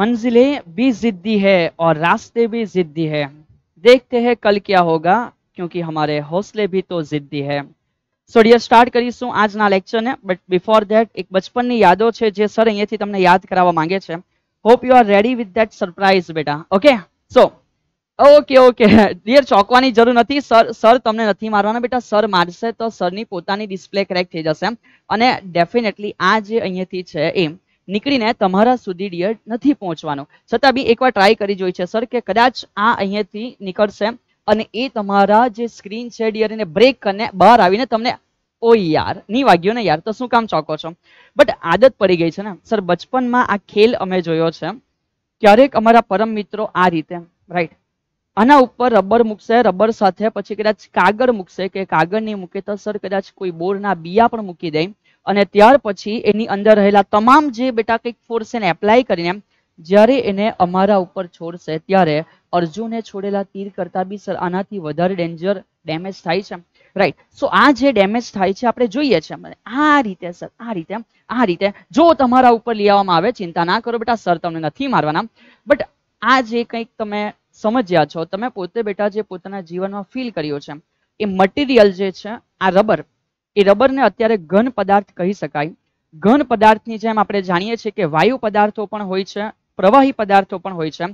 મંઝિલે બી જિદ્દી હે ઓર રાસ્તે ભી જિદ્દી હે દેખતે હે કલ ક્યા હોગા ક્યોકી હમારે હોસલે ભી તો જિદ્દી હે સોડિયાર સ્ટાર્ટ કરીશુ આજ ના લેક્ચર બટ બિફોર ધેટ એક બચપન ની યાદો છે જે સર અહીંયા થી તમને યાદ કરાવવા માંગે છે hope you are ready with that surprise બેટા okay so okay okay dear ચોકવાની જરૂર નથી સર સર તમને નથી મારવાનો બેટા સર મારશે તો સર ની પોતાની ડિસ્પ્લે ક્રૅક થઈ જશે અને ડેફિનેટલી આ જે અહીંયા થી છે એ નીકળીને તમારા સુધી ડિયર નથી પહોંચવાનો છતાં બી એકવાર ટ્રાય કરી જોઈ છે સર કે કદાચ આ અહીંયાથી નીકળશે અને એ તમારા જે સ્ક્રીન છે ડિયર એને બ્રેક કરીને બહાર આવીને તમને ઓ યાર નહીં વાગ્યો ને યાર તો શું કામ ચોકો છો બટ આદત પડી ગઈ છે ને સર બચપનમાં આ ખેલ અમે જોયો છે ક્યારેક અમારા પરમ મિત્રો આ રીતે રાઈટ આના ઉપર રબર મૂકશે રબર સાથે પછી કદાચ કાગળ મૂકશે કે કાગળ નહીં મૂકે તો સર કદાચ કોઈ બોરના બિયા પણ મૂકી દે અને ત્યાર પછી એની અંદર રહેલા તમામ જે બેટા કંઈક ફોર્સ એને એપ્લાય કરીને જ્યારે એને અમારા ઉપર છોડશે ત્યારે અર્જુને છોડેલા તીર કરતા બી સર આનાથી વધારે ડેન્જર ડેમેજ થાય છે રાઈટ સો આ જે ડેમેજ થાય છે આપણે જોઈએ છે આ રીતે સર આ રીતે આ રીતે જો તમારા ઉપર લેવામાં આવે ચિંતા ના કરો બેટા સર તમને નથી મારવાના બટ આ જે કંઈક તમે સમજ્યા છો તમે પોતે બેટા જે પોતાના જીવનમાં ફીલ કર્યો છે એ મટીરિયલ જે છે આ રબર એ રબરને અત્યારે ઘન પદાર્થ કહી શકાય ઘન પદાર્થની જેમ આપણે જાણીએ છીએ કે વાયુ પદાર્થો પણ હોય છે પ્રવાહી પદાર્થો પણ હોય છે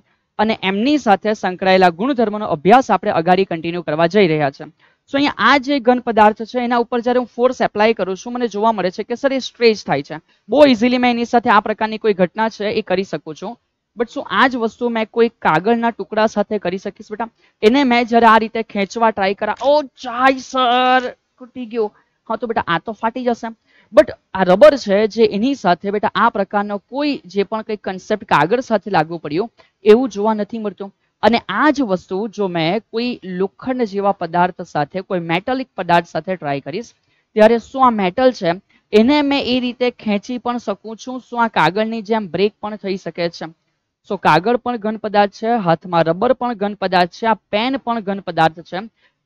અને એમની સાથે સંકળાયેલા ગુણધર્મનો અભ્યાસ આપણે અગાડી કન્ટિન્યુ કરવા જઈ રહ્યા છે સો અહીંયા આ જે ઘન પદાર્થ છે એના ઉપર જ્યારે હું ફોર્સ એપ્લાય કરું છું મને જોવા મળે છે કે સર એ સ્ટ્રેચ થાય છે બહુ ઇઝીલી મેં એની સાથે આ પ્રકારની કોઈ ઘટના છે એ કરી શકું છું બટ શું આ જ વસ્તુ મેં કોઈ કાગળના ટુકડા સાથે કરી શકીશ બેટા એને મેં જ્યારે આ રીતે ખેંચવા ટ્રાય કરા ઓ જાય સર તૂટી ગયો હા તો બેટા આ તો ફાટી જશે બટ આ રબર છે જે એની સાથે બેટા આ પ્રકારનો કોઈ જે પણ કંઈ કન્સેપ્ટ કાગળ સાથે લાગુ પડ્યો એવું જોવા નથી મળતું અને આ જ વસ્તુ જો મેં કોઈ લોખંડ જેવા પદાર્થ સાથે કોઈ મેટાલિક પદાર્થ સાથે ટ્રાય કરીશ ત્યારે શું આ મેટલ છે એને મેં એ રીતે ખેંચી પણ શકું છું શું આ કાગળની જેમ બ્રેક પણ થઈ શકે છે સો કાગળ પણ ઘન પદાર્થ છે હાથમાં રબર પણ ઘન પદાર્થ છે આ પેન પણ ઘન પદાર્થ છે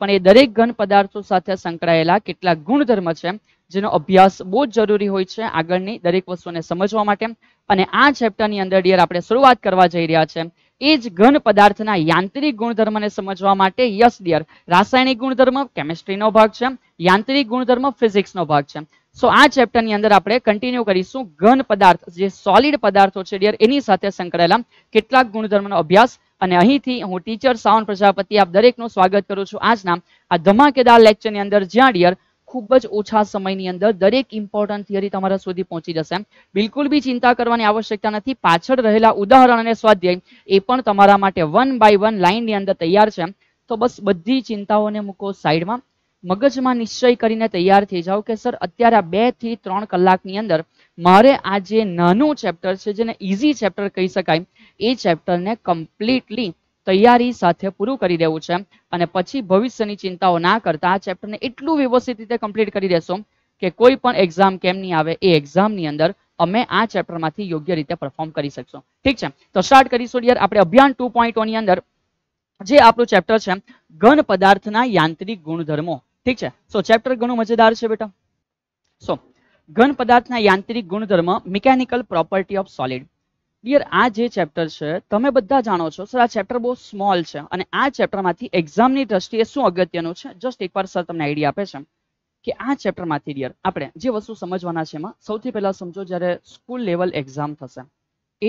પણ એ દરેક ઘન પદાર્થો સાથે સંકળાયેલા કેટલાક ગુણધર્મ છે જેનો અભ્યાસ બહુ જ જરૂરી હોય છે આગળની દરેક વસ્તુને સમજવા માટે અને આ ચેપ્ટરની અંદર ડિયર આપણે શરૂઆત કરવા જઈ રહ્યા છે એ જ ઘન પદાર્થના યાંત્રિક ગુણધર્મને સમજવા માટે યસ ડિયર રાસાયણિક ગુણધર્મ કેમિસ્ટ્રીનો ભાગ છે યાંત્રિક ગુણધર્મ ફિઝિક્સનો ભાગ છે સો આ ચેપ્ટરની અંદર આપણે કન્ટિન્યુ કરીશું ઘન પદાર્થ જે સોલિડ પદાર્થો છે ડિયર એની સાથે સંકળાયેલા કેટલાક ગુણધર્મનો અભ્યાસ અને અહીંથી હું ટીચર સાવન પ્રજાપતિ આપ દરેકનું સ્વાગત કરું છું આજના આ ધમાકેદાર લેક્ચરની અંદર જ્યાં ડિયર ખૂબ જ ઓછા સમયની અંદર દરેક ઇમ્પોર્ટન્ટ થિયરી તમારા સુધી પહોંચી જશે બિલકુલ બી ચિંતા કરવાની આવશ્યકતા નથી પાછળ રહેલા ઉદાહરણ અને સ્વાધ્યાય એ પણ તમારા માટે વન બાય વન લાઇનની અંદર તૈયાર છે તો બસ બધી ચિંતાઓને મૂકો સાઈડમાં મગજમાં નિશ્ચય કરીને તૈયાર થઈ જાઓ કે સર અત્યારે આ બે થી ત્રણ કલાકની અંદર મારે આ જે નાનું ચેપ્ટર છે જેને ઇઝી ચેપ્ટર કહી શકાય એ ચેપ્ટરને કમ્પ્લીટલી તૈયારી સાથે પૂરું કરી દેવું છે અને પછી ભવિષ્યની ચિંતાઓ ના કરતા આ ચેપ્ટરને એટલું વ્યવસ્થિત રીતે કમ્પ્લીટ કરી દેશો કે કોઈ પણ એક્ઝામ કેમ નહીં આવે એ એક્ઝામની અંદર અમે આ ચેપ્ટરમાંથી યોગ્ય રીતે પરફોર્મ કરી શકશો ઠીક છે તો સ્ટાર્ટ કરીશું યાર આપણે અભિયાન ટુ ની અંદર જે આપણું ચેપ્ટર છે ઘન પદાર્થના યાંત્રિક ગુણધર્મો ઠીક છે સો ચેપ્ટર ઘણું મજેદાર છે બેટા સો ઘન પદાર્થના યાંત્રિક ગુણધર્મ mechanical property of solid dear આ જે ચેપ્ટર છે તમે બધા જાણો છો સર આ ચેપ્ટર બહુ સ્મોલ છે અને આ ચેપ્ટરમાંથી એક્ઝામની દ્રષ્ટિએ શું અગત્યનું છે જસ્ટ એકવાર સર તમને આઈડિયા આપે છે કે આ ચેપ્ટરમાંથી ડિયર આપણે જે વસ્તુ સમજવાના છે એમાં સૌથી પહેલા સમજો જ્યારે સ્કૂલ લેવલ એક્ઝામ થશે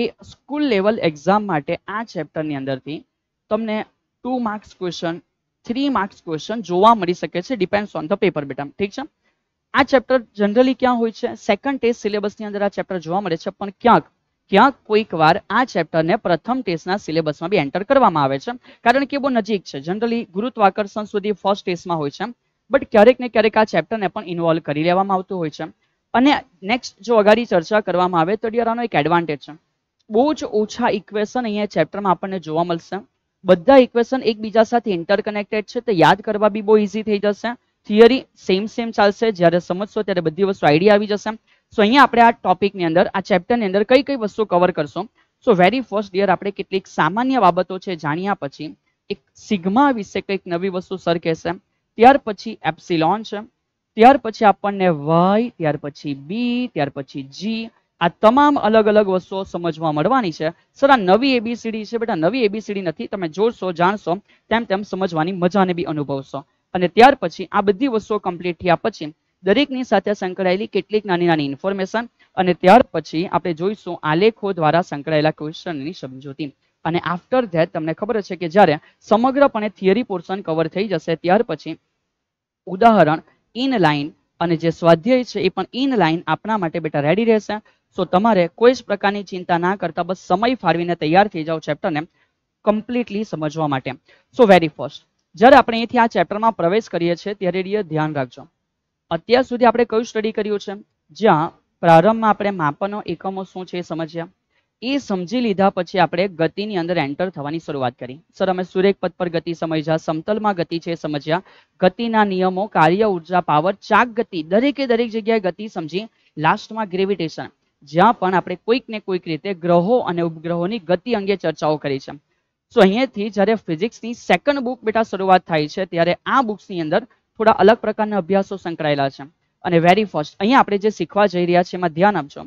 એ સ્કૂલ લેવલ એક્ઝામ માટે આ ચેપ્ટરની અંદરથી તમને two marks question three marks question જોવા મળી શકે છે ડિપેન્ડ્સ ઓન ધ પેપર બેટા ઠીક છે આ ચેપ્ટર જનરલી ક્યાં હોય છે સેકન્ડ ટેસ્ટ સિલેબસની અંદર આ ચેપ્ટર જોવા મળે છે પણ ક્યાંક ક્યાંક કોઈક વાર આ ચેપ્ટરને પ્રથમ ટેસ્ટના સિલેબસમાં બી એન્ટર કરવામાં આવે છે કારણ કે બહુ નજીક છે જનરલી ગુરુત્વાકર્ષણ સુધી ફર્સ્ટ ટેસ્ટમાં હોય છે બટ ક્યારેક ને ક્યારેક આ ચેપ્ટરને પણ ઇન્વોલ્વ કરી લેવામાં આવતું હોય છે અને નેક્સ્ટ જો અગાડી ચર્ચા કરવામાં આવે તો ડિયરાનો એક એડવાન્ટેજ છે બહુ જ ઓછા ઇક્વેશન અહીંયા ચેપ્ટરમાં આપણને જોવા મળશે બધા ઇક્વેશન એકબીજા સાથે ઇન્ટરકનેક્ટેડ છે તો યાદ કરવા બી બહુ ઇઝી થઈ જશે થિયરી સેમ સેમ ચાલશે જ્યારે સમજશો ત્યારે બધી વસ્તુ આઈડિયા આવી જશે સો અહીંયા આપણે આ ટોપિકની અંદર આ ચેપ્ટરની અંદર કઈ કઈ વસ્તુ કવર કરશું સો વેરી ફર્સ્ટ યર આપણે કેટલીક સામાન્ય બાબતો છે જાણ્યા પછી એક સિગ્મા વિશે કંઈક નવી વસ્તુ સર કહેશે ત્યાર પછી એપ્સિલોન છે ત્યાર પછી આપણને વાય ત્યાર પછી બી ત્યાર પછી જી આ તમામ અલગ અલગ વસ્તુઓ સમજવા મળવાની છે સર આ નવી એબીસીડી છે બેટા નવી એબીસીડી નથી તમે જોશો જાણશો તેમ તેમ સમજવાની મજાને બી અનુભવશો અને ત્યાર પછી આ બધી વસ્તુઓ કમ્પ્લીટ થયા પછી દરેકની સાથે સંકળાયેલી કેટલીક નાની નાની ઇન્ફોર્મેશન અને ત્યાર પછી આપણે જોઈશું આલેખો દ્વારા સંકળાયેલા ક્વેશ્ચનની સમજૂતી અને આફ્ટર ધેટ તમને ખબર છે કે જ્યારે સમગ્રપણે થિયરી પોર્શન કવર થઈ જશે ત્યાર પછી ઉદાહરણ ઇન લાઇન અને જે સ્વાધ્યાય છે એ પણ ઇન લાઇન આપણા માટે બેટા રેડી રહેશે સો તમારે કોઈ જ પ્રકારની ચિંતા ના કરતા બસ સમય ફાળવીને તૈયાર થઈ જાઓ ચેપ્ટરને કમ્પ્લીટલી સમજવા માટે સો વેરી ફર્સ્ટ જ્યારે આપણે અહીંથી આ ચેપ્ટરમાં પ્રવેશ કરીએ છીએ ત્યારે ધ્યાન રાખજો અત્યાર સુધી આપણે કયું સ્ટડી કર્યું છે જ્યાં પ્રારંભમાં આપણે માપનો એકમો શું છે સમજ્યા એ સમજી લીધા પછી આપણે ગતિની અંદર એન્ટર થવાની શરૂઆત કરી સર અમે સુરેખ પથ પર ગતિ સમજ્યા સમતલમાં ગતિ છે સમજ્યા ગતિના નિયમો કાર્ય ઉર્જા પાવર ચાક ગતિ દરેકે દરેક જગ્યાએ ગતિ સમજી લાસ્ટમાં ગ્રેવિટેશન જ્યાં પણ આપણે કોઈક ને કોઈક રીતે ગ્રહો અને ઉપગ્રહોની ગતિ અંગે ચર્ચાઓ કરી છે સો અહીંયાથી જ્યારે ફિઝિક્સની સેકન્ડ બુક બેટા શરૂઆત થાય છે ત્યારે આ બુક્સની અંદર થોડા અલગ પ્રકારના અભ્યાસો સંકળાયેલા છે અને વેરી ફર્સ્ટ અહીંયા આપણે જે શીખવા જઈ રહ્યા છે એમાં ધ્યાન આપજો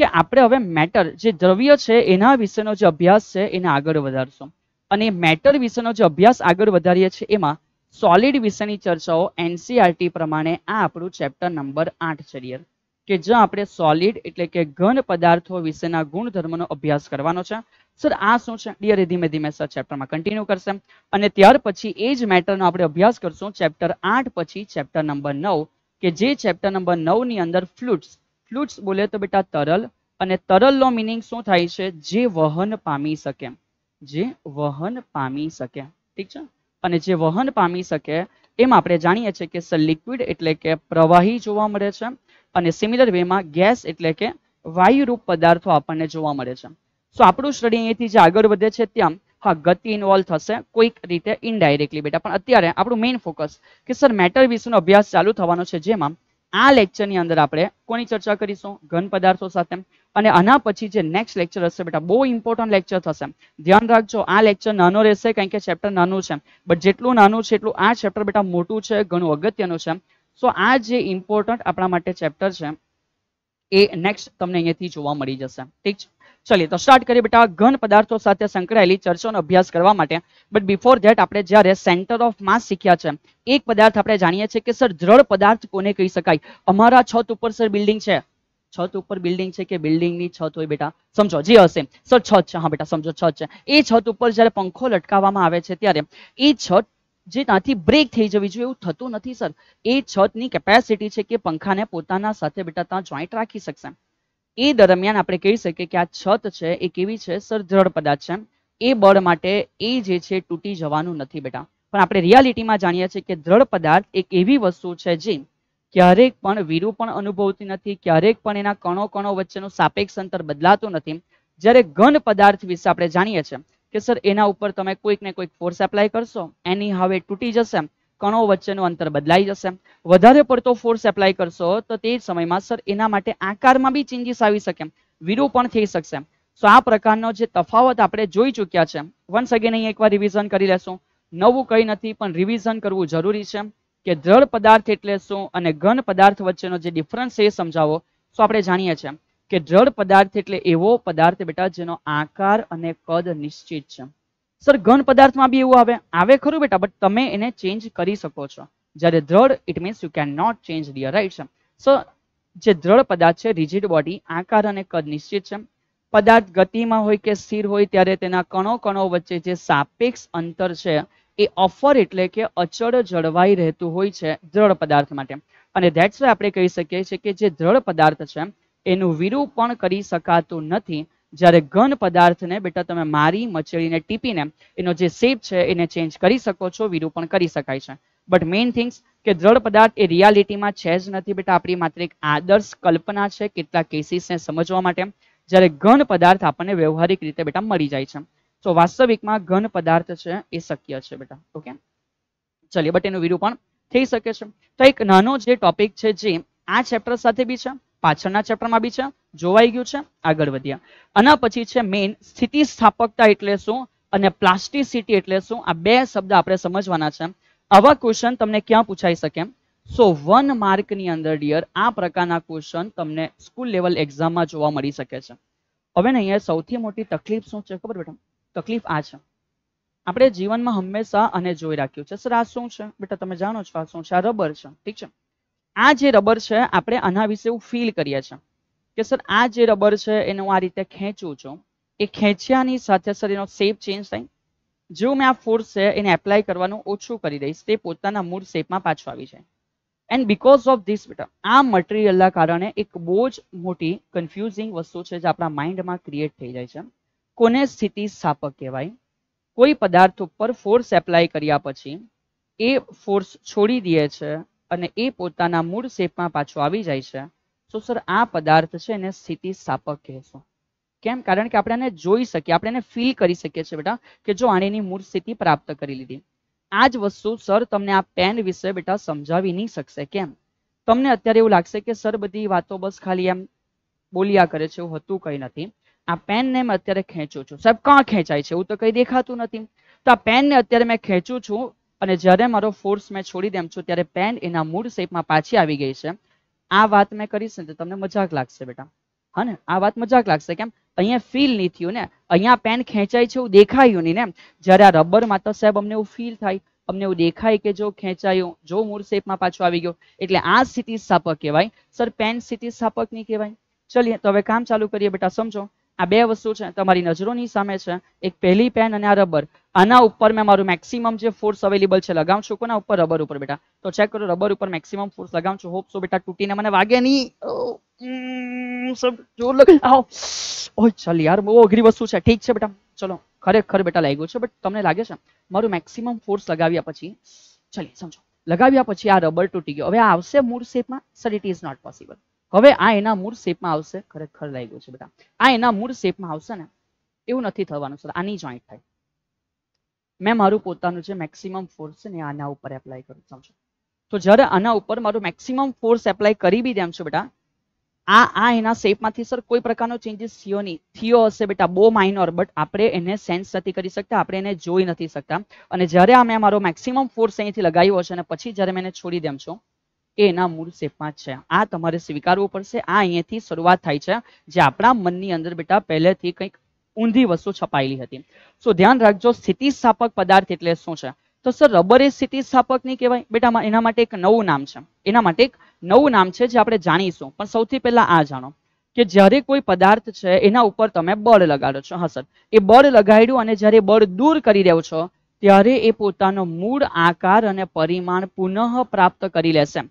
કે આપણે હવે મેટર જે દ્રવ્ય છે એના વિશેનો જે અભ્યાસ છે એને આગળ વધારશું અને મેટર વિશેનો જે અભ્યાસ આગળ વધારીએ છીએ એમાં સોલિડ વિશેની ચર્ચાઓ એનસીઆરટી e પ્રમાણે આ આપણું ચેપ્ટર નંબર આઠ ચરિયર કે જ્યાં આપણે સોલિડ એટલે કે ઘન પદાર્થો વિશેના ગુણધર્મનો અભ્યાસ કરવાનો છે સર આ શું છે ડિયર ધીમે ધીમે સર ચેપ્ટરમાં કન્ટિન્યુ કરશે અને ત્યાર પછી એ જ મેટરનો આપણે અભ્યાસ કરશું ચેપ્ટર આઠ પછી ચેપ્ટર નંબર નવ કે જે ચેપ્ટર નંબર નવની અંદર ફ્લુટ્સ ફ્લુટ્સ બોલે તો બેટા તરલ અને તરલનો મિનિંગ શું થાય છે જે વહન પામી શકે જે વહન પામી શકે ઠીક છે અને જે વહન પામી શકે એમ આપણે જાણીએ છીએ કે સર લિક્વિડ એટલે કે પ્રવાહી જોવા મળે છે અને સિમિલર વેમાં ગેસ એટલે કે વાયુરૂપ પદાર્થો આપણને જોવા મળે છે સો આપણું સ્ટડી અહીંયાથી જે આગળ વધે છે ત્યાં હા ગતિ ઇન્વોલ્વ થશે કોઈક રીતે ઇનડાયરેક્ટલી બેટા પણ અત્યારે આપણું મેઇન ફોકસ કે સર મેટર વિશેનો અભ્યાસ ચાલુ થવાનો છે જેમાં આ લેક્ચરની અંદર આપણે કોની ચર્ચા કરીશું ઘન પદાર્થો સાથે અને આના પછી જે નેક્સ્ટ લેક્ચર હશે બેટા બહુ ઇમ્પોર્ટન્ટ લેક્ચર થશે ધ્યાન રાખજો આ લેક્ચર નાનો રહેશે કારણ કે ચેપ્ટર નાનું છે બટ જેટલું નાનું છે એટલું આ ચેપ્ટર બેટા મોટું છે ઘણું અગત્યનું છે સો આ જે ઇમ્પોર્ટન્ટ આપણા માટે ચેપ્ટર છે એ નેક્સ્ટ તમને અહીંયાથી જોવા મળી જશે ઠીક છે ચલીએ તો સ્ટાર્ટ કરીએ બેટા ઘન પદાર્થો સાથે સંકળાયેલી ચર્ચાનો અભ્યાસ કરવા માટે બટ બિફોર ધેટ આપણે જ્યારે સેન્ટર ઓફ માસ શીખ્યા છે એક પદાર્થ આપણે જાણીએ છીએ કે સર દ્રઢ પદાર્થ કોને કહી શકાય અમારા છત ઉપર સર બિલ્ડિંગ છે છત ઉપર બિલ્ડિંગ છે કે બિલ્ડિંગની છત હોય બેટા સમજો જે હશે સર છત છે હા બેટા સમજો છત છે એ છત ઉપર જ્યારે પંખો લટકાવવામાં આવે છે ત્યારે એ છત જે ત્યાંથી બ્રેક થઈ જવી જોઈએ એવું થતું નથી સર એ છતની કેપેસિટી છે કે પંખાને પોતાના સાથે બેટા ત્યાં જોઈન્ટ રાખી શકશે એ દરમિયાન આપણે કહી શકીએ કે આ છત છે એ કેવી છે સર સરજળ પદાર્થ છે એ બળ માટે એ જે છે તૂટી જવાનું નથી બેટા પણ આપણે રિયાલિટીમાં જાણીએ છીએ કે દ્રઢ પદાર્થ એક એવી વસ્તુ છે જે ક્યારેક પણ વિરૂપણ અનુભવતી નથી ક્યારેક પણ એના કણો કણો વચ્ચેનું સાપેક્ષ અંતર બદલાતું નથી જ્યારે ઘન પદાર્થ વિશે આપણે જાણીએ છીએ કે સર એના ઉપર તમે કોઈક ને કોઈક ફોર્સ એપ્લાય કરશો એની હવે તૂટી જશે કણો વચ્ચેનું અંતર બદલાઈ જશે વધારે પડતો ફોર્સ એપ્લાય કરશો તો તે સમયમાં સર એના માટે આકારમાં બી ચેન્જીસ આવી શકે વિરૂપણ થઈ શકશે સો આ પ્રકારનો જે તફાવત આપણે જોઈ ચૂક્યા છે વન્સ અગેન અહીં એકવાર રિવિઝન કરી લેશું નવું કંઈ નથી પણ રિવિઝન કરવું જરૂરી છે કે દ્રઢ પદાર્થ એટલે શું અને ઘન પદાર્થ વચ્ચેનો જે ડિફરન્સ છે એ સમજાવો સો આપણે જાણીએ છીએ કે દ્રઢ પદાર્થ એટલે એવો પદાર્થ બેટા જેનો આકાર અને કદ નિશ્ચિત છે સર ઘન પદાર્થમાં બી એવું આવે આવે ખરું બેટા બટ તમે એને ચેન્જ કરી શકો છો જ્યારે દ્રઢ it means you can not change their right so જે દ્રઢ પદાર્થ છે રિજિડ બોડી આકાર અને કદ નિશ્ચિત છે પદાર્થ ગતિમાં હોય કે સ્થિર હોય ત્યારે તેના કણો કણો વચ્ચે જે સાપેક્ષ અંતર છે એ ઓફર એટલે કે અચળ જળવાઈ રહેતું હોય છે દ્રઢ પદાર્થ માટે અને ધેટ્સ આપણે કહી શકીએ છીએ કે જે દ્રઢ પદાર્થ છે એનું વિરૂપણ કરી શકાતું નથી જ્યારે ઘન પદાર્થને બેટા તમે મારી મચળીને ટીપીને એનો જે શેપ છે એને ચેન્જ કરી શકો છો વિરૂપણ કરી શકાય છે બટ મેઇન થિંગ્સ કે દ્રઢ પદાર્થ એ રિયાલિટીમાં છે જ નથી બેટા આપણી માત્ર એક આદર્શ કલ્પના છે કેટલા કેસીસને સમજવા માટે જ્યારે ઘન પદાર્થ આપણને વ્યવહારિક રીતે બેટા મળી જાય છે તો વાસ્તવિકમાં ઘન પદાર્થ છે એ શક્ય છે બેટા ઓકે ચલીએ બટ એનું વિરૂપણ થઈ શકે છે તો એક નાનો જે ટોપિક છે જે આ ચેપ્ટર સાથે બી છે પાછળના ચેપ્ટરમાં બી છે જોવાઈ ગયું છે આગળ વધ્યા આના પછી છે મેઇન સ્થિતિસ્થાપકતા એટલે શું અને પ્લાસ્ટિસિટી એટલે શું આ બે શબ્દ આપણે સમજવાના છે આવા ક્વેશ્ચન તમને ક્યાં પૂછાઈ શકે સો વન માર્કની અંદર ડિયર આ પ્રકારના ક્વેશ્ચન તમને સ્કૂલ લેવલ એક્ઝામમાં જોવા મળી શકે છે હવે ને અહીંયા સૌથી મોટી તકલીફ શું છે ખબર બેટા તકલીફ આ છે આપણે જીવનમાં હંમેશા અને જોઈ રાખ્યું છે સર આ શું છે બેટા તમે જાણો છો આ શું છે આ રબર છે ઠીક છે આ જે રબર છે આપણે આના વિશે એવું ફીલ કરીએ છીએ કે સર આ જે રબર છે એને હું આ રીતે ખેંચું છું એ ખેંચ્યાની સાથે સર એનો શેપ ચેન્જ થાય જો મેં આ ફોર્સ છે એને એપ્લાય કરવાનું ઓછું કરી દઈશ તે પોતાના મૂળ શેપમાં પાછો આવી જાય એન્ડ બીકોઝ ઓફ ધીસ બેટા આ મટીરિયલના કારણે એક બહુ જ મોટી કન્ફ્યુઝિંગ વસ્તુ છે જે આપણા માઇન્ડમાં ક્રિએટ થઈ જાય છે કોને સ્થિતિ સ્થાપક કહેવાય કોઈ પદાર્થ ઉપર ફોર્સ એપ્લાય કર્યા પછી એ ફોર્સ છોડી દે છે અને એ પોતાના મૂળ શેપમાં પાછો આવી જાય છે તો સર આ પદાર્થ છે એને સ્થિતિસ્થાપક કહેશું કેમ કારણ કે આપણે એને જોઈ શકીએ આપણે એને ફીલ કરી શકીએ છીએ બેટા કે જો આની મૂળ સ્થિતિ પ્રાપ્ત કરી લીધી આ જ વસ્તુ સર તમને આ પેન વિશે બેટા સમજાવી નહીં શકશે કેમ તમને અત્યારે એવું લાગશે કે સર બધી વાતો બસ ખાલી એમ બોલ્યા કરે છે એવું હતું કંઈ નથી આ પેનને મેં અત્યારે ખેંચું છું સાહેબ કાં ખેંચાય છે એવું તો કંઈ દેખાતું નથી તો આ પેનને અત્યારે મેં ખેંચું છું અને જ્યારે મારો ફોર્સ મેં છોડી દેમ છું ત્યારે પેન એના મૂળ શેપમાં પાછી આવી ગઈ છે આ વાત મેં કરીશ ને તો તમને મજાક લાગશે બેટા હા ને આ વાત મજાક લાગશે કેમ અહીંયા ફીલ નહીં થયું ને અહીંયા પેન ખેંચાય છે એવું દેખાયું નહીં ને જ્યારે આ રબરમાં તો સાહેબ અમને એવું ફીલ થાય અમને એવું દેખાય કે જો ખેંચાયું જો મૂળ શેપમાં પાછો આવી ગયો એટલે આ સ્થાપક કહેવાય સર પેન સ્થિતિસ્થાપક નહીં કહેવાય ચલીએ તો હવે કામ ચાલુ કરીએ બેટા સમજો આ બે વસ્તુ છે તમારી નજરોની સામે છે એક પહેલી પેન અને આ રબર આના ઉપર મેં મારું મેક્સિમમ જે ફોર્સ અવેલેબલ છે લગાવું છું કોના ઉપર રબર ઉપર બેટા તો ચેક કરો રબર ઉપર મેક્સિમમ ફોર્સ લગાવું છું હોપ સો બેટા તૂટીને મને વાગે નહીં જોર લગે આવ ઓય ચાલ યાર બહુ અઘરી વસ્તુ છે ઠીક છે બેટા ચલો ખરેખર બેટા લાગ્યું છે બટ તમને લાગે છે મારું મેક્સિમમ ફોર્સ લગાવ્યા પછી ચાલી સમજો લગાવ્યા પછી આ રબર તૂટી ગયો હવે આવશે મૂળ શેપમાં sir it is not possible હવે આ એના મૂળ શેપમાં આવશે ખરેખર લાગ્યું છે બેટા આ એના મૂળ શેપમાં આવશે ને એવું નથી થવાનું સર આની જોઈન્ટ થાય મેં મારું પોતાનું જે મેક્સિમમ ફોર્સ છે ને આના ઉપર એપ્લાય કરું સમજો તો જ્યારે આના ઉપર મારું મેક્સિમમ ફોર્સ એપ્લાય કરી બી દેમ છું બેટા આ આ એના શેપમાંથી સર કોઈ પ્રકારનો ચેન્જીસ થયો નહીં થયો હશે બેટા બહુ માઇનોર બટ આપણે એને સેન્સ નથી કરી શકતા આપણે એને જોઈ નથી શકતા અને જ્યારે આ મેં મારો મેક્સિમમ ફોર્સ અહીંથી લગાવ્યો હશે અને પછી જ્યારે મેં છોડી દેમ છું એ એના મૂળ શેપમાં છે આ તમારે સ્વીકારવું પડશે આ અહીંયાથી શરૂઆત થાય છે જે આપણા મનની અંદર બેટા પહેલેથી કંઈક ઊંધી વસ્તુ છપાયેલી હતી સો ધ્યાન રાખજો સ્થિતિસ્થાપક પદાર્થ એટલે શું છે તો સર રબર એ સ્થિતિસ્થાપક નહીં કહેવાય બેટા એના માટે એક નવું નામ છે એના માટે એક નવું નામ છે જે આપણે જાણીશું પણ સૌથી પહેલા આ જાણો કે જ્યારે કોઈ પદાર્થ છે એના ઉપર તમે બળ લગાડો છો હા સર એ બળ લગાડ્યું અને જ્યારે બળ દૂર કરી રહ્યો છો ત્યારે એ પોતાનો મૂળ આકાર અને પરિમાણ પુનઃ પ્રાપ્ત કરી લેશે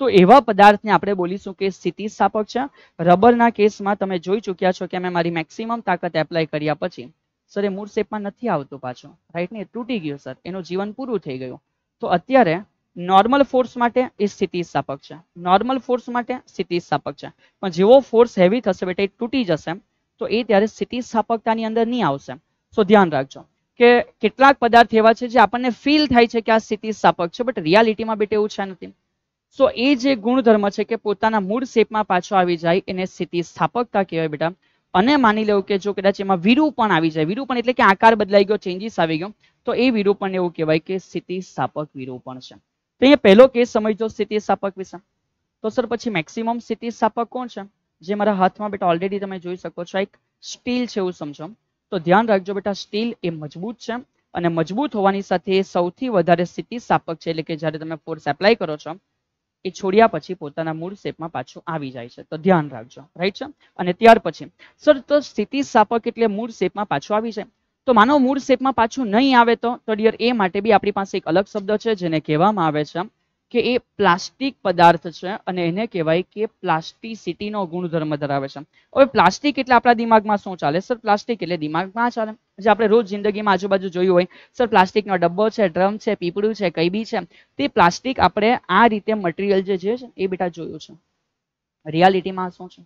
તો એવા પદાર્થને આપણે બોલીશું કે સ્થિતિસ્થાપક છે રબરના કેસમાં તમે જોઈ ચૂક્યા છો કે મેં મારી મેક્સિમમ તાકાત એપ્લાય કર્યા પછી સર એ મૂળ શેપમાં નથી આવતો પાછો રાઈટ ને તૂટી ગયો સર એનું જીવન પૂરું થઈ ગયું તો અત્યારે નોર્મલ ફોર્સ માટે એ સ્થિતિસ્થાપક છે નોર્મલ ફોર્સ માટે સ્થિતિસ્થાપક છે પણ જેવો ફોર્સ હેવી થશે બેટા એ તૂટી જશે તો એ ત્યારે સ્થિતિસ્થાપકતાની અંદર નહીં આવશે સો ધ્યાન રાખજો કે કેટલાક પદાર્થ એવા છે જે આપણને ફીલ થાય છે કે આ સ્થિતિસ્થાપક છે બટ રિયાલિટીમાં બેટા એવું છે નથી સો એ જે ગુણધર્મ છે કે પોતાના મૂળ શેપમાં પાછો આવી જાય એને સ્થિતિસ્થાપકતા કહેવાય બેટા અને માની લેવું કે જો કદાચ એમાં વિરૂપણ આવી જાય વિરૂપણ એટલે કે આકાર બદલાઈ ગયો ચેન્જીસ આવી ગયો તો એ વિરૂપણ એવું કહેવાય કે સ્થિતિસ્થાપક વિરૂપણ છે તો અહીંયા પહેલો કેસ સમજો સ્થિતિસ્થાપક વિશે તો સર પછી મેક્સિમમ સ્થિતિસ્થાપક કોણ છે જે મારા હાથમાં બેટા ઓલરેડી તમે જોઈ શકો છો એક સ્ટીલ છે એવું સમજો તો ધ્યાન રાખજો બેટા સ્ટીલ એ મજબૂત છે અને મજબૂત હોવાની સાથે સૌથી વધારે સ્થિતિસ્થાપક છે એટલે કે જ્યારે તમે ફોર્સ એપ્લાય કરો છો એ છોડ્યા પછી પોતાના મૂળ શેપમાં પાછું આવી જાય છે તો ધ્યાન રાખજો રાઈટ છે અને ત્યાર પછી સર તો સ્થિતિ સ્થાપક એટલે મૂળ શેપમાં પાછું આવી જાય તો માનો મૂળ શેપમાં પાછું નહીં આવે તો તો ડિયર એ માટે બી આપણી પાસે એક અલગ શબ્દ છે જેને કહેવામાં આવે છે કે એ પ્લાસ્ટિક પદાર્થ છે અને એને કહેવાય કે પ્લાસ્ટિસિટીનો ગુણધર્મ ધરાવે છે હવે પ્લાસ્ટિક એટલે આપણા દિમાગમાં શું ચાલે સર પ્લાસ્ટિક એટલે દિમાગમાં ચાલે જે આપણે રોજ જિંદગીમાં આજુબાજુ જોયું હોય સર પ્લાસ્ટિકનો ડબ્બો છે ડ્રમ છે પીપળું છે કઈ બી છે તે પ્લાસ્ટિક આપણે આ રીતે મટીરિયલ જે છે એ બેટા જોયું છે રિયાલિટીમાં શું છે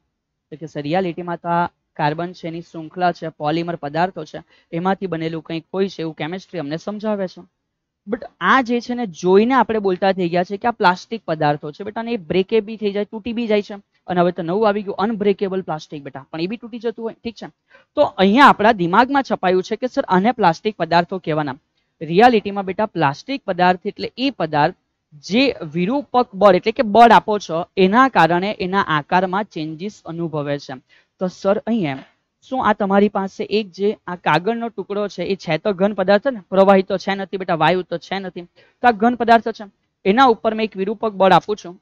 તો કે સર રિયાલિટીમાં તો આ કાર્બન છે એની શૃંખલા છે પોલિમર પદાર્થો છે એમાંથી બનેલું કંઈક હોય છે એવું કેમેસ્ટ્રી અમને સમજાવે છે બટ આ જે છે ને જોઈને આપણે બોલતા થઈ ગયા છે કે આ પ્લાસ્ટિક પદાર્થો છે બેટા અને એ બ્રેકે બી થઈ જાય તૂટી બી જાય છે અને હવે તો નવું આવી ગયું અનબ્રેકેબલ પ્લાસ્ટિક બેટા પણ એ બી તૂટી જતું હોય ઠીક છે તો અહીંયા આપણા દિમાગમાં છપાયું છે કે સર આને પ્લાસ્ટિક પદાર્થો કહેવાના રિયાલિટીમાં બેટા પ્લાસ્ટિક પદાર્થ એટલે એ પદાર્થ જે વિરૂપક બળ એટલે કે બળ આપો છો એના કારણે એના આકારમાં ચેન્જીસ અનુભવે છે તો સર અહીંયા શું આ તમારી પાસે એક જે આ કાગળનો ટુકડો છે એ છે તો ઘન પદાર્થ ને પ્રવાહી તો છે નથી બેટા વાયુ તો છે નથી તો આ ઘન પદાર્થ છે એના ઉપર મેં એક વિરૂપક બળ આપું છું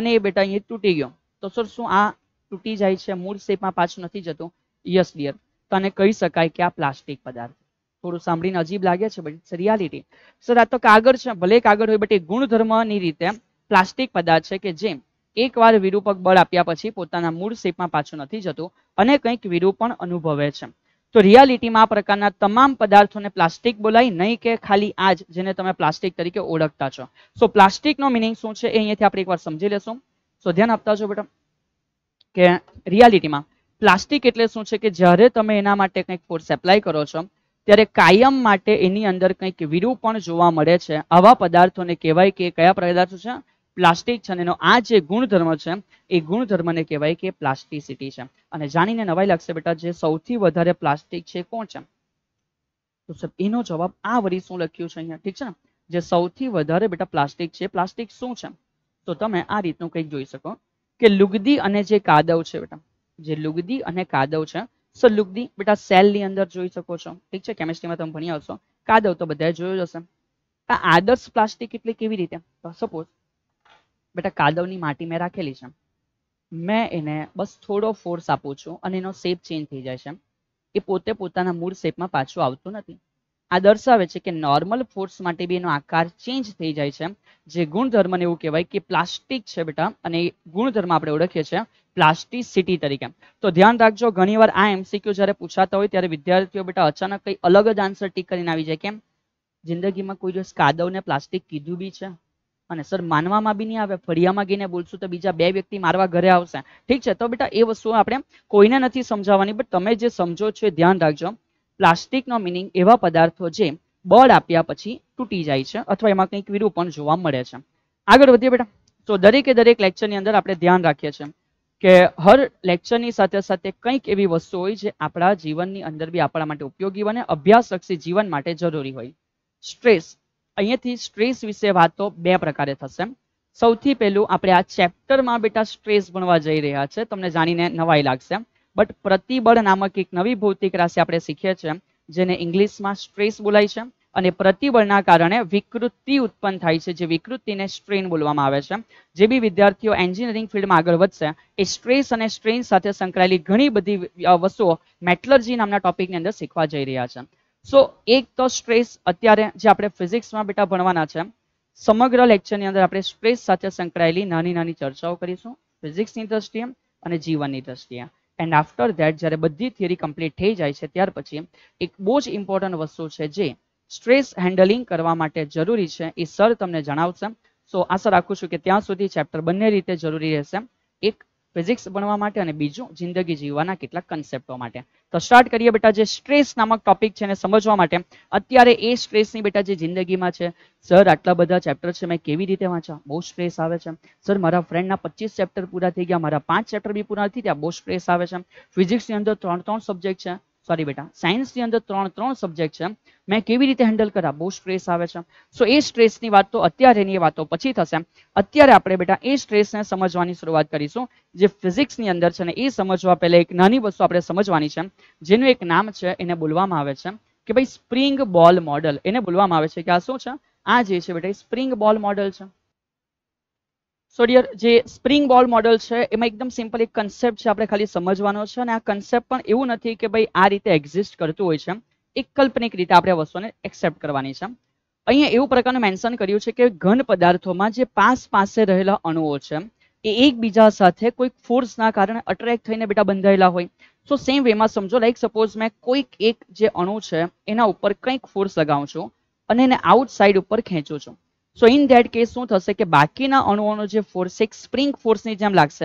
અને એ બેટા અહીં તૂટી ગયો તો સર શું આ તૂટી જાય છે મૂળ શેપમાં પાછું નથી જતું યસ ડિયર તો આને કહી શકાય કે આ પ્લાસ્ટિક પદાર્થ થોડું સાંભળીને અજીબ લાગે છે બટ ઇટ્સ રિયાલિટી સર આ તો કાગળ છે ભલે કાગળ હોય બટ એ ગુણધર્મની રીતે પ્લાસ્ટિક પદાર્થ છે કે જેમ એકવાર વિરૂપક બળ આપ્યા પછી પોતાના મૂળ શેપમાં પાછું નથી જતું અને કંઈક વિરૂપણ અનુભવે છે તો રિયાલિટીમાં આ પ્રકારના તમામ પદાર્થોને પ્લાસ્ટિક બોલાય નહીં કે ખાલી આ જ જેને તમે પ્લાસ્ટિક તરીકે ઓળખતા છો સો પ્લાસ્ટિકનો મિનિંગ શું છે એ અહીંયાથી આપણે એકવાર સમજી લેશું સો ધ્યાન આપતા છો બેટા કે રિયાલિટીમાં પ્લાસ્ટિક એટલે શું છે કે જ્યારે તમે એના માટે કંઈક ફોર્સ એપ્લાય કરો છો ત્યારે કાયમ માટે એની અંદર કંઈક વિરૂપણ જોવા મળે છે આવા પદાર્થોને કહેવાય કે કયા પદાર્થો છે પ્લાસ્ટિક છે એનો આ જે ગુણધર્મ છે એ ગુણધર્મને કહેવાય કે પ્લાસ્ટિસિટી છે અને જાણીને નવાઈ લાગશે બેટા જે સૌથી વધારે પ્લાસ્ટિક છે કોણ છે તો એનો જવાબ આ વરી શું લખ્યું છે અહીંયા ઠીક છે જે સૌથી વધારે બેટા પ્લાસ્ટિક છે પ્લાસ્ટિક શું છે તો તમે આ રીતનું કંઈક જોઈ શકો કે લુગદી અને જે કાદવ છે બેટા જે લુગદી અને કાદવ છે સો લુગદી બેટા સેલની અંદર જોઈ શકો છો ઠીક છે કેમેસ્ટ્રીમાં તમે ભણ્યા આવશો કાદવ તો બધાએ જોયો જશે આ આદર્શ પ્લાસ્ટિક એટલે કેવી રીતે સપોઝ બેટા કાદવની માટી મેં રાખેલી છે મેં એને બસ થોડો ફોર્સ આપું છું અને એનો શેપ ચેન્જ થઈ જાય છે એ પોતે પોતાના મૂળ શેપમાં પાછું આવતું નથી આ દર્શાવે છે કે નોર્મલ ફોર્સ માટે બી એનો આકાર ચેન્જ થઈ જાય છે જે ગુણધર્મને એવું કહેવાય કે પ્લાસ્ટિક છે બેટા અને ગુણધર્મ આપણે ઓળખીએ છીએ પ્લાસ્ટિક સિટી તરીકે તો ધ્યાન રાખજો ઘણીવાર આ એમસીક્યુ જ્યારે પૂછાતા હોય ત્યારે વિદ્યાર્થીઓ બેટા અચાનક કંઈ અલગ જ આન્સર ટીક કરીને આવી જાય કેમ જિંદગીમાં કોઈ દિવસ કાદવને પ્લાસ્ટિક કીધું બી છે અને સર માનવામાં બી નહીં આવે ફળિયામાં ગઈને બોલશું તો બીજા બે વ્યક્તિ મારવા ઘરે આવશે ઠીક છે તો બેટા એ વસ્તુ આપણે કોઈને નથી સમજાવવાની બટ તમે જે સમજો છો એ ધ્યાન રાખજો પ્લાસ્ટિકનો મિનિંગ એવા પદાર્થો જે બળ આપ્યા પછી તૂટી જાય છે અથવા એમાં કંઈક વિરૂપણ જોવા મળે છે આગળ વધીએ બેટા તો દરેકે દરેક લેક્ચરની અંદર આપણે ધ્યાન રાખીએ છીએ કે હર લેક્ચરની સાથે સાથે કંઈક એવી વસ્તુ હોય જે આપણા જીવનની અંદર બી આપણા માટે ઉપયોગી બને અભ્યાસલક્ષી જીવન માટે જરૂરી હોય સ્ટ્રેસ અહીંયાથી સ્ટ્રેસ વિશે વાતો બે પ્રકારે થશે સૌથી પહેલું આપણે આ ચેપ્ટરમાં બેટા સ્ટ્રેસ ભણવા જઈ રહ્યા છે તમને જાણીને નવાઈ લાગશે બટ પ્રતિબળ નામક એક નવી ભૌતિક રાશિ આપણે શીખીએ છીએ જેને ઇંગ્લિશમાં સ્ટ્રેસ બોલાય છે અને પ્રતિબળના કારણે વિકૃતિ ઉત્પન્ન થાય છે જે વિકૃતિને સ્ટ્રેન બોલવામાં આવે છે જે બી વિદ્યાર્થીઓ એન્જિનિયરિંગ ફિલ્ડમાં આગળ વધશે એ સ્ટ્રેસ અને સ્ટ્રેન સાથે સંકળાયેલી ઘણી બધી વસ્તુઓ મેટલર્જી નામના ટોપિકની અંદર શીખવા જઈ રહ્યા છે સો એક તો સ્ટ્રેસ અત્યારે જે આપણે ફિઝિક્સમાં બેટા ભણવાના છે સમગ્ર લેક્ચરની અંદર આપણે સ્ટ્રેસ સાથે સંકળાયેલી નાની નાની ચર્ચાઓ કરીશું ફિઝિક્સની દ્રષ્ટિએ અને જીવનની દ્રષ્ટિએ એન્ડ આફ્ટર ધેટ જ્યારે બધી થિયરી કમ્પ્લીટ થઈ જાય છે ત્યાર પછી એક બહુ જ ઇમ્પોર્ટન્ટ વસ્તુ છે જે સ્ટ્રેસ હેન્ડલિંગ કરવા માટે જરૂરી છે એ સર તમને જણાવશે સો આશા રાખું છું કે ત્યાં સુધી ચેપ્ટર બંને રીતે જરૂરી રહેશે એક ફિઝિક્સ ભણવા માટે અને બીજું જિંદગી જીવવાના કેટલાક કન્સેપ્ટો માટે તો સ્ટાર્ટ કરીએ બેટા જે સ્ટ્રેસ નામક ટોપિક છે એને સમજવા માટે અત્યારે એ સ્ટ્રેસની બેટા જે જિંદગીમાં છે સર આટલા બધા ચેપ્ટર છે મેં કેવી રીતે વાંચ્યા બહુ સ્ટ્રેસ આવે છે સર મારા ફ્રેન્ડના પચીસ ચેપ્ટર પૂરા થઈ ગયા મારા પાંચ ચેપ્ટર બી પૂરા નથી થયા બહુ સ્ટ્રેસ આવે છે ફિઝિક્સની અંદર ત્રણ ત્રણ સબ્જેક્ટ છે સોરી બેટા સાયન્સની અંદર ત્રણ ત્રણ સબ્જેક્ટ છે મેં કેવી રીતે હેન્ડલ કરા બહુ સ્ટ્રેસ આવે છે સો એ સ્ટ્રેસની વાત તો અત્યારે એની વાતો પછી થશે અત્યારે આપણે બેટા એ સ્ટ્રેસને સમજવાની શરૂઆત કરીશું જે ફિઝિક્સની અંદર છે ને એ સમજવા પહેલાં એક નાની વસ્તુ આપણે સમજવાની છે જેનું એક નામ છે એને બોલવામાં આવે છે કે ભાઈ સ્પ્રિંગ બોલ મોડલ એને બોલવામાં આવે છે કે આ શું છે આ જે છે બેટા સ્પ્રિંગ બોલ મોડલ છે સો ડિયર જે સ્પ્રિંગ બોલ મોડલ છે એમાં એકદમ સિમ્પલ એક કન્સેપ્ટ છે આપણે ખાલી સમજવાનો છે અને આ કન્સેપ્ટ પણ એવું નથી કે ભાઈ આ રીતે એક્ઝિસ્ટ કરતું હોય છે એક કલ્પનિક રીતે આપણે આ વસ્તુને એક્સેપ્ટ કરવાની છે અહીંયા એવું પ્રકારનું મેન્શન કર્યું છે કે ઘન પદાર્થોમાં જે પાસ પાસે રહેલા અણુઓ છે એ એકબીજા સાથે કોઈક ફોર્સના કારણે અટ્રેક્ટ થઈને બેટા બંધાયેલા હોય સો સેમ વેમાં સમજો લાઈક સપોઝ મેં કોઈક એક જે અણુ છે એના ઉપર કંઈક ફોર્સ લગાવું છું અને એને આઉટ સાઈડ ઉપર ખેંચું છું સો ઇન ધેટ કેસ શું થશે કે બાકીના અણુઓનો જે ફોર્સ એક સ્પ્રિંગ ફોર્સની જેમ લાગશે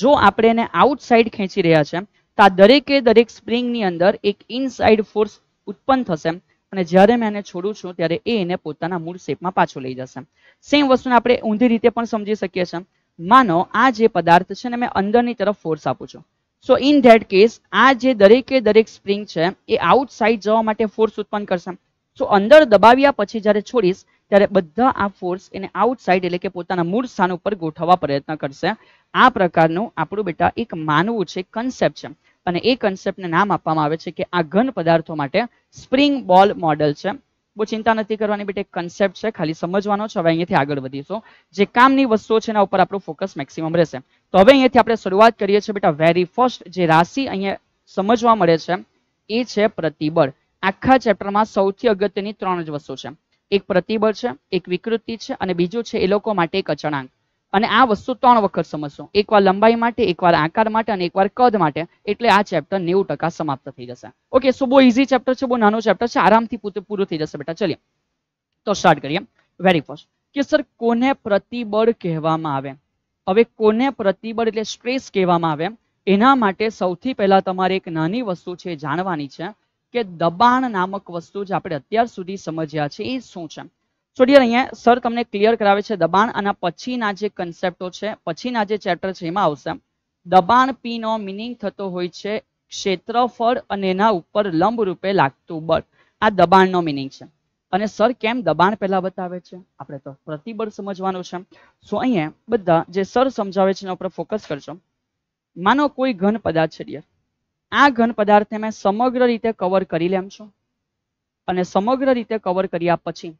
જો આપણે એને આઉટસાઇડ ખેંચી રહ્યા છે તો આ દરેકે દરેક સ્પ્રિંગની અંદર એક ઇનસાઇડ ફોર્સ ઉત્પન્ન થશે અને જ્યારે મેં એને છોડું છું ત્યારે એ એને પોતાના મૂળ શેપમાં પાછો લઈ જશે સેમ વસ્તુને આપણે ઊંધી રીતે પણ સમજી શકીએ છીએ માનો આ જે પદાર્થ છે ને મેં અંદરની તરફ ફોર્સ આપું છું સો ઇન ધેટ કેસ આ જે દરેકે દરેક સ્પ્રિંગ છે એ આઉટસાઇડ જવા માટે ફોર્સ ઉત્પન્ન કરશે સો અંદર દબાવ્યા પછી જ્યારે છોડીશ ત્યારે બધા આ ફોર્સ એને આઉટસાઇડ એટલે કે પોતાના મૂળ સ્થાન ઉપર ગોઠવવા પ્રયત્ન કરશે આ પ્રકારનું આપણું બેટા એક માનવું છે કન્સેપ્ટ છે અને એ કન્સેપ્ટને નામ આપવામાં આવે છે કે આ ઘન પદાર્થો માટે સ્પ્રિંગ બોલ મોડલ છે બહુ ચિંતા નથી કરવાની બેટા એક કન્સેપ્ટ છે ખાલી સમજવાનો છે હવે અહીંયાથી આગળ વધીશું જે કામની વસ્તુઓ છે એના ઉપર આપણો ફોકસ મેક્સિમમ રહેશે તો હવે અહીંયાથી આપણે શરૂઆત કરીએ છીએ બેટા વેરી ફર્સ્ટ જે રાશિ અહીંયા સમજવા મળે છે એ છે પ્રતિબળ આખા ચેપ્ટરમાં સૌથી અગત્યની ત્રણ જ વસ્તુ છે એક પ્રતિબળ છે એક વિકૃતિ છે અને બીજું છે એ લોકો માટે એક અચળાંક અને આ વસ્તુ ત્રણ વખત સમજશો એકવાર લંબાઈ માટે એકવાર આકાર માટે અને એકવાર કદ માટે એટલે આ ચેપ્ટર નેવું ટકા સમાપ્ત થઈ જશે ઓકે સો બહુ ઇઝી ચેપ્ટર છે બહુ નાનો ચેપ્ટર છે આરામથી પૂરું થઈ જશે બેટા ચલીએ તો સ્ટાર્ટ કરીએ વેરી ફર્સ્ટ કે સર કોને પ્રતિબળ કહેવામાં આવે હવે કોને પ્રતિબળ એટલે સ્ટ્રેસ કહેવામાં આવે એના માટે સૌથી પહેલા તમારે એક નાની વસ્તુ છે જાણવાની છે કે દબાણ નામક વસ્તુ જે આપણે અત્યાર સુધી સમજ્યા છે એ શું છે સો ડિયર અહીંયા સર તમને ક્લિયર કરાવે છે દબાણ આના પછીના જે કન્સેપ્ટો છે પછીના જે ચેપ્ટર છે એમાં આવશે દબાણ પી નો મિનિંગ થતો હોય છે ક્ષેત્રફળ અને એના ઉપર લંબ રૂપે લાગતું બળ આ દબાણનો મિનિંગ છે અને સર કેમ દબાણ પહેલા બતાવે છે આપણે તો પ્રતિબળ સમજવાનું છે સો અહીંયા બધા જે સર સમજાવે છે એના ઉપર ફોકસ કરજો માનો કોઈ ઘન પદાર્થ છે ડિયર આ ઘન પદાર્થને મેં સમગ્ર રીતે કવર કરી લેમ છું અને સમગ્ર રીતે કવર કર્યા પછી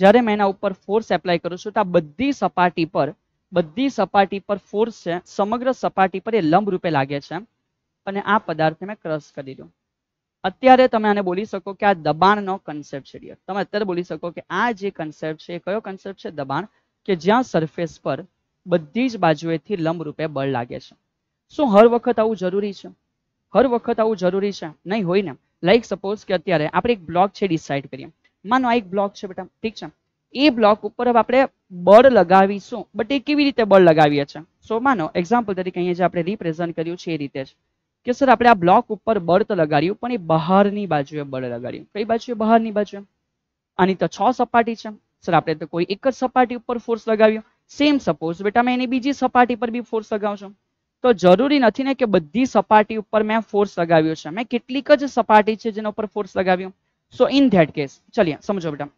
જ્યારે મેં એના ઉપર ફોર્સ એપ્લાય કરું છું તો આ બધી સપાટી પર બધી સપાટી પર ફોર્સ છે સમગ્ર સપાટી પર એ લંબ રૂપે લાગે છે અને આ પદાર્થને મેં ક્રશ કરી દીધો અત્યારે તમે આને બોલી શકો કે આ દબાણનો કન્સેપ્ટ છે ડિયર તમે અત્યારે બોલી શકો કે આ જે કન્સેપ્ટ છે એ કયો કન્સેપ્ટ છે દબાણ કે જ્યાં સરફેસ પર બધી જ બાજુએથી લંબ રૂપે બળ લાગે છે શું હર વખત આવું જરૂરી છે હર વખત આવું જરૂરી છે નહીં હોય ને લાઈક સપોઝ કે અત્યારે આપણે એક બ્લોક છે ડિસાઇડ કરીએ માનો આ એક બ્લોક છે બેટા ઠીક છે એ બ્લોક ઉપર આપણે બળ લગાવીશું બટ એ કેવી રીતે બળ લગાવીએ છીએ સો માનો એક્ઝામ્પલ તરીકે અહીંયા જે આપણે રિપ્રેઝન્ટ કર્યું છે એ રીતે જ કે સર આપણે આ બ્લોક ઉપર બળ તો લગાડ્યું પણ એ બહારની બાજુએ બળ લગાડ્યું કઈ બાજુએ બહારની બાજુએ આની તો છ સપાટી છે સર આપણે તો કોઈ એક જ સપાટી ઉપર ફોર્સ લગાવ્યું સેમ સપોઝ બેટા મેં એની બીજી સપાટી પર બી ફોર્સ લગાવશું તો જરૂરી નથી ને કે બધી સપાટી ઉપર મેં ફોર્સ લગાવ્યો છે મેં કેટલીક જ સપાટી છે જેના ઉપર ફોર્સ લગાવ્યો સો ઇન ધેટ કેસ ચલિએ સમજો બેટા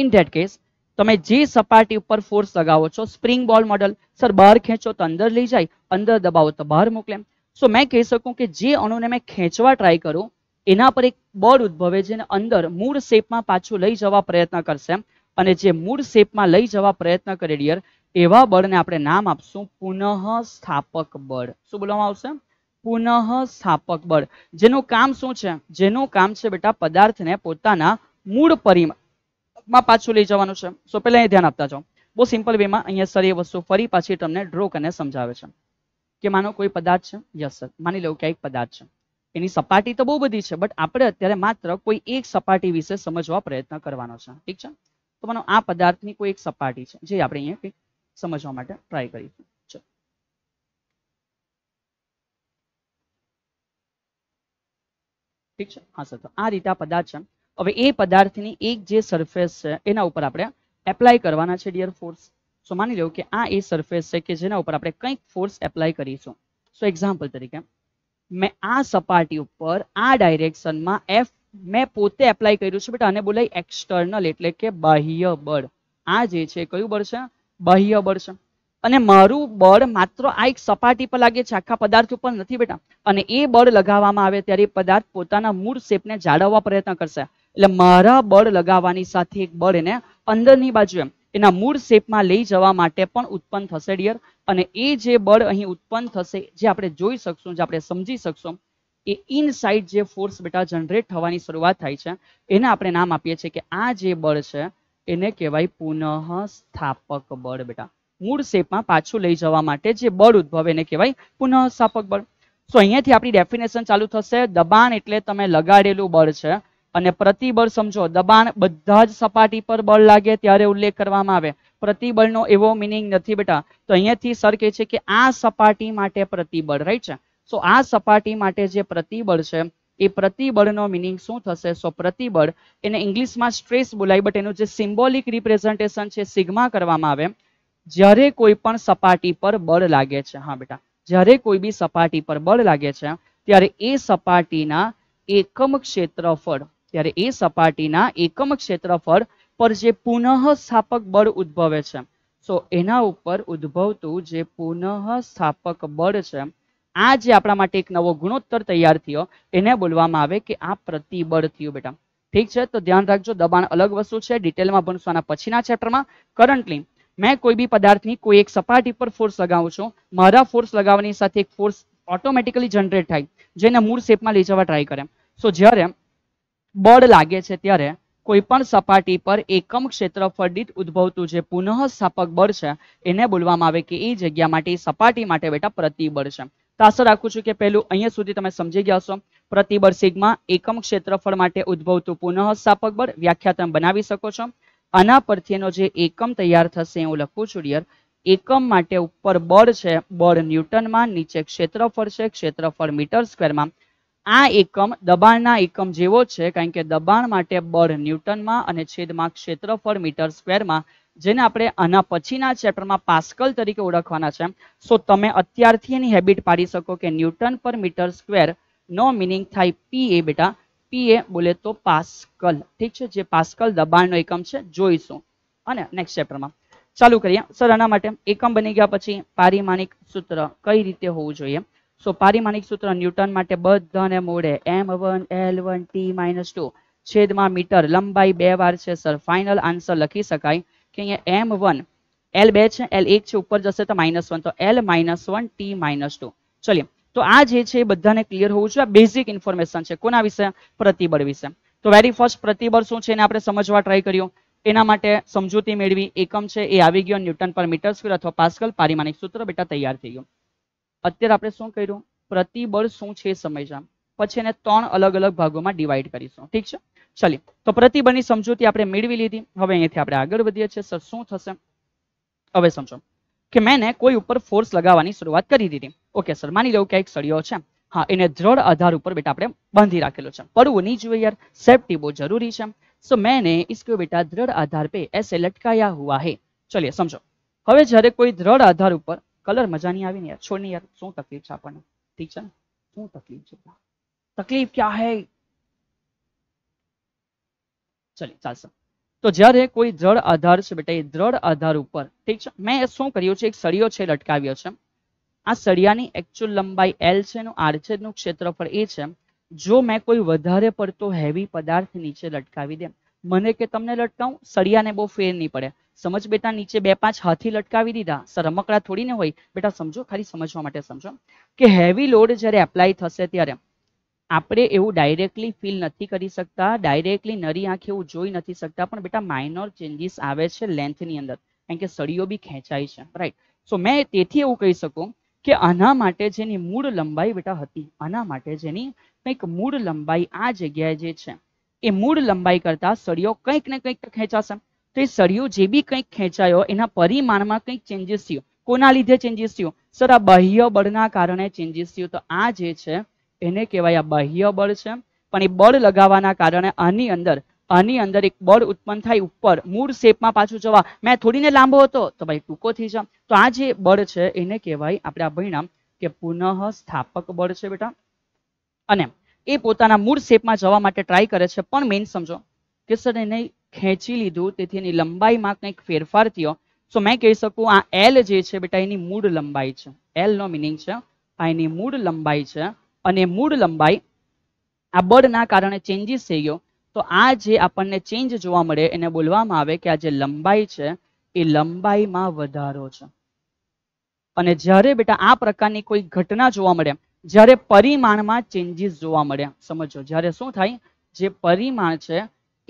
ઇન ધેટ કેસ તમે જે સપાટી ઉપર ફોર્સ લગાવો છો સ્પ્રિંગ બોલ મોડલ સર બહાર ખેંચો તો અંદર લઈ જાય અંદર દબાવો તો બહાર મોકલે સો મેં કહી શકું કે જે અણુને મેં ખેંચવા ટ્રાય કરું એના પર એક બળ ઉદ્ભવે છે અંદર મૂળ શેપમાં પાછું લઈ જવા પ્રયત્ન કરશે અને જે મૂળ શેપમાં લઈ જવા પ્રયત્ન કરે ડિયર એવા બળને આપણે નામ આપશું પુનઃ સ્થાપક બળ શું બોલવામાં આવશે પુનઃ સ્થાપક બળ જેનું કામ શું છે જેનું કામ છે બેટા પદાર્થને પોતાના મૂળ પરિમાણમાં પાછું લઈ જવાનું છે સો પહેલા અહીં ધ્યાન આપતા જાઓ બહુ સિમ્પલ વેમાં અહીંયા સર એ વસ્તુ ફરી પાછી તમને ડ્રો કરીને સમજાવે છે કે માનો કોઈ પદાર્થ છે યસ સર માની લો કે એક પદાર્થ છે એની સપાટી તો બહુ બધી છે બટ આપણે અત્યારે માત્ર કોઈ એક સપાટી વિશે સમજવા પ્રયત્ન કરવાનો છે ઠીક છે તો માનો આ પદાર્થની કોઈ એક સપાટી છે જે આપણે અહીંયા સમજવા માટે ટ્રાય કરીશું ઠીક છે હા સર તો આ રીતે આ પદાર્થ છે હવે એ પદાર્થની એક જે સરફેસ છે એના ઉપર આપણે એપ્લાય કરવાના છે ડિયર ફોર્સ સો માની લો કે આ એ સરફેસ છે કે જેના ઉપર આપણે કંઈક ફોર્સ એપ્લાય કરીશું સો એક્ઝામ્પલ તરીકે મેં આ સપાટી ઉપર આ ડાયરેક્શનમાં એફ મેં પોતે એપ્લાય કર્યું છે બટ અને બોલાય એક્સટર્નલ એટલે કે બાહ્ય બળ આ જે છે કયું બળ છે બાહ્ય બળ છે અને મારું બળ માત્ર આ એક સપાટી પર લાગે છે આખા પદાર્થ ઉપર નથી બેટા અને એ બળ લગાવવામાં આવે ત્યારે પદાર્થ પોતાના મૂળ શેપને જાળવવા પ્રયત્ન કરશે એટલે મારા બળ લગાવવાની સાથે એક બળ એને અંદરની બાજુ એના મૂળ શેપમાં લઈ જવા માટે પણ ઉત્પન્ન થશે ડિયર અને એ જે બળ અહીં ઉત્પન્ન થશે જે આપણે જોઈ શકશું જે આપણે સમજી શકશું એ ઇનસાઇડ જે ફોર્સ બેટા જનરેટ થવાની શરૂઆત થાય છે એને આપણે નામ આપીએ છીએ કે આ જે બળ છે એને કહેવાય પુનઃ સ્થાપક બળ બેટા મૂળ શેપમાં પાછું લઈ જવા માટે જે બળ ઉદ્ભવે એને કહેવાય પુનઃ સ્થાપક બળ સો અહીંયાથી આપણી ડેફિનેશન ચાલુ થશે દબાણ એટલે તમે લગાડેલું બળ છે અને પ્રતિબળ સમજો દબાણ બધા જ સપાટી પર બળ લાગે ત્યારે ઉલ્લેખ કરવામાં આવે પ્રતિબળનો એવો મિનિંગ નથી બેટા તો અહીંયાથી સર કહે છે કે આ સપાટી માટે પ્રતિબળ રાઈટ છે સો આ સપાટી માટે જે પ્રતિબળ છે એ પ્રતિબળનો મિનિંગ શું થશે સો પ્રતિબળ એને ઇંગ્લિશમાં સ્ટ્રેસ બોલાય બટ એનું જે સિમ્બોલિક રિપ્રેઝન્ટેશન છે સિગ્મા કરવામાં આવે જ્યારે કોઈ પણ સપાટી પર બળ લાગે છે હા બેટા જ્યારે કોઈ બી સપાટી પર બળ લાગે છે ત્યારે એ સપાટીના એકમ ક્ષેત્રફળ ત્યારે એ સપાટીના એકમ ક્ષેત્રફળ પર જે પુનઃ સ્થાપક બળ ઉદ્ભવે છે સો એના ઉપર ઉદ્ભવતું જે પુનઃ સ્થાપક બળ છે આ જે આપણા માટે એક નવો ગુણોત્તર તૈયાર થયો એને બોલવામાં આવે કે આ પ્રતિબળ થયું બેટા ઠીક છે તો ધ્યાન રાખજો દબાણ અલગ વસ્તુ છે ડિટેલમાં ભણશું પછીના ચેપ્ટરમાં કરંટલી મેં કોઈ બી પદાર્થની કોઈ એક સપાટી પર ફોર્સ લગાવું છું મારા ફોર્સ લગાવવાની સાથે એક ફોર્સ ઓટોમેટિકલી જનરેટ થાય જેને મૂળ શેપમાં લઈ જવા ટ્રાય કરે સો જ્યારે બળ લાગે છે ત્યારે કોઈ પણ સપાટી પર એકમ ક્ષેત્રફળ દીઠ ઉદ્ભવતું જે પુનઃ સ્થાપક બળ છે એને બોલવામાં આવે કે એ જગ્યા માટે સપાટી માટે બેટા પ્રતિબળ છે તો આશા રાખું છું કે પહેલું અહીંયા સુધી તમે સમજી ગયા હશો પ્રતિબળ સિગ્મા એકમ ક્ષેત્રફળ માટે ઉદ્ભવતું પુનઃસ્થાપક બળ વ્યાખ્યા તમે બનાવી શકો છો આના પરથી એનો જે એકમ તૈયાર થશે હું લખું છું ડિયર એકમ માટે ઉપર બળ છે બળ ન્યૂટનમાં નીચે ક્ષેત્રફળ છે ક્ષેત્રફળ મીટર સ્ક્વેરમાં આ એકમ દબાણના એકમ જેવો છે કારણ કે દબાણ માટે બળ ન્યૂટનમાં અને છેદમાં ક્ષેત્રફળ મીટર સ્ક્વેરમાં જેને આપણે આના પછીના ચેપ્ટરમાં પાસ્કલ તરીકે ઓળખવાના છે સો તમે અત્યારથી એની હેબિટ પાડી શકો કે newton per metre square no meaning થાય પી એ બેટા પી એ બોલે તો પાસ્કલ ઠીક છે જે પાસ્કલ દબાણનો એકમ છે જોઈશું અને નેક્સ્ટ ચેપ્ટરમાં ચાલુ કરીએ સર આના માટે એકમ બની ગયા પછી પારિમાણિક સૂત્ર કઈ રીતે હોવું જોઈએ સો પારિમાણિક સૂત્ર ન્યૂટન માટે બધાને મોડે M one L one T minus two છેદમાં મીટર લંબાઈ બે વાર છે સર ફાઇનલ આન્સર લખી શકાય કે અહીંયા એમ વન એલ બે છે એલ એક છે ઉપર જશે તો માઇનસ વન તો L minus one T minus two ચલીએ તો આ જે છે એ બધાને ક્લિયર હોવું જોઈએ આ બેઝિક ઇન્ફોર્મેશન છે કોના વિશે પ્રતિબળ વિશે તો વેરી ફર્સ્ટ પ્રતિબળ શું છે એને આપણે સમજવા ટ્રાય કર્યો એના માટે સમજૂતી મેળવી એકમ છે એ આવી ગયો ન્યૂટન પર મીટર સ્ક્વેર અથવા પાસ્કલ પારિમાણિક સૂત્ર બેટા તૈયાર થઈ ગયું અત્યારે આપણે શું કર્યું પ્રતિબળ શું છે સમજ્યા પછી એને ત્રણ અલગ અલગ ભાગોમાં ડિવાઈડ કરીશું ઠીક છે ચલીએ તો પ્રતિબંધિત સમજૂતી આપણે મેળવી લીધી હવે અહીંયાથી આપણે આગળ વધીએ છીએ સર શું થશે હવે સમજો કે મેં કોઈ ઉપર ફોર્સ લગાવવાની શરૂઆત કરી દીધી ઓકે સર માની લઉં કે એક સળિયો છે હા એને દ્રઢ આધાર ઉપર બેટા આપણે બાંધી રાખેલો છે પડવું નહીં જોઈએ યાર સેફટી બહુ જરૂરી છે સો મેને ઇસકો બેટા દ્રઢ આધાર પે એસે લટકાયા હુઆ હે ચલીએ સમજો હવે જ્યારે કોઈ દ્રઢ આધાર ઉપર કલર મજા મજાની આવી ને યાર છોડ યાર શું તકલીફ છે આપણને ઠીક છે ને શું તકલીફ છે તકલીફ ક્યાં હે ચલી ચાલશે તો જ્યારે કોઈ જળ આધાર છે બેટા એ જળ આધાર ઉપર ઠીક છે મેં શું કર્યું છે એક સળિયો છે લટકાવ્યો છે આ સળિયાની એકચ્યુઅલ લંબાઈ એલ છે એનું આરછેદનું ક્ષેત્રફળ એ છે જો મેં કોઈ વધારે પડતો હેવી પદાર્થ નીચે લટકાવી દે મને કે તમને લટકાવું સળિયાને બહુ ફેર નહીં પડે સમજ બેટા નીચે બે પાંચ હાથી લટકાવી દીધા સર રમકડા થોડી ને હોય બેટા સમજો ખાલી સમજવા માટે સમજો કે હેવી લોડ જયારે એપ્લાય થશે ત્યારે આપણે એવું ડાયરેક્ટલી ફીલ નથી કરી શકતા ડાયરેક્ટલી નરી આંખે એવું જોઈ નથી શકતા પણ બેટા માઇનોર ચેન્જીસ આવે છે લેન્થની અંદર કારણ કે સળીઓ બી ખેંચાય છે રાઈટ સો મેં તેથી એવું કહી શકું કે આના માટે જેની મૂળ લંબાઈ બેટા હતી આના માટે જેની કંઈક મૂળ લંબાઈ આ જગ્યાએ જે છે એ મૂળ લંબાઈ કરતા સળીઓ કંઈક ને કંઈક ખેંચાશે તો એ સળીઓ જે બી કંઈક ખેંચાયો એના પરિમાણમાં કંઈક ચેન્જીસ થયો કોના લીધે ચેન્જીસ થયો સર આ બાહ્ય બળના કારણે ચેન્જીસ થયું તો આ જે છે એને કહેવાય આ બાહ્ય બળ છે પણ એ બળ લગાવવાના કારણે આની અંદર આની અંદર એક બળ ઉત્પન્ન થાય ઉપર મૂળ શેપમાં પાછું જવા મેં થોડીને લાંબો હતો તો ભાઈ ટૂંકો થઈ જા તો આ જે બળ છે એને કહેવાય આપણે આ પરિણામ કે પુનઃ સ્થાપક બળ છે બેટા અને એ પોતાના મૂળ શેપમાં જવા માટે ટ્રાય કરે છે પણ મેઇન સમજો કે સર એને ખેંચી લીધું તેથી એની લંબાઈમાં કંઈક ફેરફાર થયો સો મેં કહી શકું આ એલ જે છે બેટા એની મૂળ લંબાઈ છે એલ નો મિનિંગ છે આ એની મૂળ લંબાઈ છે અને મૂળ લંબાઈ આ બળના કારણે ચેન્જીસ થઈ ગયો તો આ જે આપણને ચેન્જ જોવા મળે એને બોલવામાં આવે કે આ જે લંબાઈ છે એ લંબાઈમાં વધારો છે અને જ્યારે બેટા આ પ્રકારની કોઈ ઘટના જોવા મળે જ્યારે પરિમાણમાં ચેન્જીસ જોવા મળે સમજો જ્યારે શું થાય જે પરિમાણ છે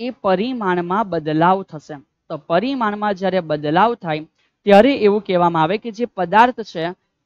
એ પરિમાણમાં બદલાવ થશે તો પરિમાણમાં જ્યારે બદલાવ થાય ત્યારે એવું કહેવામાં આવે કે જે પદાર્થ છે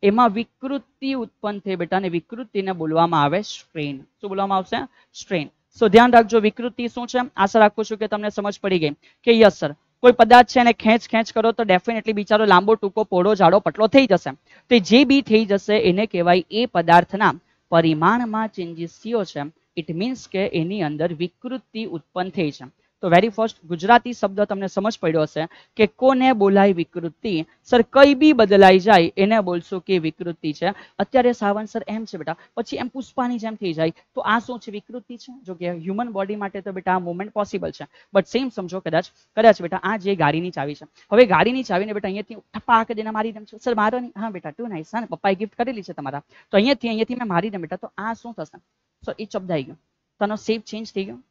એમાં વિકૃતિ ઉત્પન્ન થઈ બેટા અને વિકૃતિને બોલવામાં આવે સ્ટ્રેન શું બોલવામાં આવશે સ્ટ્રેન સો ધ્યાન રાખજો વિકૃતિ શું છે આશા રાખું છું કે તમને સમજ પડી ગઈ કે યસ સર કોઈ પદાર્થ છે એને ખેંચ ખેંચ કરો તો ડેફિનેટલી બિચારો લાંબો ટૂંકો પોળો જાડો પટલો થઈ જશે તે જે બી થઈ જશે એને કહેવાય એ પદાર્થના પરિમાણમાં ચેન્જીસ થયો છે ઇટ મીન્સ કે એની અંદર વિકૃતિ ઉત્પન્ન થઈ છે તો વેરી ફર્સ્ટ ગુજરાતી શબ્દ તમને સમજ પડ્યો હશે કે કોને બોલાય વિકૃતિ સર કઈ બી બદલાઈ જાય એને બોલશો કે વિકૃતિ છે અત્યારે સાવન સર એમ છે બેટા પછી એમ પુષ્પાની જેમ થઈ જાય તો આ શું છે વિકૃતિ છે જો કે હ્યુમન બોડી માટે તો બેટા આ મુવમેન્ટ પોસિબલ છે બટ સેમ સમજો કદાચ કદાચ બેટા આ જે ગાડીની ચાવી છે હવે ગાડીની ચાવીને બેટા અહીંયાથી ટપાક દેને મારી દેમ છે સર મારો નહીં હા બેટા તું નાઈસ હા પપ્પાએ ગિફ્ટ કરેલી છે તમારા તો અહીંયાથી અહીંયાથી મેં મારી દેમ બેટા તો આ શું થશે સો એ શબ્દ આવી ગયો તનો સેફ ચેન્જ થઈ ગયો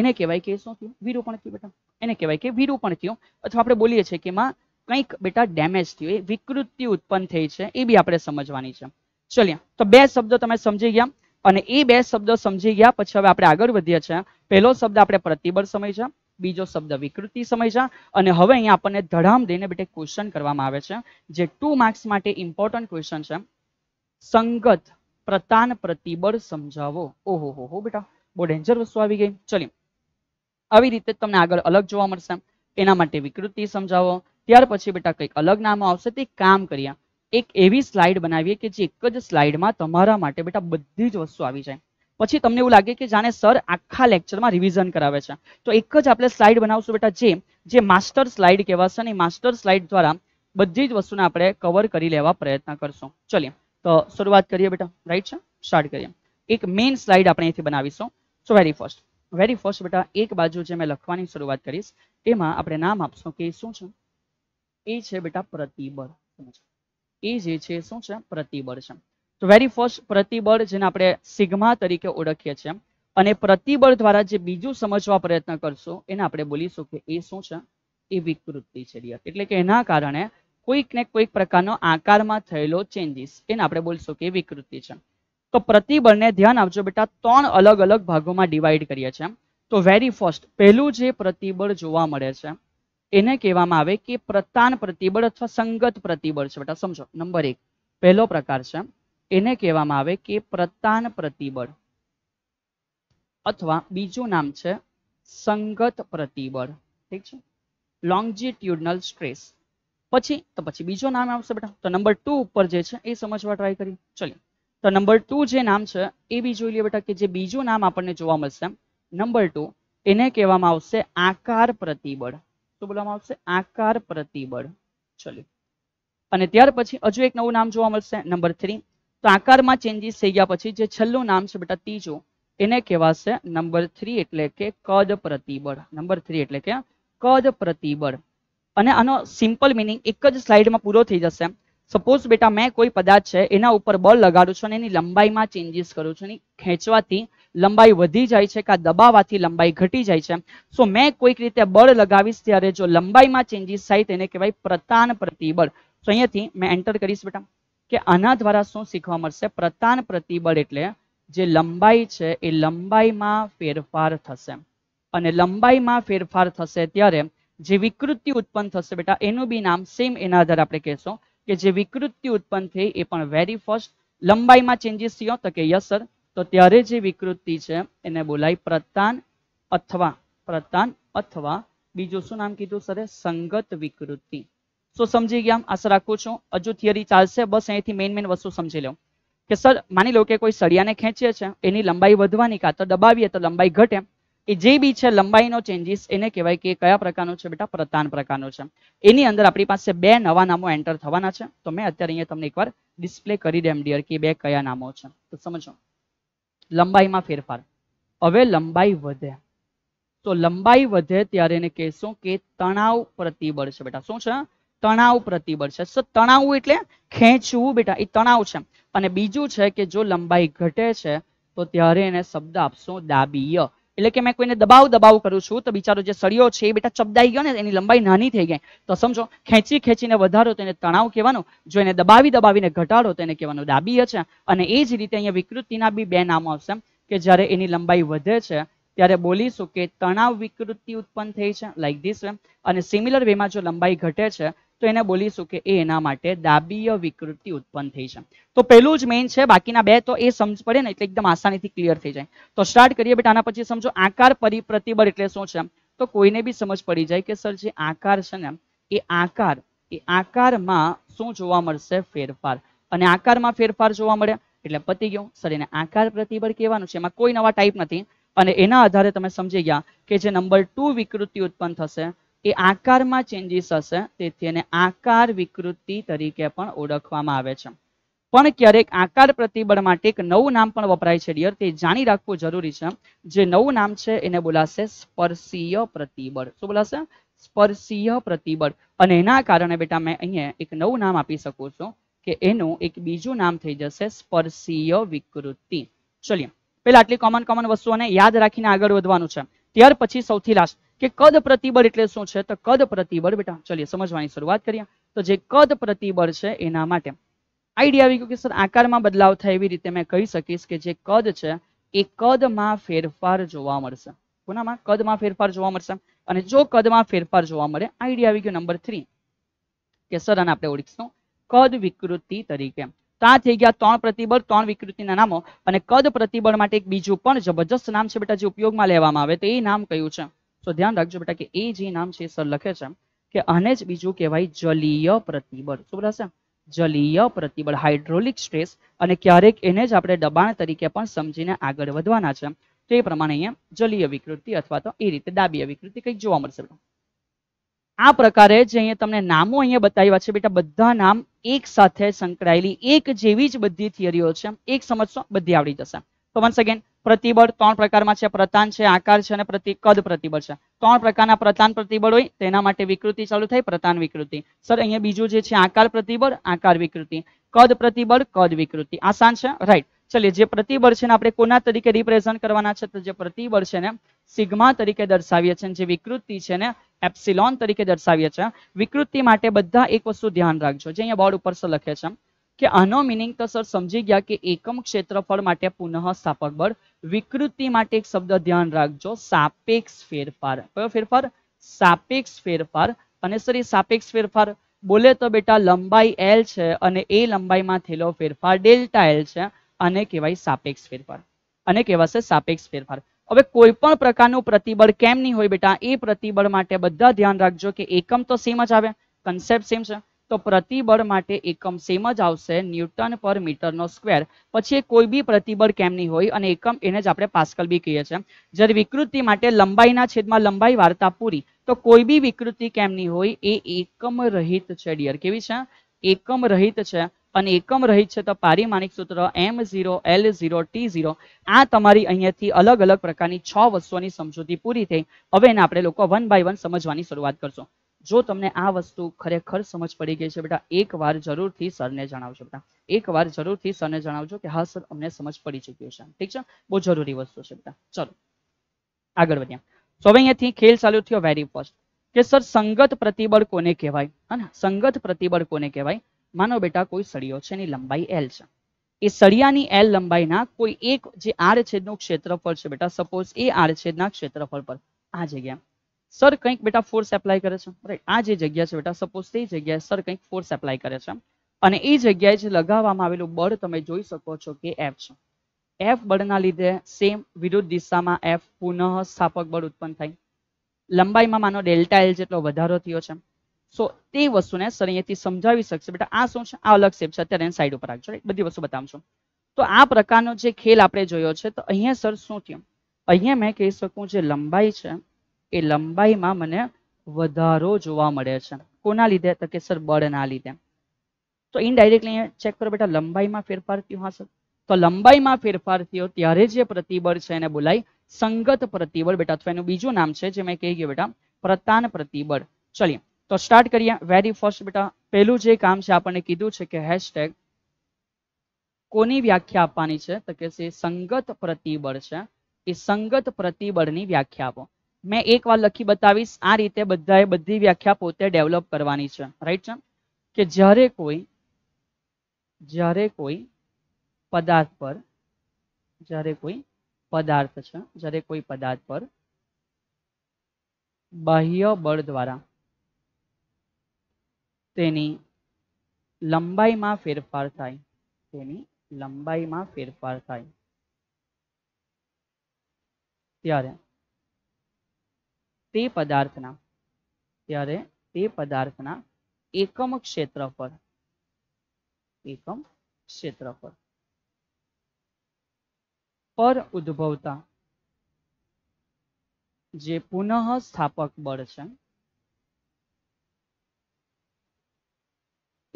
એને કહેવાય કે શું થયું વિરૂપણ થયું બેટા એને કહેવાય કે વિરૂપણ થયું અથવા આપણે બોલીએ છીએ કે એમાં કંઈક બેટા ડેમેજ થયું એ વિકૃતિ ઉત્પન્ન થઈ છે એ બી આપણે સમજવાની છે ચલિયા તો બે શબ્દો તમે સમજી ગયા અને એ બે શબ્દો સમજી ગયા પછી હવે આપણે આગળ વધીએ છીએ પહેલો શબ્દ આપણે પ્રતિબળ સમય છે બીજો શબ્દ વિકૃતિ સમય છે અને હવે અહીંયા આપણને ધડામ દઈને બેટે ક્વેશ્ચન કરવામાં આવે છે જે ટુ માર્ક્સ માટે ઇમ્પોર્ટન્ટ ક્વેશ્ચન છે સંગત પ્રતાન પ્રતિબળ સમજાવો ઓહો હો હો બેટા બહુ ડેન્જર વસ્તુ આવી ગઈ ચલી આવી રીતે તમને આગળ અલગ જોવા મળશે એના માટે વિકૃતિ સમજાવો ત્યાર પછી બેટા કંઈક અલગ નામ આવશે તે કામ કરીએ એક એવી સ્લાઇડ બનાવીએ કે જે એક જ સ્લાઇડમાં તમારા માટે બેટા બધી જ વસ્તુ આવી જાય પછી તમને એવું લાગે કે જાણે સર આખા લેક્ચરમાં રિવિઝન કરાવે છે તો એક જ આપણે સ્લાઇડ બનાવશું બેટા જે જે માસ્ટર સ્લાઇડ કહેવાશે અને માસ્ટર સ્લાઇડ દ્વારા બધી જ વસ્તુને આપણે કવર કરી લેવા પ્રયત્ન કરશું ચલીએ તો શરૂઆત કરીએ બેટા રાઈટ છે સ્ટાર્ટ કરીએ એક મેઇન સ્લાઇડ આપણે અહીંથી બનાવીશું so very first very first બેટા એક બાજુ જે મેં લખવાની શરૂઆત કરીશ તેમાં આપણે નામ આપશું કે શું છે એ છે બેટા પ્રતિબળ એ જે છે શું છે પ્રતિબળ છે તો વેરી ફર્સ્ટ પ્રતિબળ જેને આપણે સિગ્મા તરીકે ઓળખીએ છીએ અને પ્રતિબળ દ્વારા જે બીજું સમજવા પ્રયત્ન કરશો એને આપણે બોલીશું કે એ શું છે એ વિકૃતિ છે એટલે કે એના કારણે કોઈક ને કોઈક પ્રકારનો આકારમાં થયેલો ચેન્જીસ એને આપણે બોલીશું કે વિકૃતિ છે તો પ્રતિબળને ધ્યાન આપજો બેટા ત્રણ અલગ અલગ ભાગોમાં ડિવાઈડ કરીએ છીએ તો વેરી ફર્સ્ટ પહેલું જે પ્રતિબળ જોવા મળે છે એને કહેવામાં આવે કે પ્રતાન પ્રતિબળ અથવા સંગત પ્રતિબળ છે બેટા સમજો નંબર એક પહેલો પ્રકાર છે એને કહેવામાં આવે કે પ્રતાન પ્રતિબળ અથવા બીજું નામ છે સંગત પ્રતિબળ ઠીક છે લોંગજીટ્યુડનલ સ્ટ્રેસ પછી તો પછી બીજો નામ આવશે બેટા તો નંબર ટુ ઉપર જે છે એ સમજવા ટ્રાય કરીએ ચલો તો નંબર ટુ જે નામ છે એ બી જોઈ લઈએ બેટા કે જે બીજું નામ આપણને જોવા મળશે નંબર ટુ એને કહેવામાં આવશે આકાર પ્રતિબળ શું બોલવામાં આવશે આકાર પ્રતિબળ ચલો અને ત્યાર પછી હજુ એક નવું નામ જોવા મળશે નંબર થ્રી તો આકારમાં ચેન્જીસ થઈ ગયા પછી જે છેલ્લું નામ છે બેટા ત્રીજું એને કહેવાશે નંબર થ્રી એટલે કે કદ પ્રતિબળ નંબર થ્રી એટલે કે કદ પ્રતિબળ અને આનો સિમ્પલ મિનિંગ એક જ સ્લાઇડમાં પૂરો થઈ જશે સપોઝ બેટા મેં કોઈ પદાર્થ છે એના ઉપર બળ લગાડું છું અને એની લંબાઈમાં ચેન્જીસ કરું છું ખેંચવાથી લંબાઈ વધી જાય છે કે દબાવવાથી લંબાઈ ઘટી જાય છે સો મેં કોઈક રીતે બળ લગાવીશ ત્યારે જો લંબાઈમાં ચેન્જીસ થાય તેને કહેવાય પ્રતાન પ્રતિબળ સો અહીંયાથી મેં એન્ટર કરીશ બેટા કે આના દ્વારા શું શીખવા મળશે પ્રતાન પ્રતિબળ એટલે જે લંબાઈ છે એ લંબાઈમાં ફેરફાર થશે અને લંબાઈમાં ફેરફાર થશે ત્યારે જે વિકૃતિ ઉત્પન્ન થશે બેટા એનું બી નામ સેમ એના આધારે આપણે કહેશું કે જે વિકૃતિ ઉત્પન્ન થઈ એ પણ વેરી ફર્સ્ટ લંબાઈમાં ચેન્જીસ થયો તો કે યસ સર તો ત્યારે જે વિકૃતિ છે એને બોલાય પ્રતાન અથવા પ્રતાન અથવા બીજું શું નામ કીધું સરે સંગત વિકૃતિ શું સમજી ગયા આશા રાખું છું હજુ થિયરી ચાલશે બસ અહીંથી મેઇન મેઇન વસ્તુ સમજી લો કે સર માની લો કે કોઈ સળિયાને ખેંચીએ છે એની લંબાઈ વધવાની કાં તો દબાવીએ તો લંબાઈ ઘટે એ જે બી છે લંબાઈનો ચેન્જીસ એને કહેવાય કે કયા પ્રકારનો છે બેટા પ્રતાન પ્રકારનો છે એની અંદર આપણી પાસે બે નવા નામો એન્ટર થવાના છે તો મેં અત્યારે અહીંયા તમને એકવાર ડિસ્પ્લે કરી દેમ ડિયર કે બે કયા નામો છે તો સમજો લંબાઈમાં ફેરફાર હવે લંબાઈ વધે તો લંબાઈ વધે ત્યારે એને કહેશું કે તણાવ પ્રતિબળ છે બેટા શું છે તણાવ પ્રતિબળ છે સો તણાવ એટલે ખેંચવું બેટા એ તણાવ છે અને બીજું છે કે જો લંબાઈ ઘટે છે તો ત્યારે એને શબ્દ આપશો દાબીય એટલે કે મેં કોઈને દબાવ દબાવ કરું છું તો બિચારો જે સળિયો છે એ બેટા ચપદાઈ ગયો ને એની લંબાઈ નાની થઈ ગઈ તો સમજો ખેંચી ખેંચીને વધારો તેને તણાવ કહેવાનો જો એને દબાવી દબાવીને ઘટાડો તેને કહેવાનું ડાબી છે અને એ જ રીતે અહીંયા વિકૃતિના બી બે નામો આવશે કે જ્યારે એની લંબાઈ વધે છે ત્યારે બોલીશું કે તણાવ વિકૃતિ ઉત્પન્ન થઈ છે લાઈક ધીસ અને સિમિલર વેમાં જો લંબાઈ ઘટે છે તો એને બોલીશું કે એ એના માટે દાબીય વિકૃતિ ઉત્પન્ન થઈ છે તો પહેલું જ મેઇન છે બાકીના બે તો એ સમજ પડે ને એટલે એકદમ આસાનીથી ક્લિયર થઈ જાય તો સ્ટાર્ટ કરીએ બેટા આના પછી સમજો આકાર પરિપ્રતિબળ એટલે શું છે તો કોઈને બી સમજ પડી જાય કે સર જે આકાર છે ને એ આકાર એ આકારમાં શું જોવા મળશે ફેરફાર અને આકારમાં ફેરફાર જોવા મળ્યા એટલે પતી ગયો સર એને આકાર પ્રતિબળ કહેવાનું છે એમાં કોઈ નવા ટાઈપ નથી અને એના આધારે તમે સમજી ગયા કે જે નંબર ટુ વિકૃતિ ઉત્પન્ન થશે એ આકારમાં ચેન્જીસ હશે તેથી એને આકાર વિકૃતિ તરીકે પણ ઓળખવામાં આવે છે પણ ક્યારેક આકાર પ્રતિબળ માટે એક નવું નામ પણ વપરાય છે ડિયર તે જાણી રાખવું જરૂરી છે જે નવું નામ છે એને બોલાશે સ્પર્શીય પ્રતિબળ શું બોલાશે સ્પર્શીય પ્રતિબળ અને એના કારણે બેટા મેં અહીંયા એક નવું નામ આપી શકું છું કે એનું એક બીજું નામ થઈ જશે સ્પર્શીય વિકૃતિ ચલીએ પેલા આટલી કોમન કોમન વસ્તુઓને યાદ રાખીને આગળ વધવાનું છે ત્યાર પછી સૌથી લાસ્ટ કે કદ પ્રતિબળ એટલે શું છે તો કદ પ્રતિબળ બેટા ચલીએ સમજવાની શરૂઆત કરીએ તો જે કદ પ્રતિબળ છે એના માટે આઈડિયા આવી ગયો કે સર આકારમાં બદલાવ થાય એવી રીતે મેં કહી શકીશ કે જે કદ છે એ કદમાં ફેરફાર જોવા મળશે કોનામાં કદમાં ફેરફાર જોવા મળશે અને જો કદમાં ફેરફાર જોવા મળે આઈડિયા આવી ગયો નંબર થ્રી કે સર અને આપણે ઓળખીશું કદ વિકૃતિ તરીકે તો આ થઈ ગયા ત્રણ પ્રતિબળ ત્રણ વિકૃતિના નામો અને કદ પ્રતિબળ માટે એક બીજું પણ જબરજસ્ત નામ છે બેટા જે ઉપયોગમાં લેવામાં આવે તો એ નામ કયું છે સો ધ્યાન રાખજો બેટા કે એ જે નામ છે સર લખે છે કે આને જ બીજું કહેવાય જલીય પ્રતિબળ શું બરાબર જલીય પ્રતિબળ હાઇડ્રોલિક સ્ટ્રેસ અને ક્યારેક એને જ આપણે દબાણ તરીકે પણ સમજીને આગળ વધવાના છે તો એ પ્રમાણે અહીંયા જલીય વિકૃતિ અથવા તો એ રીતે દાબીય વિકૃતિ કંઈક જોવા મળશે આ પ્રકારે જે અહીંયા તમને નામો અહીંયા બતાવ્યા છે બેટા બધા નામ એક સાથે સંકળાયેલી એક જેવી જ બધી થિયરીઓ છે એક સમજશો બધી આવડી જશે તો વન્સ અગેન પ્રતિબળ ત્રણ પ્રકારમાં છે પ્રતાન છે આકાર છે અને પ્રતિ કદ પ્રતિબળ છે ત્રણ પ્રકારના પ્રતાન પ્રતિબળ હોય તેના માટે વિકૃતિ ચાલુ થાય પ્રતાન વિકૃતિ સર અહીંયા બીજું જે છે આકાર પ્રતિબળ આકાર વિકૃતિ કદ પ્રતિબળ કદ વિકૃતિ આસાન છે રાઈટ ચલીએ જે પ્રતિબળ છે ને આપણે કોના તરીકે રિપ્રેઝન્ટ કરવાના છે તો જે પ્રતિબળ છે ને સિગ્મા તરીકે દર્શાવીએ છીએ જે વિકૃતિ છે ને એપ્સિલોન તરીકે દર્શાવીએ છીએ વિકૃતિ માટે બધા એક વસ્તુ ધ્યાન રાખજો જે અહીંયા બોર્ડ ઉપર લખે છે કે આનો મિનિંગ તો સર સમજી ગયા કે એકમ ક્ષેત્રફળ માટે પુનઃ સ્થાપક બળ વિકૃતિ માટે એક શબ્દ ધ્યાન રાખજો સાપેક્ષ ફેરફાર કયો ફેરફાર સાપેક્ષ ફેરફાર અને સર એ સાપેક્ષ ફેરફાર બોલે તો બેટા લંબાઈ એલ છે અને એ લંબાઈમાં થયેલો ફેરફાર ડેલ્ટા એલ છે અને કહેવાય સાપેક્ષ ફેરફાર અને કહેવાશે સાપેક્ષ ફેરફાર હવે કોઈ પણ પ્રકારનું પ્રતિબળ કેમ નહીં હોય બેટા એ પ્રતિબળ માટે બધા ધ્યાન રાખજો કે એકમ તો સેમ જ આવે કન્સેપ્ટ સેમ છે તો પ્રતિબળ માટે એકમ સેમ જ આવશે ન્યૂટન પર મીટરનો સ્ક્વેર પછી કોઈ બી પ્રતિબળ કેમની હોય અને એકમ એને જ આપણે પાસ્કલ બી કહીએ છીએ જ્યારે વિકૃતિ માટે લંબાઈના છેદમાં લંબાઈ વાર્તા પૂરી તો કોઈ બી વિકૃતિ કેમની હોય એ એકમ રહિત છે ડિયર કેવી છે એકમ રહિત છે અને એકમ રહિત છે તો પારિમાણિક સૂત્ર M zero L zero T zero આ તમારી અહીંયાથી અલગ અલગ પ્રકારની છ વસ્તુઓની સમજૂતી પૂરી થઈ હવે એને આપણે લોકો વન બાય વન સમજવાની શરૂઆત કરશું જો તમને આ વસ્તુ ખરેખર સમજ પડી ગઈ છે બેટા એકવાર જરૂરથી સરને જણાવજો બેટા એકવાર જરૂરથી સરને જણાવજો કે હા સર અમને સમજ પડી ચૂક્યું છે ઠીક છે બહુ જરૂરી વસ્તુ છે બેટા ચલો આગળ વધ્યા સો હવે અહીંયાથી ખેલ ચાલુ થયો વેરી ફર્સ્ટ કે સર સંગત પ્રતિબળ કોને કહેવાય હા સંગત પ્રતિબળ કોને કહેવાય માનો બેટા કોઈ સળિયો છે એની લંબાઈ એલ છે એ સળિયાની એલ લંબાઈના કોઈ એક જે આર છેદનું ક્ષેત્રફળ છે બેટા સપોઝ એ આર છેદના ક્ષેત્રફળ પર આ જગ્યા સર કંઈક બેટા ફોર્સ એપ્લાય કરે છે રાઈટ આ જે જગ્યા છે બેટા સપોઝ તે જગ્યાએ સર કંઈક ફોર્સ એપ્લાય કરે છે અને એ જગ્યાએ જે લગાવવામાં આવેલું બળ તમે જોઈ શકો છો કે એફ છે એફ બળના લીધે સેમ વિરુદ્ધ દિશામાં એફ પુનઃ સ્થાપક બળ ઉત્પન્ન થાય લંબાઈમાં માનો ડેલ્ટા એલ જેટલો વધારો થયો છે સો તે વસ્તુને સર અહીંયાથી સમજાવી શકશે બેટા આ શું છે આ અલગ શેપ છે અત્યારે સાઈડ ઉપર રાખજો રાઈટ બધી વસ્તુ બતાવું છું તો આ પ્રકારનો જે ખેલ આપણે જોયો છે તો અહીંયા સર શું થયું અહીંયા મેં કહી શકું જે લંબાઈ છે એ લંબાઈમાં મને વધારો જોવા મળે છે કોના લીધે તો કે સર બળના લીધે તો ઇનડાયરેક્ટલી ચેક કરો બેટા લંબાઈમાં ફેરફાર થયો હા સર તો લંબાઈમાં ફેરફાર થયો ત્યારે જે પ્રતિબળ છે એને બોલાય સંગત પ્રતિબળ બેટા અથવા એનું બીજું નામ છે જે મેં કહી ગયું બેટા પ્રતાન પ્રતિબળ ચલીએ તો સ્ટાર્ટ કરીએ વેરી ફર્સ્ટ બેટા પહેલું જે કામ છે આપણને કીધું છે કે હેશટેગ કોની વ્યાખ્યા આપવાની છે તો કે સંગત પ્રતિબળ છે એ સંગત પ્રતિબળની વ્યાખ્યા આપો મેં એક વાર લખી બતાવીશ આ રીતે બધાએ બધી વ્યાખ્યા પોતે ડેવલપ કરવાની છે રાઈટ છે કે જ્યારે કોઈ જ્યારે કોઈ પદાર્થ પર જ્યારે કોઈ પદાર્થ છે જ્યારે કોઈ પદાર્થ પર બાહ્ય બળ દ્વારા તેની લંબાઈમાં ફેરફાર થાય તેની લંબાઈમાં ફેરફાર થાય ત્યારે તે પદાર્થના ત્યારે તે પદાર્થના એકમ ક્ષેત્ર પર એકમ ક્ષેત્ર પર ઉદ્ભવતા જે પુનઃ સ્થાપક બળ છે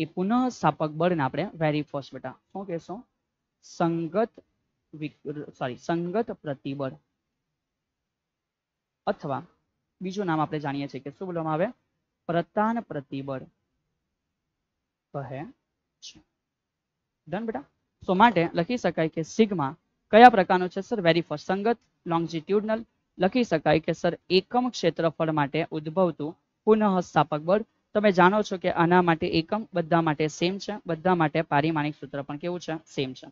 એ પુનઃ સ્થાપક બળને આપણે વેરી ફર્સ્ટ બેટા શું કહેશું સંગત સોરી સંગત પ્રતિબળ અથવા બીજું નામ આપણે જાણીએ છીએ કે શું બોલવામાં આવે પ્રતાન પ્રતિબળ કહે છે ડન બેટા સો માટે લખી શકાય કે સિગમા કયા પ્રકારનું છે સર વેરી ફર્સ્ટ સંગત લોંગિટ્યુડનલ લખી શકાય કે સર એકમ ક્ષેત્રફળ માટે ઉદ્ભવતું પુનઃસ્થાપક બળ તમે જાણો છો કે આના માટે એકમ બધા માટે સેમ છે બધા માટે પારિમાણિક સૂત્ર પણ કેવું છે સેમ છે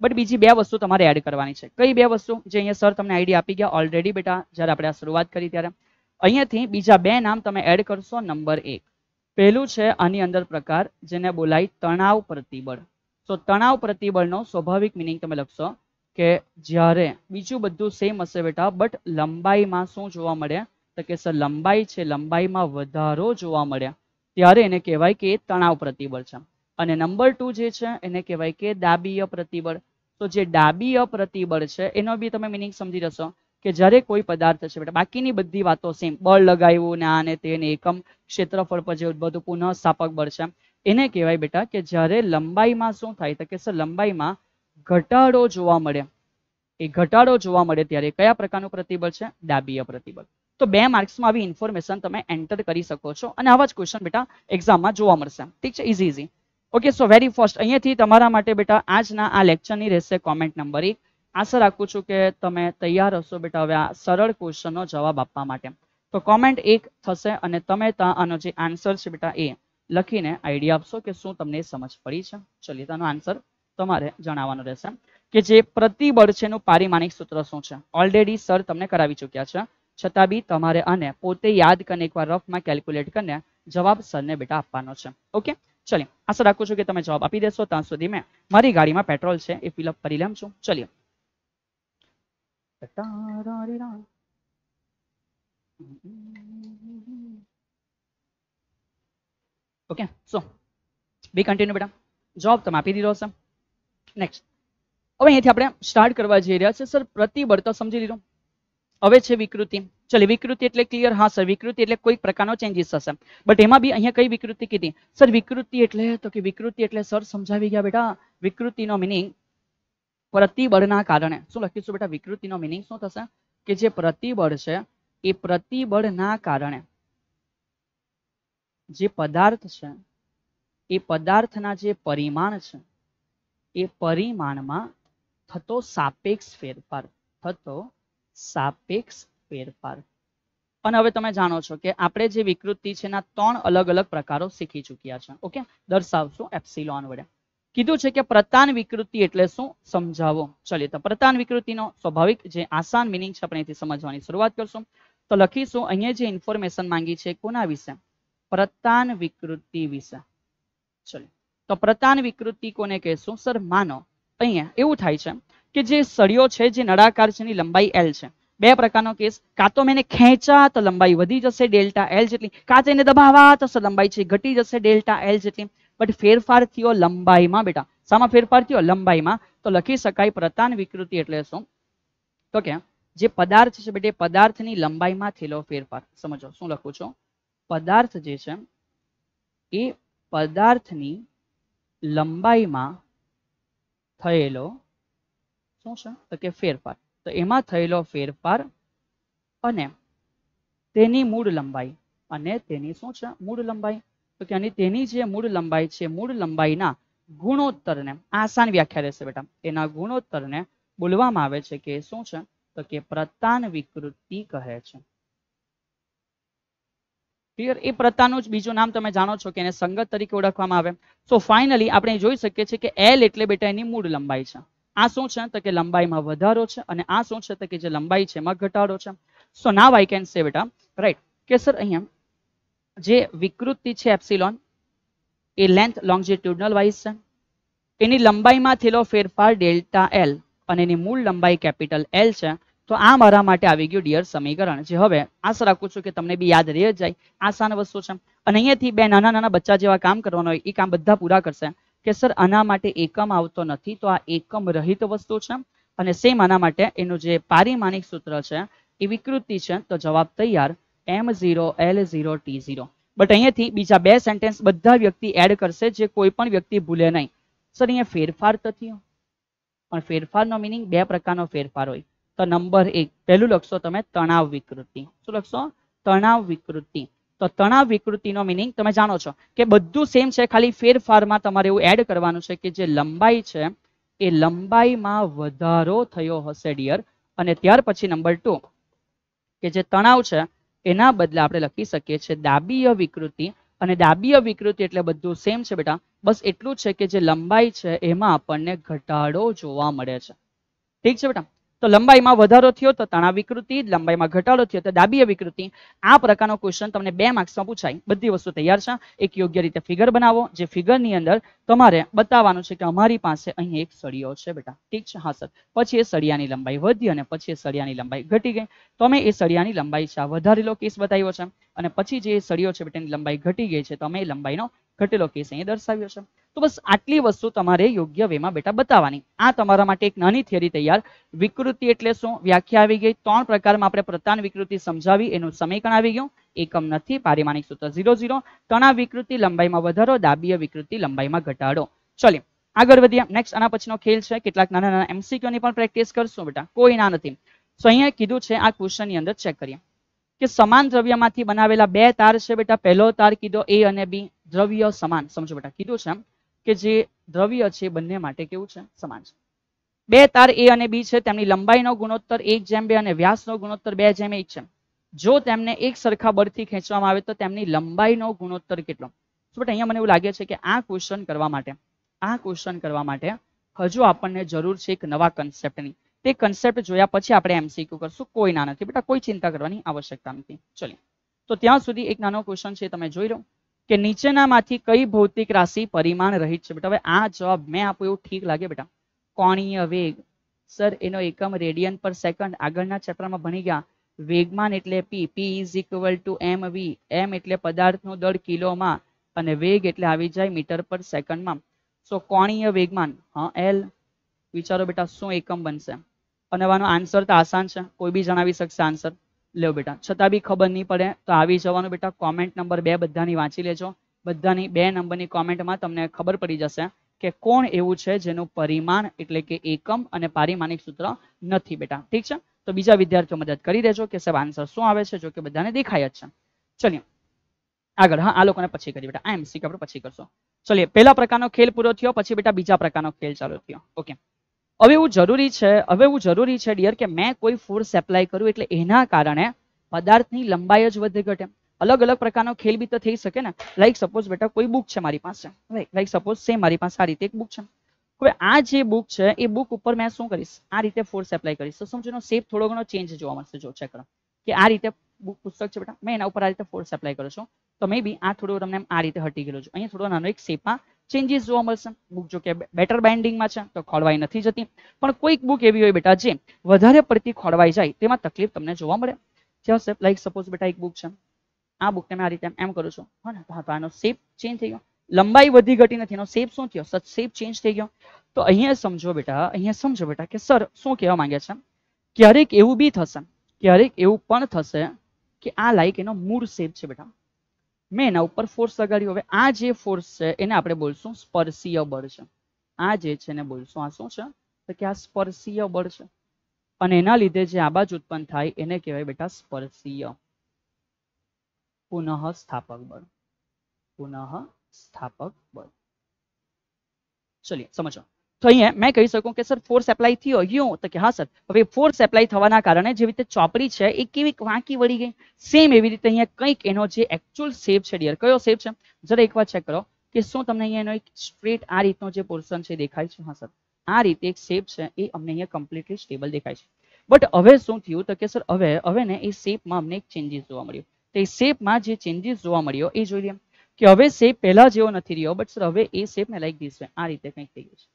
બટ બીજી બે વસ્તુ તમારે એડ કરવાની છે કઈ બે વસ્તુ જે અહીંયા સર તમને આઈડિયા આપી ગયા ઓલરેડી બેટા જ્યારે આપણે આ શરૂઆત કરી ત્યારે અહીંયાથી બીજા બે નામ તમે એડ કરશો નંબર એક પહેલું છે આની અંદર પ્રકાર જેને બોલાય તણાવ પ્રતિબળ તો તણાવ પ્રતિબળનો સ્વાભાવિક મિનિંગ તમે લખશો કે જ્યારે બીજું બધું સેમ હશે બેટા બટ લંબાઈમાં શું જોવા મળે તો કે સર લંબાઈ છે લંબાઈમાં વધારો જોવા મળ્યા ત્યારે એને કહેવાય કે તણાવ પ્રતિબળ છે અને નંબર ટુ જે છે એને કહેવાય કે ડાબીય પ્રતિબળ તો જે ડાબીય પ્રતિબળ છે એનો બી તમે મિનિંગ સમજી જશો કે જ્યારે કોઈ પદાર્થ છે બેટા બાકીની બધી વાતો સેમ બળ લગાવ્યું ને આ તે એકમ ક્ષેત્રફળ પર જે ઉદ્ભવતું પુનઃસ્થાપક બળ છે એને કહેવાય બેટા કે જ્યારે લંબાઈમાં શું થાય તો કે સર લંબાઈમાં ઘટાડો જોવા મળે એ ઘટાડો જોવા મળે ત્યારે કયા પ્રકારનું પ્રતિબળ છે ડાબીય પ્રતિબળ તો બે માર્ક્સમાં આવી ઇન્ફોર્મેશન તમે એન્ટર કરી શકો છો અને આવા જ ક્વેશ્ચન બેટા એક્ઝામમાં જોવા મળશે ઠીક છે easy easy okay so very first અહીંયાથી તમારા માટે બેટા આજના આ લેક્ચરની રહેશે કોમેન્ટ નંબર એક આશા રાખું છું કે તમે તૈયાર હશો બેટા હવે આ સરળ ક્વેશ્ચનનો જવાબ આપવા માટે તો કોમેન્ટ એક થશે અને તમે ત્યાં આનો જે આન્સર છે બેટા એ લખીને આઈડિયા આપશો કે શું તમને સમજ પડી છે ચલીએ તેનો આન્સર તમારે જણાવવાનો રહેશે કે જે પ્રતિબળ છે એનું પારિમાણિક સૂત્ર શું છે ઓલરેડી સર તમને કરાવી ચૂક્યા છે છતાં બી તમારે આને પોતે યાદ કરીને એકવાર રફમાં કેલ્ક્યુલેટ કરીને જવાબ સરને બેટા આપવાનો છે ઓકે ચલીએ આશા રાખું છું કે તમે જવાબ આપી દેશો ત્યાં સુધી મેં મારી ગાડીમાં પેટ્રોલ છે એ ફિલઅપ કરી લેમ છું ચલીએ ઓકે સો બી કન્ટિન્યુ બેટા જોબ તમે આપી દીધો છે નેક્સ્ટ હવે અહીંયાથી આપણે સ્ટાર્ટ કરવા જઈ રહ્યા છે સર પ્રતિબળતા સમજી લીધું હવે છે વિકૃતિ ચલે વિકૃતિ એટલે ક્લિયર હા સર વિકૃતિ એટલે કોઈ પ્રકારનો ચેન્જીસ થશે બટ એમાં બી અહીંયા કઈ વિકૃતિ કીધી સર વિકૃતિ એટલે તો કે વિકૃતિ એટલે સર સમજાવી ગયા બેટા વિકૃતિનો મિનિંગ પ્રતિબળના કારણે શું લખીશું બેટા વિકૃતિનો મિનિંગ શું થશે કે જે પ્રતિબળ છે એ પ્રતિબળના કારણે જે પદાર્થ છે એ પદાર્થના જે પરિમાણ છે એ પરિમાણમાં થતો સાપેક્ષ ફેરફાર થતો સાપેક્ષ ફેરફાર અને હવે તમે જાણો છો કે આપણે જે વિકૃતિ છે એના ત્રણ અલગ અલગ પ્રકારો શીખી ચૂક્યા છે ઓકે દર્શાવશું એપ્સિલોન વડે કીધું છે કે પ્રતાન વિકૃતિ એટલે શું સમજાવો ચલો તો પ્રતાન વિકૃતિનો સ્વાભાવિક જે આસાન મિનિંગ છે આપણે સમજવાની શરૂઆત કરશું તો લખીશું અહીંયા જે ઇન્ફોર્મેશન માંગી છે કોના વિશે પ્રતાન વિકૃતિ વિશે ચલો તો પ્રતાન વિકૃતિ કોને કહેશું સર માનો અહીંયા એવું થાય છે કે જે સળિયો છે જે નળાકાર છે એની લંબાઈ એલ છે બે પ્રકારનો કેસ કાં તો મેં ખેંચા તો લંબાઈ વધી જશે ડેલ્ટા એલ જેટલી કાં તો એને દબાવા તો લંબાઈ છે ઘટી જશે ડેલ્ટા એલ જેટલી બટ ફેરફાર થયો લંબાઈમાં બેટા સામાં ફેરફાર થયો લંબાઈમાં તો લખી શકાય પ્રતાન વિકૃતિ એટલે શું તો કે જે પદાર્થ છે બેટા પદાર્થની લંબાઈમાં થયેલો ફેરફાર સમજો શું લખું છું પદાર્થ જે છે એ પદાર્થની લંબાઈમાં થયેલો શું છે તો કે ફેરફાર તો એમાં થયેલો ફેરફાર અને તેની મૂળ લંબાઈ અને તેની શું છે મૂળ લંબાઈ તો ત્યાંની તેની જે મૂળ લંબાઈ છે મૂળ લંબાઈના ગુણોત્તરને આસાન વ્યાખ્યા રહેશે બેટા એના ગુણોત્તરને બોલવામાં આવે છે કે શું છે તો કે પ્રતાન વિકૃતિ કહે છે ક્લિયર એ પ્રતાનનું જ બીજું નામ તમે જાણો છો કે એને સંગત તરીકે ઓળખવામાં આવે સો ફાઇનલી આપણે જોઈ શકીએ છીએ કે એલ એટલે બેટા એની મૂળ લંબાઈ છે આ શું છે તો કે લંબાઈમાં વધારો છે અને આ શું છે તો કે જે લંબાઈ છે એમાં ઘટાડો છે સો ના આઈ કેન સે બેટા રાઈટ કે સર અહીંયા જે વિકૃતિ છે એપ્સિલોન એ લેન્થ લોન્ગિટ્યુડનલ વાઇઝ છે એની લંબાઈમાં થયેલો ફેરફાર ડેલ્ટા એલ અને એની મૂળ લંબાઈ કેપિટલ એલ છે તો આ મારા માટે આવી ગયું ડિયર સમીકરણ જે હવે આશા રાખું છું કે તમને બી યાદ રહી જાય આસાન વસ્તુ છે અને અહીંયાથી બે નાના નાના બચ્ચા જેવા કામ કરવાનો હોય એ કામ બધા પૂરા કરશે કે સર આના માટે એકમ આવતો નથી તો આ એકમ રહિત વસ્તુ છે અને સેમ આના માટે એનું જે પારિમાનિક સૂત્ર છે એ વિકૃતિ છે તો જવાબ તૈયાર M zero L zero T zero but અહીંયાથી બીજા બે સેન્ટેન્સ બધા વ્યક્તિ એડ કરશે જે કોઈ પણ વ્યક્તિ ભૂલે નહીં સર અહીંયા ફેરફાર તો થયો પણ ફેરફારનો મિનિંગ બે પ્રકારનો ફેરફાર હોય તો નંબર એક પહેલું લખશો તમે તણાવ વિકૃતિ શું લખશો તણાવ વિકૃતિ તો તણાવ વિકૃતિનો મિનિંગ તમે જાણો છો કે બધું સેમ છે ખાલી ફેરફારમાં તમારે એવું એડ કરવાનું છે કે જે લંબાઈ છે એ લંબાઈમાં વધારો થયો હશે ડિયર અને ત્યાર પછી નંબર ટુ કે જે તણાવ છે એના બદલે આપણે લખી શકીએ છીએ ડાબીય વિકૃતિ અને ડાબીય વિકૃતિ એટલે બધું સેમ છે બેટા બસ એટલું છે કે જે લંબાઈ છે એમાં આપણને ઘટાડો જોવા મળે છે ઠીક છે બેટા તો લંબાઈમાં વધારો થયો તો તણાવ વિકૃતિ લંબાઈમાં ઘટાડો થયો તો ડાબીય વિકૃતિ આ પ્રકારનો ક્વેશ્ચન તમને બે માર્ક્સમાં પૂછાય બધી વસ્તુ તૈયાર છે એક યોગ્ય રીતે ફિગર બનાવો જે ફિગરની અંદર તમારે બતાવવાનું છે કે અમારી પાસે અહીં એક સળિયો છે બેટા ઠીક છે હા સર પછી એ સળિયાની લંબાઈ વધી અને પછી એ સળિયાની લંબાઈ ઘટી ગઈ તમે એ સળિયાની લંબાઈ છે વધારેલો કેસ બતાવ્યો છે અને પછી જે સળિયો છે બેટાની લંબાઈ ઘટી ગઈ છે તમે એ લંબાઈનો ઘટેલો કેસ અહીંયા દર્શાવ્યો છે તો બસ આટલી વસ્તુ તમારે યોગ્ય વેમાં બેટા બતાવવાની આ તમારા માટે એક નાની થિયરી તૈયાર વિકૃતિ એટલે શું વ્યાખ્યા આવી ગઈ ત્રણ પ્રકારમાં આપણે પ્રતાન વિકૃતિ સમજાવી એનું સમીકરણ આવી ગયું એકમ નથી પારિમાણિક સૂત્ર ઝીરો ઝીરો તણાવ વિકૃતિ લંબાઈમાં વધારો દાબીય વિકૃતિ લંબાઈમાં ઘટાડો ચલીએ આગળ વધ્યા નેક્સ્ટ આના પછીનો ખેલ છે કેટલાક નાના નાના એમસીક્યુ ની પણ પ્રેક્ટિસ કરશું બેટા કોઈ ના નથી સો અહીંયા કીધું છે આ ક્વેશ્ચન ની અંદર ચેક કરીએ કે સમાન દ્રવ્યમાંથી બનાવેલા બે તાર છે બેટા પહેલો તાર કીધો એ અને બી દ્રવ્ય સમાન સમજો બેટા કીધું છે કે જે દ્રવ્ય છે બંને માટે કેવું છે સમાન છે બે તાર એ અને બી છે તેમની લંબાઈનો ગુણોત્તર એક જેમ બે અને વ્યાસનો ગુણોત્તર બે જેમ એક છે જો તેમને એક સરખા બળથી ખેંચવામાં આવે તો તેમની લંબાઈનો ગુણોત્તર કેટલો તો બેટા અહીંયા મને એવું લાગે છે કે આ ક્વેશ્ચન કરવા માટે આ ક્વેશ્ચન કરવા માટે હજુ આપણને જરૂર છે એક નવા કન્સેપ્ટની તે કન્સેપ્ટ જોયા પછી આપણે એમસીક્યુ કરશું કોઈ ના નથી બેટા કોઈ ચિંતા કરવાની આવશ્યકતા નથી ચલો તો ત્યાં સુધી એક નાનો ક્વેશ્ચન છે તમે જોઈ લો કે નીચેનામાંથી કઈ ભૌતિક રાશિ પરિમાણ રહિત છે બેટા હવે આ જવાબ મેં આપો એવું ઠીક લાગે બેટા કોણીય વેગ સર એનો એકમ રેડિયન પર સેકન્ડ આગળના ચેપ્ટરમાં ભણી ગયા વેગમાન એટલે P P is equal to M V M એટલે પદાર્થનો દળ કિલોમાં અને વેગ એટલે આવી જાય મીટર પર સેકન્ડમાં સો કોણીય વેગમાન હા એલ વિચારો બેટા શું એકમ બનશે અને આનો આન્સર તો આસાન છે કોઈ બી જણાવી શકશે આન્સર લ્યો બેટા છતાં બી ખબર નહીં પડે તો આવી જવાનું બેટા કોમેન્ટ નંબર બે બધાની વાંચી લેજો બધાની બે નંબરની કોમેન્ટમાં તમને ખબર પડી જશે કે કોણ એવું છે જેનું પરિમાણ એટલે કે એકમ અને પારિમાણિક સૂત્ર નથી બેટા ઠીક છે તો બીજા વિદ્યાર્થીઓ મદદ કરી દેજો કે સાહેબ આન્સર શું આવે છે જો કે બધાને દેખાય જ છે ચલિયો આગળ હા આ લોકોને પછી કરી બેટા આ એમસીક્યુ આપણે પછી કરશો ચલિએ પહેલા પ્રકારનો ખેલ પૂરો થયો પછી બેટા બીજા પ્રકારનો ખેલ ચાલુ થયો ઓકે હવે એવું જરૂરી છે હવે એવું જરૂરી છે ડિયર કે મેં કોઈ ફોર્સ એપ્લાય કર્યું એટલે એના કારણે પદાર્થની લંબાઈ જ વધે ઘટે અલગ અલગ પ્રકારનો ખેલ બી તો થઈ શકે ને લાઈક સપોઝ બેટા કોઈ બુક છે મારી પાસે લાઈક સપોઝ સે મારી પાસે આ રીતે એક બુક છે હવે આ જે બુક છે એ બુક ઉપર મેં શું કરીશ આ રીતે ફોર્સ એપ્લાય કરીશ તો સમજો શેપ થોડો ઘણો ચેન્જ જોવા મળશે જો ચેક કે આ રીતે બુક પુસ્તક છે બેટા મેં એના ઉપર આ રીતે ફોર્સ એપ્લાય કર્યો છું તો મે બી આ થોડું તમને આ રીતે હટી ગયેલું છે અહીંયા થોડો નાનો એક શેપમાં ચેન્જીસ જોવા મળશે બુક જો કે બેટર બાઇન્ડિંગમાં છે તો ખોળવાઈ નથી જતી પણ કોઈક બુક એવી હોય બેટા જે વધારે પડતી ખોળવાઈ જાય તેમાં તકલીફ તમને જોવા મળે જશે લાઈક સપોઝ બેટા એક બુક છે આ બુકને મેં આ રીતે એમ કરું છો હા ને તો આનો શેપ ચેન્જ થઈ ગયો લંબાઈ વધી ઘટી નથી એનો શેપ શું થયો સચ શેપ ચેન્જ થઈ ગયો તો અહીંયા સમજો બેટા અહીંયા સમજો બેટા કે સર શું કહેવા માંગે છે ક્યારેક એવું બી થશે ક્યારેક એવું પણ થશે કે આ લાઈક એનો મૂળ શેપ છે બેટા મેં એના ઉપર ફોર્સ લગાડ્યું હવે આ જે ફોર્સ છે એને આપણે બોલશું સ્પર્શીય બળ છે આ જે છે એને બોલશું આ શું છે તો કે આ સ્પર્શીય બળ છે અને એના લીધે જે આબાજ ઉત્પન્ન થાય એને કહેવાય બેટા સ્પર્શીય પુનઃ સ્થાપક બળ પુનઃ સ્થાપક બળ ચલિએ સમજો તો અહીંયા મેં કહી શકું કે સર ફોર્સ એપ્લાય થયો યું તો કે હા સર હવે ફોર્સ એપ્લાય થવાના કારણે જેવી રીતે ચોપડી છે એ કેવી વાંકી વળી ગઈ સેમ એવી રીતે અહીંયા કંઈક એનો જે એકચ્યુઅલ શેપ છે ડિયર કયો શેપ છે જરા એકવાર ચેક કરો કે શું તમને અહીંયા એનો એક સ્ટ્રેટ આ રીતનો જે પોર્શન છે દેખાય છે હા સર આ રીતે એક શેપ છે એ અમને અહીંયા કમ્પ્લીટલી સ્ટેબલ દેખાય છે બટ હવે શું થયું તો કે સર હવે હવે ને એ શેપમાં અમને એક ચેન્જીસ જોવા મળ્યો તો એ શેપમાં જે ચેન્જીસ જોવા મળ્યો એ જોઈ લઈએ કે હવે શેપ પહેલા જેવો નથી રહ્યો બટ સર હવે એ શેપ ને લાઈક ધીસ આ રીતે કંઈક થઈ ગયું છે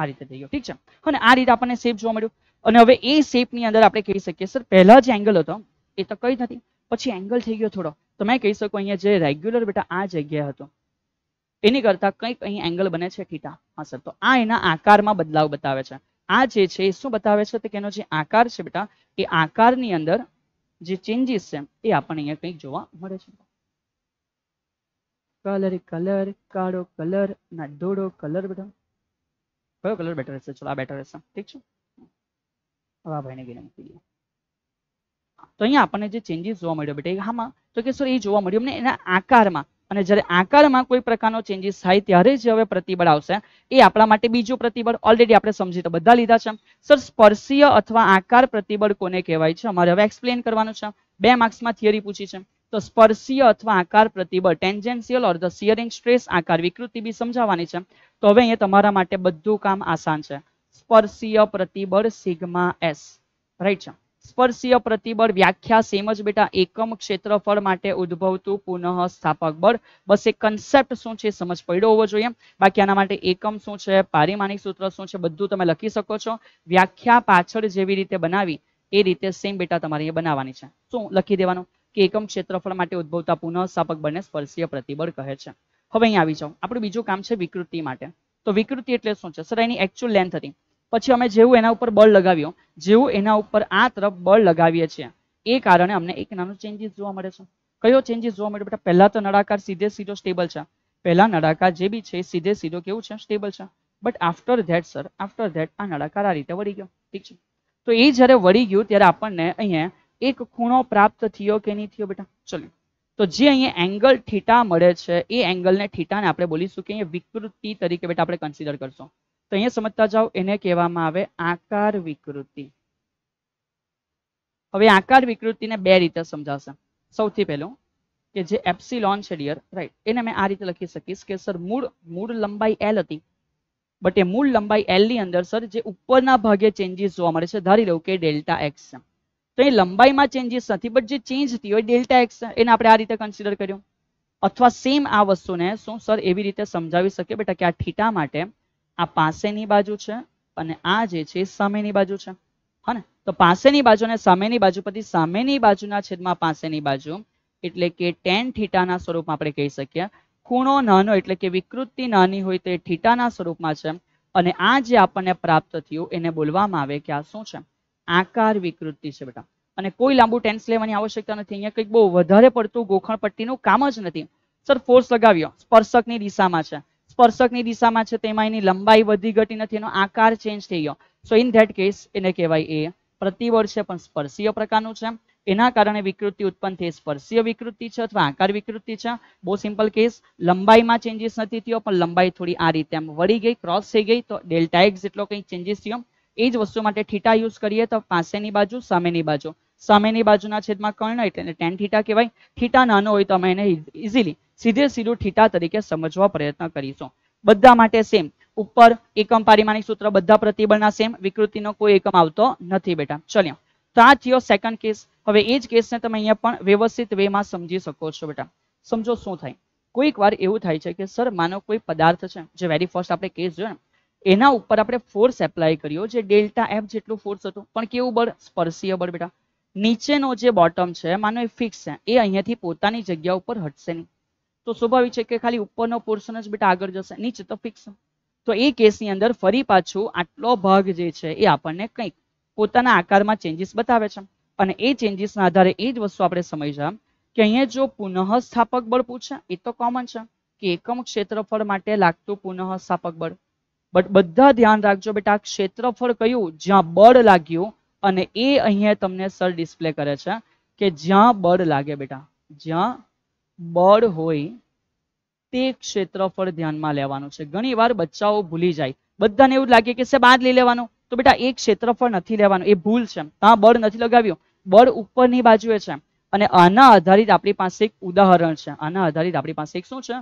આ રીતે થઈ ગયો ઠીક છે અને આ રીતે આપણને શેપ જોવા મળ્યું અને હવે એ શેપની અંદર આપણે કહી શકીએ સર પહેલા જે એંગલ હતો એ તો કઈ નથી પછી એંગલ થઈ ગયો થોડો તમે કહી શકો અહીંયા જે રેગ્યુલર બેટા આ જગ્યા હતો એની કરતા કંઈક અહીં એંગલ બને છે થીટા હા સર તો આ એના આકારમાં બદલાવ બતાવે છે આ જે છે એ શું બતાવે છે તો કે એનો જે આકાર છે બેટા એ આકારની અંદર જે ચેન્જીસ છે એ આપણને અહીંયા કંઈક જોવા મળે છે કલર કલર કાળો કલર ના ડોળો કલર બેટા કયો કલર બેટર રહેશે ચલો આ બેટર રહેશે ઠીક છે હવે આ ભાઈને ગઈને મૂકી દઈએ તો અહીંયા આપણને જે ચેન્જીસ જોવા મળ્યો બેટા હામાં તો કે સર એ જોવા મળ્યું અમને એના આકારમાં અને જ્યારે આકારમાં કોઈ પ્રકારનો ચેન્જીસ થાય ત્યારે જ હવે પ્રતિબળ આવશે એ આપણા માટે બીજું પ્રતિબળ ઓલરેડી આપણે સમજી તો બધા લીધા છે સર સ્પર્શીય અથવા આકાર પ્રતિબળ કોને કહેવાય છે અમારે હવે એક્સપ્લેન કરવાનું છે બે માર્ક્સમાં થિયરી પૂછી છે તો સ્પર્શીય અથવા આકાર પ્રતિબળ tangential or the shearing stress આકાર વિકૃતિ બી સમજાવવાની છે તો હવે અહીંયા તમારા માટે બધું કામ આસાન છે સ્પર્શીય પ્રતિબળ સિગ્મા એસ રાઈટ છે સ્પર્શીય પ્રતિબળ વ્યાખ્યા સેમ બેટા એકમ ક્ષેત્રફળ માટે ઉદ્ભવતું પુનઃ સ્થાપક બળ બસ એ કન્સેપ્ટ શું છે સમજ પડ્યો હોવો જોઈએ બાકી આના માટે એકમ શું છે પારિમાણિક સૂત્ર શું છે બધું તમે લખી શકો છો વ્યાખ્યા પાછળ જેવી રીતે બનાવી એ રીતે સેમ બેટા તમારે એ બનાવવાની છે શું લખી દેવાનું કે એકમ ક્ષેત્રફળ માટે ઉદ્ભવતા પુનઃસ્થાપક બને સ્પર્શીય પ્રતિબળ કહે છે હવે અહીં આવી જાઓ આપણું બીજું કામ છે વિકૃતિ માટે તો વિકૃતિ એટલે શું છે સર એની એકચ્યુઅલ લેન્થ હતી પછી અમે જેવું એના ઉપર બળ લગાવ્યું જેવું એના ઉપર આ તરફ બળ લગાવીએ છીએ એ કારણે અમને એક નાનો ચેન્જીસ જોવા મળે છે કયો ચેન્જીસ જોવા મળે બેટા પહેલા તો નળાકાર સીધે સીધો સ્ટેબલ છે પહેલા નળાકાર જે બી છે સીધે સીધો કેવું છે સ્ટેબલ છે but after that sir after that આ નળાકાર આ રીતે વળી ગયો ઠીક છે તો એ જ્યારે વળી ગયું ત્યારે આપણને અહીંયા એક ખૂણો પ્રાપ્ત થયો કે નહીં થયો બેટા ચલો તો જે અહીંયા એંગલ થીટા મળે છે એ એંગલને થીટાને આપણે બોલીશું કે અહીંયા વિકૃતિ તરીકે બેટા આપણે કન્સિડર કરશું તો અહીંયા સમજતા જાઓ એને કહેવામાં આવે આકાર વિકૃતિ હવે આકાર વિકૃતિને બે રીતે સમજાશે સૌથી પહેલું કે જે એપ્સિલોન છે ડિયર રાઈટ એને મેં આ રીતે લખી શકીશ કે સર મૂળ મૂળ લંબાઈ એલ હતી બટ એ મૂળ લંબાઈ એલની અંદર સર જે ઉપરના ભાગે ચેન્જીસ જોવા મળે છે ધારી લઉં કે ડેલ્ટા એક્સ છે તો એ લંબાઈમાં ચેન્જીસ નથી બટ જે ચેન્જ થયો હોય ડેલ્ટા એક્સ એને આપણે આ રીતે કન્સિડર કર્યું અથવા સેમ આ વસ્તુને શું સર એવી રીતે સમજાવી શકીએ બેટા કે આ ઠીટા માટે આ પાસેની બાજુ છે અને આ જે છે સામેની બાજુ છે હા તો પાસેની બાજુ અને સામેની બાજુ પછી સામેની બાજુના છેદમાં પાસેની બાજુ એટલે કે ટેન થીટાના સ્વરૂપમાં આપણે કહી શકીએ ખૂણો નાનો એટલે કે વિકૃતિ નાની હોય તે થીટાના સ્વરૂપમાં છે અને આ જે આપણને પ્રાપ્ત થયું એને બોલવામાં આવે કે આ શું છે આકાર વિકૃતિ છે બેટા અને કોઈ લાંબુ ટેન્સ લેવાની આવશ્યકતા નથી અહીંયા કંઈક બહુ વધારે પડતું ગોખણ પટ્ટીનું કામ જ નથી સર ફોર્સ લગાવ્યો સ્પર્શકની દિશામાં છે સ્પર્શકની દિશામાં છે તેમાં એની લંબાઈ વધી ઘટી નથી એનો આકાર ચેન્જ થઈ ગયો સો ઇન ધેટ કેસ એને કહેવાય એ પ્રતિવળ છે પણ સ્પર્શીય પ્રકારનું છે એના કારણે વિકૃતિ ઉત્પન્ન થઈ સ્પર્શીય વિકૃતિ છે અથવા આકાર વિકૃતિ છે બહુ સિમ્પલ કેસ લંબાઈમાં ચેન્જીસ નથી થયો પણ લંબાઈ થોડી આ રીતે આમ વળી ગઈ ક્રોસ થઈ ગઈ તો ડેલ્ટા એક્સ જેટલો કંઈક ચેન્જીસ થયો એ જ વસ્તુ માટે થીટા યુઝ કરીએ તો પાસેની બાજુ સામેની બાજુ સામેની બાજુના છેદમાં કર્ણ એટલે ટેન થીટા કહેવાય થીટા નાનો હોય તો અમે એને ઇઝીલી સીધે સીધું થીટા તરીકે સમજવા પ્રયત્ન કરીશું બધા માટે સેમ ઉપર એકમ પારિમાણિક સૂત્ર બધા પ્રતિબળના સેમ વિકૃતિનો કોઈ એકમ આવતો નથી બેટા ચલ્યો તો થયો સેકન્ડ કેસ હવે એ જ કેસને તમે અહીંયા પણ વ્યવસ્થિત વેમાં સમજી શકો છો બેટા સમજો શું થાય કોઈક વાર એવું થાય છે કે સર માનો કોઈ પદાર્થ છે જે વેરી ફર્સ્ટ આપણે કેસ જોયો ને એના ઉપર આપણે ફોર્સ એપ્લાય કર્યો જે ડેલ્ટા એફ જેટલું ફોર્સ હતું પણ કેવું બળ સ્પર્શીય બળ બેટા નીચેનો જે બોટમ છે માનો એ ફિક્સ છે એ અહીંયાથી પોતાની જગ્યા ઉપર હટશે નહીં તો સ્વાભાવિક છે કે ખાલી ઉપરનો પોર્શન જ બેટા આગળ જશે નીચે તો ફિક્સ તો એ કેસની અંદર ફરી પાછું આટલો ભાગ જે છે એ આપણને કંઈક પોતાના આકારમાં ચેન્જીસ બતાવે છે અને એ ચેન્જીસના આધારે એ જ વસ્તુ આપણે સમજ્યા કે અહીંયા જો પુનઃસ્થાપક બળ પૂછે એ તો કોમન છે કે એકમ ક્ષેત્રફળ માટે લાગતું પુનઃસ્થાપક બળ બટ બધા ધ્યાન રાખજો બેટા ક્ષેત્રફળ કયું જ્યાં બળ લાગ્યું અને એ અહીંયા તમને સર ડિસ્પ્લે કરે છે કે જ્યાં બળ લાગે બેટા જ્યાં બળ હોય તે ક્ષેત્રફળ ધ્યાનમાં લેવાનું છે ઘણી વાર બચ્ચાઓ ભૂલી જાય બધાને એવું લાગે કે સાહેબ આ લઈ લેવાનું તો બેટા એ ક્ષેત્રફળ નથી લેવાનું એ ભૂલ છે ત્યાં બળ નથી લગાવ્યું બળ ઉપરની બાજુએ છે અને આના આધારિત આપણી પાસે એક ઉદાહરણ છે આના આધારિત આપણી પાસે એક શું છે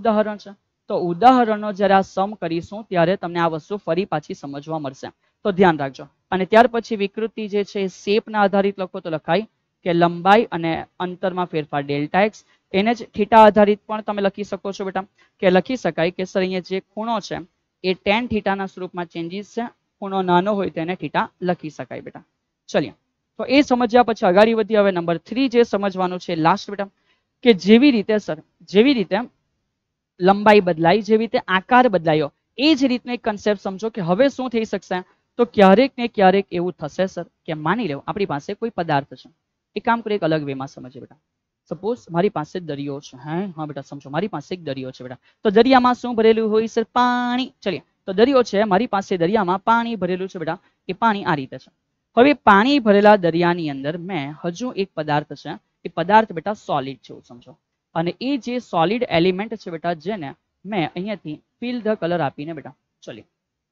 ઉદાહરણ છે તો ઉદાહરણો આ સમ કરીશું ત્યારે તમને આ વસ્તુ ફરી પાછી સમજવા મળશે તો ધ્યાન રાખજો અને ત્યાર પછી વિકૃતિ જે છે શેપના આધારિત લખો તો લખાય કે લંબાઈ અને અંતરમાં ફેરફાર ડેલ્ટા એક્સ એને જ થીટા આધારિત પણ તમે લખી શકો છો બેટા કે લખી શકાય કે સર અહીંયા જે ખૂણો છે એ ટેન થીટાના સ્વરૂપમાં ચેન્જીસ છે ખૂણો નાનો હોય તેને થીટા લખી શકાય બેટા ચલીએ તો એ સમજ્યા પછી અગાડી વધી હવે નંબર થ્રી જે સમજવાનું છે લાસ્ટ બેટા કે જેવી રીતે સર જેવી રીતે લંબાઈ બદલાઈ જેવી રીતે આકાર બદલાયો એ જ રીતનો એક કન્સેપ્ટ સમજો કે હવે શું થઈ શકશે તો ક્યારેક ને ક્યારેક એવું થશે સર કે માની લો આપણી પાસે કોઈ પદાર્થ છે એ કામ કરી એક અલગ વેમાં સમજે બેટા સપોઝ મારી પાસે દરિયો છે હે હા બેટા સમજો મારી પાસે એક દરિયો છે બેટા તો દરિયામાં શું ભરેલું હોય સર પાણી ચલીએ તો દરિયો છે મારી પાસે દરિયામાં પાણી ભરેલું છે બેટા એ પાણી આ રીતે છે હવે પાણી ભરેલા દરિયાની અંદર મેં હજુ એક પદાર્થ છે એ પદાર્થ બેટા સોલિડ છે સમજો અને એ જે સોલિડ એલિમેન્ટ છે બેટા જેને મેં અહીંયાથી ફિલ ધ કલર આપીને બેટા ચલી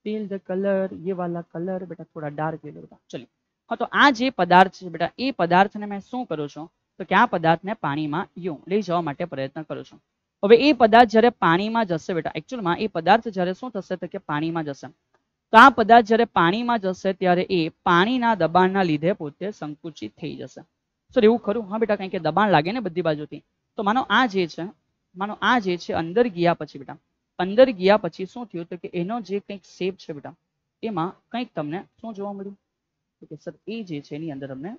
ફિલ ધ કલર યે વાલા કલર બેટા થોડા ડાર્ક બેટા ચલી હા તો આ જે પદાર્થ છે બેટા એ પદાર્થને મેં શું કરું છું તો કે આ પદાર્થને પાણીમાં યુ લઈ જવા માટે પ્રયત્ન કરું છું હવે એ પદાર્થ જ્યારે પાણીમાં જશે બેટા એકચ્યુઅલમાં એ પદાર્થ જ્યારે શું થશે તો કે પાણીમાં જશે તો આ પદાર્થ જ્યારે પાણીમાં જશે ત્યારે એ પાણીના દબાણના લીધે પોતે સંકુચિત થઈ જશે સર એવું ખરું હા બેટા કારણ દબાણ લાગે ને બધી બાજુથી તો માનો આ જે છે માનો આ જે છે અંદર ગયા પછી બેટા અંદર ગયા પછી શું થયું તો કે એનો જે કંઈક શેપ છે બેટા એમાં કંઈક તમને શું જોવા મળ્યું તો કે સર એ જે છે એની અંદર અમને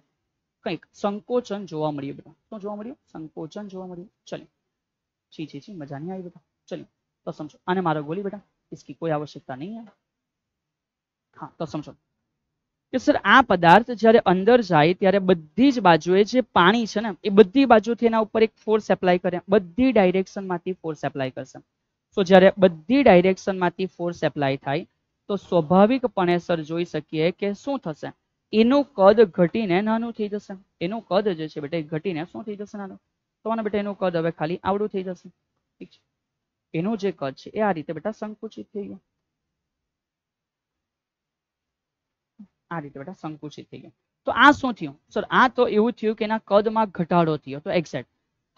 કંઈક સંકોચન જોવા મળ્યું બેટા શું જોવા મળ્યું સંકોચન જોવા મળ્યું ચલો છી જી જી મજા નહીં આવી બેટા ચલો તો સમજો આને મારો ગોલી બેટા इसकी कोई आवश्यकता नहीं હા તો સમજો કે સર આ પદાર્થ જ્યારે અંદર જાય ત્યારે બધી જ બાજુએ જે પાણી છે ને એ બધી બાજુથી એના ઉપર એક ફોર્સ એપ્લાય કરે બધી ડાયરેક્શનમાંથી ફોર્સ એપ્લાય કરશે સો જ્યારે બધી ડાયરેક્શનમાંથી ફોર્સ એપ્લાય થાય તો સ્વાભાવિકપણે સર જોઈ શકીએ કે શું થશે એનું કદ ઘટીને નાનું થઈ જશે એનું કદ જે છે બેટા ઘટીને શું થઈ જશે નાનું તો બેટા એનું કદ હવે ખાલી આવડું થઈ જશે ઠીક છે એનું જે કદ છે એ આ રીતે બેટા સંકુચિત થઈ ગયું આ રીતે બેટા સંકુચિત થઈ ગયા તો આ શું થયું સર આ તો એવું થયું કે એના કદમાં ઘટાડો થયો તો એક્ઝેક્ટ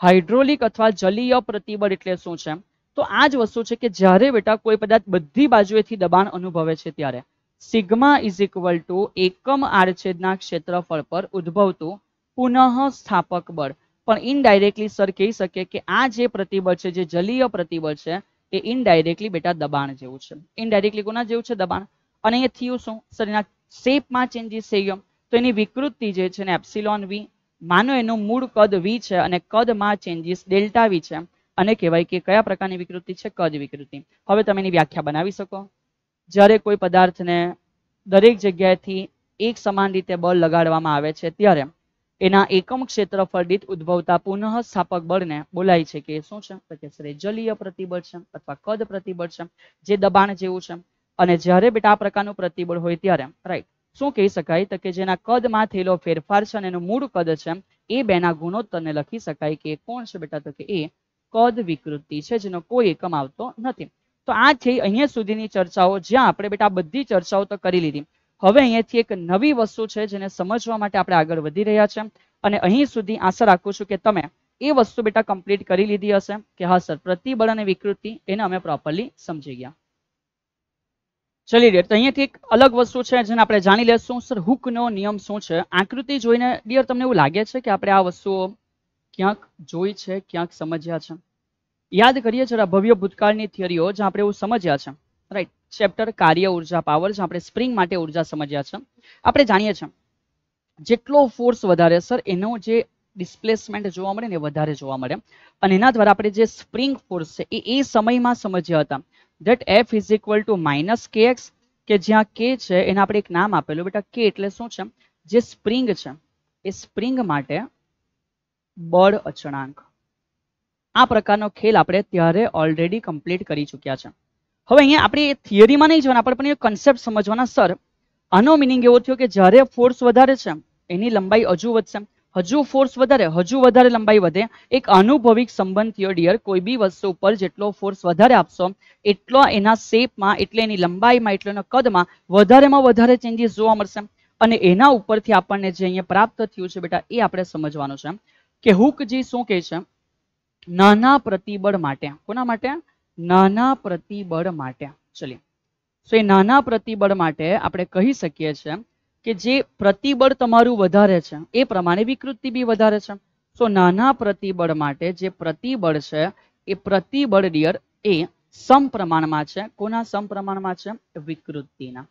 હાઇડ્રોલિક અથવા જલીય પ્રતિબળ એટલે શું છે તો આ જ વસ્તુ છે કે જ્યારે બેટા કોઈ પદાર્થ બધી બાજુએથી દબાણ અનુભવે છે ત્યારે સિગ્મા ઇઝ ઇક્વલ ટુ એકમ આડછેદના ક્ષેત્રફળ પર ઉદ્ભવતું પુનઃ સ્થાપક બળ પણ ઇનડાયરેક્ટલી સર કહી શકે કે આ જે પ્રતિબળ છે જે જલીય પ્રતિબળ છે એ ઇનડાયરેક્ટલી બેટા દબાણ જેવું છે ઇનડાયરેક્ટલી કોના જેવું છે દબાણ અને અહીંયા થયું શું સર એના શેપમાં ચેન્જીસ થઈ ગયો તો એની વિકૃતિ જે છે ને એપ્સિલોન વી માનો એનું મૂળ કદ વી છે અને કદમાં ચેન્જીસ ડેલ્ટા વી છે અને કહેવાય કે કયા પ્રકારની વિકૃતિ છે કદ વિકૃતિ હવે તમે એની વ્યાખ્યા બનાવી શકો જ્યારે કોઈ પદાર્થને દરેક જગ્યાએથી એક સમાન રીતે બળ લગાડવામાં આવે છે ત્યારે એના એકમ ક્ષેત્રફળ દીઠ ઉદ્ભવતા પુનઃ સ્થાપક બળને બોલાય છે કે શું છે જલીય પ્રતિબળ છે અથવા કદ પ્રતિબળ છે જે દબાણ જેવું છે અને જ્યારે બેટા આ પ્રકારનું પ્રતિબળ હોય ત્યારે રાઈટ શું કહી શકાય તો કે જેના કદમાં થયેલો ફેરફાર છે અને એનું મૂળ કદ છે એ બેના ગુણોત્તરને લખી શકાય કે કોણ છે બેટા તો કે એ કદ વિકૃતિ છે જેનો કોઈ એકમ આવતો નથી તો આ થઈ અહીંયા સુધીની ચર્ચાઓ જ્યાં આપણે બેટા બધી ચર્ચાઓ તો કરી લીધી હવે અહીંયાથી એક નવી વસ્તુ છે જેને સમજવા માટે આપણે આગળ વધી રહ્યા છે અને અહીં સુધી આશા રાખું છું કે તમે એ વસ્તુ બેટા કમ્પ્લીટ કરી લીધી હશે કે હા સર પ્રતિબળ અને વિકૃતિ એને અમે પ્રોપરલી સમજી ગયા ચલી ડિયર તો અહીંયાથી એક અલગ વસ્તુ છે જેને આપણે જાણી લેશું સર હુકનો નિયમ શું છે આકૃતિ જોઈને ડિયર તમને એવું લાગે છે કે આપણે આ વસ્તુઓ ક્યાંક જોઈ છે ક્યાંક સમજ્યા છે યાદ કરીએ જરા ભવ્ય ભૂતકાળની થિયરીઓ જ્યાં આપણે એવું સમજ્યા છે રાઈટ ચેપ્ટર કાર્ય ઉર્જા પાવર જે આપણે સ્પ્રિંગ માટે ઉર્જા સમજ્યા છે આપણે જાણીએ છીએ જેટલો ફોર્સ વધારે સર એનો જે ડિસ્પ્લેસમેન્ટ જોવા મળે ને વધારે જોવા મળે અને એના દ્વારા આપણે જે સ્પ્રિંગ ફોર્સ છે એ એ સમયમાં સમજ્યા હતા that F is equal to minus K X કે જ્યાં કે છે એને આપણે એક નામ આપેલું બેટા કે એટલે શું છે જે સ્પ્રિંગ છે એ સ્પ્રિંગ માટે બળ અચળાંક આ પ્રકારનો ખેલ આપણે ત્યારે ઓલરેડી કમ્પ્લીટ કરી ચુક્યા છે હવે અહીંયા આપણે એ થિયરીમાં નહીં જવાના આપણે પણ એ કન્સેપ્ટ સમજવાના સર આનો મિનિંગ એવો થયો કે જ્યારે ફોર્સ વધારે છે એની લંબાઈ હજુ વધશે હજુ ફોર્સ વધારે હજુ વધારે લંબાઈ વધે એક અનુભવિક સંબંધીય ડિયર કોઈ બી વસ્તુ ઉપર જેટલો ફોર્સ વધારે આપશો એટલો એના શેપમાં એટલે એની લંબાઈમાં એટલે એના કદમાં વધારેમાં વધારે ચેન્જીસ જોવા મળશે અને એના ઉપરથી આપણને જે અહીંયા પ્રાપ્ત થયું છે બેટા એ આપણે સમજવાનું છે કે હુકજી શું કહે છે નાના પ્રતિબળ માટે કોના માટે નાના પ્રતિબળ માટે ચલીએ સો એ નાના પ્રતિબળ માટે આપણે કહી શકીએ છીએ કે જે પ્રતિબળ તમારું વધારે છે એ પ્રમાણે વિકૃતિ બી વધારે છે સો નાના પ્રતિબળ માટે જે પ્રતિબળ છે એ પ્રતિબળ ડિયર એ સમપ્રમાણમાં છે કોના સમપ્રમાણમાં છે વિકૃતિના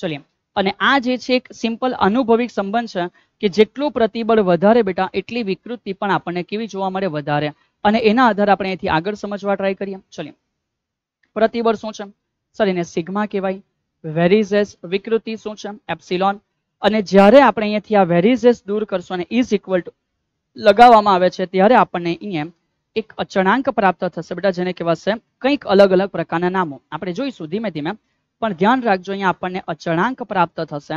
ચલીએ અને આ જે છે એક સિમ્પલ અનુભવિક સંબંધ છે કે જેટલું પ્રતિબળ વધારે બેટા એટલી વિકૃતિ પણ આપણને કેવી જોવા મળે વધારે અને એના આધારે આપણે અહીંથી આગળ સમજવા ટ્રાય કરીએ ચલીએ પ્રતિબળ શું છે સર એને સિગ્મા કહેવાય વેરીઝેસ વિકૃતિ શું છે એપ્સિલોન અને જ્યારે આપણે અહીંયાથી આ વેરીઝેસ દૂર કરશું અને ઇઝ ઇક્વલ ટુ લગાવવામાં આવે છે ત્યારે આપણને અહીંયા એક અચળાંક પ્રાપ્ત થશે બેટા જેને કહેવાશે કંઈક અલગ અલગ પ્રકારના નામો આપણે જોઈશું ધીમે ધીમે પણ ધ્યાન રાખજો અહીંયા આપણને અચળાંક પ્રાપ્ત થશે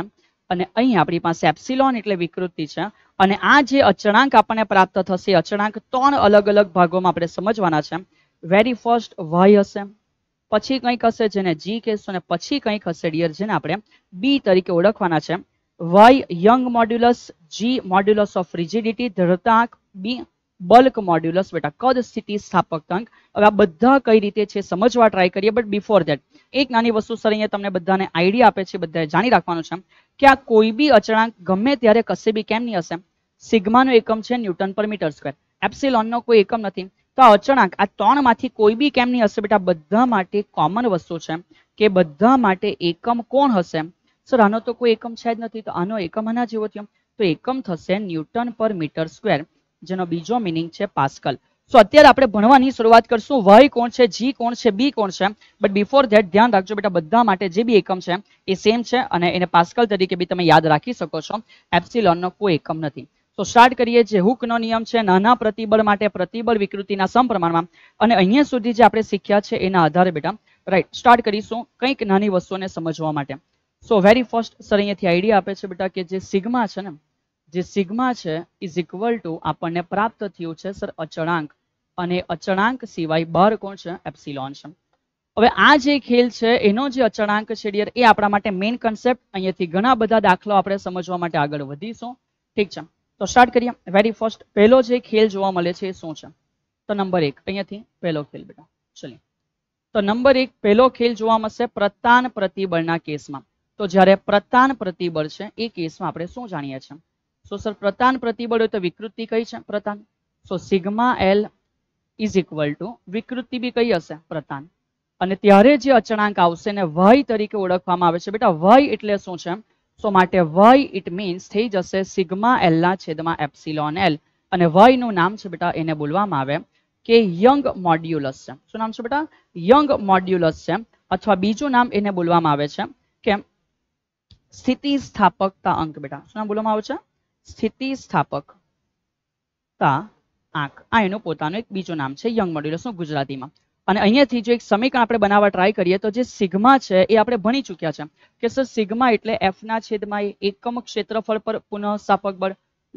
અને અહીં આપણી પાસે એપ્સિલોન એટલે વિકૃતિ છે અને આ જે અચળાંક આપણને પ્રાપ્ત થશે અચળાંક ત્રણ અલગ અલગ ભાગોમાં આપણે સમજવાના છે વેરી ફર્સ્ટ વાય હશે પછી કંઈક હશે જેને જી કહેશું અને પછી કંઈક હશે ડિયર જેને આપણે બી તરીકે ઓળખવાના છે Y young modulus G modulus of rigidity દ્રઢતાંક બી બલ્ક મોડ્યુલસ બેટા કદ સ્થિતિ સ્થાપકતાંક હવે આ બધા કઈ રીતે છે સમજવા ટ્રાય કરીએ બટ બિફોર ધેટ એક નાની વસ્તુ સર અહીંયા તમને બધાને આઈડિયા આપે છે બધાએ જાણી રાખવાનું છે કે આ કોઈ બી અચળાંક ગમે ત્યારે કશે બી કેમ નહીં હશે સિગ્માનો એકમ છે ન્યૂટન પર મીટર સ્ક્વેર એપ્સિલોનનો કોઈ એકમ નથી તો આ અચળાંક આ ત્રણમાંથી કોઈ બી કેમ નહીં હશે બેટા બધા માટે કોમન વસ્તુ છે કે બધા માટે એકમ કોણ હશે સર આનો તો કોઈ એકમ છે જ નથી તો આનો એકમ આના જેવો થયો તો એકમ થશે ન્યૂટન પર મીટર સ્ક્વેર જેનો બીજો મિનિંગ છે પાસ્કલ સો અત્યારે આપણે ભણવાની શરૂઆત કરશું વાય કોણ છે જી કોણ છે બી કોણ છે બટ બિફોર ધેટ ધ્યાન રાખજો બેટા બધા માટે જે બી એકમ છે એ સેમ છે અને એને પાસ્કલ તરીકે બી તમે યાદ રાખી શકો છો એપ્સિલોનનો કોઈ એકમ નથી તો સ્ટાર્ટ કરીએ જે હુકનો નિયમ છે નાના પ્રતિબળ માટે પ્રતિબળ વિકૃતિના સમપ્રમાણમાં અને અહીંયા સુધી જે આપણે શીખ્યા છે એના આધારે બેટા રાઈટ સ્ટાર્ટ કરીશું કંઈક નાની વસ્તુને સમજવા માટે સો વેરી ફર્સ્ટ સર અહીંયાથી આઈડિયા આપે છે બેટા કે જે સિગ્મા છે ને જે સિગ્મા છે ઇઝ ઇક્વલ ટુ આપણને પ્રાપ્ત થયું છે સર અચળાંક અને અચળાંક સિવાય બહાર કોણ છે એપ્સિલોન છે હવે આ જે ખેલ છે એનો જે અચળાંક છે ડિયર એ આપણા માટે મેઇન કન્સેપ્ટ અહીંયાથી ઘણા બધા દાખલો આપણે સમજવા માટે આગળ વધીશું ઠીક છે તો સ્ટાર્ટ કરીએ વેરી ફર્સ્ટ પહેલો જે ખેલ જોવા મળે છે એ શું છે તો નંબર એક અહીંયાથી પહેલો ખેલ બેટા ચલો તો નંબર એક પહેલો ખેલ જોવા મળશે પ્રતાન પ્રતિબળના કેસમાં તો જ્યારે પ્રતાન પ્રતિબળ છે એ કેસમાં આપણે શું જાણીએ છીએ સો સર પ્રતાન પ્રતિબળ હોય તો વિકૃતિ કઈ છે પ્રતાન so sigma L is equal to વિકૃતિ બી કઈ હશે પ્રતાન અને ત્યારે જે અચળાંક આવશે એને વય તરીકે ઓળખવામાં આવે છે બેટા વય એટલે શું છે સો માટે વય ઇટ મીન્સ થઈ જશે સિગ્મા એલના છેદમાં એપ્સિલોન એલ અને નું નામ છે બેટા એને બોલવામાં આવે કે યંગ મોડ્યુલસ છે શું નામ છે બેટા યંગ મોડ્યુલસ છે અથવા બીજું નામ એને બોલવામાં આવે છે કેમ સ્થિતિસ્થાપકતા અંક બેટા શું બોલવામાં આવે છે સ્થિતિસ્થાપકતા આંક આ એનું પોતાનું એક બીજું નામ છે યંગ શું ગુજરાતીમાં અને અહીંયાથી જો એક સમીકરણ આપણે બનાવવા ટ્રાય કરીએ તો જે સિગ્મા છે એ આપણે ભણી ચુક્યા છે કે સર સિગ્મા એટલે એફના છેદમાં એકમ ક્ષેત્રફળ પર પુનઃ સ્થાપક બળ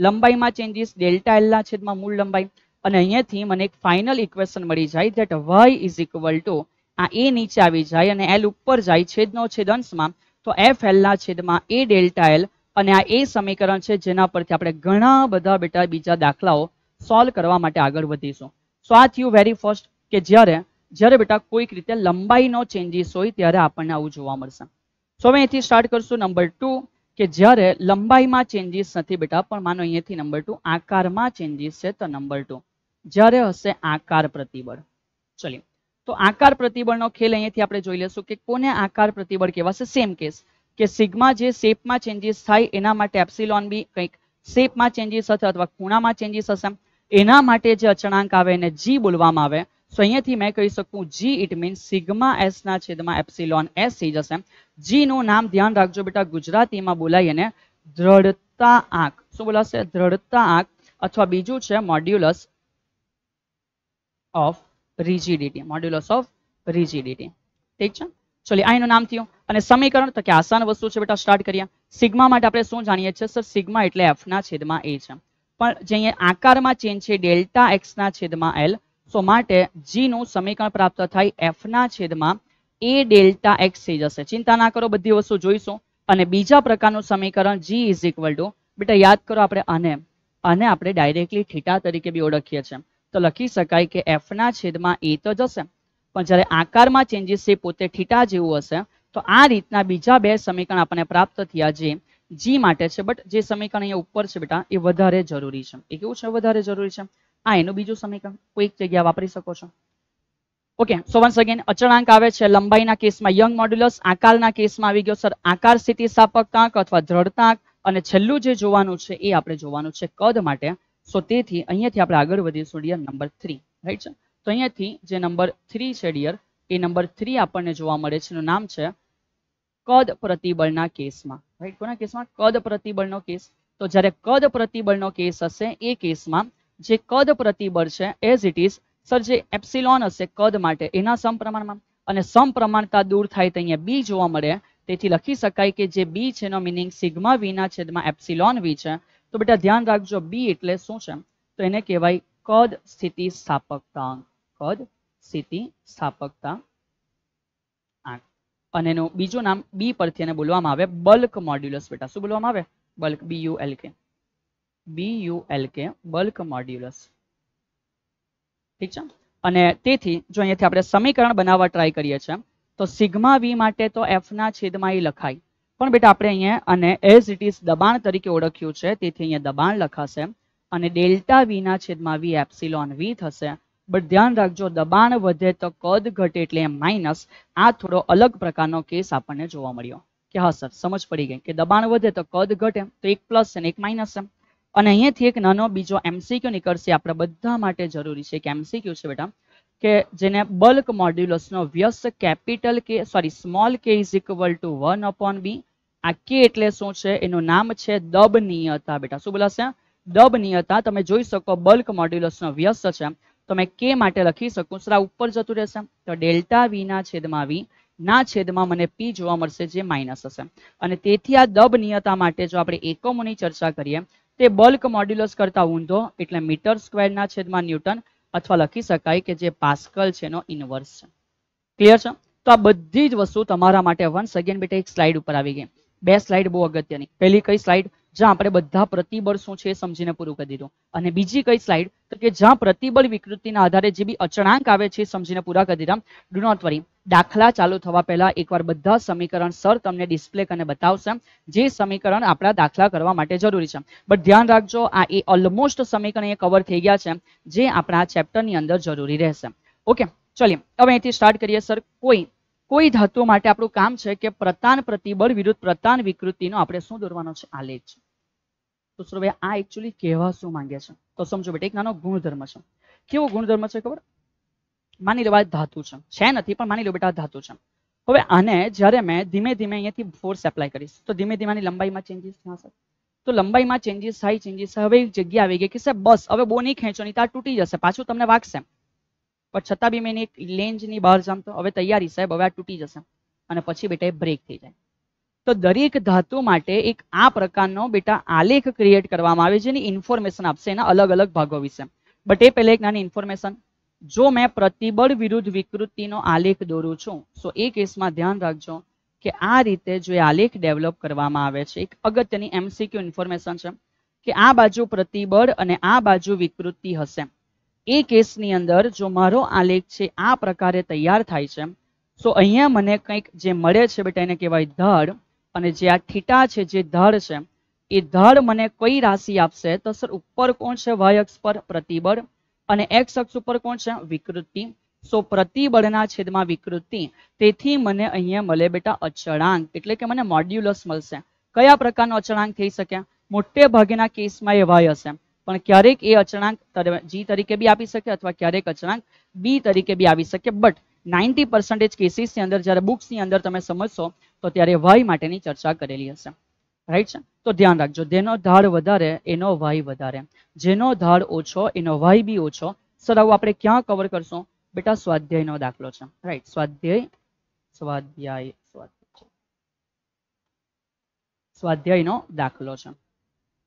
લંબાઈમાં ચેન્જીસ ડેલ્ટા એલના છેદમાં મૂળ લંબાઈ અને અહીંયાથી મને એક ફાઇનલ ઇક્વેશન મળી જાય that Y is equal to આ એ નીચે આવી જાય અને એલ ઉપર જાય છેદનો છેદ અંશમાં તો એફ એલના છેદમાં એ ડેલ્ટા એલ અને આ એ સમીકરણ છે જેના પરથી આપણે ઘણા બધા બેટા બીજા દાખલાઓ સોલ્વ કરવા માટે આગળ વધીશું સો આ થયું વેરી ફર્સ્ટ કે જ્યારે જ્યારે બેટા કોઈક રીતે લંબાઈનો ચેન્જીસ હોય ત્યારે આપણને આવું જોવા મળશે સો હવે અહીંથી સ્ટાર્ટ કરશું નંબર ટુ કે જ્યારે લંબાઈમાં ચેન્જીસ નથી બેટા પણ માનો અહીંયાથી નંબર ટુ આકારમાં ચેન્જીસ છે તો નંબર ટુ જ્યારે હશે આકાર પ્રતિબળ ચલીએ તો આકાર પ્રતિબળનો ખેલ અહીંયાથી આપણે જોઈ લઈશું કે કોને આકાર પ્રતિબળ કહેવાશે સેમ કેસ કે સિગ્મા જે શેપમાં ચેન્જીસ થાય એના માટે એપ્સિલોન બી કંઈક શેપમાં ચેન્જીસ હશે અથવા ખૂણામાં ચેન્જીસ હશે એના માટે જે અચળાંક આવે એને જી બોલવામાં આવે સો અહીંયાથી મેં કહી શકું G it means sigma S ના છેદમાં એપ્સિલોન એસ થઈ જશે જી નું નામ ધ્યાન રાખજો બેટા ગુજરાતીમાં બોલાય એને દ્રઢતા આંક શું બોલાશે દ્રઢતા આંક અથવા બીજું છે modulus of rigidity modulus of rigidity ઠીક છે ચલો આ એનું નામ થયું અને સમીકરણ તો કે આસાન વસ્તુ છે બેટા સ્ટાર્ટ કરીએ સિગ્મા માટે આપણે શું જાણીએ છીએ સર સિગ્મા એટલે એફ ના છેદમાં એ છે પણ જે આકારમાં ચેન્જ છે ડેલ્ટા એક્સ ના છેદમાં એલ સો માટે જી નું સમીકરણ પ્રાપ્ત થાય એફ ના છેદમાં એ ડેલ્ટા એક્સ થઈ જશે ચિંતા ના કરો બધી વસ્તુ જોઈશું અને બીજા પ્રકારનું સમીકરણ જી ઇઝ ઇક્વલ ટુ બેટા યાદ કરો આપણે આને અને આપણે ડાયરેક્ટલી થીટા તરીકે બી ઓળખીએ છીએ તો લખી શકાય કે એફના છેદમાં એ તો જશે પણ જ્યારે આકારમાં ચેન્જીસ છે પોતે થીટા જેવું હશે તો આ રીતના બીજા બે સમીકરણ આપણને પ્રાપ્ત થયા જે જી માટે છે બટ જે સમીકરણ અહીંયા ઉપર છે બેટા એ વધારે જરૂરી છે એ કેવું છે વધારે જરૂરી છે આ એનું બીજું સમીકરણ કોઈક જગ્યા વાપરી શકો છો ઓકે સો વન્સ અગેન અચળાંક આવે છે લંબાઈના કેસમાં યંગ મોડ્યુલસ આકારના કેસમાં આવી ગયો સર આકાર સ્થિતિસ્થાપકતાંક અથવા દ્રઢતાંક અને છેલ્લું જે જોવાનું છે એ આપણે જોવાનું છે કદ માટે સો તેથી અહીંયાથી આપણે આગળ વધીશું ડિયર નંબર થ્રી રાઈટ છે તો અહીંયાથી જે નંબર થ્રી છે ડિયર એ નંબર થ્રી આપણને જોવા મળે છે એનું નામ છે કદ પ્રતિબળના કેસમાં રાઈટ કોના કેસમાં કદ પ્રતિબળનો કેસ તો જ્યારે કદ પ્રતિબળનો કેસ હશે એ કેસમાં જે કદ પ્રતિબળ છે એઝ ઇટ ઇઝ સર જે એપ્સિલોન હશે કદ માટે એના સમપ્રમાણમાં અને સમપ્રમાણતા દૂર થાય તો અહીંયા બી જોવા મળે તેથી લખી શકાય કે જે બી છે એનો મિનિંગ સિગ્મા વીના છેદમાં એપ્સિલોન વી છે તો બેટા ધ્યાન રાખજો બી એટલે શું છે તો એને કહેવાય કદ સ્થિતિ સ્થાપકતા કદ સ્થિતિ સ્થાપકતા અને એનું બીજું નામ બી પરથી એને બોલવામાં આવે બલ્ક મોડ્યુલસ બેટા શું બોલવામાં આવે બલ્ક બી U L K B U L K bulk modulus ઠીક છે અને તેથી જો અહીંયાથી આપણે સમીકરણ બનાવવા ટ્રાય કરીએ છીએ તો સિગ્મા વી માટે તો એફના છેદમાં એ લખાય પણ બેટા આપણે અહીંયા અને એઝ ઇટ ઇઝ દબાણ તરીકે ઓળખ્યું છે તેથી અહીંયા દબાણ લખાશે અને ડેલ્ટા વીના છેદમાં વી એપ્સિલોન વી થશે બટ ધ્યાન રાખજો દબાણ વધે તો કદ ઘટે એટલે માઇનસ આ થોડો અલગ પ્રકારનો કેસ આપણને જોવા મળ્યો કે હા સર સમજ પડી ગઈ કે દબાણ વધે તો કદ ઘટે તો એક પ્લસ છે ને એક માઇનસ છે અને અહીંયાથી એક નાનો બીજો એમસીક્યુ નીકળશે આપણે બધા માટે જરૂરી છે કે એમસીક્યુ છે બેટા કે જેને બલ્ક મોડ્યુલસનો વ્યસ્ત capital K sorry small K is equal to one upon B આ કે એટલે શું છે એનું નામ છે દબ નિયતા બેટા શું બોલાશે દબ નિયતા તમે જોઈ શકો બલ્ક મોડ્યુલસનો વ્યસ્ત છે તો મેં કે માટે લખી શકું સરા ઉપર જતું રહેશે તો ડેલ્ટા વીના છેદમાં વી ના છેદમાં મને પી જોવા મળશે જે માઇનસ હશે અને તેથી આ દબ નિયતા માટે જો આપણે એકમોની ચર્ચા કરીએ તે બલ્ક મોડ્યુલસ કરતા ઊંધો એટલે મીટર સ્ક્વેરના છેદમાં ન્યૂટન અથવા લખી શકાય કે જે પાસ્કલ છે એનો ઇન્વર્સ છે ક્લિયર છે તો આ બધી જ વસ્તુ તમારા માટે વન્સ અગેન બેટા એક સ્લાઇડ ઉપર આવી ગઈ બે સ્લાઇડ બહુ અગત્યની પહેલી કઈ સ્લાઇડ જ્યાં આપણે બધા પ્રતિબળ શું છે સમજીને પૂરું કરી દીધું અને બીજી કઈ સ્લાઇડ તો કે જ્યાં પ્રતિબળ વિકૃતિના આધારે જે બી અચળાંક આવે છે સમજીને પૂરા કરી દીધા ડુ નોટ વરી દાખલા ચાલુ થવા પહેલાં એકવાર બધા સમીકરણ સર તમને ડિસ્પ્લે કરીને બતાવશે જે સમીકરણ આપણા દાખલા કરવા માટે જરૂરી છે બટ ધ્યાન રાખજો આ એ ઓલમોસ્ટ સમીકરણ એ કવર થઈ ગયા છે જે આપણા ચેપ્ટરની અંદર જરૂરી રહેશે ઓકે ચલીએ હવે અહીંથી સ્ટાર્ટ કરીએ સર કોઈ કોઈ ધાતુ માટે આપણું કામ છે કે પ્રતાન પ્રતિબળ વિરુદ્ધ પ્રતાન વિકૃતિનો આપણે શું દોરવાનો છે આલેખ છે તો સર આ એકચ્યુઅલી કહેવા શું માંગે છે તો સમજો બેટા એક નાનો ગુણધર્મ છે કેવો ગુણધર્મ છે ખબર માની લો ધાતુ છે નથી પણ માની લો બેટા ધાતુ છે હવે આને જ્યારે મેં ધીમે ધીમે અહીંયાથી ફોર્સ એપ્લાય કરીશ તો ધીમે ધીમે આની લંબાઈમાં ચેન્જીસ થશે તો લંબાઈમાં ચેન્જીસ થાય ચેન્જીસ હવે એક જગ્યા આવી ગઈ કે સાહેબ બસ હવે બહુ નહીં ખેંચો નહીં તાર તૂટી જશે પાછું તમને વાગશે પણ છતાં બી મેં એક લેન્જની બહાર જામતો હવે તૈયારી સાહેબ હવે આ તૂટી જશે અને પછી બેટા એ બ્રેક થઈ જાય તો દરેક ધાતુ માટે એક આ પ્રકારનો બેટા આલેખ ક્રિએટ કરવામાં આવે જેની ઇન્ફોર્મેશન આપશે એના અલગ અલગ ભાગો વિશે બટ એ પહેલા એક નાની ઇન્ફોર્મેશન જો મેં પ્રતિબળ વિરુદ્ધ વિકૃતિનો આલેખ દોરું છું સો એ કેસમાં ધ્યાન રાખજો કે આ રીતે જો આલેખ ડેવલપ કરવામાં આવે છે એક અગત્યની એમસીક્યુ ઇન્ફોર્મેશન છે કે આ બાજુ પ્રતિબળ અને આ બાજુ વિકૃતિ હશે એ કેસની અંદર જો મારો આલેખ છે આ પ્રકારે તૈયાર થાય છે સો અહીંયા મને કંઈક જે મળે છે બેટા એને કહેવાય ધડ અને જે આ થીટા છે જે ધડ છે એ ધડ મને કઈ રાશિ આપશે તો સર ઉપર કોણ છે વય અક્ષ પર પ્રતિબળ અને એક્સ અક્ષ ઉપર કોણ છે વિકૃતિ સો પ્રતિબળના છેદમાં વિકૃતિ તેથી મને અહીંયા મળે બેટા અચળાંક એટલે કે મને મોડ્યુલસ મળશે કયા પ્રકારનો અચળાંક થઈ શકે મોટે ભાગેના કેસમાં એ વાય હશે પણ ક્યારેક એ અચળાંક જી તરીકે બી આપી શકે અથવા ક્યારેક અચળાંક બી તરીકે બી આવી શકે બટ નાઇન્ટી પર્સન્ટેજ કેસીસની અંદર જ્યારે બુક્સની અંદર તમે સમજશો તો ત્યારે વાય માટેની ચર્ચા કરેલી હશે રાઈટ છે તો ધ્યાન રાખજો જેનો ધાર વધારે એનો વાય વધારે જેનો ધાર ઓછો એનો વાય બી ઓછો સર આવું આપણે ક્યાં કવર કરશું બેટા સ્વાધ્યાયનો દાખલો છે રાઈટ સ્વાધ્યાય સ્વાધ્યાય સ્વાધ્યાયનો દાખલો છે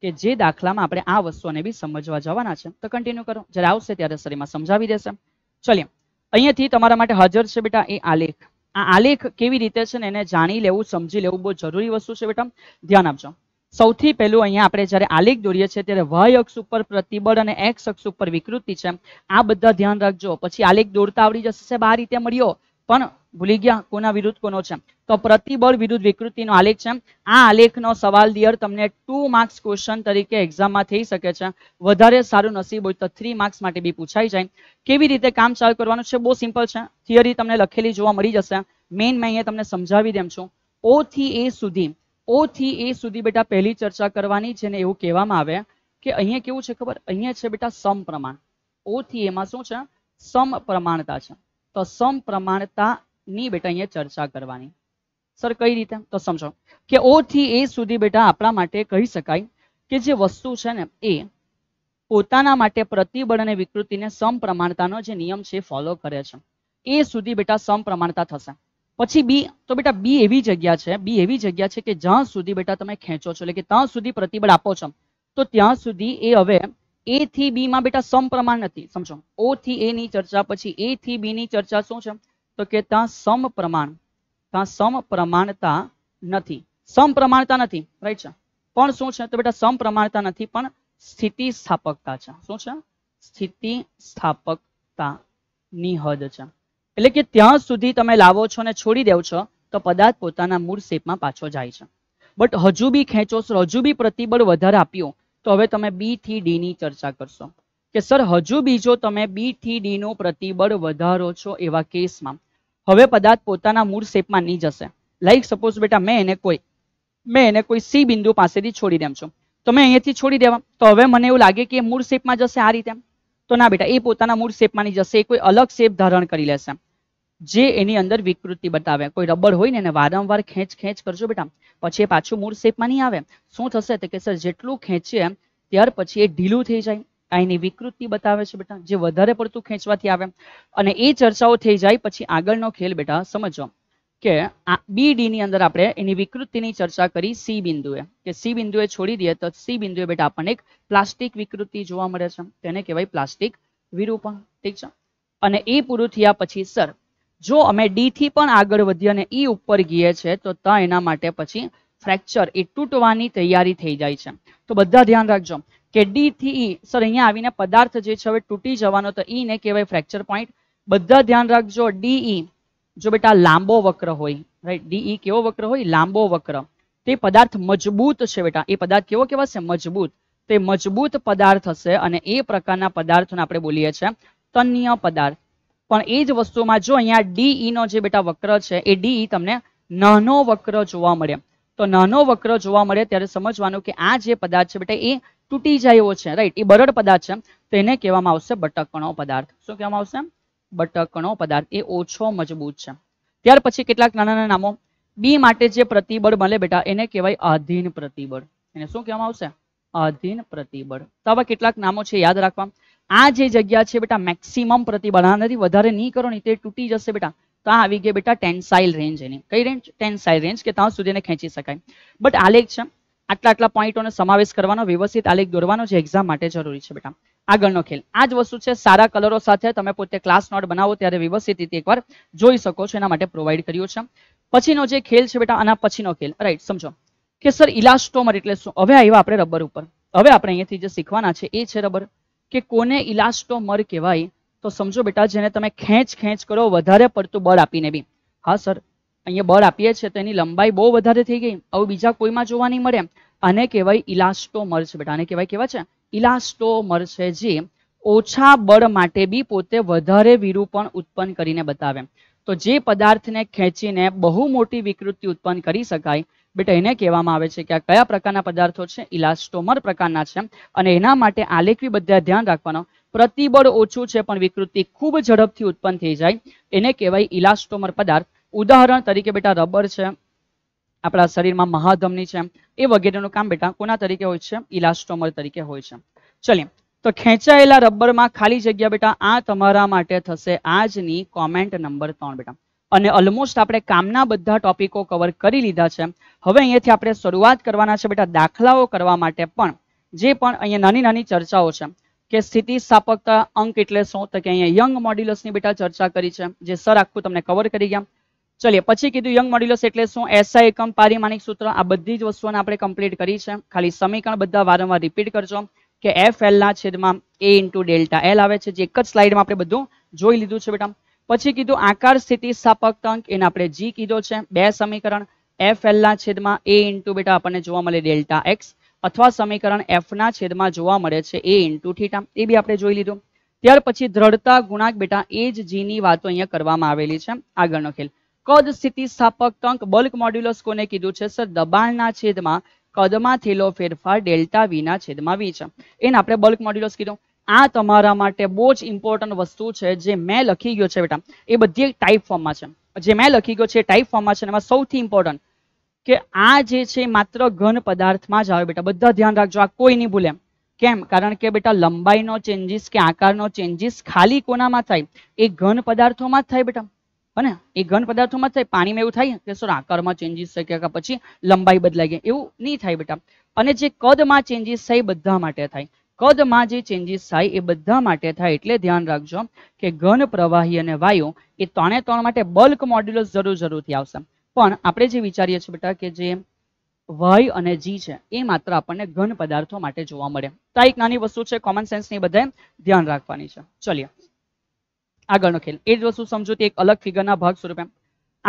કે જે દાખલામાં આપણે આ વસ્તુને બી સમજવા જવાના છે તો કન્ટિન્યુ કરો જયારે આવશે ત્યારે સર એમાં સમજાવી દેશે ચલીએ અહીંયાથી તમારા માટે હાજર છે બેટા એ આલેખ આ આલેખ કેવી રીતે છે ને એને જાણી લેવું સમજી લેવું બહુ જરૂરી વસ્તુ છે બેટા ધ્યાન આપજો સૌથી પહેલું અહીંયા આપણે જ્યારે આલેખ દોરીએ છીએ ત્યારે વાય અક્ષ ઉપર પ્રતિબળ અને એક્સ અક્ષ ઉપર વિકૃતિ છે આ બધા ધ્યાન રાખજો પછી આલેખ દોરતા આવડી જશે બહાર રીતે મળ્યો પણ ભૂલી ગયા કોના વિરુદ્ધ કોનો છે તો પ્રતિબળ વિરુદ્ધ વિકૃતિનો આલેખ છે આ આલેખનો સવાલ દિયર તમને ટુ માર્ક્સ ક્વેશ્ચન તરીકે એક્ઝામમાં થઈ શકે છે વધારે સારું નસીબ હોય તો થ્રી માર્ક્સ માટે બી પૂછાઈ જાય કેવી રીતે કામ ચાલુ કરવાનું છે બહુ સિમ્પલ છે થિયરી તમને લખેલી જોવા મળી જશે મેઇન મેં અહીંયા તમને સમજાવી દેમ છું ઓ થી એ સુધી ઓ થી એ સુધી બેટા પહેલી ચર્ચા કરવાની છે ને એવું કહેવામાં આવે કે અહીંયા કેવું છે ખબર અહીંયા છે બેટા સમ પ્રમાણ ઓ થી એમાં શું છે સમ પ્રમાણતા છે તો સમ પ્રમાણતા ની બેટા અહીંયા ચર્ચા કરવાની સર કઈ રીતે તો સમજો કે ઓ થી એ સુધી બેટા આપણા માટે કહી શકાય કે જે વસ્તુ છે ને એ પોતાના માટે પ્રતિબળ અને વિકૃતિને સમપ્રમાણતાનો જે નિયમ છે ફોલો કરે છે એ સુધી બેટા સમપ્રમાણતા થશે પછી બી તો બેટા બી એવી જગ્યા છે બી એવી જગ્યા છે કે જ્યાં સુધી બેટા તમે ખેંચો છો એટલે કે ત્યાં સુધી પ્રતિબળ આપો છો તો ત્યાં સુધી એ હવે એ થી બી માં બેટા સમપ્રમાણ નથી સમજો ઓ થી એ ની ચર્ચા પછી એ થી બી ની ચર્ચા શું છે તો કે ત્યાં સમપ્રમાણ ત્યાં સમપ્રમાણતા નથી સમપ્રમાણતા નથી રાઈટ છે પણ શું છે તો બેટા સમપ્રમાણતા નથી પણ સ્થિતિ સ્થાપકતા છે શું છે સ્થિતિ સ્થાપકતા ની હદ છે એટલે કે ત્યાં સુધી તમે લાવો છો અને છોડી દેવ છો તો પદાર્થ પોતાના મૂળ શેપમાં પાછો જાય છે બટ હજુ બી ખેંચો સર હજુ બી પ્રતિબળ વધારે આપ્યો તો હવે તમે બી થી ડી ની ચર્ચા કરશો કે સર હજુ બીજો તમે બી થી ડી નો પ્રતિબળ વધારો છો એવા કેસમાં હવે પદાર્થ પોતાના મૂળ શેપમાં નહીં જશે લાઈક સપોઝ બેટા મેં એને કોઈ મેં એને કોઈ સી બિંદુ પાસેથી છોડી દેમ છું તો મેં અહીંયાથી છોડી દેવા તો હવે મને એવું લાગે કે એ મૂળ શેપમાં જશે આ રીતે તો ના બેટા એ પોતાના મૂળ શેપમાં નહીં જશે એ કોઈ અલગ શેપ ધારણ કરી લેશે જે એની અંદર વિકૃતિ બતાવે કોઈ રબર હોય ને એને વારંવાર ખેંચ ખેંચ કરજો બેટા પછી એ પાછું મૂળ શેપમાં નહીં આવે શું થશે તો કે સર જેટલું ખેંચીએ ત્યાર પછી એ ઢીલું થઈ જાય અહીંની વિકૃતિ બતાવે છે બેટા જે વધારે પડતું ખેંચવાથી આવે અને એ ચર્ચાઓ થઈ જાય પછી આગળનો ખેલ બેટા સમજો કે બી ડી ની અંદર આપણે એની વિકૃતિની ચર્ચા કરી સી બિંદુએ કે સી બિંદુએ છોડી દઈએ તો સી બિંદુએ બેટા આપણને એક પ્લાસ્ટિક વિકૃતિ જોવા મળે છે તેને કહેવાય પ્લાસ્ટિક વિરૂપણ ઠીક છે અને એ પૂરું થયા પછી સર જો અમે ડી થી પણ આગળ વધીએ અને ઈ e ઉપર ગીએ છે તો ત્યાં એના માટે પછી ફ્રેક્ચર એ તૂટવાની તૈયારી થઈ જાય છે તો બધા ધ્યાન રાખજો કે ડી થી ઈ સર અહીંયા આવીને પદાર્થ જે છે હવે તૂટી જવાનો તો ઈ ને કહેવાય ફ્રેક્ચર પોઈન્ટ બધા ધ્યાન રાખજો ડીઈ જો બેટા લાંબો વક્ર હોય રાઈટ ડીઈ કેવો વક્ર હોય લાંબો વક્ર તે પદાર્થ મજબૂત છે બેટા એ પદાર્થ કેવો કહેવાશે મજબૂત તે મજબૂત પદાર્થ હશે અને એ પ્રકારના પદાર્થને આપણે બોલીએ છીએ તન્ય પદાર્થ પણ એ જ વસ્તુમાં જો અહીંયા ડીઈ નો જે બેટા વક્ર છે એ ડીઈ તમને નાનો વક્ર જોવા મળે તો નાનો વક્ર જોવા મળે ત્યારે સમજવાનું કે આ જે પદાર્થ છે બેટા એ તૂટી જાય એવો છે રાઈટ એ બરડ પદાર્થ છે તેને કહેવામાં આવશે બટકણો પદાર્થ શું કહેવામાં આવશે બટકણો પદાર્થ એ ઓછો મજબૂત છે ત્યાર પછી કેટલાક નાના નાના નામો બી માટે જે પ્રતિબળ મળે બેટા એને કહેવાય અધીન પ્રતિબળ એને શું કહેવામાં આવશે આધીન પ્રતિબળ તો આવા કેટલાક નામો છે યાદ રાખવા આ જે જગ્યા છે બેટા મેક્સિમમ પ્રતિબળ આનાથી વધારે નહીં કરો ને તે તૂટી જશે બેટા તો આવી ગઈ બેટા ટેન્સાઇલ રેન્જ એની કઈ રેન્જ ટેન્સાઇલ રેન્જ કે ત્યાં સુધી એને ખેંચી શકાય બટ આલેખ છે આટલા આટલા પોઈન્ટોનો સમાવેશ કરવાનો વ્યવસ્થિત આલેખ દોરવાનો છે એક્ઝામ માટે જરૂરી છે બેટા આગળનો ખેલ આ જ વસ્તુ છે સારા કલરો સાથે તમે પોતે ક્લાસ નોટ બનાવો ત્યારે વ્યવસ્થિત રીતે એકવાર જોઈ શકો છો એના માટે પ્રોવાઈડ કર્યો છે પછીનો જે ખેલ છે બેટા આના પછીનો ખેલ રાઈટ સમજો કે સર ઇલાસ્ટોમર એટલે શું હવે આવ્યા આપણે રબર ઉપર હવે આપણે અહીંયાથી જે શીખવાના છે એ છે રબર કે કોને ઇલાસ્ટોમર કહેવાય તો સમજો બેટા જેને તમે ખેંચ ખેંચ કરો વધારે પડતું બળ આપીને બી હા સર અહીંયા બળ આપીએ છીએ તો એની લંબાઈ બહુ વધારે થઈ ગઈ આવું બીજા કોઈમાં જોવા નહીં મળે આને કહેવાય ઇલાસ્ટોમર છે બેટા આને કહેવાય કેવા છે ઇલાસ્ટોમર છે જે ઓછા બળ માટે બી પોતે વધારે વિરૂપણ ઉત્પન્ન કરીને બતાવે તો જે પદાર્થને ખેંચીને બહુ મોટી વિકૃતિ ઉત્પન્ન કરી શકાય બેટા એને કહેવામાં આવે છે કે આ કયા પ્રકારના પદાર્થો છે ઇલાસ્ટોમર પ્રકારના છે અને એના માટે આલેખવી બધા ધ્યાન રાખવાનો પ્રતિબળ ઓછું છે પણ વિકૃતિ ખૂબ ઝડપથી ઉત્પન્ન થઈ જાય એને કહેવાય ઇલાસ્ટોમર પદાર્થ ઉદાહરણ તરીકે બેટા રબર છે આપણા શરીરમાં મહાધમની છે એ વગેરેનું કામ બેટા કોના તરીકે હોય છે ઇલાસ્ટોમર તરીકે હોય છે ચલીએ તો ખેંચાયેલા રબરમાં ખાલી જગ્યા બેટા આ તમારા માટે થશે આજની કોમેન્ટ નંબર ત્રણ બેટા અને ઓલમોસ્ટ આપણે કામના બધા ટોપિકો કવર કરી લીધા છે હવે અહીંયાથી આપણે શરૂઆત કરવાના છે બેટા દાખલાઓ કરવા માટે પણ જે પણ અહીંયા નાની નાની ચર્ચાઓ છે કે સ્થિતિસ્થાપકતા અંક એટલે શું તો કે અહીંયા યંગ મોડ્યુલસની બેટા ચર્ચા કરી છે જે સર આખું તમને કવર કરી ગયા ચલીએ પછી કીધું યંગ મોડ્યુલસ એટલે શું એસઆઈ એકમ પારિમાણિક સૂત્ર આ બધી જ વસ્તુઓને આપણે કમ્પ્લીટ કરી છે ખાલી સમીકરણ બધા વારંવાર રિપીટ કરજો કે એફ એલના છેદમાં એ ઇન્ટુ ડેલ્ટા એલ આવે છે જે એક જ સ્લાઇડમાં આપણે બધું જોઈ લીધું છે બેટા પછી કીધું આકાર સ્થિતિસ્થાપક અંક એને આપણે જી કીધો છે બે સમીકરણ એફ એલના છેદમાં એ ઇન્ટુ બેટા આપણને જોવા મળે ડેલ્ટા એક્સ અથવા સમીકરણ એફના છેદમાં જોવા મળે છે એ ઇન્ટુ થીટા એ બી આપણે જોઈ લીધું ત્યાર પછી દ્રઢતા ગુણાક બેટા એ જ જીની વાતો અહીંયા કરવામાં આવેલી છે આગળનો ખેલ કદ સ્થિતિસ્થાપક કંક બલ્ક મોડ્યુલસ કોને કીધું છે સર દબાણના છેદમાં કદમાં થયેલો ફેરફાર ડેલ્ટા વીના છેદમાં વી છે એને આપણે બલ્ક મોડ્યુલસ કીધું આ તમારા માટે બહુ જ ઇમ્પોર્ટન્ટ વસ્તુ છે જે મેં લખી ગયો છે બેટા એ બધી ટાઈપ ફોર્મમાં છે જે મેં લખી ગયો છે ટાઈપ ફોર્મમાં છે એમાં સૌથી ઇમ્પોર્ટન્ટ કે આ જે છે માત્ર ઘન પદાર્થમાં જ આવે બેટા બધા ધ્યાન રાખજો આ કોઈ નહીં ભૂલે કેમ કારણ કે બેટા લંબાઈનો ચેન્જીસ કે આકારનો ચેન્જીસ ખાલી કોનામાં થાય એ ઘન પદાર્થોમાં જ થાય બેટા અને એ ઘન પદાર્થોમાં થાય પાણીમાં એવું થાય કે સર આકારમાં ચેન્જીસ થઈ ગયા પછી લંબાઈ બદલાઈ ગઈ એવું નહીં થાય બેટા અને જે કદમાં ચેન્જીસ થાય બધા માટે થાય કદમાં જે ચેન્જીસ થાય એ બધા માટે થાય એટલે ધ્યાન રાખજો કે ઘન પ્રવાહી અને વાયુ એ ત્રણે ત્રણ માટે બલ્ક મોડ્યુલસ જરૂર જરૂરથી આવશે પણ આપણે જે વિચારીએ છીએ બેટા કે જે વાય અને જી છે એ માત્ર આપણને ઘન પદાર્થો માટે જોવા મળે તો એક નાની વસ્તુ છે કોમન સેન્સની બધાએ ધ્યાન રાખવાની છે ચલીએ આગળનો ખેલ એ જ વસ્તુ સમજૂતી એક અલગ ફિગરના ભાગ સ્વરૂપે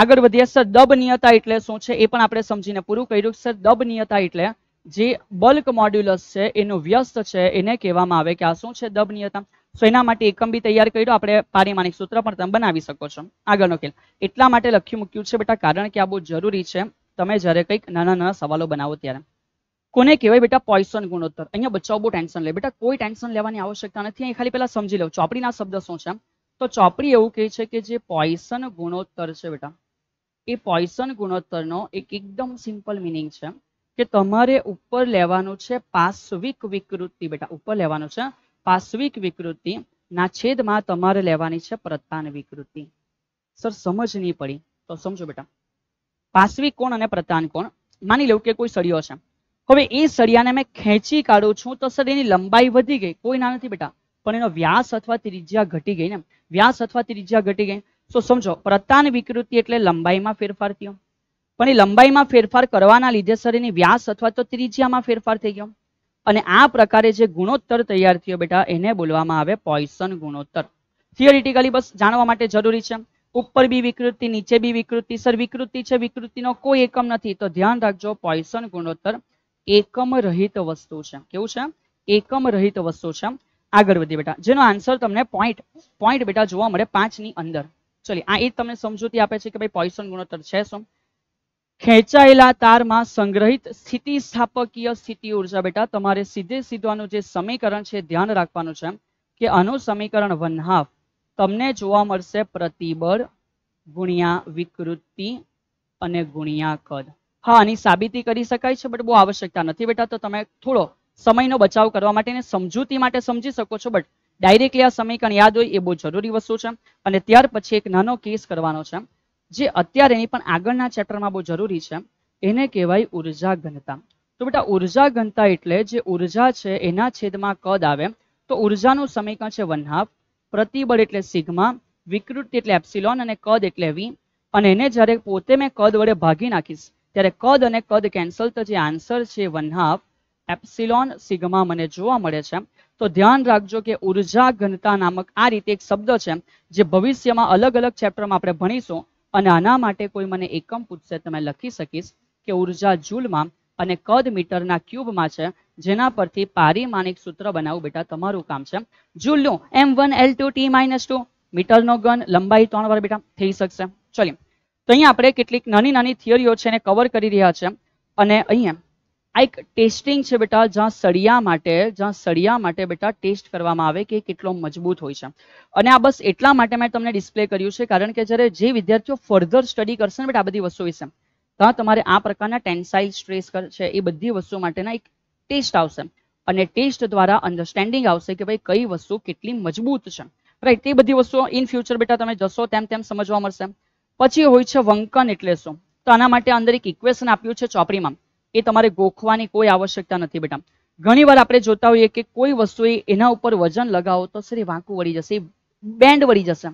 આગળ વધીએ સર દબનિયતા એટલે શું છે એ પણ આપણે સમજીને પૂરું કર્યું સર દબનિયતા એટલે જે બલ્ક મોડ્યુલસ છે એનું વ્યસ્ત છે એને કહેવામાં આવે કે આ શું છે દબનિયતા સો એના માટે એકમ બી તૈયાર કર્યો આપણે પારિમાણિક સૂત્ર પણ તમે બનાવી શકો છો આગળનો ખેલ એટલા માટે લખી મૂક્યું છે બેટા કારણ કે આ બહુ જરૂરી છે તમે જ્યારે કંઈક નાના નાના સવાલો બનાવો ત્યારે કોને કહેવાય બેટા પોઈસન ગુણોત્તર અહીંયા બચાવ બહુ ટેન્શન લે બેટા કોઈ ટેન્શન લેવાની આવશ્યકતા નથી અહીં ખાલી પહેલા સમજી લઉં ચોપડીના શબ્દ શું છે તો ચોપડી એવું કહે છે કે જે પોઈસન ગુણોત્તર છે બેટા એ પોઈસન ગુણોત્તરનો એક એકદમ સિમ્પલ મિનિંગ છે કે તમારે ઉપર લેવાનું છે પાશ્વિક વિકૃતિ બેટા ઉપર લેવાનું છે પાશ્વિક વિકૃતિ ના છેદમાં તમારે લેવાની છે પ્રતાન વિકૃતિ સર સમજ નહીં પડી તો સમજો બેટા પાશ્વિક કોણ અને પ્રતાન કોણ માની લઉં કે કોઈ સળિયો છે હવે એ સળિયાને મેં ખેંચી કાઢું છું તો સર એની લંબાઈ વધી ગઈ કોઈ ના નથી બેટા પણ એનો વ્યાસ અથવા ત્રિજ્યા ઘટી ગઈ ને વ્યાસ અથવા ત્રિજ્યા ઘટી ગઈ તો સમજો પ્રતાન વિકૃતિ એટલે લંબાઈમાં ફેરફાર થયો પણ એ લંબાઈમાં ફેરફાર કરવાના લીધે સર એની વ્યાસ અથવા તો ત્રિજ્યામાં ફેરફાર થઈ ગયો અને આ પ્રકારે જે ગુણોત્તર તૈયાર થયો બેટા એને બોલવામાં આવે પોઈસન ગુણોત્તર થિયરિટિકલી બસ જાણવા માટે જરૂરી છે ઉપર બી વિકૃતિ નીચે બી વિકૃતિ સર વિકૃતિ છે વિકૃતિનો કોઈ એકમ નથી તો ધ્યાન રાખજો પોઈસન ગુણોત્તર એકમ રહિત વસ્તુ છે કેવું છે એકમ રહિત વસ્તુ છે આગળ વધીએ બેટા જેનો આન્સર તમને પોઈન્ટ પોઈન્ટ બેટા જોવા મળે પાંચની અંદર ચલી આ એ તમને સમજૂતી આપે છે કે ભાઈ પોઈસન ગુણોત્તર છે શું ખેંચાયેલા તારમાં સંગ્રહિત સ્થિતિ સ્થાપકીય સ્થિતિ ઉર્જા બેટા તમારે સીધે સીધવાનું જે સમીકરણ છે ધ્યાન રાખવાનું છે કે આનું સમીકરણ વન હાફ તમને જોવા મળશે પ્રતિબળ ગુણ્યા વિકૃતિ અને ગુણ્યા કદ હા આની સાબિતી કરી શકાય છે બટ બહુ આવશ્યકતા નથી બેટા તો તમે થોડો સમયનો બચાવ કરવા માટે સમજૂતી માટે સમજી શકો છો બટ ડાયરેક્ટલી આ સમીકરણ યાદ હોય એ બહુ જરૂરી વસ્તુ છે અને ત્યાર પછી એક નાનો કેસ કરવાનો છે જે અત્યારે એની પણ આગળના ચેપ્ટરમાં બહુ જરૂરી છે એને કહેવાય ઉર્જા ઘનતા તો બેટા ઉર્જા ઘનતા એટલે જે ઉર્જા છે એના છેદમાં કદ આવે તો ઉર્જાનું સમયકરણ છે વન હાફ પ્રતિબળ એટલે સિગ્મા વિકૃતિ એટલે એપ્સિલોન અને કદ એટલે વી અને એને જ્યારે પોતે મેં કદ વડે ભાગી નાખીશ ત્યારે કદ અને કદ કેન્સલ તો જે આન્સર છે વન હાફ એપ્સિલોન સિગમા મને જોવા મળે છે તો ધ્યાન રાખજો કે ઉર્જા ઘનતા નામક આ રીતે એક શબ્દ છે જે ભવિષ્યમાં અલગ અલગ ચેપ્ટરમાં આપણે ભણીશું અને આના માટે કોઈ મને એકમ પૂછશે તમે લખી શકીશ કે ઉર્જા જૂલમાં અને કદ મીટરના ક્યુબમાં છે જેના પરથી પારિમાણિક સૂત્ર બનાવવું બેટા તમારું કામ છે જૂલનું M one L two T minus two મીટરનો ઘન લંબાઈ ત્રણ વાર બેટા થઈ શકશે ચલીએ તો અહીંયા આપણે કેટલીક નાની નાની થિયરીઓ છે એને કવર કરી રહ્યા છે અને અહીંયા આ એક ટેસ્ટિંગ છે બેટા જ્યાં સળિયા માટે જ્યાં સળિયા માટે બેટા ટેસ્ટ કરવામાં આવે કે કેટલો મજબૂત હોય છે અને આ બસ એટલા માટે મેં તમને ડિસ્પ્લે કર્યું છે કારણ કે જ્યારે જે વિદ્યાર્થીઓ ફર્ધર સ્ટડી કરશે ને બેટા આ બધી વસ્તુ વિશે ત્યાં તમારે આ પ્રકારના ટેન્સાઇલ સ્ટ્રેસ છે એ બધી વસ્તુ માટેના એક ટેસ્ટ આવશે અને ટેસ્ટ દ્વારા અન્ડરસ્ટેન્ડિંગ આવશે કે ભાઈ કઈ વસ્તુ કેટલી મજબૂત છે રાઈટ એ બધી વસ્તુઓ ઇન ફ્યુચર બેટા તમે જશો તેમ તેમ સમજવા મળશે પછી હોય છે વંકન એટલે શું તો આના માટે અંદર એક ઇક્વેશન આપ્યું છે ચોપડીમાં એ તમારે ગોખવાની કોઈ આવશ્યકતા નથી બેટા ઘણીવાર આપણે જોતા હોઈએ કે કોઈ વસ્તુએ એના ઉપર વજન લગાવો તો સર એ વાંકું વળી જશે બેન્ડ વળી જશે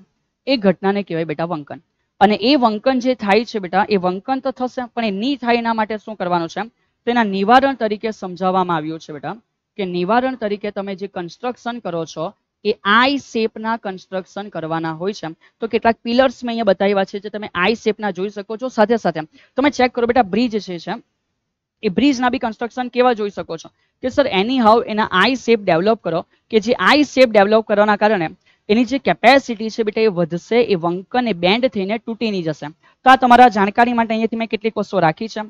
એ ઘટનાને કહેવાય બેટા વંકન અને એ વંકન જે થાય છે બેટા એ વંકન તો થશે પણ એ નહીં થાય એના માટે શું કરવાનું છે તેના નિવારણ તરીકે સમજાવવામાં આવ્યું છે બેટા કે નિવારણ તરીકે તમે જે કન્સ્ટ્રક્શન કરો છો એ આઈ શેપના કન્સ્ટ્રક્શન કરવાના હોય છે તો કેટલાક પિલર્સ મેં અહીંયા બતાવ્યા છે જે તમે આઈ શેપના જોઈ શકો છો સાથે સાથે તમે ચેક કરો બેટા બ્રિજ છે એ બ્રિજના બી કન્સ્ટ્રક્શન કેવા જોઈ શકો છો કે સર એની હાઉ એના આઈ શેપ ડેવલપ કરો કે જે આઈ શેપ ડેવલપ કરવાના કારણે એની જે કેપેસિટી છે બેટા એ વધશે એ વંકન એ બેન્ડ થઈને તૂટી નહીં જશે તો આ તમારા જાણકારી માટે અહીંયાથી મેં કેટલીક વસ્તુઓ રાખી છે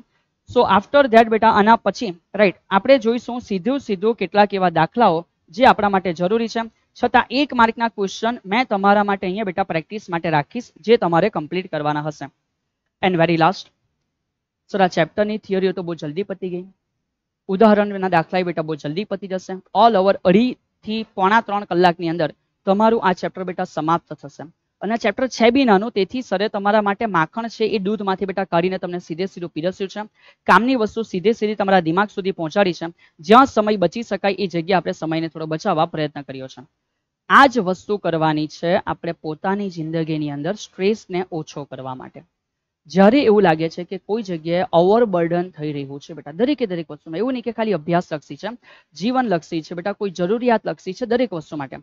સો આફ્ટર ધેટ બેટા આના પછી રાઈટ આપણે જોઈશું સીધું સીધું કેટલાક એવા દાખલાઓ જે આપણા માટે જરૂરી છે છતાં એક માર્કના ક્વેશ્ચન મેં તમારા માટે અહીંયા બેટા પ્રેક્ટિસ માટે રાખીશ જે તમારે કમ્પ્લીટ કરવાના હશે એન્ડ વેરી લાસ્ટ સર આ ચેપ્ટરની થિયરીઓ તો બહુ જલ્દી પતી ગઈ ઉદાહરણના દાખલા બેટા બહુ જલ્દી પતી જશે ઓલ ઓવર અઢીથી પોણા ત્રણ કલાકની અંદર તમારું આ ચેપ્ટર બેટા સમાપ્ત થશે અને ચેપ્ટર છે બી નાનું તેથી સરે તમારા માટે માખણ છે એ દૂધમાંથી બેટા કાઢીને તમને સીધે સીધું પીરસ્યું છે કામની વસ્તુ સીધે સીધી તમારા દિમાગ સુધી પહોંચાડી છે જ્યાં સમય બચી શકાય એ જગ્યાએ આપણે સમયને થોડો બચાવવા પ્રયત્ન કર્યો છે આ જ વસ્તુ કરવાની છે આપણે પોતાની જિંદગીની અંદર સ્ટ્રેસને ઓછો કરવા માટે જ્યારે એવું લાગે છે કે કોઈ જગ્યાએ ઓવરબર્ડન થઈ રહ્યું છે બેટા દરેકે દરેક વસ્તુમાં એવું નહીં કે ખાલી અભ્યાસલક્ષી છે જીવનલક્ષી છે બેટા કોઈ જરૂરિયાતલક્ષી છે દરેક વસ્તુ માટે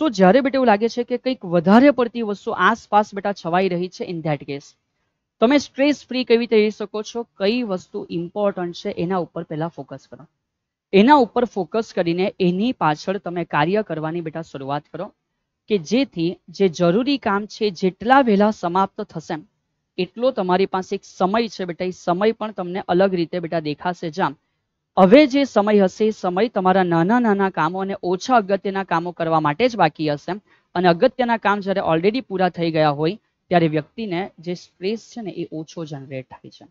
સો જ્યારે બેટા એવું લાગે છે કે કંઈક વધારે પડતી વસ્તુ આસપાસ બેટા છવાઈ રહી છે ઇન ધેટ કેસ તમે સ્ટ્રેસ ફ્રી કેવી રીતે રહી શકો છો કઈ વસ્તુ ઇમ્પોર્ટન્ટ છે એના ઉપર પહેલાં ફોકસ કરો એના ઉપર ફોકસ કરીને એની પાછળ તમે કાર્ય કરવાની બેટા શરૂઆત કરો કે જેથી જે જરૂરી કામ છે જેટલા વહેલા સમાપ્ત થશે એટલો તમારી પાસે એક સમય છે બેટા એ સમય પણ તમને અલગ રીતે બેટા દેખાશે જામ હવે જે સમય હશે એ સમય તમારા નાના નાના કામો અને ઓછા અગત્યના કામો કરવા માટે જ બાકી હશે અને અગત્યના કામ જ્યારે ઓલરેડી પૂરા થઈ ગયા હોય ત્યારે વ્યક્તિને જે સ્ટ્રેસ છે ને એ ઓછો જનરેટ થાય છે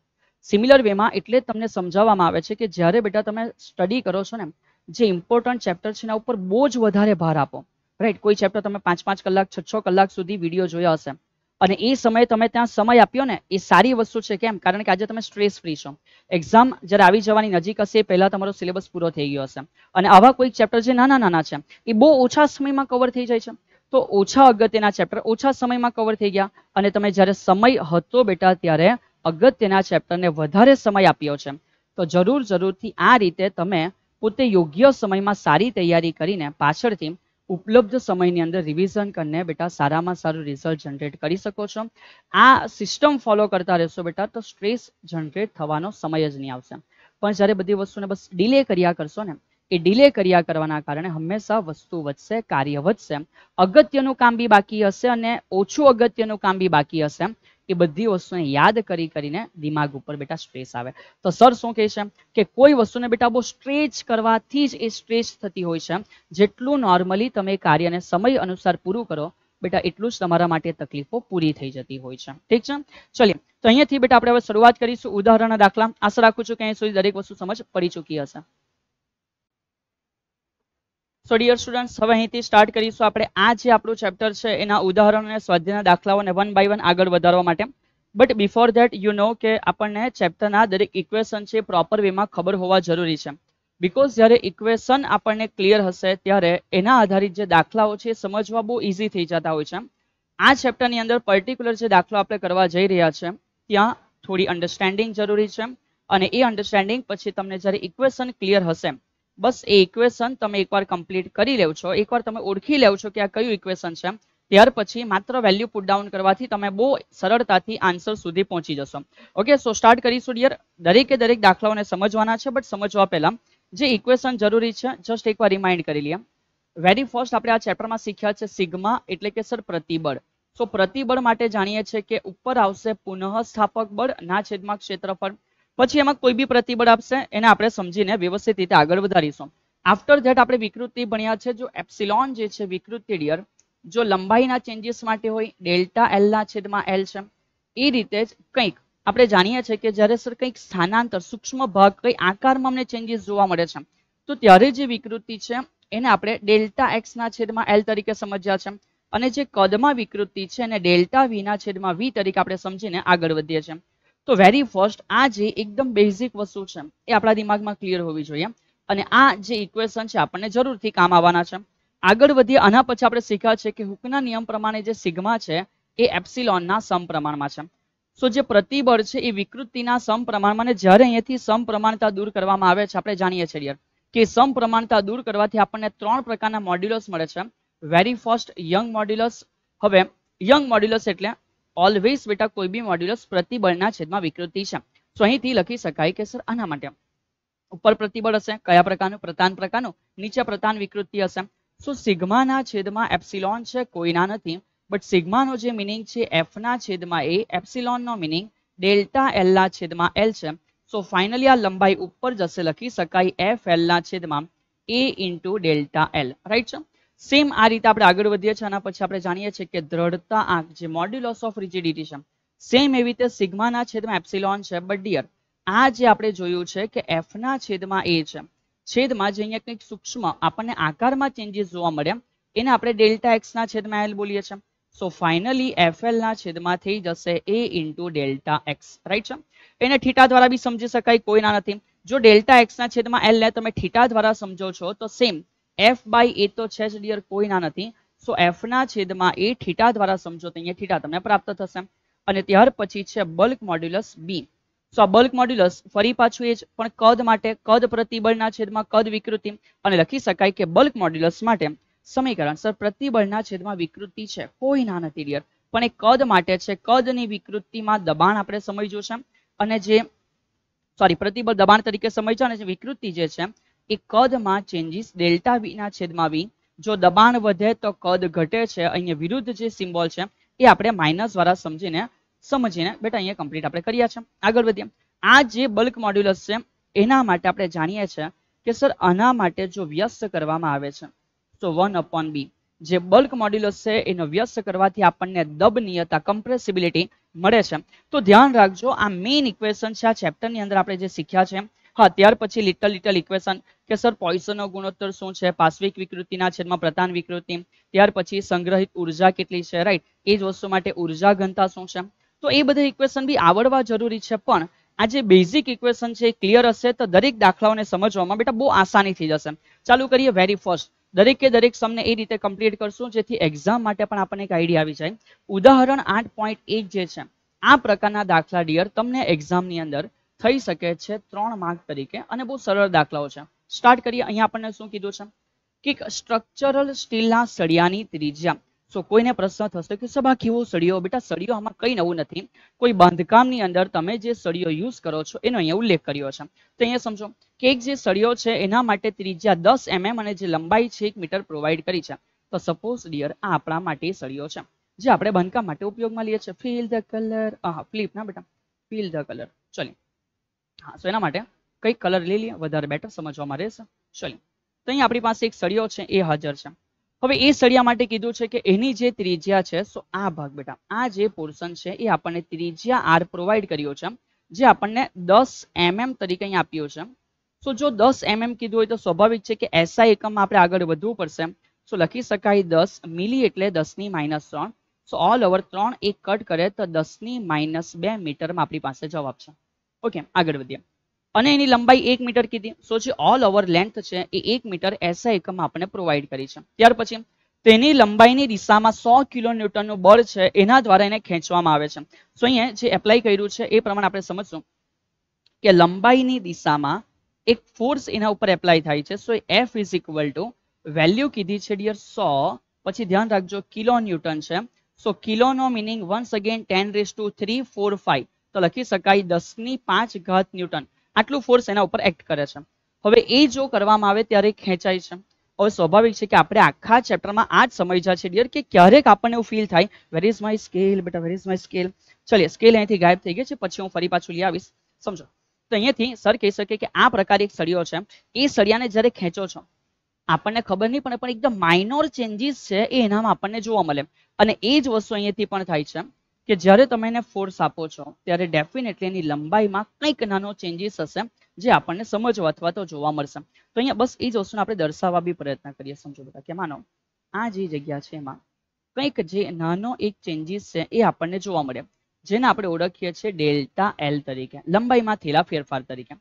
સિમિલર વેમાં એટલે તમને સમજાવવામાં આવે છે કે જ્યારે બેટા તમે સ્ટડી કરો છો ને જે ઇમ્પોર્ટન્ટ ચેપ્ટર છે એના ઉપર બહુ જ વધારે ભાર આપો રાઈટ કોઈ ચેપ્ટર તમે પાંચ પાંચ કલાક છ છ કલાક સુધી વિડીયો જોયા હશે અને એ સમયે તમે ત્યાં સમય આપ્યો ને એ સારી વસ્તુ છે કેમ કારણ કે આજે તમે સ્ટ્રેસ ફ્રી છો એક્ઝામ જ્યારે આવી જવાની નજીક હશે એ પહેલાં તમારો સિલેબસ પૂરો થઈ ગયો હશે અને આવા કોઈક ચેપ્ટર જે નાના નાના છે એ બહુ ઓછા સમયમાં કવર થઈ જાય છે તો ઓછા અગત્યના ચેપ્ટર ઓછા સમયમાં કવર થઈ ગયા અને તમે જ્યારે સમય હતો બેટા ત્યારે અગત્યના ચેપ્ટરને વધારે સમય આપ્યો છે તો જરૂર જરૂરથી આ રીતે તમે પોતે યોગ્ય સમયમાં સારી તૈયારી કરીને પાછળથી ઉપલબ્ધ સમયની અંદર રિવિઝન કરીને બેટા સારામાં સારું રિઝલ્ટ જનરેટ કરી શકો છો આ સિસ્ટમ ફોલો કરતા રહેશો બેટા તો સ્ટ્રેસ જનરેટ થવાનો સમય જ નહીં આવશે પણ જ્યારે બધી વસ્તુને બસ ડિલે કર્યા કરશો ને એ ડિલે કર્યા કરવાના કારણે હંમેશા વસ્તુ વધશે કાર્ય વધશે અગત્યનું કામ બી બાકી હશે અને ઓછું અગત્યનું કામ બી બાકી હશે એ બધી વસ્તુને યાદ કરી કરીને દિમાગ ઉપર બેટા સ્ટ્રેસ આવે તો સર શું કહે છે કે કોઈ વસ્તુને બેટા બહુ સ્ટ્રેચ કરવાથી જ એ સ્ટ્રેચ થતી હોય છે જેટલું નોર્મલી તમે કાર્યને સમય અનુસાર પૂરું કરો બેટા એટલું જ તમારા માટે તકલીફો પૂરી થઈ જતી હોય છે ઠીક છે ચલીએ તો અહીંયાથી બેટા આપણે હવે શરૂઆત કરીશું ઉદાહરણ દાખલા આશા રાખું છું કે અહીંયા સુધી દરેક વસ્તુ સમજ પડી ચૂકી હશે સો ડિયર સ્ટુડન્ટ હવે અહીંથી સ્ટાર્ટ કરીશું આપણે આ જે આપણું ચેપ્ટર છે એના ઉદાહરણો અને સ્વાધ્યાયના દાખલાઓને વન બાય વન આગળ વધારવા માટે but before that you know કે આપણને ચેપ્ટરના દરેક ઇક્વેશન છે પ્રોપર વેમાં ખબર હોવા જરૂરી છે બિકોઝ જ્યારે ઇક્વેશન આપણને ક્લિયર હશે ત્યારે એના આધારિત જે દાખલાઓ છે સમજવા બહુ ઇઝી થઈ જતા હોય છે આ ચેપ્ટરની અંદર પર્ટિક્યુલર જે દાખલો આપણે કરવા જઈ રહ્યા છે ત્યાં થોડી અન્ડરસ્ટેન્ડિંગ જરૂરી છે અને એ અન્ડરસ્ટેન્ડિંગ પછી તમને જ્યારે ઇક્વેશન ક્લિયર હશે બસ એ ઇક્વેશન તમે એકવાર કમ્પ્લીટ કરી લેવ છો એકવાર તમે ઓળખી લેવ છો કે આ કયું ઇક્વેશન છે ત્યાર પછી માત્ર વેલ્યુ પુટ ડાઉન કરવાથી તમે બહુ સરળતાથી આન્સર સુધી પહોંચી જશો ઓકે સો સ્ટાર્ટ કરીશું ડિયર દરેકે દરેક દાખલાઓને સમજવાના છે બટ સમજવા પહેલાં જે ઇક્વેશન જરૂરી છે જસ્ટ એકવાર રિમાઇન્ડ કરી લઈએ વેરી ફર્સ્ટ આપણે આ ચેપ્ટરમાં શીખ્યા છે સિગ્મા એટલે કે સર પ્રતિબળ સો પ્રતિબળ માટે જાણીએ છીએ કે ઉપર આવશે પુનઃ સ્થાપક બળ ના છેદમાં ક્ષેત્રફળ પછી એમાં કોઈ બી પ્રતિબળ આપશે એને આપણે સમજીને વ્યવસ્થિત રીતે આગળ વધારીશું આફ્ટર ધેટ આપણે વિકૃતિ ભણ્યા છે જો એપ્સિલોન જે છે વિકૃતિ ડિયર જો લંબાઈના ચેન્જીસ માટે હોય ડેલ્ટા એલ ના છેદમાં એલ છે એ રીતે જ કંઈક આપણે જાણીએ છીએ કે જ્યારે સર કંઈક સ્થાનાંતર સૂક્ષ્મ ભાગ કઈ આકારમાં અમને ચેન્જીસ જોવા મળે છે તો ત્યારે જે વિકૃતિ છે એને આપણે ડેલ્ટા એક્સ ના છેદમાં એલ તરીકે સમજ્યા છે અને જે કદમાં વિકૃતિ છે એને ડેલ્ટા વી ના છેદમાં વી તરીકે આપણે સમજીને આગળ વધીએ છીએ તો વેરી ફર્સ્ટ આ જે એકદમ બેઝિક વસ્તુ છે એ આપણા દિમાગમાં ક્લિયર હોવી જોઈએ અને આ જે ઇક્વેશન છે આપણને જરૂરથી કામ આવવાના છે આગળ વધીએ આના પછી આપણે શીખ્યા છે કે હુકના નિયમ પ્રમાણે જે સિગ્મા છે એ એપ્સિલોનના સમપ્રમાણમાં છે સો જે પ્રતિબળ છે એ વિકૃતિના સમપ્રમાણમાં અને જ્યારે અહીંયાથી સમપ્રમાણતા દૂર કરવામાં આવે છે આપણે જાણીએ છીએ યાર કે સમપ્રમાણતા દૂર કરવાથી આપણને ત્રણ પ્રકારના મોડ્યુલસ મળે છે વેરી ફર્સ્ટ યંગ મોડ્યુલસ હવે યંગ મોડ્યુલસ એટલે ઓલવેઝ બેટા કોઈ બી મોડ્યુલસ પ્રતિબળના છેદમાં વિકૃતિ છે સો અહીંથી લખી શકાય કે સર આના માટે ઉપર પ્રતિબળ હશે કયા પ્રકારનું પ્રતાન પ્રકારનું નીચે પ્રતાન વિકૃતિ હશે સો સિગ્માના છેદમાં એપ્સિલોન છે કોઈના નથી બટ સિગ્માનો જે મિનિંગ છે એફના છેદમાં એ એપ્સિલોનનો મિનિંગ ડેલ્ટા એલના છેદમાં એલ છે સો ફાઇનલી આ લંબાઈ ઉપર જશે લખી શકાય એફ એલના છેદમાં A into delta L right છે સેમ આ રીતે આપણે આગળ વધીએ છીએ આના પછી આપણે જાણીએ છીએ કે દ્રઢતા આંક જે મોડ્યુલસ ઓફ રિજિડિટી છે સેમ એવી રીતે સિગ્માના છેદમાં એપ્સિલોન છે બટ ડિયર આ જે આપણે જોયું છે કે એફના છેદમાં એ છે છેદમાં જે અહીંયા કંઈક સૂક્ષ્મ આપણને આકારમાં ચેન્જીસ જોવા મળ્યા એને આપણે ડેલ્ટા એક્સના છેદમાં એલ બોલીએ છીએ સો ફાઇનલી એફ એલ એફએલના છેદમાં થઈ જશે A into delta X right છે એને થીટા દ્વારા બી સમજી શકાય કોઈના નથી જો ડેલ્ટા એક્સના છેદમાં એલ ને તમે થીટા દ્વારા સમજો છો તો સેમ એફ બાય એ તો છે જ ડિયર કોઈના નથી સો એફના છેદમાં એ થીટા દ્વારા સમજો તો અહીંયા થીટા તમને પ્રાપ્ત થશે અને ત્યાર પછી છે bulk modulus B so bulk modulus ફરી પાછું એ જ પણ કદ માટે કદ પ્રતિબળના છેદમાં કદ વિકૃતિ અને લખી શકાય કે બલ્ક મોડ્યુલસ માટે સમીકરણ સર પ્રતિબળના છેદમાં વિકૃતિ છે કોઈ ના નથી ડિયર પણ એ કદ માટે છે કદની વિકૃતિમાં દબાણ આપણે સમજ્યું છે અને જે સોરી પ્રતિબળ દબાણ તરીકે છે અને જે વિકૃતિ જે છે એ કદમાં ચેન્જીસ ડેલ્ટા વી છેદમાં વી જો દબાણ વધે તો કદ ઘટે છે અહીંયા વિરુદ્ધ જે સિમ્બોલ છે એ આપણે માઇનસ દ્વારા સમજીને સમજીને બેટા અહીંયા કમ્પ્લીટ આપણે કર્યા છે આગળ વધીએ આ જે બલ્ક મોડ્યુલસ છે એના માટે આપણે જાણીએ છીએ કે સર આના માટે જો વ્યસ્ત કરવામાં આવે છે તો વન અપોન બી જે બલ્ક મોડ્યુલસ છે એનો વ્યસ્ત કરવાથી આપણને દબનીયતા કમ્પ્રેસિબિલિટી મળે છે તો ધ્યાન રાખજો આ મેઇન ઇક્વેશન છે આ ચેપ્ટરની અંદર આપણે જે શીખ્યા છે હા ત્યાર પછી લિટલ લિટલ ઇક્વેશન કે સર પોઈસનનો ગુણોત્તર શું છે પાશ્વિક વિકૃતિના છેદમાં પ્રધાન વિકૃતિ ત્યાર પછી સંગ્રહિત ઉર્જા કેટલી છે રાઈટ એ જ વસ્તુ માટે ઉર્જા ઘનતા શું છે તો એ બધા ઇક્વેશન બી આવડવા જરૂરી છે પણ આ જે બેઝિક ઇક્વેશન છે એ ક્લિયર હશે તો દરેક દાખલાઓને સમજવામાં બેટા બહુ આસાની થઈ જશે ચાલુ કરીએ વેરી ફર્સ્ટ દરેકે દરેક સમને એ રીતે કમ્પ્લીટ કરશું જેથી એક્ઝામ માટે પણ આપણને એક આઈડિયા આવી જાય ઉદાહરણ આઠ પોઈન્ટ એક જે છે આ પ્રકારના દાખલા ડિયર તમને એક્ઝામની અંદર થઈ શકે છે ત્રણ માર્ક તરીકે અને બહુ સરળ દાખલાઓ છે સ્ટાર્ટ કરીએ અહીંયા આપણને શું કીધું છે કે સ્ટ્રક્ચરલ સ્ટીલના સળિયાની ત્રિજ્યા સો કોઈને પ્રશ્ન થશે કે સભા કેવો સળિયો બેટા સળિયો આમાં કંઈ નવું નથી કોઈ બાંધકામની અંદર તમે જે સળિયો યુઝ કરો છો એનો અહીંયા ઉલ્લેખ કર્યો છે તો અહીંયા સમજો કે એક જે સળિયો છે એના માટે ત્રિજ્યા દસ એમએમ mm અને જે લંબાઈ છે એક મીટર પ્રોવાઈડ કરી છે તો સપોઝ ડિયર આ આપણા માટે સળિયો છે જે આપણે બાંધકામ માટે ઉપયોગમાં લઈએ છીએ ફીલ ધ કલર હા ફ્લિપ ના બેટા ફિલ ધ કલર ચલો હા સો એના માટે કઈ કલર લઈ લઈએ વધારે બેટર સમજવામાં રહેશે ચલો તો અહીં આપણી પાસે એક સળિયો છે એ હાજર છે હવે એ સળિયા માટે કીધું છે કે એની જે ત્રિજ્યા છે સો આ ભાગ બેટા આ જે પોર્શન છે એ આપણને ત્રિજ્યા આર પ્રોવાઈડ કર્યો છે જે આપણને દસ એમએમ mm તરીકે અહીં આપ્યો છે સો જો દસ એમએમ mm કીધું હોય તો સ્વાભાવિક છે કે એસઆઈ એકમમાં આપણે આગળ વધવું પડશે સો લખી શકાય દસ મિલી એટલે દસની માઇનસ ત્રણ સો ઓલ ઓવર ત્રણ એક કટ કરે તો દસની માઇનસ બે મીટરમાં આપણી પાસે જવાબ છે ઓકે આગળ વધીએ અને એની લંબાઈ એક મીટર કીધી સો જે ઓલ ઓવર લેન્થ છે એ એક મીટર એસા એકમ આપણે પ્રોવાઈડ કરી છે ત્યાર પછી તેની લંબાઈની દિશામાં સો કિલોન્યુટનનું બળ છે એના દ્વારા એને ખેંચવામાં આવે છે સો અહીંયા જે એપ્લાય કર્યું છે એ પ્રમાણે આપણે સમજશું કે લંબાઈની દિશામાં એક ફોર્સ એના ઉપર એપ્લાય થાય છે so F is equal to value કીધી છે ડિયર સો પછી ધ્યાન રાખજો કિલો ન્યૂટન છે સો કિલોનો meaning once again ten raise to three four five તો લખી શકાય દસ ની પાંચ ઘાત ન્યૂટન આટલું ફોર્સ એના ઉપર એક્ટ કરે છે હવે એ જો કરવામાં આવે ત્યારે ખેંચાય છે હવે સ્વાભાવિક છે કે આપણે આખા ચેપ્ટરમાં આ જ સમજ્યા છે ડિયર કે ક્યારેક આપણને એવું ફીલ થાય વેર ઇઝ માય સ્કેલ બેટા વેર ઇઝ માય સ્કેલ ચલે સ્કેલ અહીંથી ગાયબ થઈ ગઈ છે પછી હું ફરી પાછું લઈ આવીશ સમજો તો અહીંયાથી સર કહી શકે કે આ પ્રકાર એક સળિયો છે એ સળિયાને જ્યારે ખેંચો છો આપણને ખબર નહીં પડે પણ એકદમ માઇનોર ચેન્જીસ છે એ એનામાં આપણને જોવા મળે અને એ જ વસ્તુ અહીંયાથી પણ થાય છે કે જ્યારે તમે એને ફોર્સ આપો છો ત્યારે ડેફિનેટલી એની લંબાઈમાં કંઈક નાનો ચેન્જીસ હશે જે આપણને સમજવા અથવા તો જોવા મળશે તો અહીંયા બસ એ જ વસ્તુને આપણે દર્શાવવા બી પ્રયત્ન કરીએ સમજો બધા કે માનો આ જે જગ્યા છે એમાં કંઈક જે નાનો એક ચેન્જીસ છે એ આપણને જોવા મળે જેને આપણે ઓળખીએ છીએ ડેલ્ટા એલ તરીકે લંબાઈમાં થયેલા ફેરફાર તરીકે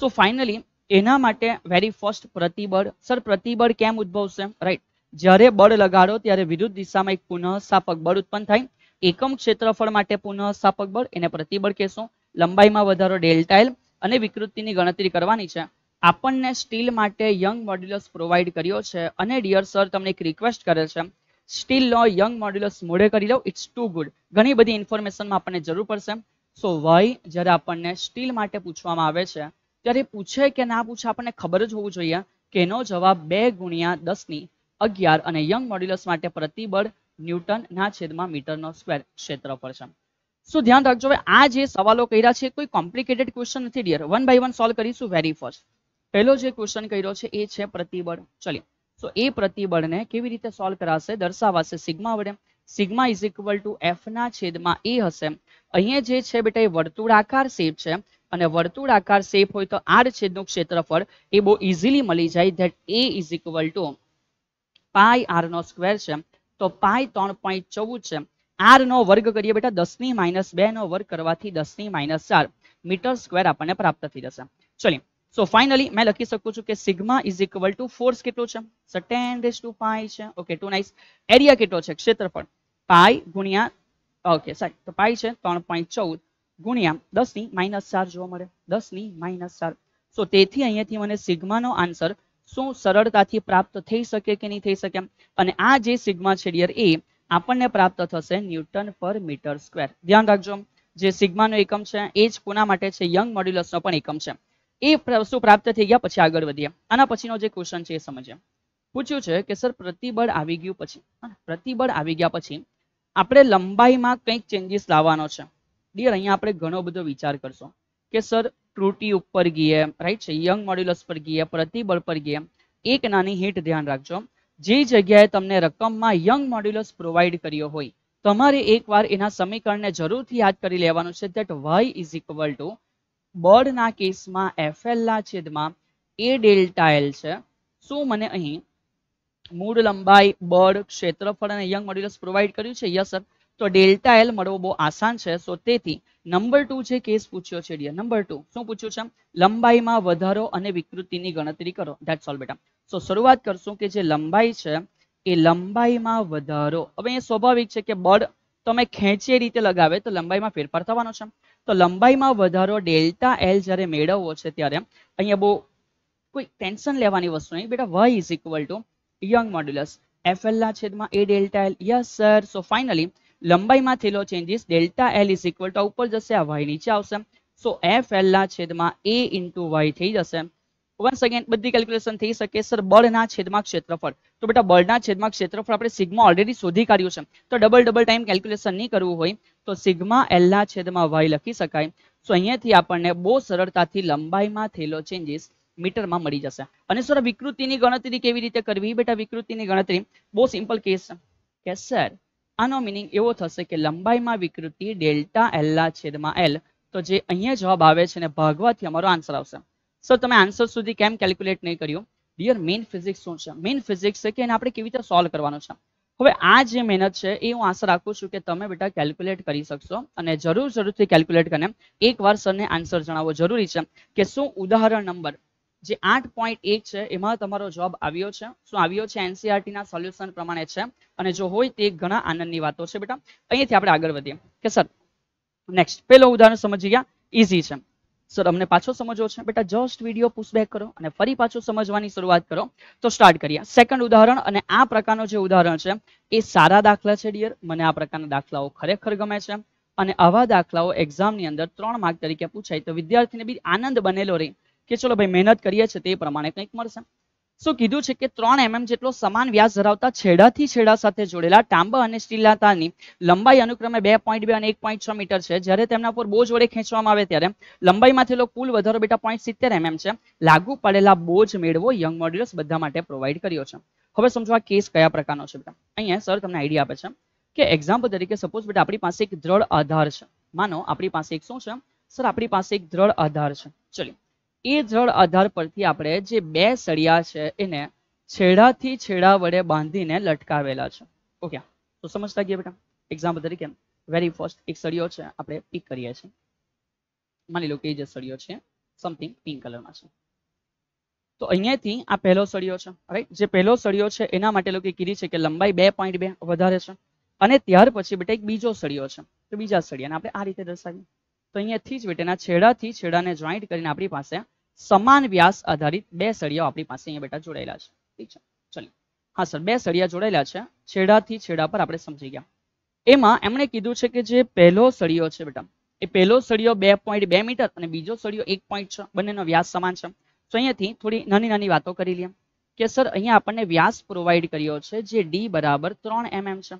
સો ફાઇનલી એના માટે વેરી ફર્સ્ટ પ્રતિબળ સર પ્રતિબળ કેમ ઉદ્ભવશે રાઈટ જ્યારે બળ લગાડો ત્યારે વિરુદ્ધ દિશામાં એક પુનઃ પુનઃસ્થાપક બળ ઉત્પન્ન થાય એકમ ક્ષેત્રફળ માટે પુનઃસ્થાપક બળ એને પ્રતિબળ કહેશું લંબાઈમાં વધારો ડેલ્ટા એલ અને વિકૃતિની ગણતરી કરવાની છે આપણને સ્ટીલ માટે યંગ મોડ્યુલસ પ્રોવાઈડ કર્યો છે અને ડિયર સર તમને એક રિક્વેસ્ટ કરે છે સ્ટીલ લો યંગ મોડ્યુલસ મોડે કરી લો ઇટ્સ ટુ ગુડ ઘણી બધી ઇન્ફોર્મેશનમાં આપણને જરૂર પડશે સો વાય જ્યારે આપણને સ્ટીલ માટે પૂછવામાં આવે છે ત્યારે પૂછે કે ના પૂછે આપણને ખબર જ હોવું જોઈએ કે એનો જવાબ બે ગુણ્યા દસની અગિયાર અને યંગ મોડ્યુલસ માટે પ્રતિબળ ન્યૂટન ના છેદમાં મીટરનો સ્ક્વેર ક્ષેત્રફળ છે સો ધ્યાન રાખજો આ જે સવાલો કર્યા છે કોઈ કોમ્પ્લિકેટેડ ક્વેશ્ચન નથી dear one by one solve કરીશું વેરી ફર્સ્ટ પહેલો જે ક્વેશ્ચન કર્યો છે એ છે પ્રતિબળ ચલીએ સો એ પ્રતિબળને કેવી રીતે સોલ્વ કરાશે દર્શાવાશે સિગ્મા વડે સિગ્મા ઇઝ ઇક્વલ ટુ એફના છેદમાં એ હશે અહીંયા જે છે બેટા એ વર્તુળાકાર શેપ છે અને વર્તુળાકાર શેપ હોય તો આર છેદનું ક્ષેત્રફળ એ બહુ ઇઝીલી મળી જાય that A is equal to pi R નો સ્ક્વેર છે તો પાય ત્રણ પોઈન્ટ ચૌદ છે આર નો વર્ગ કરીએ બેટા દસ ની માઇનસ બે નો વર્ગ કરવાથી દસ ની માઇનસ ચાર મીટર સ્કવેર આપણને પ્રાપ્ત થઈ જશે ચલી સો ફાઇનલી મેં લખી શકું છું કે sigma is equal to force કેટલો છે સો ટેન ટુ પાય છે ઓકે ટુ નાઇસ એરિયા કેટલો છે ક્ષેત્રફળ પાય ગુણ્યા ઓકે સાહેબ તો પાય છે ત્રણ પોઈન્ટ ચૌદ ગુણ્યા દસ ની માઇનસ ચાર જોવા મળે દસ ની માઇનસ ચાર સો તેથી અહીંયાથી મને સિગ્માનો આન્સર શું સરળતાથી પ્રાપ્ત થઈ શકે કે નહીં થઈ શકે અને આ જે સિગ્મા છે એ આપણને પ્રાપ્ત થશે ન્યૂટન પર મીટર સ્ક્વેર ધ્યાન રાખજો જે સિગ્માનો એકમ છે એ જ કોના માટે છે યંગ મોડ્યુલસનો પણ એકમ છે એ શું પ્રાપ્ત થઈ ગયા પછી આગળ વધીએ આના પછીનો જે ક્વેશ્ચન છે એ સમજીએ પૂછ્યું છે કે સર પ્રતિબળ આવી ગયું પછી પ્રતિબળ આવી ગયા પછી આપણે લંબાઈમાં કંઈક ચેન્જીસ લાવવાનો છે ડિયર અહીંયા આપણે ઘણો બધો વિચાર કરશો કે સર ત્રુટિ ઉપર ગીએ રાઈટ છે યંગ મોડ્યુલસ પર ગીએ પ્રતિબળ પર ગીએ એક નાની હિટ ધ્યાન રાખજો જે જગ્યાએ તમને રકમમાં યંગ મોડ્યુલસ પ્રોવાઈડ કર્યો હોય તમારે એકવાર એના સમીકરણને જરૂરથી યાદ કરી લેવાનું છે that Y is equal to બળના કેસમાં એફએલના છેદમાં એ ડેલ્ટા એલ છે શું મને અહીં મૂળ લંબાઈ બળ ક્ષેત્રફળ અને યંગ મોડ્યુલસ પ્રોવાઈડ કર્યું છે યસ સર તો ડેલ્ટા એલ મળવો બહુ આસાન છે સો તેથી નંબર ટુ જે કેસ પૂછ્યો છે ડિયર નંબર ટુ શું પૂછ્યું છે લંબાઈમાં વધારો અને વિકૃતિની ગણતરી કરો ધેટ સોલ બેટા સો શરૂઆત કરશું કે જે લંબાઈ છે એ લંબાઈમાં વધારો હવે એ સ્વાભાવિક છે કે બળ તમે ખેંચીએ રીતે લગાવે તો લંબાઈમાં ફેરફાર થવાનો છે તો લંબાઈમાં વધારો ડેલ્ટા એલ જ્યારે મેળવવો છે ત્યારે અહીંયા બહુ કોઈ ટેન્શન લેવાની વસ્તુ નહીં બેટા Y is equal to young modulus F એલના છેદમાં A delta L yes sir so finally લંબાઈમાં થયેલો changes delta L is equal to ઉપર જશે આ વાય નીચે આવશે સો એફ એલના છેદમાં એ ઇન્ટુ વાય થઈ જશે વન્સ અગેન બધી કેલ્ક્યુલેશન થઈ શકે સર બળના છેદમાં ક્ષેત્રફળ તો બેટા બળના છેદમાં ક્ષેત્રફળ આપણે સિગ્મા ઓલરેડી શોધી કાઢ્યું છે તો ડબલ ડબલ ટાઈમ કેલ્ક્યુલેશન નહીં કરવું હોય તો સિગ્મા એલના છેદમાં વાય લખી શકાય સો અહીંયાથી આપણને બહુ સરળતાથી લંબાઈમાં થયેલો ચેન્જીસ મીટરમાં મળી જશે અને સર વિકૃતિની ગણતરી કેવી રીતે કરવી બેટા વિકૃતિની ગણતરી બહુ સિમ્પલ કેસ કે સર આનો મિનિંગ એવો થશે કે લંબાઈમાં વિકૃતિ ડેલ્ટા એલના છેદમાં એલ તો જે અહીંયા જવાબ આવે છે ને ભાગવાથી અમારો આન્સર આવશે સો તમે આન્સર સુધી કેમ કેલ્ક્યુલેટ નહીં કર્યું ડિયર મેઇન ફિઝિક્સ શું છે મેઇન ફિઝિક્સ છે કે એને આપણે કેવી રીતે સોલ્વ કરવાનો છે હવે આ જે મહેનત છે એ હું આશા રાખું છું કે તમે બેટા કેલ્ક્યુલેટ કરી શકશો અને જરૂર જરૂરથી કેલ્ક્યુલેટ કરીને એકવાર સરને આન્સર જણાવવો જરૂરી છે કે શું ઉદાહરણ નંબર જે આઠ પોઈન્ટ એક છે એમાં તમારો જોબ આવ્યો છે શું આવ્યો છે એનસીઆરટી e ના સોલ્યુશન પ્રમાણે છે અને જો હોય તે ઘણા આનંદની વાતો છે બેટા અહીંયાથી આપણે આગળ વધીએ કે સર નેક્સ્ટ પેલો ઉદાહરણ સમજી ગયા ઈઝી છે સર અમને પાછો સમજવો છે બેટા જસ્ટ વિડીયો પુશબેક કરો અને ફરી પાછો સમજવાની શરૂઆત કરો તો સ્ટાર્ટ કરીએ સેકન્ડ ઉદાહરણ અને આ પ્રકારનો જે ઉદાહરણ છે એ સારા દાખલા છે ડિયર મને આ પ્રકારના દાખલાઓ ખરેખર ગમે છે અને આવા દાખલાઓ એક્ઝામની અંદર ત્રણ માર્ક તરીકે પૂછાય તો વિદ્યાર્થીને બી આનંદ બનેલો રહે કે ચલો ભાઈ મહેનત કરીએ છીએ તે પ્રમાણે કંઈક મળશે શું કીધું છે કે ત્રણ એમએમ જેટલો સમાન વ્યાસ ધરાવતા છેડાથી છેડા સાથે જોડેલા તાંબા અને સ્ટીલના તારની લંબાઈ અનુક્રમે બે પોઈન્ટ બે અને એક પોઈન્ટ છ મીટર છે જ્યારે તેમના પર બોજ વડે ખેંચવામાં આવે ત્યારે લંબાઈમાં થયેલો કુલ વધારો બેટા પોઈન્ટ સિત્તેર એમએમ છે લાગુ પડેલા બોજ મેળવો યંગ મોડ્યુલસ બધા માટે પ્રોવાઈડ કર્યો છે હવે સમજો આ કેસ કયા પ્રકારનો છે બેટા અહીંયા સર તમને આઈડિયા આપે છે કે એક્ઝામ્પલ તરીકે સપોઝ બેટા આપણી પાસે એક દ્રઢ આધાર છે માનો આપણી પાસે એક શું છે સર આપણી પાસે એક દ્રઢ આધાર છે ચલો એ જળ આધાર પરથી આપણે જે બે સળિયા છે એને છેડાથી છેડા વડે બાંધીને લટકાવેલા છે ઓકે તો સમજતા ગયા બેટા એક્ઝામ્પલ તરીકે વેરી ફર્સ્ટ એક સળિયો છે આપણે પીક કરીએ છીએ માની લો કે એ જે સળિયો છે સમથિંગ પિંક કલરમાં છે તો અહીંયાથી આ પહેલો સળિયો છે રાઈટ જે પહેલો સળિયો છે એના માટે લોકો કીધી છે કે લંબાઈ બે પોઈન્ટ બે વધારે છે અને ત્યાર પછી બેટા એક બીજો સળિયો છે તો બીજા સળિયાને આપણે આ રીતે દર્શાવીએ તો અહીંયાથી જ બેટાના છેડાથી છેડાને જોઈન્ટ કરીને આપણી પાસે સમાન વ્યાસ આધારિત બે સળિયાઓ આપણી પાસે અહીંયા બેટા જોડાયેલા છે ઠીક છે ચલો હા સર બે સળિયા જોડાયેલા છેડાથી છેડા પર આપણે સમજી ગયા એમાં એમણે કીધું છે કે જે પહેલો સળિયો છે બેટા એ પહેલો સળિયો બે પોઈન્ટ બે મીટર અને બીજો સળિયો એક પોઈન્ટ છ બંનેનો વ્યાસ સમાન છે તો અહીંયાથી થોડી નાની નાની વાતો કરી લઈએ કે સર અહીંયા આપણને વ્યાસ પ્રોવાઈડ કર્યો છે જે ડી બરાબર ત્રણ એમએમ mm છે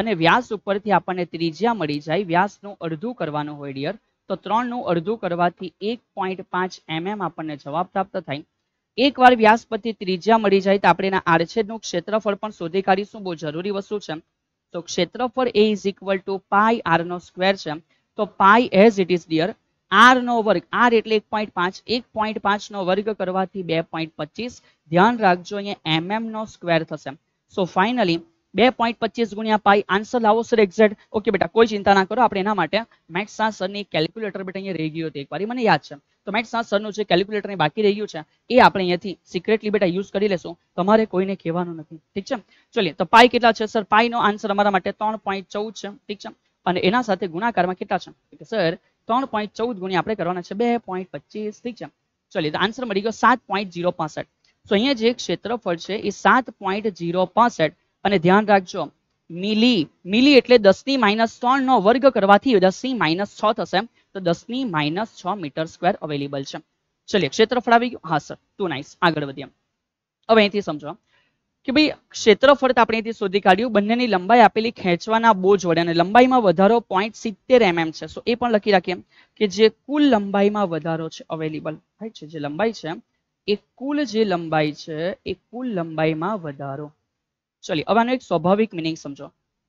અને વ્યાસ ઉપરથી આપણને ત્રિજ્યા મળી જાય વ્યાસનું અડધું કરવાનું હોય ડિયર તો ત્રણનું અડધું કરવાથી એક પોઈન્ટ પાંચ એમએમ આપણને જવાબ પ્રાપ્ત થાય એક વાર વ્યાસપતિ ત્રિજ્યા મળી જાય તો આપણે એના નું ક્ષેત્રફળ પણ શોધી કાઢીશું બહુ જરૂરી વસ્તુ છે તો ક્ષેત્રફળ A is equal to pi R નો સ્કવેર છે તો pi as it is dear R નો વર્ગ આર એટલે એક પોઈન્ટ પાંચ એક પોઈન્ટ પાંચ નો વર્ગ કરવાથી બે પોઈન્ટ પચીસ ધ્યાન રાખજો અહીંયા એમએમ નો સ્કવેર થશે સો ફાઇનલી બે પોઈન્ટ પચીસ ગુણ્યા પાઈ આન્સર લાવો સર એક્ઝેક્ટ ઓકે બેટા કોઈ ચિંતા ના કરો આપણે એના માટે મેક્સ શાહ સરની કેલ્ક્યુલેટર બેટા અહીંયા રહી ગયું હતું વાર મને યાદ છે તો મેક્સ સરનું જે કેલ્ક્યુલેટર બાકી રહી ગયું છે એ આપણે અહીંયાથી સિક્રેટલી બેટા યુઝ કરી લેશું તમારે કોઈને કહેવાનું નથી ઠીક છે ચલીએ તો પાઈ કેટલા છે સર પાઈ આન્સર અમારા માટે ત્રણ પોઈન્ટ ચૌદ છે ઠીક છે અને એના સાથે ગુણાકારમાં કેટલા છે સર ત્રણ પોઈન્ટ ચૌદ ગુણ્યા આપણે કરવાના છે બે પોઈન્ટ પચીસ ઠીક છે ચલીએ તો આન્સર મળી ગયો સાત પોઈન્ટ જીરો પાસઠ તો અહીંયા જે ક્ષેત્રફળ છે એ સાત પોઈન્ટ જીરો પાસઠ અને ધ્યાન રાખજો મિલી મિલી એટલે દસની માઇનસ ત્રણ નો વર્ગ કરવાથી દસ ની માઇનસ છ થશે તો દસની માઇનસ છ મીટર સ્ક્વેર અવેલેબલ છે ચલીએ ક્ષેત્રફળ આવી ગયું હા સર ટુ નાઇસ આગળ વધીએ હવે અહીંથી સમજો કે ભાઈ ક્ષેત્રફળ આપણે અહીંથી શોધી કાઢ્યું બંનેની લંબાઈ આપેલી ખેંચવાના બોજ વડે અને લંબાઈમાં વધારો પોઈન્ટ સિત્તેર એમએમ mm છે સો એ પણ લખી રાખીએ કે જે કુલ લંબાઈમાં વધારો છે અવેલેબલ રાઈટ છે જે લંબાઈ છે એ કુલ જે લંબાઈ છે એ કુલ લંબાઈમાં વધારો ચલિए अब આનો એક સ્વાભાવિક મિનિંગ સમજો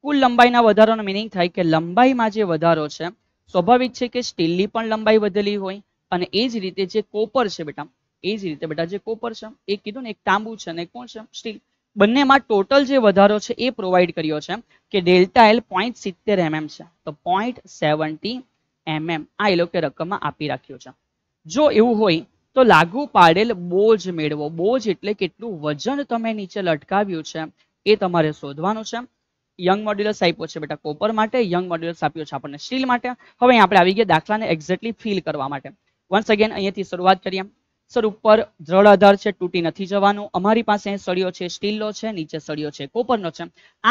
કુલ લંબાઈના વધારાનો મિનિંગ થાય કે લંબાઈમાં જે વધારો છે સ્વાભાવિક છે કે સ્ટીલની પણ લંબાઈ વધેલી હોય અને એ જ રીતે જે કોપર છે બેટા એ જ રીતે બેટા જે કોપર છે એ કીધું ને એક તાંબુ છે અને કોણ છે સ્ટીલ બંનેમાં ટોટલ જે વધારો છે એ પ્રોવાઈડ કર્યો છે કે ડેલ્ટા એલ પોઈન્ટ સિત્તેર એમએમ mm છે તો પોઈન્ટ સેવન્ટી એમએમ આ એ લોકો રકમમાં આપી રાખ્યો છે જો એવું હોય તો લાગુ પાડેલ બોજ મેળવો બોજ એટલે કેટલું વજન તમે નીચે લટકાવ્યું છે એ તમારે શોધવાનું છે યંગ મોડ્યુલસ આપ્યો છે બેટા કોપર માટે યંગ મોડ્યુલસ આપ્યો છે આપણને સ્ટીલ માટે હવે આપણે આવી ગયા દાખલાને એક્ઝેક્ટલી ફિલ કરવા માટે વન્સ અગેન અહીંયાથી શરૂઆત કરીએ સર ઉપર જળ આધાર છે તૂટી નથી જવાનું અમારી પાસે સળિયો છે સ્ટીલનો છે નીચે સળિયો છે કોપરનો છે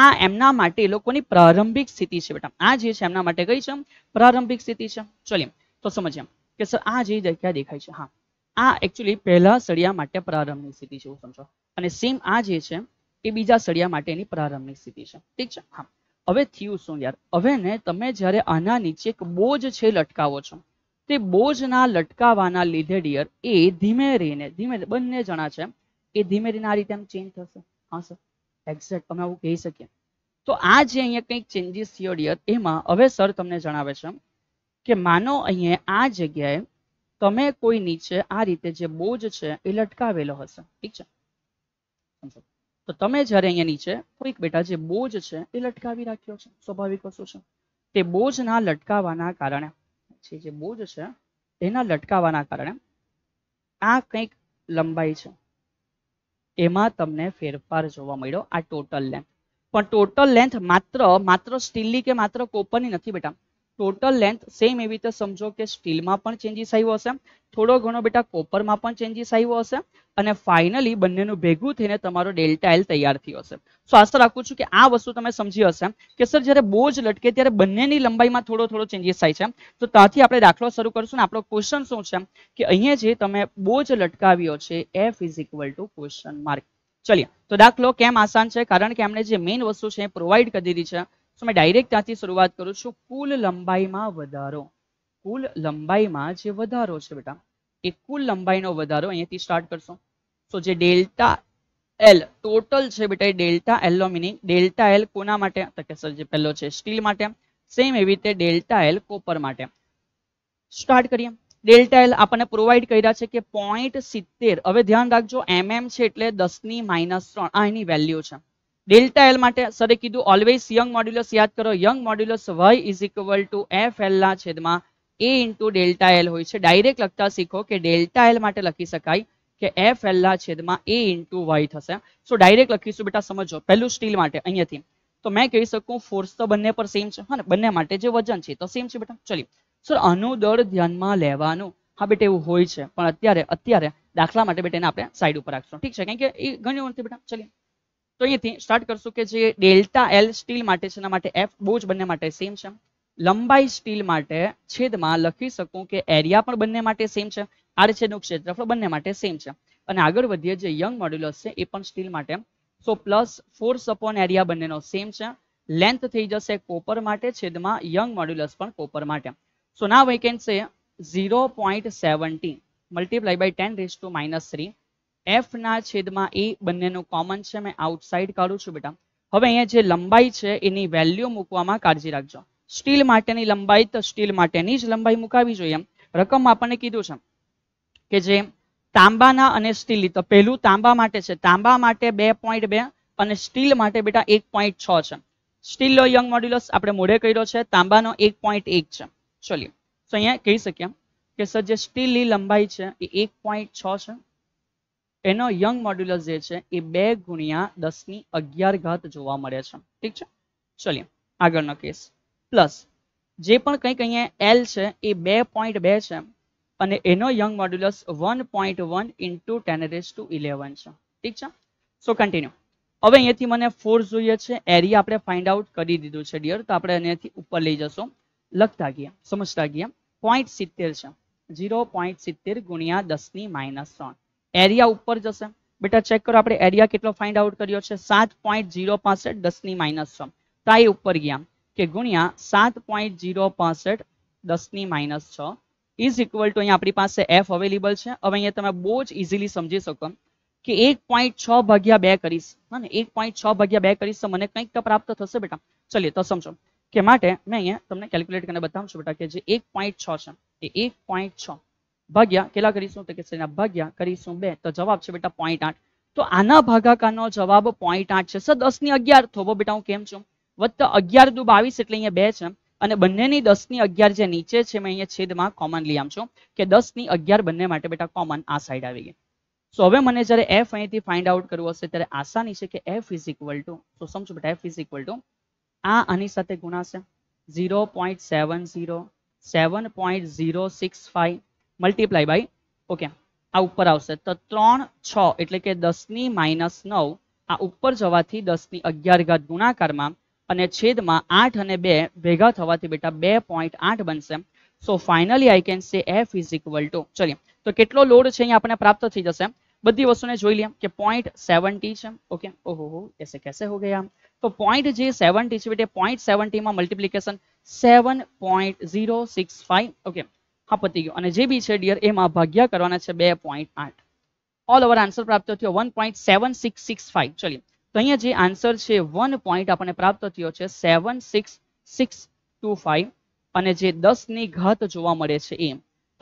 આ એમના માટે લોકોની પ્રારંભિક સ્થિતિ છે બેટા આ જે છે એમના માટે કઈ છે પ્રારંભિક સ્થિતિ છે ચલીએ તો સમજીએ કે સર આ જે જગ્યા દેખાય છે હા આ એકચ્યુઅલી પહેલા સળિયા માટે પ્રારંભની સ્થિતિ છે એવું સમજો અને સેમ આ જે છે એ બીજા સળિયા માટેની પ્રારંભની સ્થિતિ છે ઠીક છે હા હવે થયું શું યાર હવે ને તમે જ્યારે આના નીચે એક બોજ છે લટકાવો છો તે બોજના લટકાવાના લીધે ડિયર એ ધીમે રહીને ધીમે બંને જણા છે એ ધીમે રહીને આ રીતે આમ ચેન્જ થશે હા સર એક્ઝેક્ટ તમે આવું કહી શકીએ તો આ જે અહીંયા કંઈક ચેન્જીસ થયો ડિયર એમાં હવે સર તમને જણાવે છે કે માનો અહીંયા આ જગ્યાએ તમે કોઈ નીચે આ રીતે જે બોજ છે એ લટકાવેલો હશે ઠીક છે તો તમે જ્યારે અહીંયા નીચે કોઈક બેટા જે બોજ છે એ લટકાવી રાખ્યો છે સ્વાભાવિક વસ્તુ છે તે બોજના લટકાવાના કારણે જે બોજ છે તેના લટકાવાના કારણે આ કંઈક લંબાઈ છે એમાં તમને ફેરફાર જોવા મળ્યો આ ટોટલ લેન્થ પણ ટોટલ લેન્થ માત્ર માત્ર સ્ટીલની કે માત્ર કોપરની નથી બેટા ટોટલ લેન્થ સેમ એવી રીતે સમજો કે સ્ટીલમાં પણ ચેન્જીસ આવ્યો હશે થોડો ઘણો બેટા કોપરમાં પણ ચેન્જીસ આવ્યો હશે અને ફાઇનલી બંનેનું ભેગું થઈને તમારો ડેલ્ટા એલ તૈયાર થયો હશે સો આશા રાખું છું કે આ વસ્તુ તમે સમજી હશે કે સર જ્યારે બોજ લટકે ત્યારે બંનેની લંબાઈમાં થોડો થોડો ચેન્જીસ થાય છે તો ત્યાંથી આપણે દાખલો શરૂ કરશું ને આપણો ક્વેશ્ચન શું છે કે અહીંયા જે તમે બોજ લટકાવ્યો છે F is equal to question mark ચલીએ તો દાખલો કેમ આસાન છે કારણ કે એમણે જે મેઇન વસ્તુ છે એ પ્રોવાઈડ કરી દીધી છે સો મેં ડાયરેક્ટ ત્યાંથી શરૂઆત કરું છું કુલ લંબાઈમાં વધારો કુલ લંબાઈમાં જે વધારો છે બેટા એ કુલ લંબાઈનો વધારો અહીંયાથી સ્ટાર્ટ કરશો સો જે ડેલ્ટા એલ ટોટલ છે બેટા એ ડેલ્ટા એલ નો મિનિંગ ડેલ્ટા એલ કોના માટે તો કે સર જે પહેલો છે સ્ટીલ માટે સેમ એવી રીતે ડેલ્ટા એલ કોપર માટે સ્ટાર્ટ કરીએ ડેલ્ટા એલ આપણને પ્રોવાઈડ કર્યા છે કે પોઈન્ટ સિત્તેર હવે ધ્યાન રાખજો એમએમ mm છે એટલે દસની માઇનસ ત્રણ આ એની વેલ્યુ છે ડેલ્ટા એલ માટે સરે કીધું ઓલવેઝ યંગ મોડ્યુલસ યાદ કરો young modulus Y is equal to F એલના છેદમાં એ ઇન્ટુ ડેલ્ટા એલ હોય છે ડાયરેક્ટ લખતા શીખો કે ડેલ્ટા એલ માટે લખી શકાય કે એફ એલના છેદમાં એ ઇન્ટુ વાય થશે સો ડાયરેક્ટ લખીશું બેટા સમજો પહેલું સ્ટીલ માટે અહીંયાથી તો મેં કહી શકું ફોર્સ તો બંને પર સેમ છે હા ને બંને માટે જે વજન છે તો સેમ છે બેટા ચલી સર આનું દળ ધ્યાનમાં લેવાનું હા બેટા એવું હોય છે પણ અત્યારે અત્યારે દાખલા માટે બેટા એને આપણે સાઈડ ઉપર રાખશું ઠીક છે કારણ કે એ ગણ્યું નથી બેટા ચલીએ તો અહીંયાથી સ્ટાર્ટ કરશું કે જે ડેલ્ટા એલ સ્ટીલ માટે છે એના માટે એફ બહુ જ બંને માટે સેમ છે લંબાઈ સ્ટીલ માટે છેદમાં લખી શકું કે એરિયા પણ બંને માટે સેમ છે આર છેદનું ક્ષેત્રફળ બંને માટે સેમ છે અને આગળ વધીએ જે યંગ મોડ્યુલસ છે એ પણ સ્ટીલ માટે so plus force upon area બંનેનો સેમ છે લેન્થ થઈ જશે કોપર માટે છેદમાં યંગ મોડ્યુલસ પણ કોપર માટે સો ના છે zero point seventy multiply by ten raised to minus three F ના છેદમાં એ e બંનેનું કોમન છે મેં આઉટસાઇડ કાઢું છું બેટા હવે અહીંયા જે લંબાઈ છે એની વેલ્યુ મૂકવામાં કાળજી રાખજો સ્ટીલ માટેની લંબાઈ તો સ્ટીલ માટેની જ લંબાઈ મુકાવી જોઈએ રકમ આપણને કીધું છે કે જે તાંબાના અને સ્ટીલની તો પહેલું તાંબા માટે છે તાંબા માટે બે પોઈન્ટ બે અને સ્ટીલ માટે બેટા એક પોઈન્ટ છ છે સ્ટીલ લો યંગ મોડ્યુલસ આપણે મોઢે કર્યો છે તાંબાનો એક પોઈન્ટ એક છે ચલીએ તો અહીંયા કહી શકીએ કે સર જે સ્ટીલની લંબાઈ છે એ એક પોઈન્ટ છ છે એનો યંગ મોડ્યુલસ જે છે એ બે ગુણ્યા ની અગિયાર ઘાત જોવા મળે છે ઠીક છે ચલીએ આગળનો કેસ પ્લસ જે પણ કંઈક અહીંયા એલ છે એ બે પોઈન્ટ બે છે અને એનો young modulus one point one into ten to eleven છે ઠીક છે સો કન્ટિન્યુ હવે અહીંયાથી મને ફોર્સ જોઈએ છે એરિયા આપણે ફાઇન્ડ આઉટ કરી દીધું છે ડિયર તો આપણે અહીંયાથી ઉપર લઈ જશું લખતા ગયા સમજતા ગયા પોઈન્ટ સિત્તેર છે ઝીરો પોઈન્ટ સિત્તેર ગુણ્યા દસની માઇનસ ત્રણ એરિયા ઉપર જશે બેટા ચેક કરો આપણે એરિયા કેટલો ફાઇન્ડ આઉટ કર્યો છે સાત પોઈન્ટ ઝીરો પાસઠ દસની માઇનસ છ તો આ ઉપર ગયા કે ગુણ્યા સાત પોઈન્ટ જીરો પાસઠ દસની માઇનસ છ ઇઝ ઇક્વલ ટુ અહીંયા આપણી પાસે એફ અવેલેબલ છે હવે અહીંયા તમે બહુ જ ઇઝીલી સમજી શકો કે એક પોઈન્ટ છ ભાગ્યા બે કરીશ હા ને એક પોઈન્ટ છ ભાગ્યા બે કરીશ તો મને કંઈક તો પ્રાપ્ત થશે બેટા ચલીએ તો સમજો કે માટે મેં અહીંયા તમને કેલ્ક્યુલેટ કરીને બતાવું છું બેટા કે જે એક પોઈન્ટ છ છે એ એક પોઈન્ટ છ ભાગ્યા કેટલા કરીશું તો કે ભાગ્યા કરીશું બે તો જવાબ છે બેટા પોઈન્ટ આઠ તો આના ભાગાકારનો જવાબ પોઈન્ટ આઠ છે સર દસ ની અગિયાર થોભો બેટા હું કેમ છું વત્તા અગિયાર દુ બાવીસ એટલે અહીંયા બે છે અને બંનેની દસ ની અગિયાર જે નીચે છે મેં અહીંયા છેદમાં કોમન લઈ આમ છું કે દસ ની અગિયાર બંને માટે બેટા કોમન આ સાઈડ આવી ગઈ સો હવે મને જ્યારે એફ અહીંથી ફાઇન્ડ આઉટ કરવું હશે ત્યારે આસાની છે કે એફ ઇઝ ઇક્વલ ટુ તો સમજો બેટા એફ ઇઝ ઇક્વલ ટુ આ આની સાથે ગુણાશે zero point seven zero seven point zero six five multiply by okay આ ઉપર આવશે તો ત્રણ છ એટલે કે દસની માઇનસ નવ આ ઉપર જવાથી દસની અગિયાર ઘાત ગુણાકારમાં અને છેદમાં આઠ અને બે ભેગા થવાથી બેટા બે પોઈન્ટ આઠ બનશે so finally I can say F is equal to ચલીએ તો કેટલો લોડ છે અહીંયા આપણને પ્રાપ્ત થઈ જશે બધી વસ્તુને જોઈ લઈએ કે પોઈન્ટ સેવન્ટી છે ઓકે ઓહો હો એસે કેસે હો ગયા તો પોઈન્ટ જે સેવન્ટી છે બેટે પોઈન્ટ સેવન્ટીમાં multiplication seven point zero six five okay હા પતી ગયો અને જે બી છે ડિયર એમાં ભાગ્યા કરવાના છે બે પોઈન્ટ આઠ ઓલ ઓવર આન્સર પ્રાપ્ત થયો one point seven six six five ચલીએ તો અહીંયા જે આન્સર છે વન પોઈન્ટ આપણને પ્રાપ્ત થયો છે seven six six two five અને જે દસની ઘાત જોવા મળે છે એ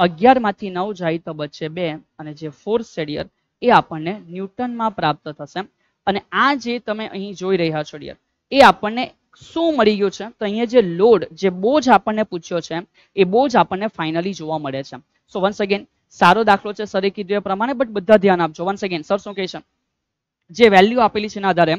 અગિયારમાંથી નવ જાય તો બચશે બે અને જે ફોર્થ છે ડિયર એ આપણને ન્યૂટનમાં પ્રાપ્ત થશે અને આ જે તમે અહીં જોઈ રહ્યા છો ડિયર એ આપણને શું મળી ગયું છે તો અહીંયા જે લોડ જે બોજ આપણને પૂછ્યો છે એ બોજ આપણને ફાઇનલી જોવા મળે છે સો વન્સ અગેન સારો દાખલો છે સરે કીધું એ પ્રમાણે બટ બધા ધ્યાન આપજો વન્સ અગેન સર શું કહે છે જે વેલ્યુ આપેલી છે એના આધારે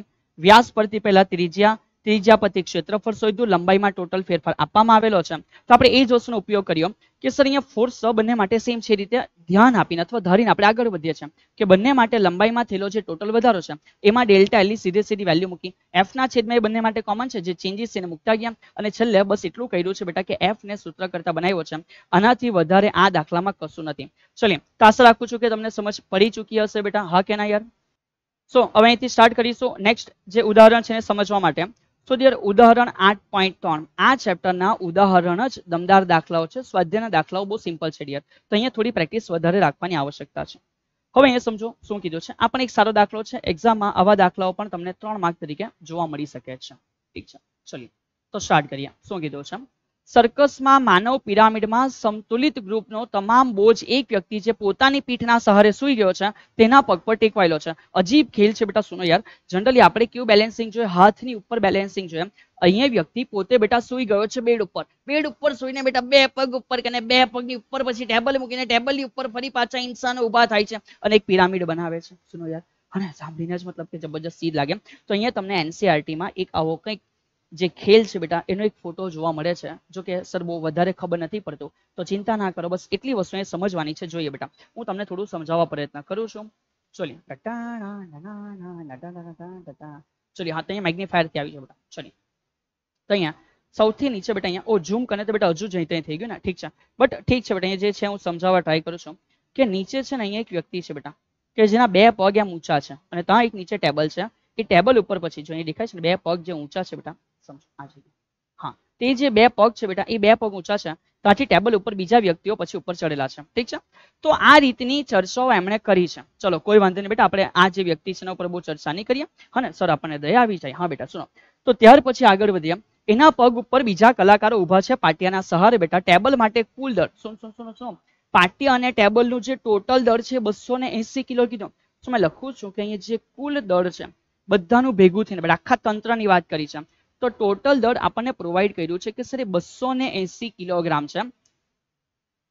વ્યાસ પરથી પહેલા ત્રિજ્યા ત્રિજ્યાપતિ ક્ષેત્રફળ શોધ્યું લંબાઈમાં ટોટલ ફેરફાર આપવામાં આવેલો છે તો આપણે એ જોશનો ઉપયોગ કર્યો કે સર અહીંયા ફોર્સ બંને માટે સેમ છે રીતે ધ્યાન આપીને અથવા ધારીને આપણે આગળ વધીએ છીએ કે બંને માટે લંબાઈમાં થયેલો જે ટોટલ વધારો છે એમાં ડેલ્ટા એલની સીધે સીધી વેલ્યુ મૂકી એફના છેદમાં એ બંને માટે કોમન છે જે ચેન્જીસ એને મૂકતા ગયા અને છેલ્લે બસ એટલું કહ્યું છે બેટા કે એફ ને સૂત્ર કરતા બનાવ્યો છે આનાથી વધારે આ દાખલામાં કશું નથી ચલીએ તો આશા રાખું છું કે તમને સમજ પડી ચૂકી હશે બેટા હા કે ના યાર સો હવે અહીંથી સ્ટાર્ટ કરીશું નેક્સ્ટ જે ઉદાહરણ છે એને સમજવા માટે સો ડિયર ઉદાહરણ આઠ પોઈન્ટ ત્રણ આ ચેપ્ટરના ઉદાહરણ જ દમદાર દાખલાઓ છે સ્વાધ્યાયના દાખલાઓ બહુ સિમ્પલ છે ડિયર તો અહીંયા થોડી પ્રેક્ટિસ વધારે રાખવાની આવશ્યકતા છે હવે અહીંયા સમજો શું કીધું છે આ પણ એક સારો દાખલો છે એક્ઝામમાં આવા દાખલાઓ પણ તમને ત્રણ માર્ક તરીકે જોવા મળી શકે છે ઠીક છે ચલો તો સ્ટાર્ટ કરીએ શું કીધું છે સર્કસમાં માનવ પિરામિડમાં સંતુલિત ગ્રુપનો તમામ બોજ એક વ્યક્તિ જે પોતાની પીઠના સહારે સૂઈ ગયો છે તેના પગ પર ટેકવાયેલો છે અજીબ ખેલ છે બેટા સુનો યાર જનરલી આપણે કયું બેલેન્સિંગ જોઈએ હાથની ઉપર બેલેન્સિંગ જોઈએ અહીંયા વ્યક્તિ પોતે બેટા સુઈ ગયો છે બેડ ઉપર બેડ ઉપર સુઈને બેટા બે પગ ઉપર કે બે પગની ઉપર પછી ટેબલ મૂકીને ટેબલની ઉપર ફરી પાછા ઇન્સાનો ઊભા થાય છે અને એક પિરામિડ બનાવે છે સુનો યાર અને સાંભળીને જ મતલબ કે જબરજસ્ત સીધ લાગે તો અહીંયા તમને એનસીઆરટીમાં એક આવો કંઈક જે ખેલ છે બેટા એનો એક ફોટો જોવા મળે છે જો કે સર બહુ વધારે ખબર નથી પડતું તો ચિંતા ના કરો બસ એટલી વસ્તુ એ સમજવાની છે જોઈએ બેટા હું તમને થોડું સમજાવવા પ્રયત્ન કરું છું ચલી ચલી હા તો મેગ્નિફાયર થી આવી છે બેટા ચલી તો અહીંયા સૌથી નીચે બેટા અહીંયા ઓ ઝૂમ કરે તો બેટા હજુ જ અહીં થઈ ગયું ને ઠીક છે બટ ઠીક છે બેટા અહીંયા જે છે હું સમજાવવા ટ્રાય કરું છું કે નીચે છે ને અહીંયા એક વ્યક્તિ છે બેટા કે જેના બે પગ એમ ઊંચા છે અને ત્યાં એક નીચે ટેબલ છે એ ટેબલ ઉપર પછી જો અહીં દેખાય છે ને બે પગ જે ઊંચા છે બેટા તે જે બે પગ છે બેટા એ બે પગ ઊંચા છે તો ટેબલ ઉપર બીજા વ્યક્તિઓ પછી ઉપર ચડેલા છે ઠીક છે તો આ રીતની ચર્ચાઓ એમણે કરી છે ચલો કોઈ વાંધો નહીં બેટા આપણે આ જે વ્યક્તિ છે એના ઉપર બહુ ચર્ચા નહીં કરીએ હા સર આપણને દયા આવી જાય હા બેટા સુનો તો ત્યાર પછી આગળ વધીએ એના પગ ઉપર બીજા કલાકારો ઉભા છે પાટિયાના સહારે બેટા ટેબલ માટે કુલ દર સુન સુન સુન સુન પાટિયા અને ટેબલનું જે ટોટલ દર છે બસો એસી કિલો કીધો તો મેં લખું છું કે અહીંયા જે કુલ દર છે બધાનું ભેગું થઈને બેટા આખા તંત્રની વાત કરી છે તો ટોટલ દળ આપણને પ્રોવાઈડ કર્યું છે કે સર એ બસો કિલોગ્રામ છે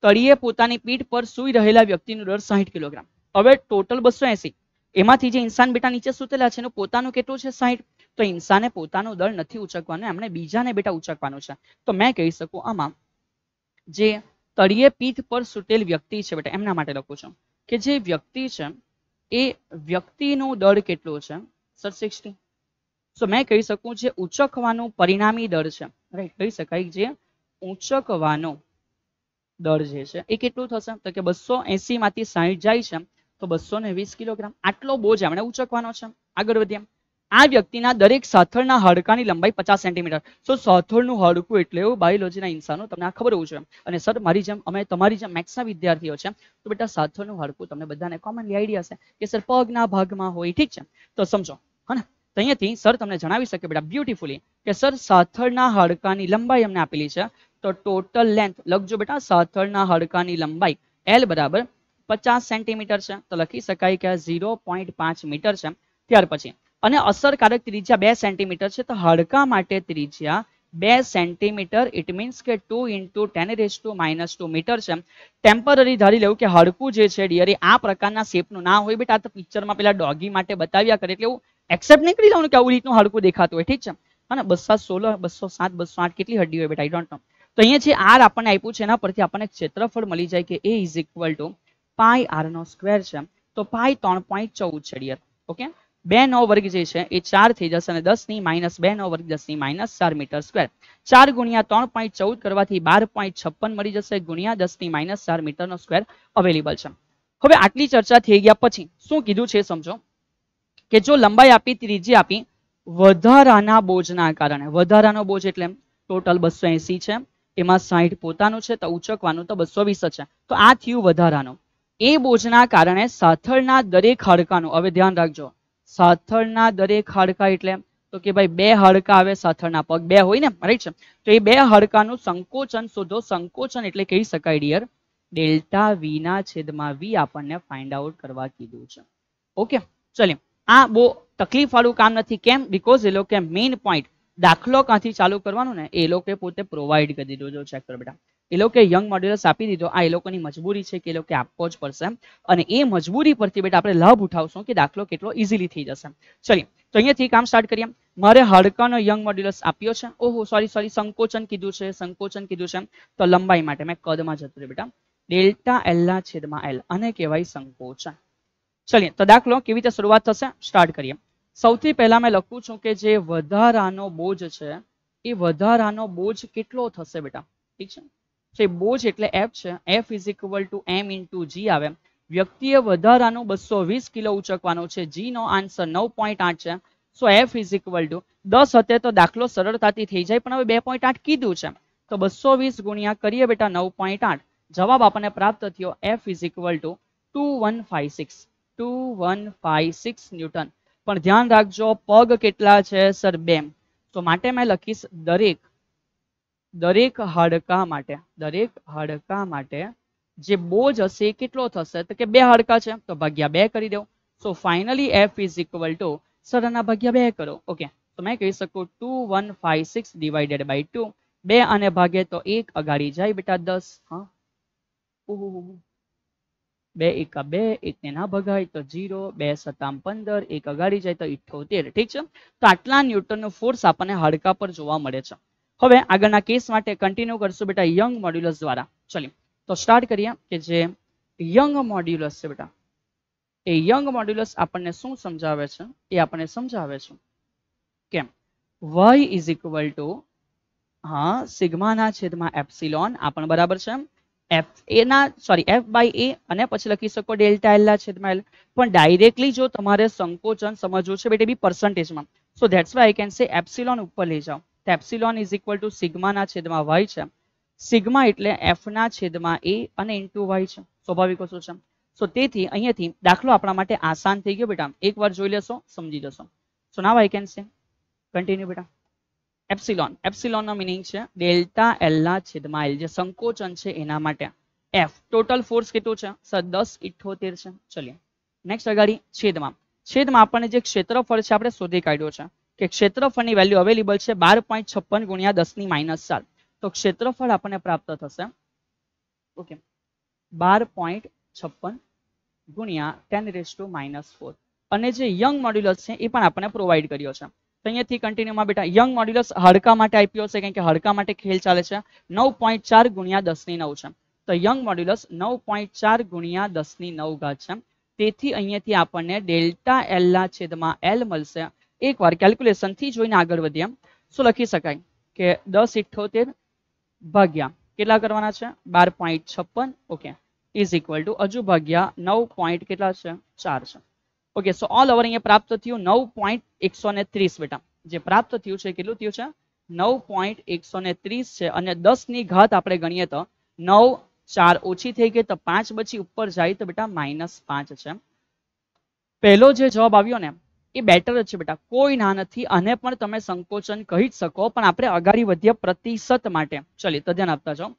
તળિયે પોતાની પીઠ પર સૂઈ રહેલા વ્યક્તિનું દળ સાહીઠ કિલોગ્રામ હવે ટોટલ બસો એમાંથી જે ઇન્સાન બેટા નીચે સૂતેલા છે એનું પોતાનું કેટલું છે સાહીઠ તો ઇન્સાને પોતાનું દળ નથી ઉચકવાનું એમણે બીજાને બેટા ઉચકવાનું છે તો મેં કહી શકું આમાં જે તળિયે પીઠ પર સૂતેલ વ્યક્તિ છે બેટા એમના માટે લખું છું કે જે વ્યક્તિ છે એ વ્યક્તિનું દળ કેટલું છે સર સિક્સટી સો મેં કહી શકું જે ઉચકવાનો પરિણામી દળ છે રાઈટ કહી શકાય જે ઉચકવાનો દળ જે છે એ કેટલું થશે તો કે બસો એસી માંથી સાહીઠ જાય છે તો બસો ને વીસ કિલોગ્રામ આટલો બોજ એમણે ઉચકવાનો છે આગળ વધીએ આ વ્યક્તિના દરેક સાથળના હાડકાની લંબાઈ પચાસ સેન્ટીમીટર સો સાથળનું હાડકું એટલે એવું બાયોલોજીના ઇન્સાનો તમને આ ખબર હોવું જોઈએ અને સર મારી જેમ અમે તમારી જેમ મેથ્સના વિદ્યાર્થીઓ છે તો બેટા સાથળનું હાડકું તમને બધાને કોમનલી આઈડિયા છે કે સર પગના ભાગમાં હોય ઠીક છે તો સમજો હા તો અહીંયાથી સર તમને જણાવી શકે બેટા બ્યુટીફુલી કે સર સાથળના હાડકાની લંબાઈ અમને આપેલી છે તો ટોટલ લેન્થ લખજો બેટા સાથળના હાડકાની લંબાઈ એલ બરાબર પચાસ સેન્ટીમીટર છે તો લખી શકાય કે ઝીરો મીટર છે ત્યાર પછી અને અસરકારક ત્રિજ્યા બે સેન્ટીમીટર છે તો હાડકા માટે ત્રિજ્યા બે સેન્ટીમીટર ઇટ મીન્સ કે two into ten raise to minus two metre છે ટેમ્પરરી ધારી લેવું કે હાડકું જે છે ડિયરી આ પ્રકારના શેપનું ના હોય બેટા આ તો પિક્ચરમાં પેલા ડોગી માટે બતાવ્યા કરે એટલે એવું એક્સેપ્ટ નહીં કરી દઉં કે આવું રીતનું હાડકું દેખાતું હોય ઠીક છે હા બસો સોળ બસો સાત બસો આઠ કેટલી હડ્ડી હોય બેટા આઈ ડોન્ટ નો તો અહીંયા જે આર આપણને આપ્યું છે એના પરથી આપણને ક્ષેત્રફળ મળી જાય કે A is equal to pi R નો સ્ક્વેર છે તો પાઈ ત્રણ પોઈન્ટ ચૌદ છે ઓકે બે નો વર્ગ જે છે એ ચાર થઈ જશે અને દસ ની માઇનસ બે નો વર્ગ દસ ની માઇનસ ચાર મીટર સ્કવેર ચાર ગુણ્યા ત્રણ પોઈન્ટ ચૌદ કરવાથી બાર પોઈન્ટ છપ્પન મળી જશે ગુણ્યા દસ ની માઇનસ ચાર મીટર નો સ્ક્વેર અવેલેબલ છે હવે આટલી ચર્ચા થઈ ગયા પછી શું કીધું છે સમજો કે જો લંબાઈ આપી ત્રીજી આપી વધારાના બોજના કારણે વધારાનો બોજ એટલે ટોટલ બસો એસી છે એમાં સાઈઠ પોતાનું છે તો ઉચકવાનું તો બસો વીસ છે તો આ થયું વધારાનું એ બોજના કારણે સાથળના દરેક હાડકાનું હવે ધ્યાન રાખજો સાથળના દરેક હાડકા એટલે તો કે ભાઈ બે હાડકા આવે સાથળના પગ બે હોય ને રાઈટ છે તો એ બે હાડકાનું સંકોચન શોધો સંકોચન એટલે કહી શકાય ડિયર ડેલ્ટા વી ના છેદમાં વી આપણને ફાઇન્ડ આઉટ કરવા કીધું છે ઓકે ચલીએ આ બહુ તકલીફવાળું કામ નથી કેમ બીકોઝ એ લોકો મેઇન પોઈન્ટ દાખલો કાંથી ચાલુ કરવાનું ને એ લોકોએ પોતે પ્રોવાઈડ કરી દીધો જો ચેક કરો બેટા એ લોકો યંગ મોડ્યુલસ આપી દીધો આ એ લોકોની મજબૂરી છે કે એ લોકો આપવો જ પડશે અને એ મજબૂરી પરથી બેટા આપણે લાભ ઉઠાવશું કે દાખલો કેટલો ઇઝીલી થઈ જશે ચલીએ તો અહીંયાથી કામ સ્ટાર્ટ કરીએ મારે હાડકાનો યંગ મોડ્યુલસ આપ્યો છે ઓહો સોરી સોરી સંકોચન કીધું છે સંકોચન કીધું છે તો લંબાઈ માટે મેં કદમાં જતું રહ્યું બેટા ડેલ્ટા એલના છેદમાં એલ અને કહેવાય સંકોચન ચલીએ તો દાખલો કેવી રીતે શરૂઆત થશે સ્ટાર્ટ કરીએ સૌથી પહેલા મેં લખું છું કે જે વધારાનો બોજ છે એ વધારાનો બોજ કેટલો થશે બેટા ઠીક છે એ બોજ એટલે એફ છે F is equal to M into G આવે વ્યક્તિએ વધારાનું બસો વીસ કિલો ઉચકવાનો છે જી નો આન્સર નવ પોઈન્ટ આઠ છે so F is equal to દસ હતે તો દાખલો સરળતાથી થઈ જાય પણ હવે બે પોઈન્ટ આઠ કીધું છે તો બસો વીસ ગુણ્યા કરીએ બેટા નવ પોઈન્ટ આઠ જવાબ આપણને પ્રાપ્ત થયો F is equal to two one five six 2156 newton पण ध्यान राखजो पग કેટલા છે સર બેમ તો માટે મે લખી દરેક દરેક હડકા માટે દરેક હડકા માટે જે બોજ હશે કેટલો થશે તો કે બે હડકા છે તો ભાગ્યા બે કરી દેઓ સો ફાઇનલી f = સોdna ભાગ્યા બે કરો ઓકે તો મે કહી શકું 2156 / 2 બે અને ભાગે તો એક અગાડી જાય બેટા 10 હા ઓહો બે એકા બે એકને ના ભગાય તો જીરો બે સત્તામ પંદર એક અગાડી જાય તો ઇઠ્ઠોતેર ઠીક છે તો આટલા ન્યૂટનનો ફોર્સ આપણને હાડકા પર જોવા મળે છે હવે આગળના કેસ માટે કન્ટિન્યુ કરશું બેટા યંગ મોડ્યુલસ દ્વારા ચલી તો સ્ટાર્ટ કરીએ કે જે યંગ મોડ્યુલસ છે બેટા એ યંગ મોડ્યુલસ આપણને શું સમજાવે છે એ આપણને સમજાવે છે કેમ વાય ઇઝ ઇક્વલ ટુ હા સિગ્માના છેદમાં એપ્સિલોન આપણ બરાબર છે એફ એના સોરી એફ બાય એ અને પછી લખી શકો ડેલ્ટા એલના છેદમાં એલ પણ ડાયરેક્ટલી જો તમારે સંકોચન સમજવું છે બેટા બી પર્સન્ટેજમાં so that's why I can say epsilon ઉપર લઈ જાઓ તો એપ્સિલોન ઇઝ ઇક્વલ ટુ સિગ્માના છેદમાં વાય છે સિગ્મા એટલે એફના છેદમાં એ અને ઇન્ટુ વાય છે સ્વાભાવિક વસ્તુ છે સો તેથી અહીંયાથી દાખલો આપણા માટે આસાન થઈ ગયો બેટા એકવાર જોઈ લેશો સમજી જશો so now I can say continue બેટા એપ્સિલોન એપ્સિલોનનો મિનિંગ છે ડેલ્ટા એલના છેદમાં એલ જે સંકોચન છે એના માટે એફ ટોટલ ફોર્સ કેટલું છે સર દસ ઇઠોતેર છે ચલીએ નેક્સ્ટ અગાડી છેદમાં છેદમાં આપણને જે ક્ષેત્રફળ છે આપણે શોધી કાઢ્યો છે કે ક્ષેત્રફળની વેલ્યુ અવેલેબલ છે બાર પોઈન્ટ છપ્પન ગુણ્યા દસની માઇનસ ચાર તો ક્ષેત્રફળ આપણને પ્રાપ્ત થશે ઓકે બાર પોઈન્ટ છપ્પન ગુણ્યા ten raise to minus four અને જે યંગ મોડ્યુલસ છે એ પણ આપણને પ્રોવાઈડ કર્યો છે તો અહીંયાથી કન્ટિન્યુમાં બેટા યંગ મોડ્યુલસ હડકા માટે આપ્યો છે કારણ કે હડકા માટે ખેલ ચાલે છે નવ પોઈન્ટ ચાર ગુણ્યા દસની નવ છે તો યંગ મોડ્યુલસ નવ પોઈન્ટ ચાર ગુણ્યા દસની નવ ઘાત છે તેથી અહીંયાથી આપણને ડેલ્ટા એલના છેદમાં એલ મળશે એકવાર કેલ્ક્યુલેશનથી જોઈને આગળ વધીએ શું લખી શકાય કે દસ ઇઠ્ઠોતેર ભાગ્યા કેટલા કરવાના છે બાર પોઈન્ટ છપ્પન ઓકે ઇઝ ઇક્વલ ટુ હજુ ભાગ્યા નવ પોઈન્ટ કેટલા છે ચાર છે ઓકે સો ઓલ ઓવર અહીંયા પ્રાપ્ત થયું નવ પોઈન્ટ એકસો ને ત્રીસ બેટા જે પ્રાપ્ત થયું છે કેટલું થયું છે નવ પોઈન્ટ એકસો ને ત્રીસ છે અને દસ ની ઘાત આપણે ગણીએ તો નવ ચાર ઓછી થઈ ગઈ તો પાંચ બચી ઉપર જાય તો બેટા માઇનસ પાંચ છે પહેલો જે જવાબ આવ્યો ને એ બેટર જ છે બેટા કોઈ ના નથી અને પણ તમે સંકોચન કહી જ શકો પણ આપણે અગાડી વધીએ પ્રતિશત માટે ચલી તો ધ્યાન આપતા જાઓ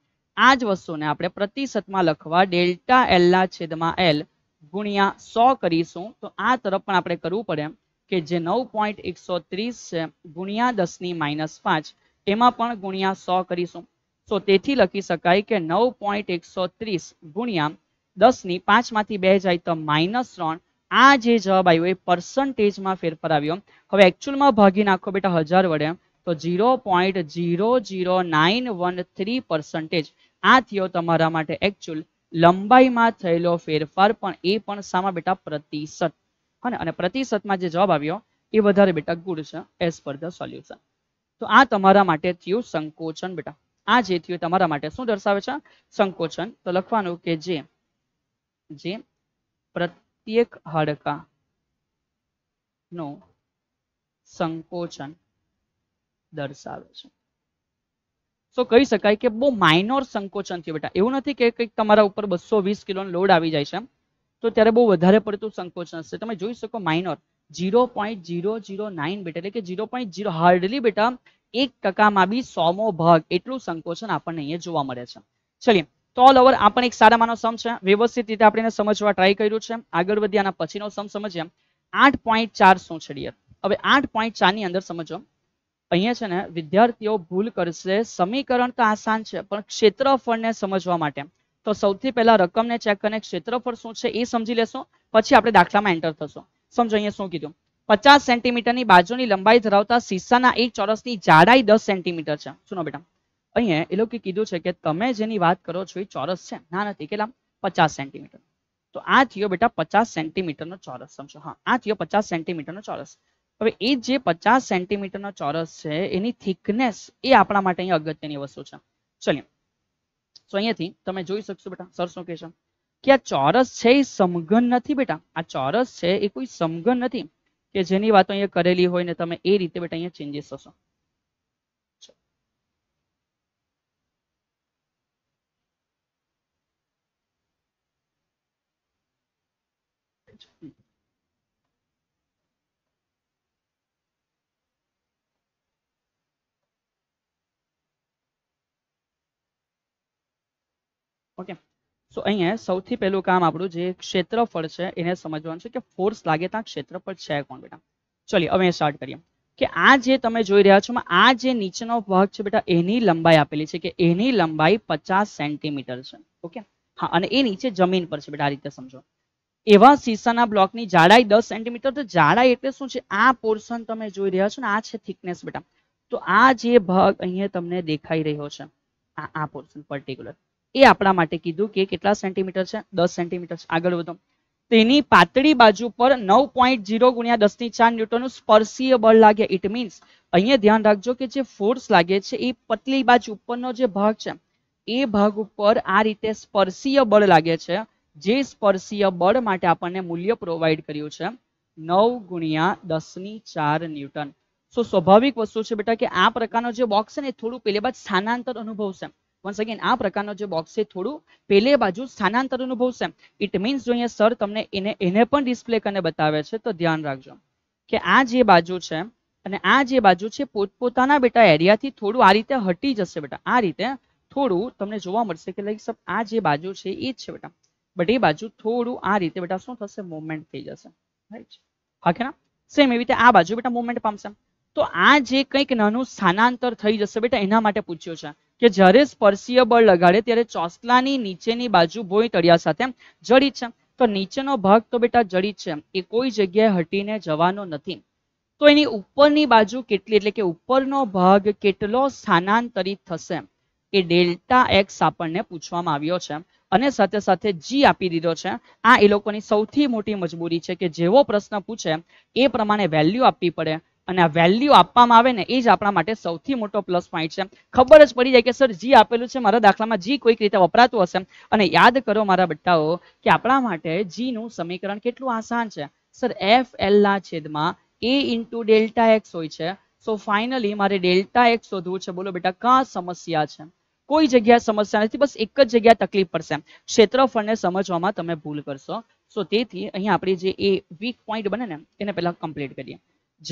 આ જ વસ્તુને આપણે પ્રતિશતમાં લખવા ડેલ્ટા એલ છેદમાં એલ ગુણ્યા સો કરીશું તો આ તરફ પણ આપણે કરવું પડે કે જે નવ પોઈન્ટ એકસો ત્રીસ છે ગુણ્યા દસની માઇનસ પાંચ એમાં પણ ગુણ્યા સો કરીશું સો તેથી લખી શકાય કે નવ પોઈન્ટ એકસો ત્રીસ ગુણ્યા દસની પાંચમાંથી બે જાય તો માઇનસ ત્રણ આ જે જવાબ આવ્યો એ પર્સન્ટેજમાં ફેરફાર આવ્યો હવે એકચ્યુઅલમાં ભાગી નાખો બેટા હજાર વડે તો zero point zero zero nine one three percentage આ થયો તમારા માટે એકચ્યુઅલ લંબાઈમાં થયેલો ફેરફાર પણ એ પણ સામા બેટા પ્રતિશત અને અને પ્રતિશતમાં જે જવાબ આવ્યો એ વધારે બેટા ગુડ છે એઝ પર ધ સોલ્યુશન તો આ તમારા માટે થયું સંકોચન બેટા આ જે થયું તમારા માટે શું દર્શાવે છે સંકોચન તો લખવાનું કે જે જે પ્રત્યેક હાડકા નો સંકોચન દર્શાવે છે તો કહી શકાય કે બહુ માઇનોર સંકોચન થયું બેટા એવું નથી કે કંઈક તમારા ઉપર બસો વીસ કિલોનો લોડ આવી જાય છે તો ત્યારે બહુ વધારે પડતું સંકોચન હશે તમે જોઈ શકો minor zero point zero zero nine બેટા એટલે કે ઝીરો પોઈન્ટ ઝીરો હાર્ડલી બેટા એક ટકામાં બી સોમો ભાગ એટલું સંકોચન આપણને અહીંયા જોવા મળે છે ચલીએ તો ઓલ ઓવર આ પણ એક સારા માનો સમ છે વ્યવસ્થિત રીતે આપણે એને સમજવા ટ્રાય કર્યું છે આગળ વધ્યા પછીનો સમ સમજીએ આઠ પોઈન્ટ ચાર શું છે ડિયર હવે આઠ પોઈન્ટ ચારની અંદર સમજો અહીંયા છે ને વિદ્યાર્થીઓ ભૂલ કરશે સમીકરણ તો આસાન છે પણ ક્ષેત્રફળને સમજવા માટે તો સૌથી પહેલા રકમને ચેક કરીને ક્ષેત્રફળ શું છે એ સમજી લેશું પછી આપણે દાખલામાં એન્ટર થશું સમજો અહીંયા શું કીધું પચાસ સેન્ટીમીટરની બાજુની લંબાઈ ધરાવતા શીશાના એક ચોરસની જાડાઈ દસ સેન્ટીમીટર છે સુનો બેટા અહીંયા એ લોકો કીધું છે કે તમે જેની વાત કરો છો એ ચોરસ છે ના નથી કેટલા પચાસ સેન્ટીમીટર તો આ થયો બેટા પચાસ સેન્ટીમીટર નો ચોરસ સમજો હા આ થયો પચાસ નો ચોરસ હવે એ જે પચાસ સેન્ટીમીટરનો ચોરસ છે એની થિકનેસ એ આપણા માટે અહીંયા અગત્યની વસ્તુ છે ચલીએ સો અહીંયાથી તમે જોઈ શકશો બેટા સર શું કે છે કે આ ચોરસ છે એ સમઘન નથી બેટા આ ચોરસ છે એ કોઈ સમઘન નથી કે જેની વાતો અહીંયા કરેલી હોય ને તમે એ રીતે બેટા અહીંયા ચેન્જીસ થશો ઓકે સો અહીંયા સૌથી પહેલું કામ આપણું જે ક્ષેત્રફળ છે એને સમજવાનું છે કે ફોર્સ લાગે ત્યાં ક્ષેત્રફળ છે કોણ બેટા ચલિએ હવે સ્ટાર્ટ કરીએ કે આ જે તમે જોઈ રહ્યા છો આ જે નીચેનો ભાગ છે બેટા એની લંબાઈ આપેલી છે કે એની લંબાઈ પચાસ સેન્ટીમીટર છે ઓકે હા અને એ નીચે જમીન પર છે બેટા આ રીતે સમજો એવા સીસાના બ્લોકની જાડાઈ દસ સેન્ટીમીટર તો જાડાઈ એટલે શું છે આ પોર્શન તમે જોઈ રહ્યા છો ને આ છે થિકનેસ બેટા તો આ જે ભાગ અહીંયા તમને દેખાઈ રહ્યો છે આ આ પોર્શન પર્ટિક્યુલર એ આપણા માટે કીધું કે કેટલા સેન્ટીમીટર છે દસ સેન્ટીમીટર આગળ વધો તેની પાતળી બાજુ પર નવ પોઈન્ટ ઝીરો ગુણ્યા ની ચાર ન્યૂટનનું સ્પર્શીય બળ લાગે ઇટ મીન્સ અહીંયા ધ્યાન રાખજો કે જે ફોર્સ લાગે છે એ પતલી બાજુ ઉપરનો જે ભાગ છે એ ભાગ ઉપર આ રીતે સ્પર્શીય બળ લાગે છે જે સ્પર્શીય બળ માટે આપણને મૂલ્ય પ્રોવાઈડ કર્યું છે નવ ગુણ્યા ની ચાર ન્યૂટન સો સ્વાભાવિક વસ્તુ છે બેટા કે આ પ્રકારનો જે બોક્સ છે ને થોડું પેલે બાદ સ્થાનાંતર અનુભવ છે વન્સ અગેન આ પ્રકારનો જે બોક્સ છે થોડું પેલે બાજુ સ્થાનાંતર અનુભવશે ઇટ મીન્સ જો અહીંયા સર તમને એને એને પણ ડિસ્પ્લે કરીને બતાવે છે તો ધ્યાન રાખજો કે આ જે બાજુ છે અને આ જે બાજુ છે પોતપોતાના બેટા એરિયાથી થોડું આ રીતે હટી જશે બેટા આ રીતે થોડું તમને જોવા મળશે કે લાઈક સબ આ જે બાજુ છે એ જ છે બેટા બટ એ બાજુ થોડું આ રીતે બેટા શું થશે મુવમેન્ટ થઈ જશે રાઈટ ના સેમ એવી રીતે આ બાજુ બેટા મૂવમેન્ટ પામશે તો આ જે કંઈક નાનું સ્થાનાંતર થઈ જશે બેટા એના માટે પૂછ્યું છે કે જ્યારે સ્પર્શીય બળ લગાડે ત્યારે ચોસલાની નીચેની બાજુ ભોય તળિયા સાથે જડિત છે તો નીચેનો ભાગ તો બેટા જડિત છે એ કોઈ જગ્યાએ હટીને જવાનો નથી તો એની ઉપરની બાજુ કેટલી એટલે કે ઉપરનો ભાગ કેટલો સ્થાનાંતરિત થશે એ ડેલ્ટા એક્સ આપણને પૂછવામાં આવ્યો છે અને સાથે સાથે જી આપી દીધો છે આ એ લોકોની સૌથી મોટી મજબૂરી છે કે જેવો પ્રશ્ન પૂછે એ પ્રમાણે વેલ્યુ આપવી પડે અને આ વેલ્યુ આપવામાં આવે ને એ જ આપણા માટે સૌથી મોટો પ્લસ પોઈન્ટ છે ખબર જ પડી જાય કે સર જી આપેલું છે મારા દાખલામાં જી કોઈક રીતે વપરાતું હશે અને યાદ કરો મારા બટ્ટાઓ કે આપણા માટે જી નું સમીકરણ કેટલું આસાન છે સર એફ એલ ના છેદમાં એ ઇન્ટુ ડેલ્ટા એક્સ હોય છે સો ફાઇનલી મારે ડેલ્ટા એક્સ શોધવું છે બોલો બેટા કાં સમસ્યા છે કોઈ જગ્યા સમસ્યા નથી બસ એક જ જગ્યા તકલીફ પડશે ક્ષેત્રફળને સમજવામાં તમે ભૂલ કરશો સો તેથી અહીંયા આપણી જે એ વીક પોઈન્ટ બને ને એને પહેલા કમ્પ્લીટ કરીએ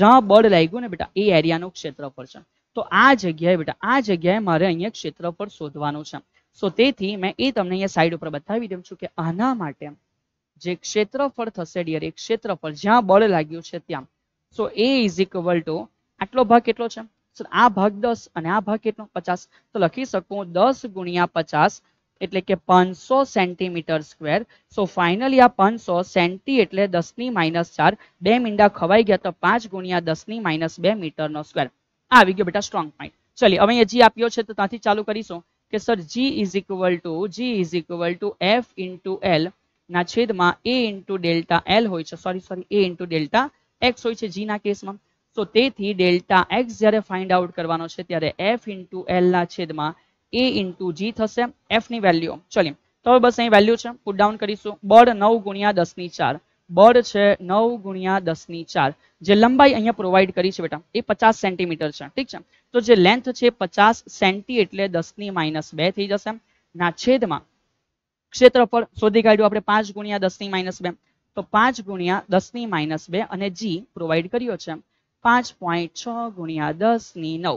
જ્યાં બળ લાગ્યું ને બેટા એ એરિયાનું ક્ષેત્રફળ છે તો આ જગ્યાએ બેટા આ જગ્યાએ મારે અહીંયા ક્ષેત્રફળ શોધવાનું છે સો તેથી મેં એ તમને અહીંયા સાઈડ ઉપર બતાવી દઉં છું કે આના માટે જે ક્ષેત્રફળ થશે ડિયર એ ક્ષેત્રફળ જ્યાં બળ લાગ્યું છે ત્યાં so A is equal to આટલો ભાગ કેટલો છે સર આ ભાગ દસ અને આ ભાગ કેટલો પચાસ તો લખી શકું દસ ગુણ્યા પચાસ એટલે કે પાંચસો સેન્ટીમીટર સ્ક્વેર સો ફાઇનલી આ પાંચસો સેન્ટી એટલે દસની માઇનસ ચાર બે મીંડા ખવાઈ ગયા તો પાંચ ગુણ્યા દસની માઇનસ બે મીટરનો સ્ક્વેર આ આવી ગયો બેટા સ્ટ્રોંગ પોઈન્ટ ચલી હવે અહીંયા જી આપ્યો છે તો ત્યાંથી ચાલુ કરીશું કે sir G is equal to G is equal to F into L ના છેદમાં એ ઇન્ટુ ડેલ્ટા એલ હોય છે sorry sorry A into delta X હોય છે જી ના કેસમાં સો તેથી ડેલ્ટા એક્સ જ્યારે ફાઇન્ડ આઉટ કરવાનો છે ત્યારે એફ ઇન્ટુ ના છેદમાં એ ઇન્ટુ જી થશે ની વેલ્યુ ચલીએ તો હવે બસ અહીં વેલ્યુ છે પુટ ડાઉન કરીશું બળ નવ ગુણ્યા દસની ચાર બળ છે નવ ગુણ્યા દસની ચાર જે લંબાઈ અહીંયા પ્રોવાઈડ કરી છે બેટા એ પચાસ સેન્ટીમીટર છે ઠીક છે તો જે લેન્થ છે પચાસ સેન્ટી એટલે દસની માઇનસ બે થઈ જશે ના છેદમાં ક્ષેત્રફળ શોધી કાઢ્યું આપણે પાંચ ગુણ્યા દસની માઇનસ બે તો પાંચ ગુણ્યા દસની માઇનસ બે અને જી પ્રોવાઈડ કર્યો છે પાંચ પોઈન્ટ છ ગુણ્યા દસની નવ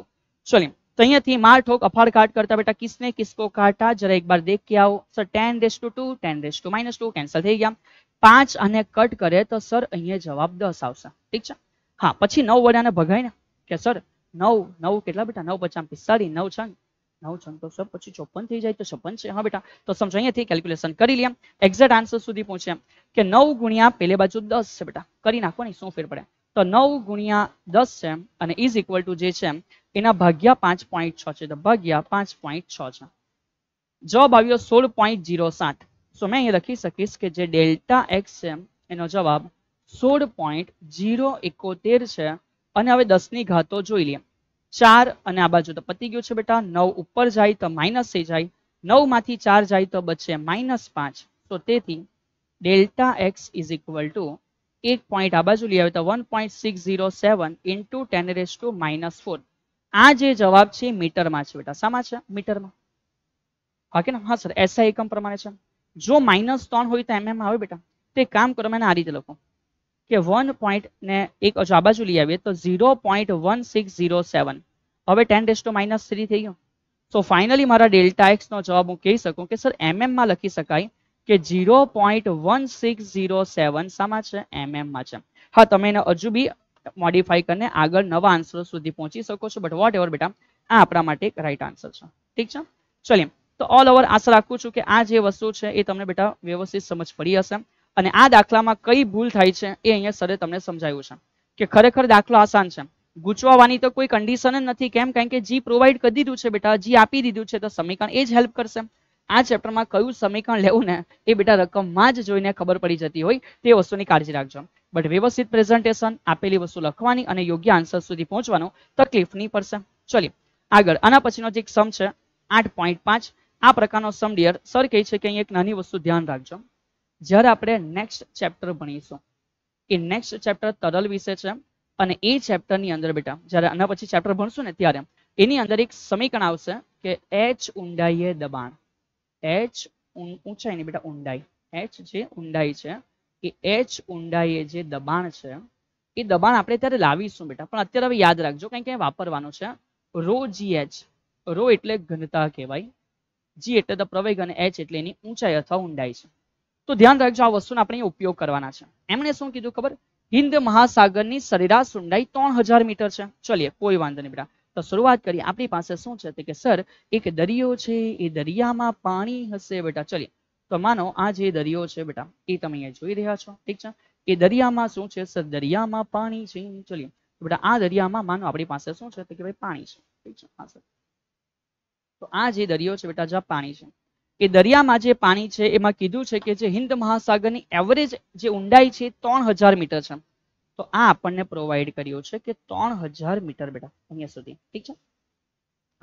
ચલીએ तो અહીંયાથી માર ઠોક અફાડ કાટ કરતા બેટા કિસને કિસકો કાટા જરા એક બાર દેખ કે આવો sir ten raise to two ten raise to minus two cancel થઈ ગયા પાંચ અને કટ કરે તો સર અહીંયા જવાબ દસ આવશે ઠીક છે હા પછી નવ વડાને ભગાય ને કે સર નવ નવ કેટલા બેટા નવ પચાસ પિસ્તાળીસ નવ છ નવ છંગ તો સર પછી ચોપન થઈ જાય તો છપ્પન છે હા બેટા તો સમજો અહીંયાથી કેલ્ક્યુલેશન કરી લે એક્ઝેક્ટ આન્સર સુધી પહોંચે કે નવ ગુણ્યા પેલે બાજુ દસ છે બેટા કરી નાખો ને શું ફેર પડે તો નવ ગુણ્યા દસ છે અને ઇઝ ઇક્વલ ટુ જે છે એના ભાગ્યા પાંચ પોઈન્ટ છ છે તો ભાગ્યા પાંચ પોઈન્ટ છ છે જવાબ આવ્યો સોળ પોઈન્ટ જીરો સાત સો મેં અહીંયા લખી શકીશ કે જે ડેલ્ટા એક્સ છે એનો જવાબ સોળ પોઈન્ટ જીરો એકોતેર છે અને હવે દસની ઘાતો જોઈ લઈએ ચાર અને આ બાજુ તો પતી ગયું છે બેટા નવ ઉપર જાય તો માઇનસ થઈ જાય નવ માંથી ચાર જાય તો બચે માઇનસ પાંચ તો તેથી delta X is equal to એક પોઈન્ટ આ બાજુ લઈ આવે તો one point six zero seven into ten raise to minus four આ જે જવાબ છે મીટરમાં છે બેટા શામાં છે મીટરમાં ઓકે ને હા સર એસઆઈ એકમ પ્રમાણે છે જો માઇનસ ત્રણ હોય તો એમએમ આવે બેટા તે કામ કરો મેં આ રીતે લખો કે વન પોઈન્ટ ને એક જો આ બાજુ લઈ આવીએ તો zero point one six zero seven હવે ten raise to minus three થઈ ગયો સો ફાઇનલી મારા ડેલ્ટા એક્સનો જવાબ હું કહી શકું કે સર એમએમમાં લખી શકાય કે zero point one six zero seven શામાં છે એમએમમાં છે હા તમે એને હજુ બી મોડિફાઈ કરીને આગળ નવા આન્સર સુધી પહોંચી શકો છો બટ વોટ એવર બેટા આ આપણા માટે એક રાઈટ આન્સર છે ઠીક છે ચલીએ તો ઓલ ઓવર આશા રાખું છું કે આ જે વસ્તુ છે એ તમને બેટા વ્યવસ્થિત સમજ પડી હશે અને આ દાખલામાં કઈ ભૂલ થાય છે એ અહીંયા સરે તમને સમજાયું છે કે ખરેખર દાખલો આસાન છે ગૂંચવાવાની તો કોઈ કન્ડિશન જ નથી કેમ કારણ કે જી પ્રોવાઈડ કરી દીધું છે બેટા જી આપી દીધું છે તો સમીકરણ એ જ હેલ્પ કરશે આ ચેપ્ટરમાં કયું સમીકરણ લેવું ને એ બેટા રકમમાં જ જોઈને ખબર પડી જતી હોય તે વસ્તુની કાળજી રાખજો બટ વ્યવસ્થિત પ્રેઝન્ટેશન આપેલી વસ્તુ લખવાની અને યોગ્ય આન્સર સુધી પહોંચવાનો તકલીફ નહીં પડશે ચલીએ આગળ આના પછીનો જે સમ છે આઠ આ પ્રકારનો સમ ડિયર સર કહે છે કે અહીં એક નાની વસ્તુ ધ્યાન રાખજો જ્યારે આપણે નેક્સ્ટ ચેપ્ટર ભણીશું એ નેક્સ્ટ ચેપ્ટર તરલ વિશે છે અને એ ચેપ્ટરની અંદર બેટા જ્યારે આના પછી ચેપ્ટર ભણશું ને ત્યારે એની અંદર એક સમીકરણ આવશે કે એચ ઊંડાઈએ દબાણ એચ ઊંચાઈ બેટા ઊંડાઈ એચ જે ઊંડાઈ છે એ એચ ઊંડાઈએ જે દબાણ છે એ દબાણ આપણે ત્યારે લાવીશું બેટા પણ અત્યારે હવે યાદ રાખજો કઈ કઈ વાપરવાનું છે રો જીએચ રો એટલે ઘનતા કહેવાય જી એટલે ધ પ્રવેગ અને એચ એટલે એની ઊંચાઈ અથવા ઊંડાઈ છે તો ધ્યાન રાખજો આ વસ્તુનો આપણે ઉપયોગ કરવાના છે એમણે શું કીધું ખબર હિન્દ મહાસાગરની સરેરાશ ઊંડાઈ ત્રણ હજાર મીટર છે ચલીએ કોઈ વાંધો નહીં બેટા તો શરૂઆત કરીએ આપણી પાસે શું છે કે સર એક દરિયો છે એ દરિયામાં પાણી હશે બેટા ચલીએ તો માનો આ જે દરિયો છે બેટા એ તમે અહીંયા જોઈ રહ્યા છો ઠીક છે એ દરિયામાં શું છે સર દરિયામાં પાણી છે ચલીએ બેટા આ દરિયામાં માનો આપણી પાસે શું છે કે ભાઈ પાણી છે ઠીક છે હા સર તો આ જે દરિયો છે બેટા જ્યાં પાણી છે એ દરિયામાં જે પાણી છે એમાં કીધું છે કે જે હિન્દ મહાસાગરની એવરેજ જે ઊંડાઈ છે ત્રણ હજાર મીટર છે તો આ આપણને પ્રોવાઈડ કર્યો છે કે ત્રણ મીટર બેટા અહીંયા સુધી ઠીક છે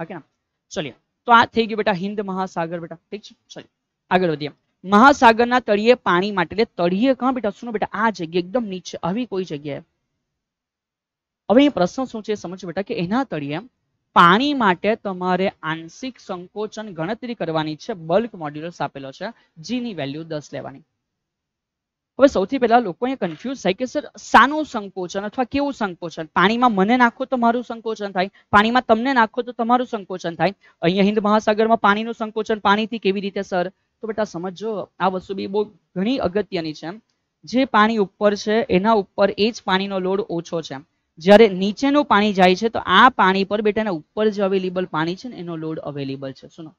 ઓકે ના ચલીએ તો આ થઈ ગયું બેટા હિન્દ મહાસાગર બેટા ઠીક છે ચલીએ આગળ વધીએ મહાસાગરના તળિયે પાણી માટે એટલે તળિયે કાં બેટા શું બેટા આ જગ્યા એકદમ નીચે આવી કોઈ જગ્યાએ હવે એ પ્રશ્ન શું છે સમજ બેટા કે એના તળિયે પાણી માટે તમારે આંશિક સંકોચન ગણતરી કરવાની છે બલ્ક મોડ્યુલસ આપેલો છે જીની વેલ્યુ દસ લેવાની હવે સૌથી પહેલા લોકો કન્ફ્યુઝ થાય કે સર શાનું સંકોચન અથવા કેવું સંકોચન પાણીમાં મને નાખો તો મારું સંકોચન થાય પાણીમાં તમને નાખો તો તમારું સંકોચન થાય અહીંયા હિન્દ મહાસાગરમાં પાણીનું સંકોચન પાણીથી કેવી રીતે સર તો બેટા સમજો આ વસ્તુ બી બહુ ઘણી અગત્યની છે જે પાણી ઉપર છે એના ઉપર એ જ પાણીનો લોડ ઓછો છે જ્યારે નીચેનું પાણી જાય છે તો આ પાણી પર બેટાના ઉપર જે અવેલેબલ પાણી છે ને એનો લોડ અવેલેબલ છે શું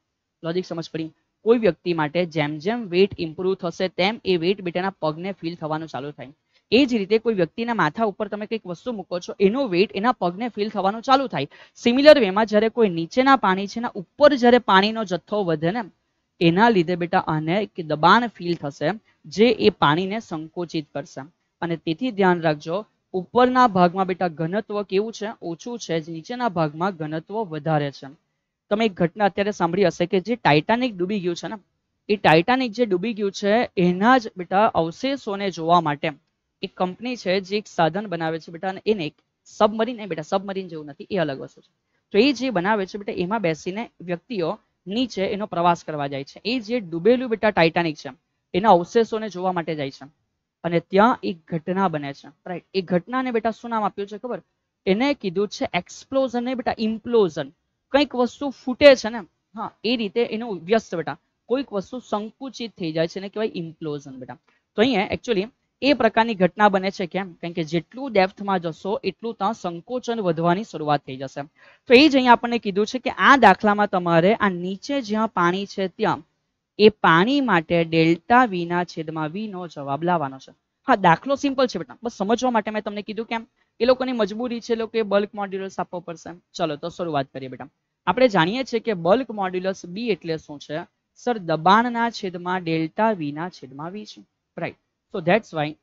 લોજિક સમજ પડી કોઈ વ્યક્તિ માટે જેમ જેમ વેટ ઇમ્પ્રુવ થશે તેમ એ વેટ બેટાના પગને ફીલ થવાનું ચાલુ થાય એ જ રીતે કોઈ વ્યક્તિના માથા ઉપર તમે કંઈક વસ્તુ મૂકો છો એનો વેટ એના પગને ફીલ થવાનું ચાલુ થાય સિમિલર વેમાં જ્યારે કોઈ નીચેના પાણી છે ઉપર જ્યારે પાણીનો જથ્થો વધે ને એના લીધે બેટા આને કે દબાણ ફીલ થશે જે એ પાણીને સંકોચિત કરશે અને તેથી ધ્યાન રાખજો ઉપરના ભાગમાં બેટા ઘનત્વ કેવું છે ઓછું છે નીચેના ભાગમાં ઘનત્વ વધારે છે તમે એક ઘટના અત્યારે સાંભળી હશે કે જે ટાઇટાનિક ડૂબી ગયું છે ને એ ટાઇટાનિક જે ડૂબી ગયું છે એના જ બેટા અવશેષોને જોવા માટે એક કંપની છે જે એક સાધન બનાવે છે બેટા એને એક સબમરીન નહીં બેટા સબમરીન જેવું નથી એ અલગ વસ્તુ છે તો એ જે બનાવે છે બેટા એમાં બેસીને વ્યક્તિઓ નીચે એનો પ્રવાસ કરવા જાય છે એ જે ડૂબેલું બેટા ટાઇટાનિક છે એના અવશેષોને જોવા માટે જાય છે અને ત્યાં એક ઘટના બને છે રાઈટ એ ઘટનાને બેટા શું નામ આપ્યું છે ખબર એને કીધું છે એક્સપ્લોઝન ને બેટા ઇમ્પ્લોઝન કંઈક વસ્તુ ફૂટે છે ને હા એ રીતે એનું વ્યસ્ત બેટા કોઈક વસ્તુ સંકુચિત થઈ જાય છે એને કહેવાય ઇમ્પ્લોઝન બેટા તો અહીંયા એકચ્યુઅલી એ પ્રકારની ઘટના બને છે કેમ કારણ કે જેટલું ડેપ્થમાં જશો એટલું ત્યાં સંકોચન વધવાની શરૂઆત થઈ જશે તો એ જ અહીંયા આપણને કીધું છે કે આ દાખલામાં તમારે આ નીચે જ્યાં પાણી છે ત્યાં એ પાણી માટે ડેલ્ટા વી છેદમાં વી જવાબ લાવવાનો છે હા દાખલો સિમ્પલ છે બેટા બસ સમજવા માટે મેં તમને કીધું કેમ એ લોકોની મજબૂરી છે લોકો બલ્ક મોડ્યુલસ આપવો પડશે ચલો તો શરૂઆત કરીએ બેટા આપણે જાણીએ છીએ કે બલ્ક મોડ્યુલસ બી એટલે શું છે સર દબાણના છેદમાં ડેલ્ટા વી ના છેદમાં વી છે right so that's why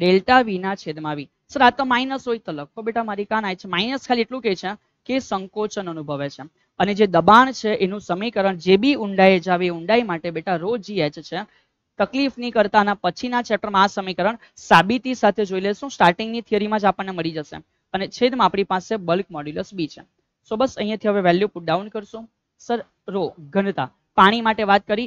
delta V ના છેદમાં વી સર આ તો માઇનસ હોય તો લખો બેટા મારી કાન છે માઇનસ ખાલી એટલું કહે છે કે સંકોચન અનુભવે છે અને જે દબાણ છે એનું સમીકરણ જે બી ઊંડાઈ જાવે ઊંડાઈ માટે બેટા રો જી એચ છે તકલીફની કરતાના પછીના ચેપ્ટરમાં આ સમીકરણ સાબિતી સાથે જોઈ લેશું સ્ટાર્ટિંગની થિયરીમાં જ આપણને મળી જશે અને છેદમાં આપણી પાસે બલ્ક મોડ્યુલસ બી છે સો બસ અહીંયાથી હવે વેલ્યુ પુટ ડાઉન કરશું સર રો ઘનતા પાણી માટે વાત કરી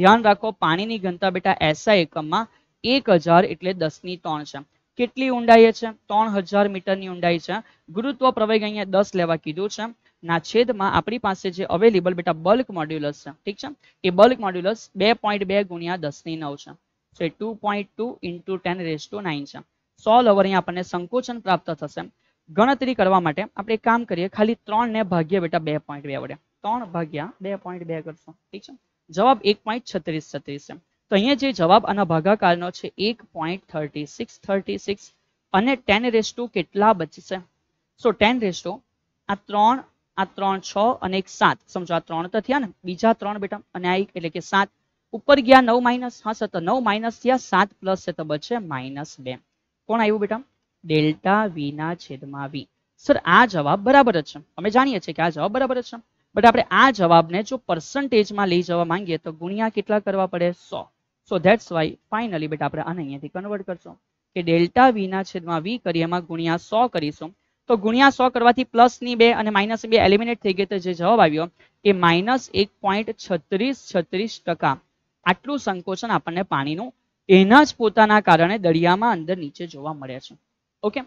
ધ્યાન રાખો પાણીની ઘનતા બેટા એસઆઈ એકમમાં એક હજાર એટલે દસની ત્રણ છે કેટલી ઊંડાઈ છે ત્રણ હજાર મીટરની ઊંડાઈ છે ગુરુત્વ પ્રવેગ અહીંયા દસ લેવા કીધું છે ના છેદમાં આપણી પાસે જે અવેલેબલ બેટા બલ્ક મોડ્યુલસ છે ઠીક છે એ બલ્ક મોડ્યુલસ બે પોઈન્ટ બે ગુણ્યા દસની નવ છે સો એ two point two into ten raise to nine છે સોલ અવર અહીંયા આપણને સંકોચન પ્રાપ્ત થશે ગણતરી કરવા માટે આપણે એક કામ કરીએ ખાલી ત્રણ ને ભાગ્યા બેટા બે પોઈન્ટ બે વડે ત્રણ ભાગ્યા બે પોઈન્ટ બે કરશું ઠીક છે જવાબ એક પોઈન્ટ છત્રીસ છત્રીસ છે તો અહીંયા જે જવાબ આના ભાગાકારનો છે એક point thirty six thirty six અને ટેન રેસ કેટલા બચશે સો ટેન રેસ ટુ આ ત્રણ આ ત્રણ છ અને એક સાત સમજો આ ત્રણ તો થયા ને બીજા ત્રણ બેટા અને આ એક એટલે કે સાત ઉપર ગયા નવ માઇનસ હશે તો નવ માઇનસ થયા સાત પ્લસ છે તો બચે માઇનસ બે કોણ આવ્યું બેટા ડેલ્ટા વી ના છેદમાં વી સર આ જવાબ બરાબર જ છે અમે જાણીએ છીએ કે આ જવાબ બરાબર જ છે બટ આપણે આ જવાબને જો પર્સન્ટેજમાં લઈ જવા માંગીએ તો ગુણ્યા કેટલા કરવા પડે so so that's why finally બેટા આપણે આને અહીંયાથી કન્વર્ટ કરશું કે ડેલ્ટા વી ના છેદમાં વી કરી એમાં ગુણ્યા સો કરીશું તો ગુણ્યા સો કરવાથી પ્લસની બે અને માઇનસ બે એલિમિનેટ થઈ ગઈ તો જે જવાબ આવ્યો કે માઇનસ એક પોઈન્ટ છત્રીસ છત્રીસ ટકા આટલું સંકોચન આપણને પાણીનું એના જ પોતાના કારણે દરિયામાં અંદર નીચે જોવા મળે છે ઓકે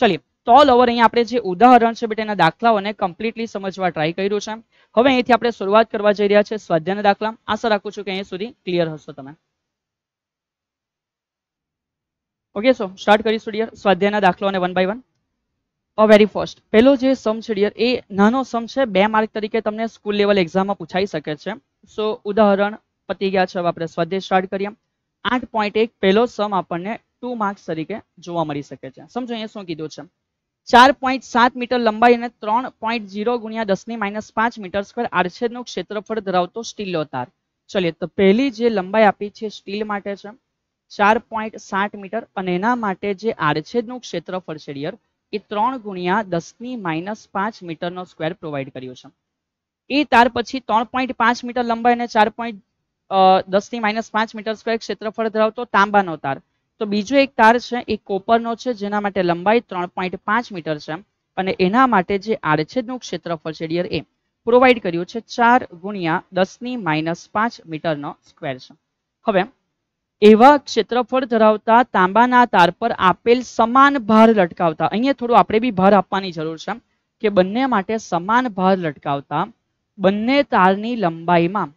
ચલીએ તો ઓલ ઓવર અહીંયા આપણે જે ઉદાહરણ છે બેટા એના દાખલાઓને કમ્પ્લીટલી સમજવા ટ્રાય કર્યું છે હવે અહીંથી આપણે શરૂઆત કરવા જઈ રહ્યા છે સ્વાધ્યાયના દાખલા આશા રાખું છું કે અહીં સુધી ક્લિયર હશો તમે ઓકે સો સ્ટાર્ટ કરીશું ડિયર સ્વાધ્યાયના દાખલાઓને one by one very first પહેલો જે સમ છે ડિયર એ નાનો સમ છે બે માર્ક તરીકે તમને સ્કૂલ લેવલ એક્ઝામમાં પૂછાઈ શકે છે સો ઉદાહરણ પતી ગયા છે હવે આપણે સ્વાધ્યાય સ્ટાર્ટ કરીએ આઠ પોઈન્ટ એક પહેલો સમ આપણને ટુ માર્ક્સ તરીકે જોવા મળી શકે છે સમજો અહીંયા શું કીધું છે ચાર પોઈન્ટ સાત મીટર લંબાઈ અને ત્રણ પોઈન્ટ ઝીરો ગુણ્યા દસની માઇનસ પાંચ મીટર સ્ક્વેર આડછેદનું ક્ષેત્રફળ ધરાવતો સ્ટીલો તાર ચલીએ તો પહેલી જે લંબાઈ આપી છે સ્ટીલ માટે છે ચાર પોઈન્ટ સાત મીટર અને એના માટે જે આડછેદનું ક્ષેત્રફળ છે ડિયર એ ત્રણ ગુણ્યા ની માઇનસ પાંચ મીટરનો સ્ક્વેર પ્રોવાઈડ કર્યો છે એ તાર પછી ત્રણ પોઈન્ટ પાંચ મીટર લંબાઈ અને ચાર પોઈન્ટ દસની માઇનસ પાંચ મીટર સ્ક્વેર ક્ષેત્રફળ ધરાવતો તાંબાનો તાર તો બીજો એક તાર છે એ કોપરનો છે જેના માટે લંબાઈ ત્રણ પોઈન્ટ પાંચ મીટર છે અને એના માટે જે આડછેદનું ક્ષેત્રફળ છે ડિયર એ પ્રોવાઈડ કર્યું છે ચાર ગુણ્યા દસની માઇનસ પાંચ મીટરનો સ્કવેર છે હવે એવા ક્ષેત્રફળ ધરાવતા તાંબાના તાર પર આપેલ સમાન ભાર લટકાવતા અહીંયા થોડું આપણે બી ભાર આપવાની જરૂર છે કે બંને માટે સમાન ભાર લટકાવતા બંને તારની લંબાઈમાં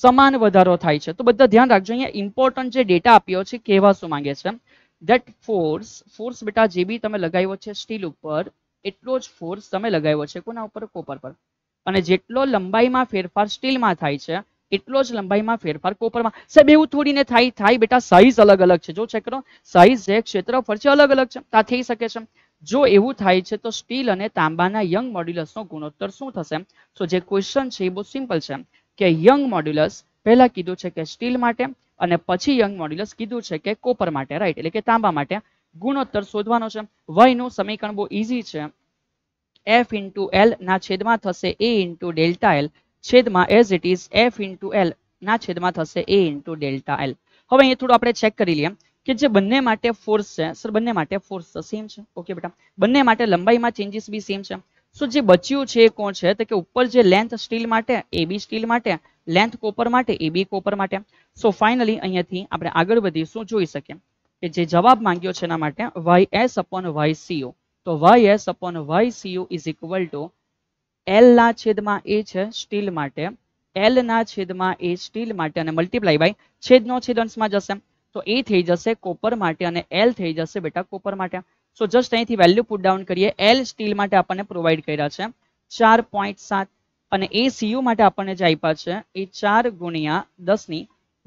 સમાન વધારો થાય છે તો બધા ધ્યાન રાખજો અહીંયા ઇમ્પોર્ટન્ટ જે ડેટા આપ્યો છે કહેવા શું માંગે છે ધેટ ફોર્સ ફોર્સ બેટા જે બી તમે લગાવ્યો છે સ્ટીલ ઉપર એટલો જ ફોર્સ તમે લગાવ્યો છે કોના ઉપર કોપર પર અને જેટલો લંબાઈમાં ફેરફાર સ્ટીલમાં થાય છે એટલો જ લંબાઈમાં ફેરફાર કોપરમાં સાહેબ એવું થોડીને થાય થાય બેટા સાઇઝ અલગ અલગ છે જો ચેક કરો સાઈઝ જે ક્ષેત્રફળ છે અલગ અલગ છે આ થઈ શકે છે જો એવું થાય છે તો સ્ટીલ અને તાંબાના યંગ મોડ્યુલસનો ગુણોત્તર શું થશે તો જે ક્વેશ્ચન છે એ બહુ સિમ્પલ છે કે યંગ મોડ્યુલસ પહેલા કીધું છે કે સ્ટીલ માટે અને પછી યંગ મોડ્યુલસ કીધું છે કે કોપર માટે રાઈટ એટલે કે તાંબા માટે ગુણોત્તર શોધવાનો છે વયનું સમીકરણ બહુ ઇઝી છે એફ ઇન્ટુ એલ ના છેદમાં થશે એ ઇન્ટુ ડેલ્ટા એલ છેદમાં as it is F into L ના છેદમાં થશે એ ઇન્ટુ ડેલ્ટા એલ હવે અહીંયા થોડું આપણે ચેક કરી લઈએ કે જે બંને માટે ફોર્સ છે સર બંને માટે ફોર્સ સેમ છે ઓકે બેટા બંને માટે લંબાઈમાં ચેન્જીસ બી સેમ છે સો જે બચ્યું છે એ કોણ છે તો કે ઉપર જે લેન્થ સ્ટીલ માટે એબી સ્ટીલ માટે લેન્થ કોપર માટે એબી કોપર માટે સો ફાઇનલી અહીંયાથી આપણે આગળ વધીશું જોઈ શકીએ કે જે જવાબ માંગ્યો છે એના માટે Y S upon Y CO તો Y S upon Y CO is equal to એલના છેદમાં એ છે સ્ટીલ માટે એલના છેદમાં એ સ્ટીલ માટે અને મલ્ટીપ્લાય બાય છેદનો છેદ અંશમાં જશે તો એ થઈ જશે કોપર માટે અને એલ થઈ જશે બેટા કોપર માટે સો જસ્ટ અહીંથી વેલ્યુ પુટ ડાઉન કરીએ એલ સ્ટીલ માટે આપણને પ્રોવાઈડ કર્યા છે ચાર પોઈન્ટ સાત અને એ સીયુ માટે આપણને જે આપ્યા છે એ ચાર ગુણ્યા દસની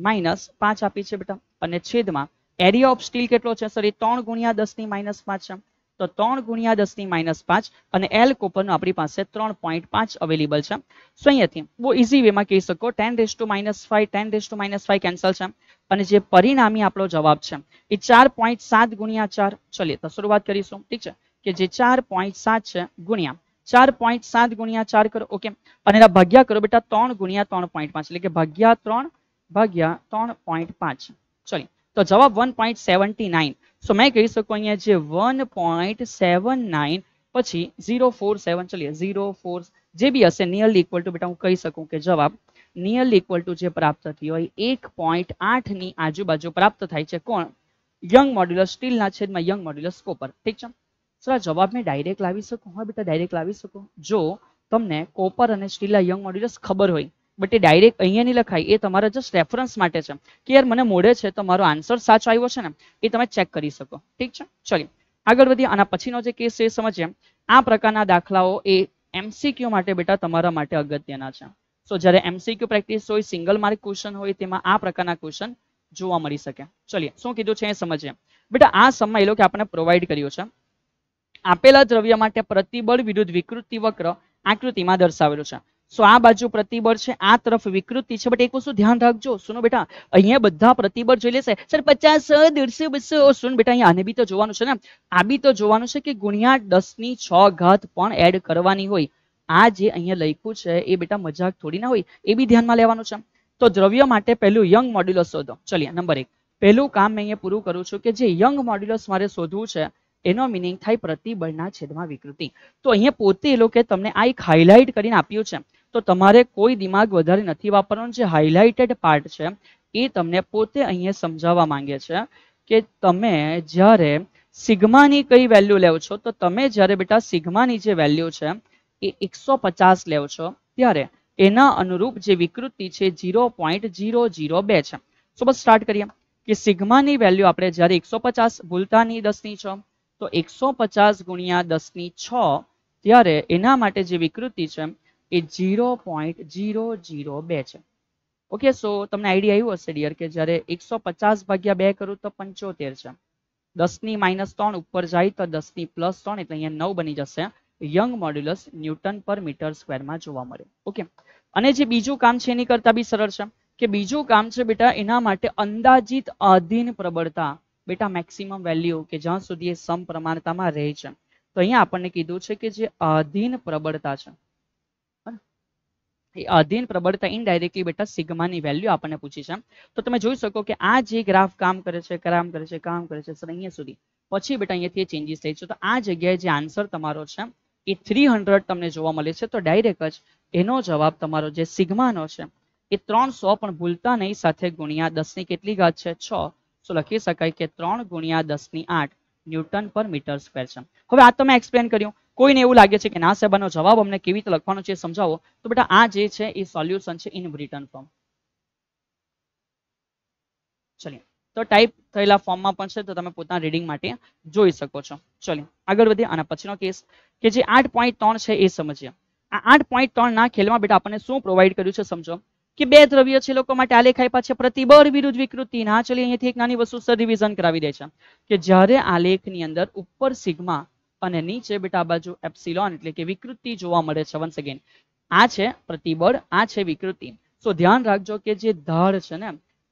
માઇનસ પાંચ આપી છે બેટા અને છેદમાં એરિયા ઓફ સ્ટીલ કેટલો છે સર એ ત્રણ ગુણ્યા દસની માઇનસ પાંચ છે તો 3 * 10^-5 અને l કોપર નો આપણી પાસે 3.5 अवेलेबल છે સો અહીંયા થી વો ઈઝી વે માં કહી શકો 10^-5 10^-5 કેન્સલ થઈ જમ અને જે પરિણામી આપણો જવાબ છે કે 4.7 * 4 ચાલ્યો તો શરૂઆત કરીશું ઠીક છે કે જે 4.7 છે * 4.7 * 4 કરો ઓકે અને ના ભાગ્યા કરો બેટા 3 * 3.5 એટલે કે ભાગ્યા 3 / 3.5 ચાલ્યો તો જવાબ 1.79 સો મેં કહી શકું અહીંયા જે વન પોઈન્ટ સેવન નાઇન પછી ઝીરો ફોર સેવન ચલીએ ઝીરો ફોર જે બી હશે નિયરલી ઇક્વલ ટુ બેટા હું કહી શકું કે જવાબ નિયરલી ઇક્વલ ટુ જે પ્રાપ્ત થયો હોય એક પોઈન્ટ આઠની આજુબાજુ પ્રાપ્ત થાય છે કોણ યંગ મોડ્યુલસ સ્ટીલના છેદમાં યંગ મોડ્યુલસ કોપર ઠીક છે સર આ જવાબ મેં ડાયરેક્ટ લાવી શકું હા બેટા ડાયરેક્ટ લાવી શકું જો તમને કોપર અને સ્ટીલના યંગ મોડ્યુલસ ખબર હોય બટ એ ડાયરેક્ટ અહીંયા નહીં લખાય એ તમારા જસ્ટ રેફરન્સ માટે છે કે યાર મને મોડે છે તો મારો આન્સર સાચો આવ્યો છે ને એ તમે ચેક કરી શકો ઠીક છે ચલીએ આગળ વધીએ આના પછીનો જે કેસ છે એ સમજીએ આ પ્રકારના દાખલાઓ એ એમસીક્યુ માટે બેટા તમારા માટે અગત્યના છે સો જ્યારે એમસીક્યુ પ્રેક્ટિસ હોય સિંગલ માર્ક ક્વેશ્ચન હોય તેમાં આ પ્રકારના ક્વેશ્ચન જોવા મળી શકે ચલીએ શું કીધું છે એ સમજીએ બેટા આ સમય એ લોકો આપણે પ્રોવાઈડ કર્યો છે આપેલા દ્રવ્ય માટે પ્રતિબળ વિરુદ્ધ વિકૃતિ વક્ર આકૃતિમાં દર્શાવેલું છે સો આ બાજુ પ્રતિબળ છે આ તરફ વિકૃતિ છે બટ એક વસ્તુ ધ્યાન રાખજો સુનો બેટા અહીંયા બધા પ્રતિબળ જોઈ લેશે સર પચાસ દેડસો બસો સુન બેટા અહીંયા આને બી તો જોવાનું છે ને આ બી તો જોવાનું છે કે ગુણ્યા દસ ની છ ઘાત પણ એડ કરવાની હોય આ જે અહીંયા લખ્યું છે એ બેટા મજાક થોડી ના હોય એ બી ધ્યાનમાં લેવાનું છે તો દ્રવ્ય માટે પહેલું યંગ મોડ્યુલસ શોધો ચલિયા નંબર એક પહેલું કામ મેં અહીંયા પૂરું કરું છું કે જે યંગ મોડ્યુલસ મારે શોધવું છે એનો મિનિંગ થાય પ્રતિબળના છેદમાં વિકૃતિ તો અહીંયા પોતે એ લોકોએ તમને આ એક હાઇલાઇટ કરીને આપ્યું છે તો તમારે કોઈ દિમાગ વધારે નથી વાપરવાનું જે હાઇલાઇટેડ પાર્ટ છે એ તમને પોતે અહીંયા સમજાવવા માંગે છે કે તમે જ્યારે સિગ્માની કઈ વેલ્યુ લેવ છો તો તમે જ્યારે બેટા સિગ્માની જે વેલ્યુ છે એ એકસો પચાસ લેવ છો ત્યારે એના અનુરૂપ જે વિકૃતિ છે જીરો પોઈન્ટ જીરો જીરો બે છે સો બસ સ્ટાર્ટ કરીએ કે સિગ્માની વેલ્યુ આપણે જ્યારે એકસો પચાસ ભૂલતાની દસની છો તો એકસો પચાસ ગુણ્યા દસની છ ત્યારે એના માટે જે વિકૃતિ છે એ ઝીરો પોઈન્ટ ઝીરો ઝીરો બે છે ઓકે સો તમને આઈડિયા આવ્યો હશે ડિયર કે જ્યારે એકસો પચાસ ભાગ્યા બે કરું તો પંચોતેર છે દસની માઇનસ ત્રણ ઉપર જાય તો દસ ની પ્લસ ત્રણ એટલે અહીંયા નવ બની જશે Young modulus newton per metre સ્ક્વેરમાં જોવા મળે ઓકે અને જે બીજું કામ છે એની કરતા બી સરળ છે કે બીજું કામ છે બેટા એના માટે અંદાજિત આધીન પ્રબળતા બેટા મેક્સિમમ વેલ્યુ કે જ્યાં સુધી એ સમપ્રમાણતામાં રહે છે તો અહીંયા આપણને કીધું છે કે જે આધીન પ્રબળતા છે એ આધીન પ્રબળતા ઇનડાયરેક્ટલી બેટા સિગ્માની વેલ્યુ આપણને પૂછી છે તો તમે જોઈ શકો કે આ જે ગ્રાફ કામ કરે છે કામ કરે છે કામ કરે છે અહીંયા સુધી પછી બેટા અહીંયાથી ચેન્જીસ થઈ છે તો આ જગ્યાએ જે આન્સર તમારો છે એ થ્રી હંડ્રેડ તમને જોવા મળે છે તો ડાયરેક્ટ જ એનો જવાબ તમારો જે સિગ્માનો છે એ ત્રણસો પણ ભૂલતા નહીં સાથે ગુણ્યા દસની કેટલી ઘાત છે છ તો લખી શકાય કે ત્રણ ગુણ્યા દસ ની આઠ ન્યૂટન પર મીટર સ્ક્વેર છે હવે આ તમે એક્સપ્લેન કર્યું કોઈને એવું લાગે છે કે ના સાહેબ જવાબ અમને કેવી રીતે લખવાનો છે સમજાવો તો બેટા આ જે છે એ સોલ્યુશન છે ઇન રિટર્ન ફોર્મ ચલીએ તો ટાઈપ થયેલા ફોર્મમાં પણ છે તો તમે પોતાના રીડિંગ માટે જોઈ શકો છો ચલો આગળ વધી આના પછીનો કેસ કે જે આઠ પોઈન્ટ ત્રણ છે એ સમજીએ આ આઠ પોઈન્ટ ત્રણ ના ખેલમાં બેટા આપણને શું પ્રોવાઈડ કર્યું છે સમજો કે બે દ્રવ્ય છે લોકો માટે આલેખ આપ્યા છે પ્રતિબળ વિરુદ્ધ વિકૃતિ ના ચલી અહીંયાથી એક નાની વસ્તુ સર રિવિઝન કરાવી દે છે કે જ્યારે આલેખની અંદર ઉપર સિગ્મા અને નીચે બેટા બાજુ એપ્સિલોન એટલે કે વિકૃતિ જોવા મળે છે વન્સ અગેન આ છે પ્રતિબળ આ છે વિકૃતિ સો ધ્યાન રાખજો કે જે ધાર છે ને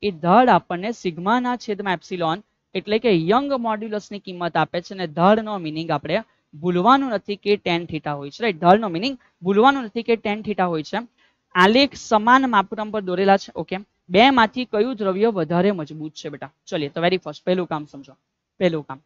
એ ધાર આપણને સિગ્માના છેદમાં એપ્સિલોન એટલે કે યંગ મોડ્યુલસની કિંમત આપે છે અને ધારનો મિનિંગ આપણે ભૂલવાનું નથી કે ટેન થીટા હોય છે રાઈટ ધારનો મિનિંગ ભૂલવાનું નથી કે ટેન થીટા હોય છે આલેખ સમાન માપક્રમ પર દોરેલા છે ઓકે બે માંથી કયું દ્રવ્ય વધારે મજબૂત છે બેટા ચલીએ તો ફર્સ્ટ પહેલું કામ સમજો પહેલું કામ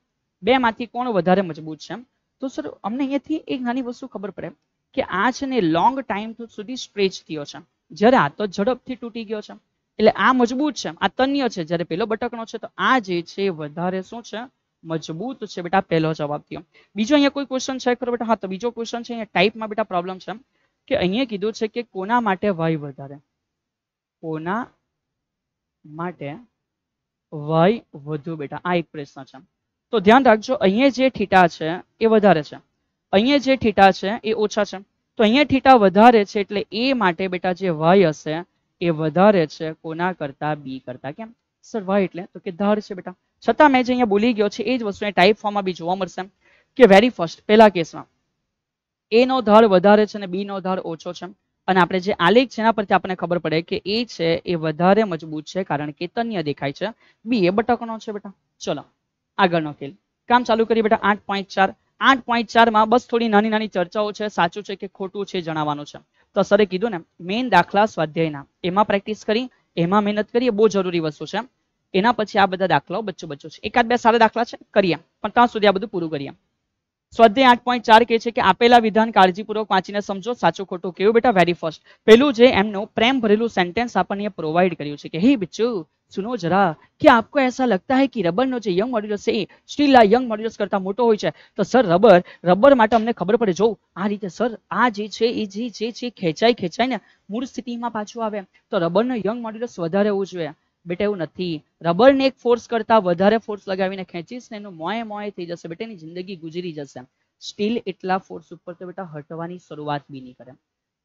બે માંથી કોણ વધારે મજબૂત છે તો સર અમને અહીંયાથી એક નાની વસ્તુ ખબર પડે કે આ છે ને લોંગ ટાઈમ સુધી સ્ટ્રેચ થયો છે જ્યારે આ તો ઝડપથી તૂટી ગયો છે એટલે આ મજબૂત છે આ તન્ય છે જ્યારે પેલો બટકનો છે તો આ જે છે વધારે શું છે મજબૂત છે બેટા પહેલો જવાબ થયો બીજો અહીંયા કોઈ ક્વેશ્ચન છે ખરો બેટા હા તો બીજો ક્વેશ્ચન છે અહીંયા ટાઈપમાં બેટા પ્રોબ્લેમ છે કે અહીંયા કીધું છે કે કોના માટે વાય વધારે કોના માટે વાય વધુ બેટા આ એક પ્રશ્ન છે તો ધ્યાન રાખજો અહીંયા જે ઠીટા છે એ વધારે છે અહીંયા જે ઠીટા છે એ ઓછા છે તો અહીંયા ઠીટા વધારે છે એટલે એ માટે બેટા જે વાય હશે એ વધારે છે કોના કરતા બી કરતા કેમ સર વાય એટલે તો કે ધાર છે બેટા છતાં મેં જે અહીંયા બોલી ગયો છે એ જ વસ્તુ ટાઈપ ફોર્મમાં બી જોવા મળશે કે વેરી ફર્સ્ટ પહેલા કેસમાં એ નો ઢાળ વધારે છે અને બી નો ધાર ઓછો છે અને આપણે જે આલેખ છે એના પરથી આપણને ખબર પડે કે એ છે એ વધારે મજબૂત છે કારણ કે તન્ય દેખાય છે બી એ બટકનો છે બેટા ચલો આગળનો ખેલ કામ ચાલુ કરીએ બેટા આઠ પોઈન્ટ ચાર આઠ પોઈન્ટ ચારમાં બસ થોડી નાની નાની ચર્ચાઓ છે સાચું છે કે ખોટું છે જણાવવાનું છે તો સરે કીધું ને મેઇન દાખલા સ્વાધ્યાયના એમાં પ્રેક્ટિસ કરી એમાં મહેનત કરીએ બહુ જરૂરી વસ્તુ છે એના પછી આ બધા દાખલાઓ બચ્ચો બચ્ચો છે એકાદ બે સારા દાખલા છે કરીએ પણ ત્યાં સુધી આ બધું પૂરું કરીએ સ્વાધ્યાય આઠ પોઈન્ટ ચાર કે છે કે આપેલા વિધાન કાળજીપૂર્વક વાંચીને સમજો સાચું ખોટું કેવું બેટા વેરી ફર્સ્ટ પેલું જે એમનું પ્રેમ ભરેલું સેન્ટેન્સ આપણને પ્રોવાઈડ કર્યું છે કે હે બચ્ચો સુનો જરા કે આપકો એસા લગતા હે કે રબરનો જે યંગ મોડ્યુલસ છે એ સ્ટીલ આ યંગ મોડ્યુલસ કરતા મોટો હોય છે તો સર રબર રબર માટે અમને ખબર પડે જો આ રીતે સર આ જે છે એ જે જે છે ખેંચાઈ ખેંચાઈ ને મૂળ સ્થિતિમાં પાછું આવે તો રબરનો યંગ મોડ્યુલસ વધારે હોવું જોઈએ બેટા એવું નથી રબરને એક ફોર્સ કરતા વધારે ફોર્સ લગાવીને ખેંચીશ ને એનું મોએ મોએ થઈ જશે બેટા એની જિંદગી ગુજરી જશે સ્ટીલ એટલા ફોર્સ ઉપર તો બેટા હટવાની શરૂઆત બી નહીં કરે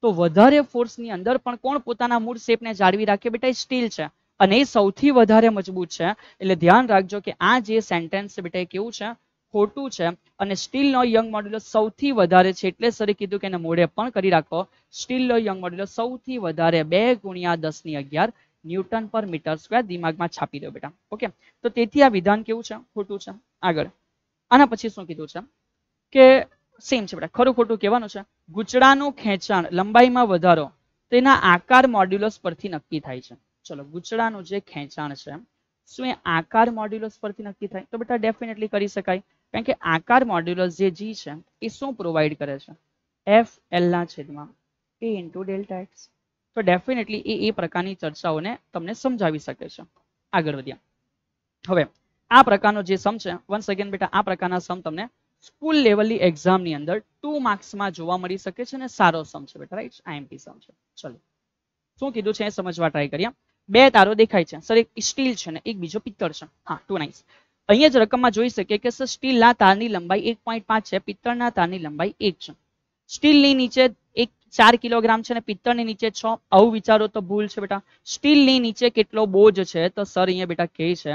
તો વધારે ફોર્સની અંદર પણ કોણ પોતાના મૂળ શેપને જાળવી રાખે બેટા એ સ્ટીલ છે અને એ સૌથી વધારે મજબૂત છે એટલે ધ્યાન રાખજો કે આ જે સેન્ટેન્સ બેટા એ કેવું છે ખોટું છે અને સ્ટીલનો યંગ મોડ્યુલસ સૌથી વધારે છે એટલે સરે કીધું કે એને મોડે પણ કરી રાખો સ્ટીલનો યંગ મોડ્યુલસ સૌથી વધારે બે ગુણ્યા દસ ની અગિયાર ન્યૂટન પર મીટર સ્ક્વેર દિમાગમાં છાપી દો બેટા ઓકે તો તેથી આ વિધાન કેવું છે ખોટું છે આગળ આના પછી શું કીધું છે કે સેમ છે બેટા ખરું ખોટું કહેવાનું છે ગુચડાનું ખેંચાણ લંબાઈમાં વધારો તેના આકાર મોડ્યુલસ પરથી નક્કી થાય છે ચલો ગુચડાનું જે ખેંચાણ છે શું એ આકાર મોડ્યુલસ પરથી નક્કી થાય તો બેટા ડેફિનેટલી કરી શકાય કારણ કે આકાર મોડ્યુલસ જે જી છે એ શું પ્રોવાઈડ કરે છે એફ એલના છેદમાં એ ઇન્ટુ ડેલ્ટા એક્સ તો ડેફિનેટલી એ એ પ્રકારની ચર્ચાઓને તમને સમજાવી શકે છે આગળ વધ્યા હવે આ પ્રકારનો જે સમ છે વન્સ અગેન બેટા આ પ્રકારના સમ તમને સ્કૂલ લેવલની એક્ઝામની અંદર ટુ માર્ક્સમાં જોવા મળી શકે છે અને સારો સમ છે બેટા રાઈટ આઈએમપી સમ છે ચલો શું કીધું છે એ સમજવા ટ્રાય કરીએ બે તારો દેખાય છે સર એક સ્ટીલ છે ને એક બીજો પિત્તળ છે હા ટુ નાઇસ અહીંયા જ રકમમાં જોઈ શકીએ કે સર સ્ટીલના તારની લંબાઈ એક પોઈન્ટ પાંચ છે પિત્તળના તારની લંબાઈ એક છે સ્ટીલની નીચે એક ચાર કિલોગ્રામ છે અને પિત્તળની નીચે છ આવું વિચારો તો ભૂલ છે બેટા સ્ટીલની નીચે કેટલો બોજ છે તો સર અહીંયા બેટા કહે છે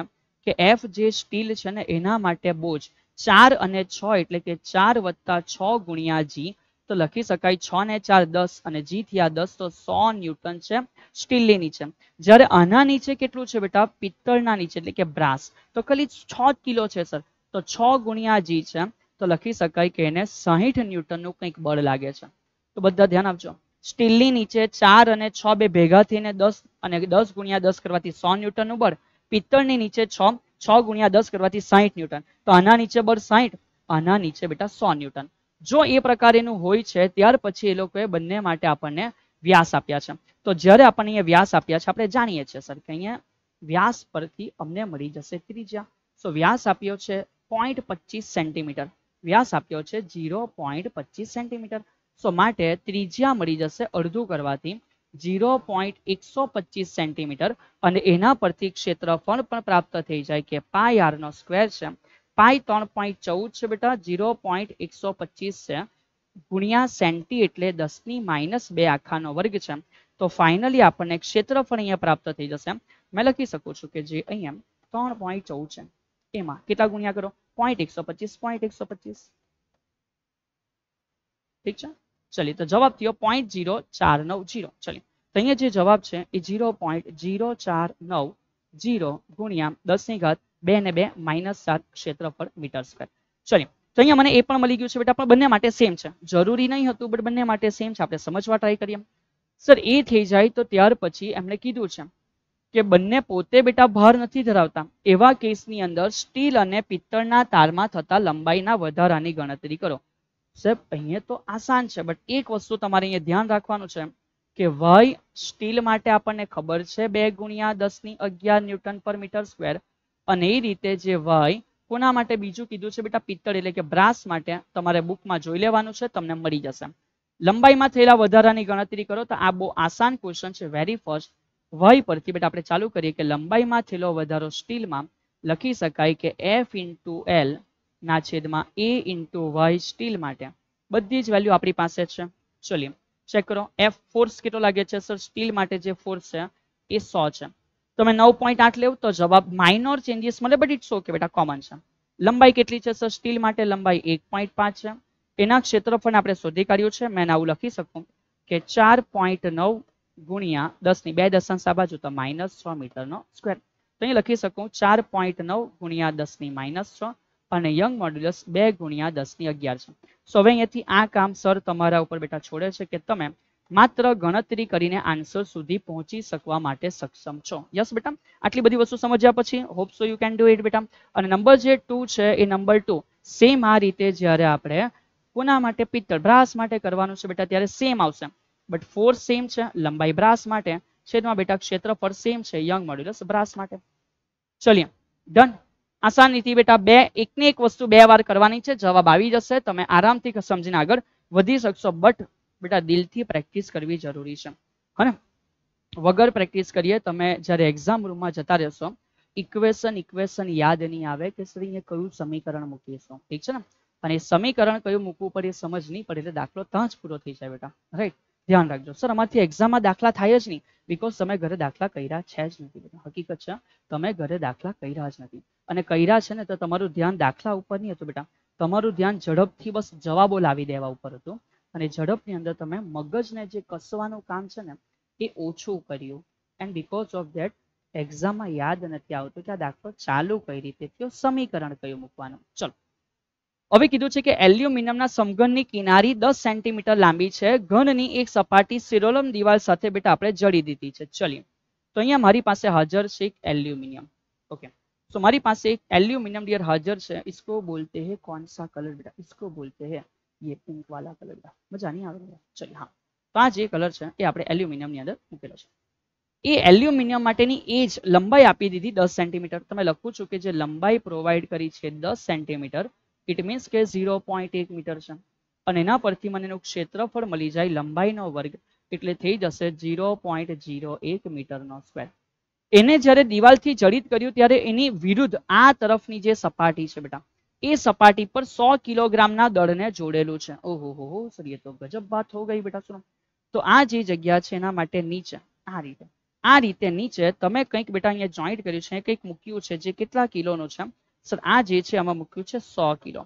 કે એફ જે સ્ટીલ છે ને એના માટે બોજ ચાર અને છ એટલે કે ચાર વત્તા છ ગુણ્યા જી તો લખી શકાય છ ને ચાર દસ અને જી થયા દસ તો સો ન્યૂટન છે સ્ટીલની નીચે જ્યારે આના નીચે કેટલું છે બેટા પિત્તળના નીચે એટલે કે બ્રાસ તો ખાલી છ કિલો છે સર તો છ ગુણ્યા જી છે તો લખી શકાય કે એને સાહીઠ ન્યૂટન નું કંઈક બળ લાગે છે તો બધા ધ્યાન આપજો સ્ટીલની નીચે ચાર અને છ બે ભેગા થઈને દસ અને દસ ગુણ્યા દસ કરવાથી સો ન્યૂટનનું બળ પિત્તળની નીચે છ છ ગુણ્યા દસ કરવાથી સાહીઠ ન્યૂટન તો આના નીચે બળ સાહીઠ આના નીચે બેટા સો ન્યૂટન જો એ પ્રકારેનું હોય છે ત્યાર પછી એ લોકોએ બંને માટે આપણને વ્યાસ આપ્યા છે તો જ્યારે આપણને અહીંયા વ્યાસ આપ્યા છે આપણે જાણીએ છીએ સર કે અહીંયા વ્યાસ પરથી અમને મળી જશે ત્રીજા સો વ્યાસ આપ્યો છે પોઈન્ટ પચીસ સેન્ટીમીટર વ્યાસ આપ્યો છે ઝીરો પોઈન્ટ પચીસ સેન્ટીમીટર સો માટે ત્રિજ્યા મળી જશે અડધું કરવાથી ઝીરો પોઈન્ટ એકસો પચીસ સેન્ટીમીટર અને એના પરથી ક્ષેત્રફળ પણ પ્રાપ્ત થઈ જાય કે પાય નો સ્કવેર છે પાય ત્રણ પોઈન્ટ ચૌદ છે બેટા ઝીરો પોઈન્ટ એકસો પચીસ છે ગુણ્યા સેન્ટી એટલે દસ ની માઇનસ બે આખાનો વર્ગ છે તો ફાઇનલી આપણને ક્ષેત્રફળ અહીંયા પ્રાપ્ત થઈ જશે મેં લખી શકું છું કે જે અહીંયા ત્રણ પોઈન્ટ ચૌદ છે એમાં કેટલા ગુણ્યા કરો પોઈન્ટ એકસો પચીસ પોઈન્ટ એકસો પચીસ ઠીક છે ચલી તો જવાબ થયો પોઈન્ટ જીરો ચાર નવ જીરો ચલી તો અહીંયા જે જવાબ છે એ જીરો પોઈન્ટ ઝીરો ચાર નવ જીરો ગુણ્યા દસની ઘાત બે ને બે માઇનસ સાત ક્ષેત્રફળ મીટર સ્ક્વેર ચલી તો અહીંયા મને એ પણ મળી ગયું છે બેટા પણ બંને માટે સેમ છે જરૂરી નહીં હતું બટ બંને માટે સેમ છે આપણે સમજવા ટ્રાય કરીએ સર એ થઈ જાય તો ત્યાર પછી એમણે કીધું છે કે બંને પોતે બેટા ભાર નથી ધરાવતા એવા કેસની અંદર સ્ટીલ અને પિત્તળના તારમાં થતા લંબાઈના વધારાની ગણતરી કરો સાહેબ અહીંયા તો આસાન છે બટ એક વસ્તુ તમારે અહીંયા ધ્યાન રાખવાનું છે કે વય સ્ટીલ માટે આપણને ખબર છે બે ગુણ્યા દસ ની અગિયાર ન્યૂટન પર મીટર સ્ક્વેર અને એ રીતે જે વય કોના માટે બીજું કીધું છે બેટા પિત્તળ એટલે કે બ્રાસ માટે તમારે બુકમાં જોઈ લેવાનું છે તમને મળી જશે લંબાઈમાં થયેલા વધારાની ગણતરી કરો તો આ બહુ આસાન ક્વેશ્ચન છે વેરી ફર્સ્ટ વય પરથી બેટા આપણે ચાલુ કરીએ કે લંબાઈમાં થયેલો વધારો સ્ટીલમાં લખી શકાય કે એફ ઇન્ટુ એલ ના છેદમાં એ ઇન્ટુ વાય સ્ટીલ માટે બધી જ વેલ્યુ આપણી પાસે છે ચલીએ ચેક કરો એફ ફોર્સ કેટલો લાગે છે સર સ્ટીલ માટે જે ફોર્સ છે એ સો છે તમે નવ પોઈન્ટ આઠ લેવું તો જવાબ માઇનોર ચેન્જીસ મળે બટ ઇટ્સ ઓકે બેટા કોમન છે લંબાઈ કેટલી છે સર સ્ટીલ માટે લંબાઈ એક પોઈન્ટ પાંચ છે એના ક્ષેત્રફળને આપણે શોધી કાઢ્યું છે મેં આવું લખી શકું કે ચાર પોઈન્ટ નવ ગુણ્યા દસની બે દશાંશ આ બાજુ તો માઇનસ છ મીટરનો સ્ક્વેર તો અહીં લખી શકું ચાર પોઈન્ટ નવ ગુણ્યા દસની માઇનસ છ અને યંગ મોડ્યુલસ બે ગુણ્યા દસની અગિયાર છે સો હવે અહીંયાથી આ કામ સર તમારા ઉપર બેટા છોડે છે કે તમે માત્ર ગણતરી કરીને આન્સર સુધી પહોંચી શકવા માટે સક્ષમ છો યસ બેટા આટલી બધી વસ્તુ સમજ્યા પછી hope so you can do it બેટા અને નંબર જે ટુ છે એ નંબર ટુ સેમ આ રીતે જ્યારે આપણે કોના માટે પિત્તળ બ્રાસ માટે કરવાનું છે બેટા ત્યારે સેમ આવશે બટ ફોર સેમ છે લંબાઈ બ્રાસ માટે છેદમાં બેટા ક્ષેત્રફળ સેમ છે યંગ મોડ્યુલસ બ્રાસ માટે ચલીએ ડન આસાનીથી બેટા બે એકની એક વસ્તુ બે વાર કરવાની છે જવાબ આવી જશે તમે આરામથી સમજીને આગળ વધી શકશો બટ બેટા દિલથી પ્રેક્ટિસ કરવી જરૂરી છે હને વગર પ્રેક્ટિસ કરીએ તમે જ્યારે એક્ઝામ રૂમમાં જતા રહેશો ઇક્વેશન ઇક્વેશન યાદ નહીં આવે કે સર અહીંયા કયું સમીકરણ મૂકીશું ઠીક છે ને અને સમીકરણ કયું મૂકવું પડે એ સમજ નહીં પડે એટલે દાખલો ત્યાં જ પૂરો થઈ જાય બેટા રાઈટ ધ્યાન રાખજો સર આમાંથી એક્ઝામમાં દાખલા થાય જ નહીં બીકોઝ તમે ઘરે દાખલા કર્યા છે જ નથી બધા હકીકત છે તમે ઘરે દાખલા કર્યા જ નથી અને કર્યા છે ને તો તમારું ધ્યાન દાખલા ઉપર નહીં હતું બેટા તમારું ધ્યાન ઝડપથી બસ જવાબો લાવી દેવા ઉપર હતું અને ઝડપની અંદર તમે મગજને જે કસવાનું કામ છે ને એ ઓછું કર્યું એન્ડ બીકોઝ ઓફ ધેટ એક્ઝામમાં યાદ નથી આવતું કે આ દાખલો ચાલુ કઈ રીતે થયો સમીકરણ કયું મૂકવાનું ચલો અબે કીધું છે કે એલ્યુમિનિયમ ના સમઘન ની કિનારી 10 સેન્ટીમીટર લાંબી છે ઘન ની એક સપાટી સિરોલમ દીવાલ સાથે બેટા આપણે જડી દીધી છે ચલિય તો અંયા મારી પાસે હાજર છે એક એલ્યુમિનિયમ ઓકે સો મારી પાસે એલ્યુમિનિયમ ડીયર હાજર છે इसको बोलते हैं कौन सा कलर इसको बोलते हैं ये पिंक वाला कलर दा મને જાનિયા આગળ ચલ્યા તો આ છે કલર છે કે આપણે એલ્યુમિનિયમ ની અંદર મૂકેલો છે એ એલ્યુમિનિયમ માટે ની એજ લંબાઈ આપી દીધી 10 સેન્ટીમીટર તમે લખો છો કે જે લંબાઈ પ્રોવાઇડ કરી છે 10 સેન્ટીમીટર ઇટ મીન્સ કે ઝીરો પોઈન્ટ એક મીટર છે અને એના પરથી મને એનું ક્ષેત્રફળ મળી જાય લંબાઈનો વર્ગ એટલે થઈ જશે ઝીરો પોઈન્ટ ઝીરો એક મીટરનો સ્ક્વેર એને જ્યારે દિવાલથી જડિત કર્યું ત્યારે એની વિરુદ્ધ આ તરફની જે સપાટી છે બેટા એ સપાટી પર સો કિલોગ્રામના દળને જોડેલું છે ઓહો હો હો સર તો ગજબ વાત હો ગઈ બેટા શું તો આ જે જગ્યા છે એના માટે નીચે આ રીતે આ રીતે નીચે તમે કંઈક બેટા અહીંયા જોઈન્ટ કર્યું છે કંઈક મૂક્યું છે જે કેટલા કિલોનું છે સર આ જે છે આમાં મૂક્યું છે સો કિલો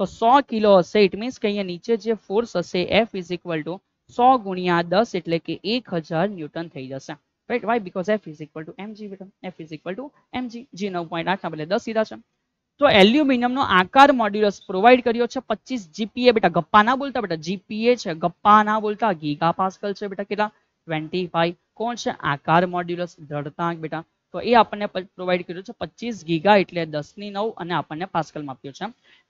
તો સો કિલો હશે ઇટ મીન્સ કે અહીંયા નીચે જે ફોર્સ હશે એફ ઇઝ ઇક્વલ ટુ સો ગુણ્યા દસ એટલે કે એક હજાર ન્યૂટન થઈ જશે right why because F is equal to MG બેટા F is equal to MG G નવ પોઈન્ટ આઠ એટલે દસ સીધા છે તો એલ્યુમિનિયમનો આકાર મોડ્યુલસ પ્રોવાઈડ કર્યો છે પચીસ જીપીએ બેટા ગપ્પા ના બોલતા બેટા જીપીએ છે ગપ્પા ના બોલતા ગીગા પાસ્કલ છે બેટા કેટલા ટ્વેન્ટી ફાઈવ કોણ છે આકાર મોડ્યુલસ દ્રઢતાંક બેટા તો એ આપણને પ્રોવાઈડ કર્યું છે પચીસ ગીગા એટલે દસની નવ અને આપણને પાસ્કલમાં આપ્યું છે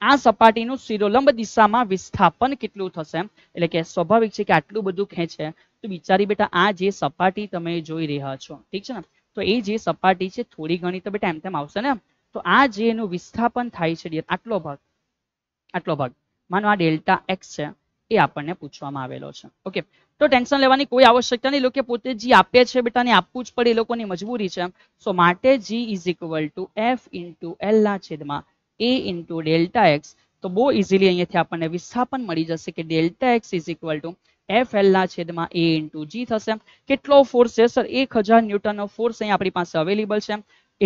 આ સપાટીનું શિરોલંબ દિશામાં વિસ્થાપન કેટલું થશે એટલે કે સ્વાભાવિક છે કે આટલું બધું ખેંચે તો બિચારી બેટા આ જે સપાટી તમે જોઈ રહ્યા છો ઠીક છે ને તો એ જે સપાટી છે થોડી ઘણી તો બેટા એમ તેમ આવશે ને તો આ જે એનું વિસ્થાપન થાય છે આટલો ભાગ આટલો ભાગ માનો આ ડેલ્ટા એક્સ છે એ આપણને પૂછવામાં આવેલો છે ઓકે તો ટેન્શન લેવાની કોઈ આવશ્યકતા નહીં લોકો પોતે જી આપે છે બેટાને આપવું જ પડે એ લોકોની મજબૂરી છે સો માટે G is equal to F into એલના છેદમાં એ ઇન્ટુ ડેલ્ટા એક્સ તો બહુ ઇઝીલી અહીંયાથી આપણને વિસ્થાપન મળી જશે કે delta X is equal to F એલના છેદમાં એ ઇન્ટુ જી થશે કેટલો ફોર્સ છે સર એક હજાર ન્યૂટનનો ફોર્સ અહીં આપણી પાસે અવેલેબલ છે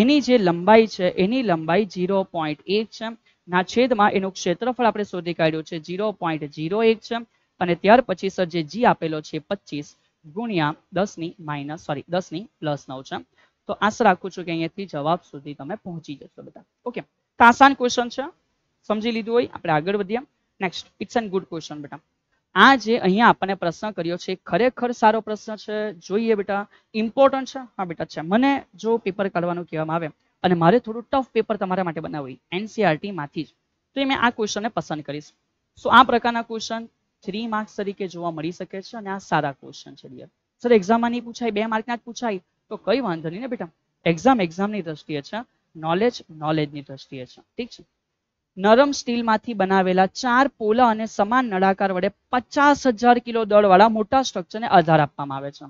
એની જે લંબાઈ છે એની લંબાઈ ઝીરો પોઈન્ટ એક છે ના છેદમાં એનું ક્ષેત્રફળ આપણે શોધી કાઢ્યું છે ઝીરો પોઈન્ટ ઝીરો એક છે અને ત્યાર પછી સર જે જી આપેલો છે પચીસ ગુણ્યા દસની માઇનસ સોરી દસ ની પ્લસ નવ છે તો આશા રાખું છું કે અહીંયાથી જવાબ સુધી તમે પહોંચી જશો બધા ઓકે તો આસાન ક્વેશ્ચન છે સમજી લીધું હોય આપણે આગળ વધીએ next it's an good question બેટા આ જે અહીંયા આપણને પ્રશ્ન કર્યો છે ખરેખર સારો પ્રશ્ન છે જોઈએ બેટા ઇમ્પોર્ટન્ટ છે હા બેટા છે મને જો પેપર કાઢવાનું કહેવામાં આવે અને મારે થોડું ટફ પેપર તમારા માટે બનાવવું એનસીઆરટી e માંથી જ તો એ મેં આ ક્વેશ્ચનને પસંદ કરીશ સો આ પ્રકારના ક્વેશ્ચન થ્રી માર્ક્સ તરીકે જોવા મળી શકે છે અને આ સારા ક્વેશ્ચન છે ડિયર સર એક્ઝામમાં નહીં પૂછાય બે માર્કના જ પૂછાય તો કઈ વાંધો નહીં ને બેટા એક્ઝામ એક્ઝામની દ્રષ્ટિએ છે નોલેજ નોલેજની દ્રષ્ટિએ છે ઠીક છે નરમ સ્ટીલમાંથી બનાવેલા ચાર પોલા અને સમાન નળાકાર વડે પચાસ હજાર કિલો દળવાળા મોટા સ્ટ્રક્ચરને આધાર આપવામાં આવે છે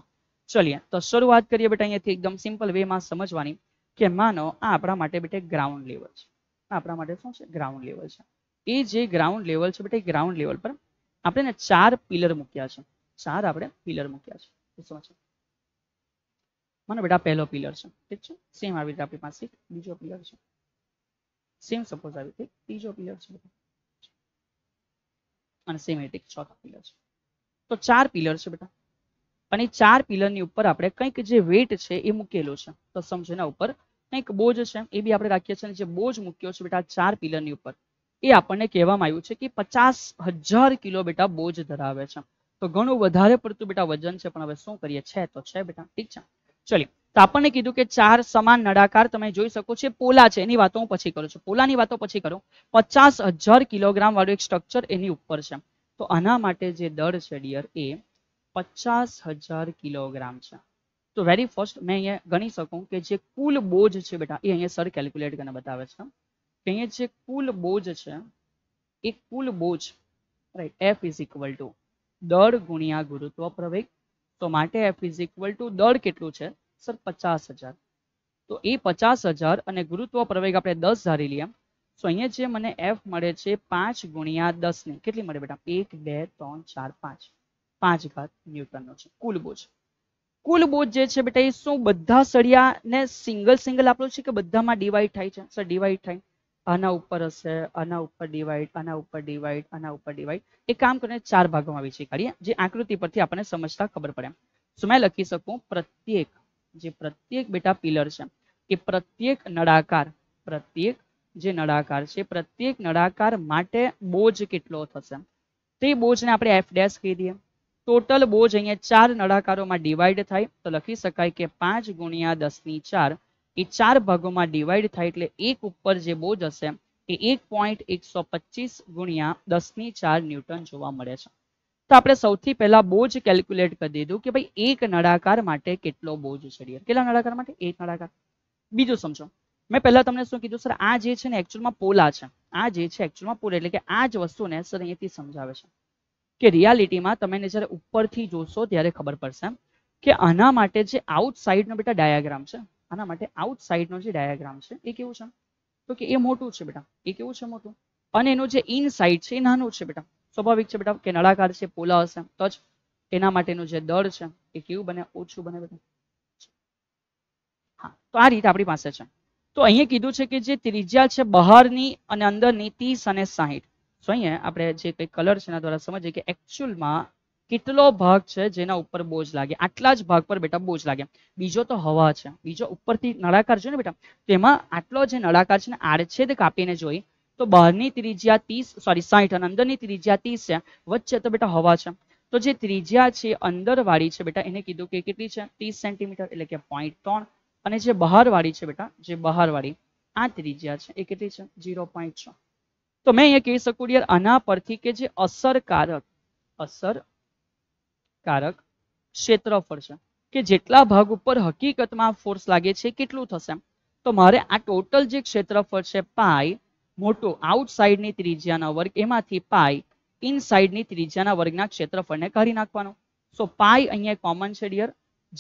ચલીએ તો શરૂઆત કરીએ બેટા અહીંયાથી એકદમ સિમ્પલ વેમાં સમજવાની કે માનો આ આપણા માટે બેટા ગ્રાઉન્ડ લેવલ છે આપણા માટે શું છે ગ્રાઉન્ડ લેવલ છે એ જે ગ્રાઉન્ડ લેવલ છે બેટા ગ્રાઉન્ડ લેવલ પર આપણે ને ચાર પિલર મૂક્યા છે ચાર આપણે પિલર મૂક્યા છે સમજો બેટા પહેલો પિલર છે ઠીક છે સેમ આવી રીતે આપણી પાસે બીજો પિલર છે સેમ સપોઝ આવી રીતે ત્રીજો પિલર છે અને સેમ રીતે ચોથો પિલર છે તો ચાર પિલર છે બેટા અને ચાર પિલર ની ઉપર આપણે કંઈક જે વેટ છે એ મૂકેલો છે તો સમજો ઉપર કંઈક બોજ છે એ બી આપણે રાખીએ છીએ જે બોજ મૂક્યો છે બેટા ચાર પિલર ની ઉપર એ આપણને કહેવામાં આવ્યું છે કે પચાસ હજાર કિલો બેટા બોજ ધરાવે છે તો ઘણું વધારે પડતું બેટા વજન છે પણ હવે શું કરીએ છે તો છે બેટા ઠીક છે ચલી તો આપણને કીધું કે ચાર સમાન નડાકાર તમે જોઈ શકો છો પોલા છે એની વાતો હું પછી કરું છું પોલાની વાતો પછી કરું પચાસ હજાર કિલોગ્રામ વાળું એક સ્ટ્રક્ચર એની ઉપર છે તો આના માટે જે દળ છે ડિયર એ પચાસ હજાર કિલોગ્રામ છે તો વેરી ફર્સ્ટ મેં અહીંયા ગણી શકું કે જે કુલ બોજ છે બેટા એ અહીંયા સર કેલ્ક્યુલેટ કરીને બતાવે છે અહીંયા જે કુલ બોજ છે એ કુલ બોજ right F is equal to દળ ગુણ્યા ગુરુત્વ પ્રવેગ તો માટે એફ ઇઝ ઇક્વલ ટુ દળ કેટલું છે સર પચાસ હજાર તો એ પચાસ હજાર અને ગુરુત્વ પ્રવેગ આપણે દસ ધારી લઈએ તો અહીંયા જે મને એફ મળે છે પાંચ ગુણ્યા દસ ની કેટલી મળે બેટા એક બે ત્રણ ચાર પાંચ પાંચ ઘાત ન્યૂટનનો છે કુલ બોજ કુલ બોજ જે છે બેટા એ શું બધા સળિયાને સિંગલ સિંગલ આપેલું છે કે બધામાં ડિવાઈડ થાય છે સર ડિવાઈડ થાય આના ઉપર હશે આના ઉપર ડિવાઈડ આના ઉપર ડિવાઈડ આના ઉપર ડિવાઈડ એ કામ કરીને ચાર ભાગોમાં વિશે કરીએ જે આકૃતિ પરથી આપણને સમજતા ખબર પડે સો મેં લખી શકું પ્રત્યેક જે પ્રત્યેક બેટા પિલર છે એ પ્રત્યેક નળાકાર પ્રત્યેક જે નળાકાર છે પ્રત્યેક નળાકાર માટે બોજ કેટલો થશે તે બોજને આપણે એફ ડેશ કહી દઈએ ટોટલ બોજ અહીંયા ચાર નળાકારોમાં ડિવાઈડ થાય તો લખી શકાય કે પાંચ ગુણ્યા દસની ચાર એ ચાર ભાગોમાં ડિવાઈડ થાય એટલે એક ઉપર જે બોજ હશે એ એક પોઈન્ટ એકસો પચીસ ગુણ્યા દસની ચાર ન્યૂટન જોવા મળે છે તો આપણે સૌથી પહેલા બોજ કેલ્ક્યુલેટ કરી દીધું કે ભાઈ એક નળાકાર માટે કેટલો બોજ ચડીએ કેટલા નળાકાર માટે એક નળાકાર બીજું સમજો મેં પહેલા તમને શું કીધું સર આ જે છે ને એકચ્યુઅલમાં પોલા છે આ જે છે એકચ્યુઅલમાં પોલ એટલે કે આ જ વસ્તુને સર અહીંયાથી સમજાવે છે કે રિયાલિટીમાં તમે જ્યારે ઉપરથી જોશો ત્યારે ખબર પડશે કે આના માટે જે આઉટસાઇડનો બેટા ડાયાગ્રામ છે આના માટે આઉટસાઇડનો જે ડાયાગ્રામ છે એ કેવું છે તો કે એ મોટું છે બેટા એ કેવું છે મોટું અને એનું જે ઇનસાઇડ છે એ નાનું છે બેટા સ્વાભાવિક છે બેટા કે નળાકાર છે પોલા હશે તો જ એના માટેનું જે દળ છે એ કેવું બને ઓછું બને બેટા હા તો આ રીતે આપણી પાસે છે તો અહીંયા કીધું છે કે જે ત્રિજ્યા છે બહારની અને અંદરની ત્રીસ અને સાહીઠ સો અહીંયા આપણે જે કંઈ કલર છે એના દ્વારા સમજીએ કે એકચ્યુઅલમાં કેટલો ભાગ છે જેના ઉપર બોજ લાગે આટલા જ ભાગ પર બેટા બોજ લાગે બીજો તો હવા છે બીજો ઉપરથી નળાકાર છે ને બેટા તેમાં આટલો જે નળાકાર છે ને આડછેદ કાપીને જોઈ તો બહારની ત્રિજ્યા ત્રીસ સોરી સાઠ અને અંદરની ત્રિજ્યા ત્રીસ છે વચ્ચે તો બેટા હવા છે તો જે ત્રિજ્યા છે અંદર વાળી છે બેટા એને કીધું કે કેટલી છે ત્રીસ સેન્ટીમીટર એટલે કે પોઈન્ટ ત્રણ અને જે બહાર વાળી છે બેટા જે બહાર વાળી આ ત્રિજ્યા છે એ કેટલી છે ઝીરો પોઈન્ટ છ તો મેં અહીંયા કહી શકું યાર આના પરથી કે જે અસરકારક અસર કારક ક્ષેત્રફળ છે કે જેટલા ભાગ ઉપર હકીકતમાં ફોર્સ લાગે છે કેટલું થશે તો મારે આ ટોટલ જે ક્ષેત્રફળ છે પાય મોટો આઉટસાઇડની ત્રિજ્યાના વર્ગ એમાંથી પાઈ ઇનસાઇડની ત્રિજ્યાના વર્ગના ક્ષેત્રફળને કાઢી નાખવાનો સો પાય અહીંયા કોમન છે ડિયર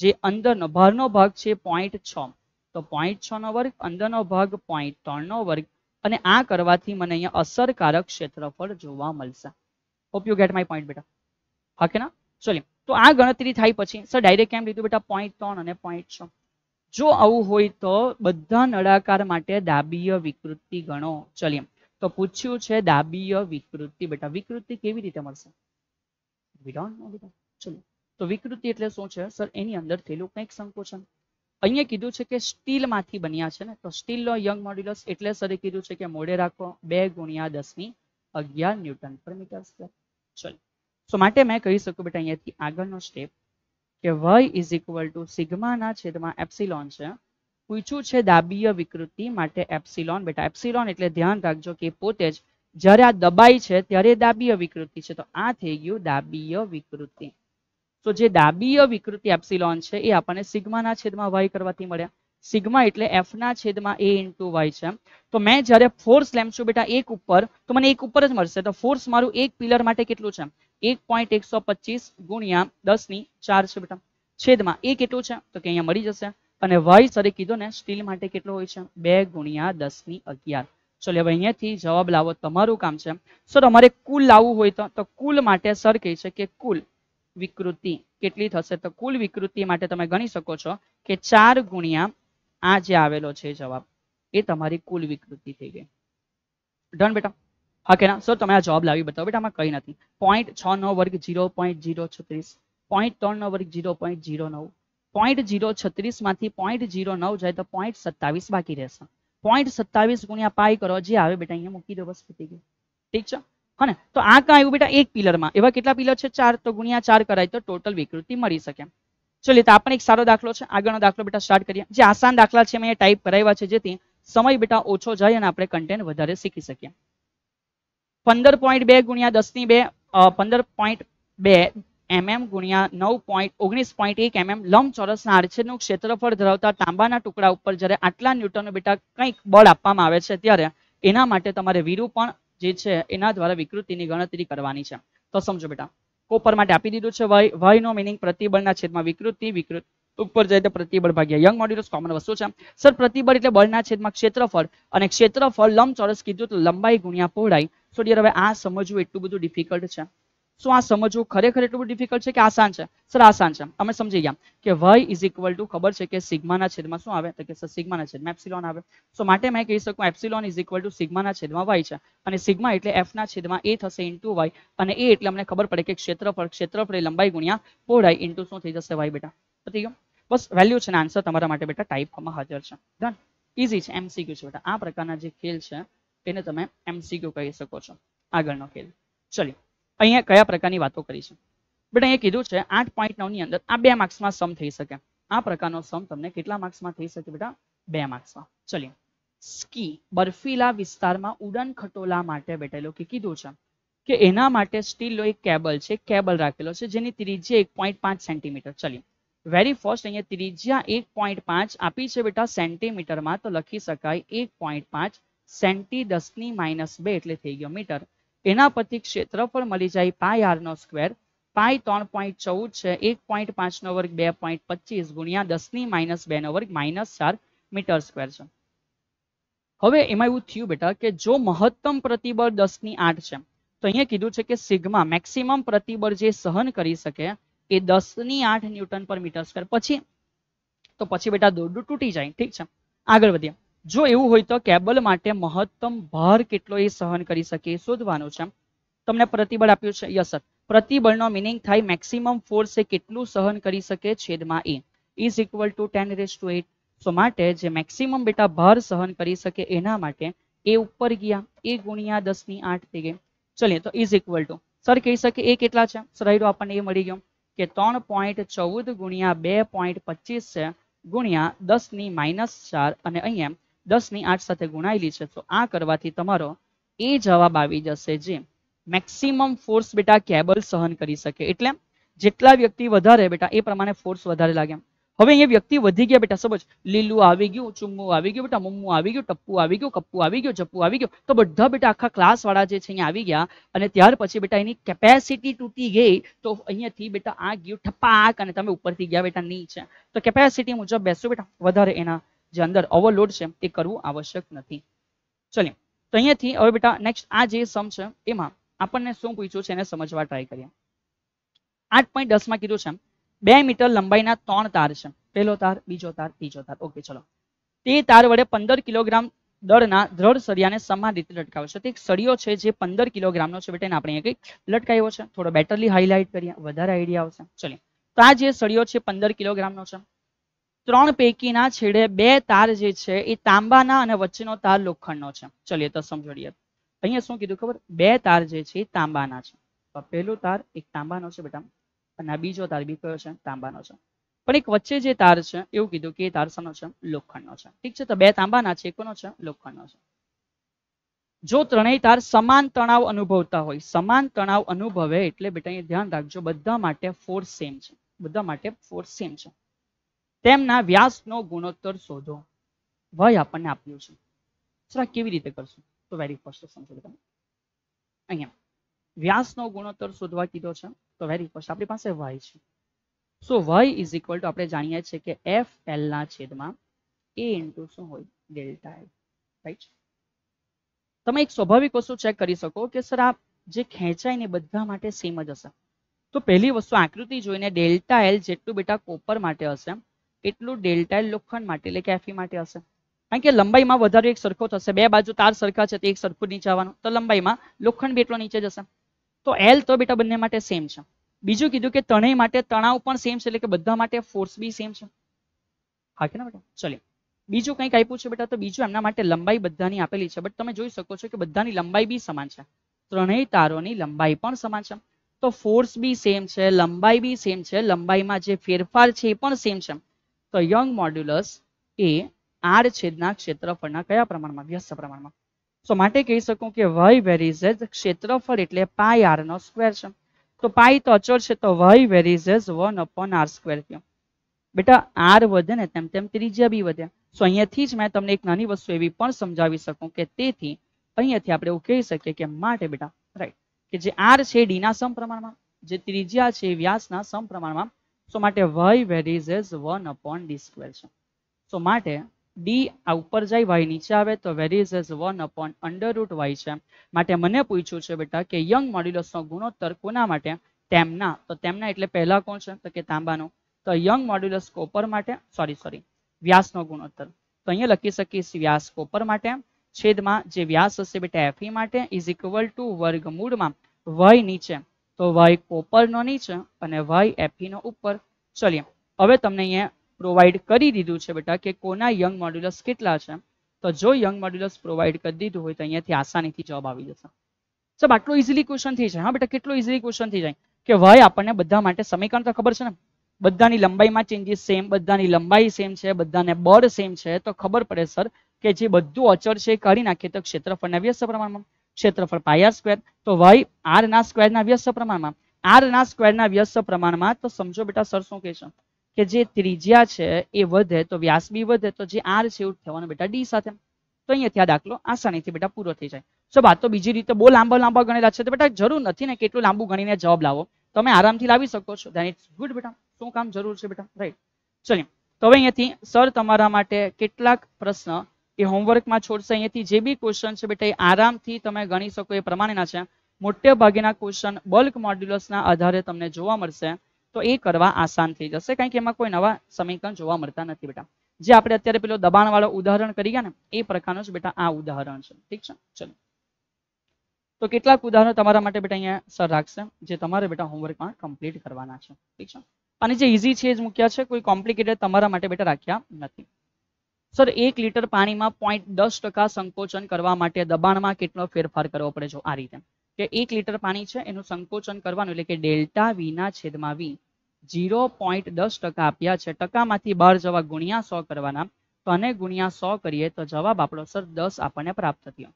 જે અંદરનો બહારનો ભાગ છે પોઈન્ટ છ તો પોઈન્ટ છ નો વર્ગ અંદરનો ભાગ પોઈન્ટ ત્રણનો વર્ગ અને આ કરવાથી મને અહીંયા અસરકારક ક્ષેત્રફળ જોવા મળશે hope you get my point બેટા હા કે ના ચલીએ તો આ ગણતરી થાય પછી સર ડાયરેક્ટ કેમ લીધું બેટા પોઈન્ટ ત્રણ અને પોઈન્ટ છ જો આવું હોય તો બધા નળાકાર માટે દાબીય વિકૃતિ ગણો ચલીએ તો પૂછ્યું છે દાબીય વિકૃતિ બેટા વિકૃતિ કેવી રીતે મળશે તો વિકૃતિ એટલે શું છે સર એની અંદર થયેલું કંઈક સંકોચન અહીંયા કીધું છે કે સ્ટીલમાંથી બન્યા છે ને તો સ્ટીલ નો યંગ મોડ્યુલસ એટલે સરે કીધું છે કે મોડે રાખો બે ગુણ્યા ની અગિયાર ન્યૂટન પર મીટર સ્ક્વેર ચલો સો માટે મેં કહી શકું બેટા અહીંયાથી આગળનો સ્ટેપ કે વય ઇઝ ઇક્વલ ટુ સિગ્માના છેદમાં એપ્સિલોન છે પૂછ્યું છે દાબીય વિકૃતિ માટે એપ્સિલોન બેટા એપ્સિલોન એટલે ધ્યાન રાખજો કે પોતે જ જ્યારે આ દબાઈ છે ત્યારે દાબીય વિકૃતિ છે તો આ થઈ ગયું દાબીય વિકૃતિ તો જે દાબીય વિકૃતિ એપ્સિલોન છે એ આપણને સિગ્માના છેદમાં વાય કરવાથી મળ્યા સિગ્મા એટલે એફ ના છેદમાં એ ઇન્ટુ વાય છે તો મેં જ્યારે ફોર્સ લેમ છું બેટા એક ઉપર તો મને એક ઉપર જ મળશે તો ફોર્સ મારું એક પિલર માટે કેટલું છે એક પોઈન્ટ એકસો પચીસ ગુણ્યા દસની ચાર છે બેટા છેદમાં એ કેટલું છે તો કે અહીંયા મળી જશે અને વાય સરે કીધો ને સ્ટીલ માટે કેટલો હોય છે બે ગુણ્યા દસની અગિયાર ચલો હવે અહીંયાથી જવાબ લાવો તમારું કામ છે સર અમારે કુલ લાવવું હોય તો કુલ માટે સર કહે છે કે કુલ વિકૃતિ કેટલી થશે તો કુલ વિકૃતિ માટે તમે ગણી શકો છો કે ચાર ગુણ્યા આ જે આવેલો છે જવાબ એ તમારી કુલ વિકૃતિ થઈ ગઈ ડન બેટા ઓકે ના સર તમે આ જવાબ લાવી બતાવો બેટા આમાં કંઈ નથી પોઈન્ટ છ નવ વર્ગ જીરો પોઈન્ટ જીરો છત્રીસ પોઈન્ટ ત્રણ નવ વર્ગ જીરો પોઈન્ટ જીરો નવ પોઈન્ટ જીરો છત્રીસ માંથી પોઈન્ટ જીરો નવ જાય તો પોઈન્ટ સત્તાવીસ બાકી રહેશે પોઈન્ટ સત્તાવીસ ગુણ્યા પાઈ કરો જે આવે બેટા અહીંયા મૂકી દો બસ પતી ગયું ઠીક છે હને તો આ કાં આવ્યું બેટા એક પિલરમાં એવા કેટલા પિલર છે ચાર તો ગુણ્યા ચાર કરાય તો ટોટલ વિકૃતિ મળી શકે ચલો તો આપણને એક સારો દાખલો છે આગળનો દાખલો બેટા સ્ટાર્ટ કરીએ જે આસાન દાખલા છે મેં ટાઈપ કરાવ્યા છે જેથી સમય બેટા ઓછો જાય અને આપણે કન્ટેન્ટ વધારે શીખી શકીએ પંદર પોઈન્ટ બે ગુણ્યા ની બે પંદર પોઈન્ટ બે એમએમ ગુણ્યા નવ પોઈન્ટ ઓગણીસ પોઈન્ટ એક એમએમ લંબચોરસના આરછેદનું ક્ષેત્રફળ ધરાવતા તાંબાના ટુકડા ઉપર જ્યારે આટલા ન્યૂટનનું બેટા કંઈક બળ આપવામાં આવે છે ત્યારે એના માટે તમારે વિરૂપણ જે છે એના દ્વારા વિકૃતિની ગણતરી કરવાની છે તો સમજો બેટા કોપર માટે આપી દીધું છે વય વયનો મિનિંગ પ્રતિબળના છેદમાં વિકૃતિ વિકૃતિ ઉપર જાય તો પ્રતિબળ ભાગ્યા યંગ મોડ્યુલસ કોમન વસ્તુ છે સર પ્રતિબળ એટલે બળના છેદમાં ક્ષેત્રફળ અને ક્ષેત્રફળ લંબચોરસ કીધું તો લંબાઈ ગુણ્યા પહોળાઈ સો ડિયર હવે આ સમજવું એટલું બધું ડિફિકલ્ટ છે શું આ સમજવું ખરેખર એટલું બધું ડિફિકલ્ટ છે કે આસાન છે સર આસાન છે અમે સમજી ગયા કે વાય ઇઝ ઇક્વલ ટુ ખબર છે કે સિગ્માના છેદમાં શું આવે તો કે સર સિગ્માના છેદમાં એપ્સિલોન આવે સો માટે મેં કહી શકું એપ્સિલોન ઇઝ ઇક્વલ ટુ સિગ્માના છેદમાં વાય છે અને સિગ્મા એટલે f ના છેદમાં એ થશે ઇન્ટુ વાય અને એ એટલે અમને ખબર પડે કે ક્ષેત્રફળ ક્ષેત્રફળ લંબાઈ ગુણ્યા પહોળાઈ ઇન્ટુ શું થઈ જશે વાય બેટા પતી ગયું બસ વેલ્યુ છે ને આન્સર તમારા માટે બેટા ટાઈપમાં હાજર છે ડન ઈઝી છે એમસીક્યુ છે બેટા આ પ્રકારના જે ખેલ છે તેને તમે એમસીક્યુ કહી શકો છો આગળનો ખેલ ચલો અહીંયા કયા પ્રકારની વાતો કરી છે બેટા અહીંયા કીધું છે આઠ પોઈન્ટ ની અંદર આ બે માર્ક્સમાં સમ થઈ શકે આ પ્રકારનો સમ તમને કેટલા માર્ક્સમાં થઈ શકે બેટા બે માર્ક્સમાં ચલીએ સ્કી બર્ફીલા વિસ્તારમાં ઉડન ખટોલા માટે બેટા લોકો કીધું છે કે એના માટે સ્ટીલ સ્ટીલનો એક કેબલ છે કેબલ રાખેલો છે જેની ત્રિજ્યા એક પોઈન્ટ પાંચ સેન્ટીમીટર ચલીએ વેરી ફર્સ્ટ અહીંયા ત્રિજ્યા એક પોઈન્ટ પાંચ આપી છે બેટા સેન્ટીમીટરમાં તો લખી શકાય એક પોઈન્ટ પાંચ સેન્ટી દસની માઇનસ બે એટલે થઈ ગયો મીટર એના પછી ક્ષેત્રફળ મળી જાય પાય આરનો સ્કવેર પાય ત્રણ પોઈન્ટ ચૌદ છે એક પોઈન્ટ પાંચનો વર્ગ બે પોઈન્ટ પચીસ ગુણ્યા દસની માઇનસ બેનો વર્ગ માઇનસ ચાર મીટર સ્કવેર છે હવે એમાં એવું થયું બેટા કે જો મહત્તમ પ્રતિબળ દસ ની આઠ છે તો અહીંયા કીધું છે કે સિગ્મા મેક્સિમમ પ્રતિબળ જે સહન કરી શકે એ દસની આઠ ન્યૂટન પર મીટર સ્કવેર પછી તો પછી બેટા દોરડું તૂટી જાય ઠીક છે આગળ વધીએ જો એવું હોય તો કેબલ માટે મહત્તમ ભાર કેટલો એ સહન કરી શકે શોધવાનું છે તમને પ્રતિબળ આપ્યું છે યસર પ્રતિબળનો મિનિંગ થાય મેક્સિમમ ફોર્સ એ કેટલું સહન કરી શકે છેદમાં A is equal to ten raise to eight so માટે જે મેક્સિમમ બેટા ભાર સહન કરી શકે એના માટે એ ઉપર ગયા એ ગુણ્યા દસની આઠ થઈ ગઈ ચલીએ તો ઇઝ ઇક્વલ ટુ સર કહી શકે એ કેટલા છે સર આપણને એ મળી ગયો કે ત્રણ પોઈન્ટ ચૌદ ગુણ્યા બે પોઈન્ટ પચીસ છે ગુણ્યા દસની માઇનસ ચાર અને અહીંયા દસ ની આઠ સાથે ગુણાયેલી છે તો આ કરવાથી તમારો એ જવાબ આવી જશે જે મેક્સિમમ ફોર્સ બેટા કેબલ સહન કરી શકે એટલે જેટલા વ્યક્તિ વધારે બેટા એ પ્રમાણે ફોર્સ વધારે લાગે હવે અહીંયા વ્યક્તિ વધી ગયા બેટા સમજ લીલું આવી ગયું ચુમ્મુ આવી ગયું બેટા મમ્મુ આવી ગયું ટપ્પુ આવી ગયું કપ્પુ આવી ગયો જપ્પુ આવી ગયો તો બધા બેટા આખા ક્લાસ વાળા જે છે અહીંયા આવી ગયા અને ત્યાર પછી બેટા એની કેપેસિટી તૂટી ગઈ તો અહીંયાથી બેટા આ ગયું ઠપાક અને તમે ઉપરથી ગયા બેટા નીચે તો કેપેસિટી મુજબ બેસો બેટા વધારે એના જે અંદર ઓવરલોડ છે તે કરવું આવશ્યક નથી ચલો તો અહીંયાથી હવે બેટા નેક્સ્ટ આ જે સમ છે એમાં આપણને શું પૂછ્યું છે એને સમજવા ટ્રાય કરીએ આઠ પોઈન્ટ દસમાં કીધું છે બે મીટર લંબાઈના ત્રણ તાર છે પહેલો તાર બીજો તાર ત્રીજો તાર ઓકે ચલો તે તાર વડે પંદર કિલોગ્રામ દળના દ્રઢ સળિયાને સમાન રીતે લટકાવ્યો છે તે સળિયો છે જે પંદર કિલોગ્રામનો છે બેટા આપણે અહીંયા કંઈક લટકાવ્યો છે થોડો બેટરલી હાઇલાઇટ કરીએ વધારે આઈડિયા આવશે ચલીએ તો આ જે સળિયો છે પંદર કિલોગ્રામનો છે ત્રણ પૈકીના છેડે બે તાર જે છે એ તાંબાના અને વચ્ચેનો તાર લોખંડનો છે ચલીએ તો સમજોડીએ અહીંયા શું કીધું ખબર બે તાર જે છે એ તાંબાના છે પહેલો તાર એક તાંબાનો છે બેટા અને આ બીજો તાર બી કયો છે તાંબાનો છે પણ એક વચ્ચે જે તાર છે એવું કીધું કે એ તાર શાનો છે લોખંડનો છે ઠીક છે તો બે તાંબાના છે કોનો છે લોખંડનો છે જો ત્રણેય તાર સમાન તણાવ અનુભવતા હોય સમાન તણાવ અનુભવે એટલે બેટા અહીં ધ્યાન રાખજો બધા માટે ફોર્સ સેમ છે બધા માટે ફોર્સ સેમ છે તેમના વ્યાસનો ગુણોત્તર શોધો વય આપણને આપ્યું છે સર કેવી રીતે કરશું તો વેરી ફર્સ્ટ સમજો તમે અહીંયા વ્યાસનો ગુણોત્તર શોધવા કીધો છે તો વેરી ફર્સ્ટ આપણી પાસે વાય છે so Y is equal to આપણે જાણીએ છીએ કે એફ ના છેદમાં એ ઇન્ટુ શું હોય ડેલ્ટા એલ રાઈટ તમે એક સ્વાભાવિક વસ્તુ ચેક કરી શકો કે સર આ જે ખેંચાય ને બધા માટે સેમ જ હશે તો પહેલી વસ્તુ આકૃતિ જોઈને ડેલ્ટા એલ જેટલું બેટા કોપર માટે હશે એટલું ડેલ્ટા એલ લોખંડ માટે એટલે કે એફઈ માટે હશે કારણ કે લંબાઈમાં વધારે એક સરખો થશે બે બાજુ તાર સરખા છે તે એક સરખું નીચે આવવાનું તો લંબાઈમાં લોખંડ બી એટલો નીચે જશે તો એલ તો બેટા બંને માટે સેમ છે બીજું કીધું કે ત્રણેય માટે તણાવ પણ સેમ છે એટલે કે બધા માટે ફોર્સ બી સેમ છે હા કે ના બેટા ચલો બીજું કંઈક આપ્યું છે બેટા તો બીજું એમના માટે લંબાઈ બધાની આપેલી છે બટ તમે જોઈ શકો છો કે બધાની લંબાઈ બી સમાન છે ત્રણેય તારોની લંબાઈ પણ સમાન છે તો ફોર્સ બી સેમ છે લંબાઈ બી સેમ છે લંબાઈમાં જે ફેરફાર છે એ પણ સેમ છે તો યંગ મોડ્યુલસ એ આર છેદના ક્ષેત્રફળના કયા પ્રમાણમાં વ્યસ્ત પ્રમાણમાં સો માટે કહી શકું કે વય વેરીઝેઝ ક્ષેત્રફળ એટલે પાય આરનો સ્ક્વેર છે તો પાય તો અચળ છે તો Y varies as one upon R square થયો બેટા આર વધે ને તેમ તેમ ત્રિજ્યા બી વધે સો અહીંયાથી જ મેં તમને એક નાની વસ્તુ એવી પણ સમજાવી શકું કે તેથી અહીંયાથી આપણે એવું કહી શકીએ કે માટે બેટા રાઈટ કે જે આર છે ડી ના સમપ્રમાણમાં જે ત્રિજ્યા છે વ્યાસના સમપ્રમાણમાં સો માટે Y varies is one upon D square છે સો માટે ડી આ ઉપર જાય વાય નીચે આવે તો varies as one upon under root Y છે માટે મને પૂછ્યું છે બેટા કે યંગ મોડ્યુલસનો ગુણોત્તર કોના માટે તેમના તો તેમના એટલે પહેલા કોણ છે તો કે તાંબાનો તો યંગ મોડ્યુલસ કોપર માટે સોરી સોરી વ્યાસનો ગુણોત્તર તો અહીંયા લખી શકીએ વ્યાસ કોપર માટે છેદમાં જે વ્યાસ હશે બેટા એફઈ માટે ઇઝ ઇક્વલ ટુ વર્ગ વર્ગમૂળમાં વાય નીચે તો વાય કોપરનો નીચે અને વાય એફઈનો ઉપર ચલીએ હવે તમને અહીંયા પ્રોવાઈડ કરી દીધું છે બેટા કે કોના યંગ મોડ્યુલસ કેટલા છે તો જો યંગ મોડ્યુલસ પ્રોવાઈડ કરી દીધું હોય તો અહીંયાથી આસાનીથી જવાબ આવી જશે સાહેબ આટલો ઇઝીલી ક્વેશ્ચન થઈ જાય હા બેટા કેટલો ઇઝીલી ક્વેશ્ચન થઈ જાય કે ભાઈ આપણને બધા માટે સમીકરણ તો ખબર છે ને બધાની લંબાઈમાં ચેન્જીસ સેમ બધાની લંબાઈ સેમ છે બધાને બળ સેમ છે તો ખબર પડે સર કે જે બધું અચળ છે એ કાઢી નાખીએ તો ક્ષેત્રફળના વ્યસ્ત પ્રમાણમાં ક્ષેત્રફળ પાયા સ્ક્વેર તો વય આર ના સ્ક્વેરના વ્યસ્ત પ્રમાણમાં આર ના સ્ક્વેરના વ્યસ્ત પ્રમાણમાં તો સમજો બેટા સર શું છે કે જે ત્રિજ્યા છે એ વધે તો વ્યાસ બી વધે તો જે આર છે એવું થવાનું બેટા ડી સાથે તો અહીંયાથી આ દાખલો આસાનીથી બેટા પૂરો થઈ જાય સો વાત તો બીજી રીતે બહુ લાંબા લાંબા ગણેલા છે તો બેટા જરૂર નથી ને કેટલું લાંબુ ગણીને જવાબ લાવો તમે આરામથી લાવી શકો છો ધેન ઇટ્સ ગુડ બેટા શું કામ જરૂર છે બેટા રાઈટ ચલો તો હવે અહીંયાથી સર તમારા માટે કેટલાક પ્રશ્ન એ હોમવર્કમાં છોડશે અહીંયાથી જે બી ક્વેશ્ચન છે બેટા એ આરામથી તમે ગણી શકો એ પ્રમાણેના છે મોટે ભાગેના ક્વેશ્ચન બલ્ક મોડ્યુલસના આધારે તમને જોવા મળશે તો એ કરવા આસાન થઈ જશે કારણ કે એમાં કોઈ નવા સમીકરણ જોવા મળતા નથી બેટા જે આપણે અત્યારે પેલો દબાણ વાળો ઉદાહરણ કરી ગયા ને એ પ્રકારનું જ બેટા આ ઉદાહરણ છે ઠીક છે ચલો તો કેટલાક ઉદાહરણો તમારા માટે બેટા અહીંયા સર રાખશે જે તમારે બેટા હોમવર્ક હોમવર્કમાં કમ્પ્લીટ કરવાના છે ઠીક છે અને જે ઇઝી છે જ મૂક્યા છે કોઈ કોમ્પ્લિકેટેડ તમારા માટે બેટા રાખ્યા નથી સર એક લીટર પાણીમાં પોઈન્ટ દસ ટકા સંકોચન કરવા માટે દબાણમાં કેટલો ફેરફાર કરવો પડે જો આ રીતે કે એક લિટર પાણી છે એનું સંકોચન કરવાનું એટલે કે ડેલ્ટા વી છેદમાં વી જીરો પોઈન્ટ દસ ટકા આપ્યા છે ટકામાંથી બહાર જવા ગુણ્યા સો કરવાના તો આને ગુણ્યા સો કરીએ તો જવાબ આપણો સર દસ આપણને પ્રાપ્ત થયો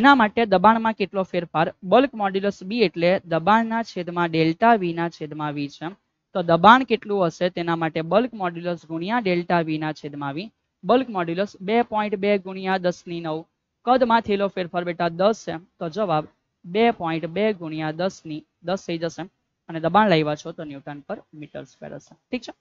એના માટે દબાણમાં કેટલો ફેરફાર બલ્ક મોડ્યુલસ બી એટલે દબાણના છેદમાં ડેલ્ટા વી છેદમાં વી છે તો દબાણ કેટલું હશે તેના માટે બલ્ક મોડ્યુલસ ગુણ્યા ડેલ્ટા વી છેદમાં વી બલ્ક મોડ્યુલસ બે પોઈન્ટ બે ગુણ્યા દસની નવ કદમાં થયેલો ફેરફાર બેટા દસ છે તો જવાબ બે પોઈન્ટ બે ગુણ્યા દસ ની દસ થઈ જશે અને દબાણ લાવ્યા છો તો ન્યૂટન પર મીટર સ્ક્વેર હશે ઠીક છે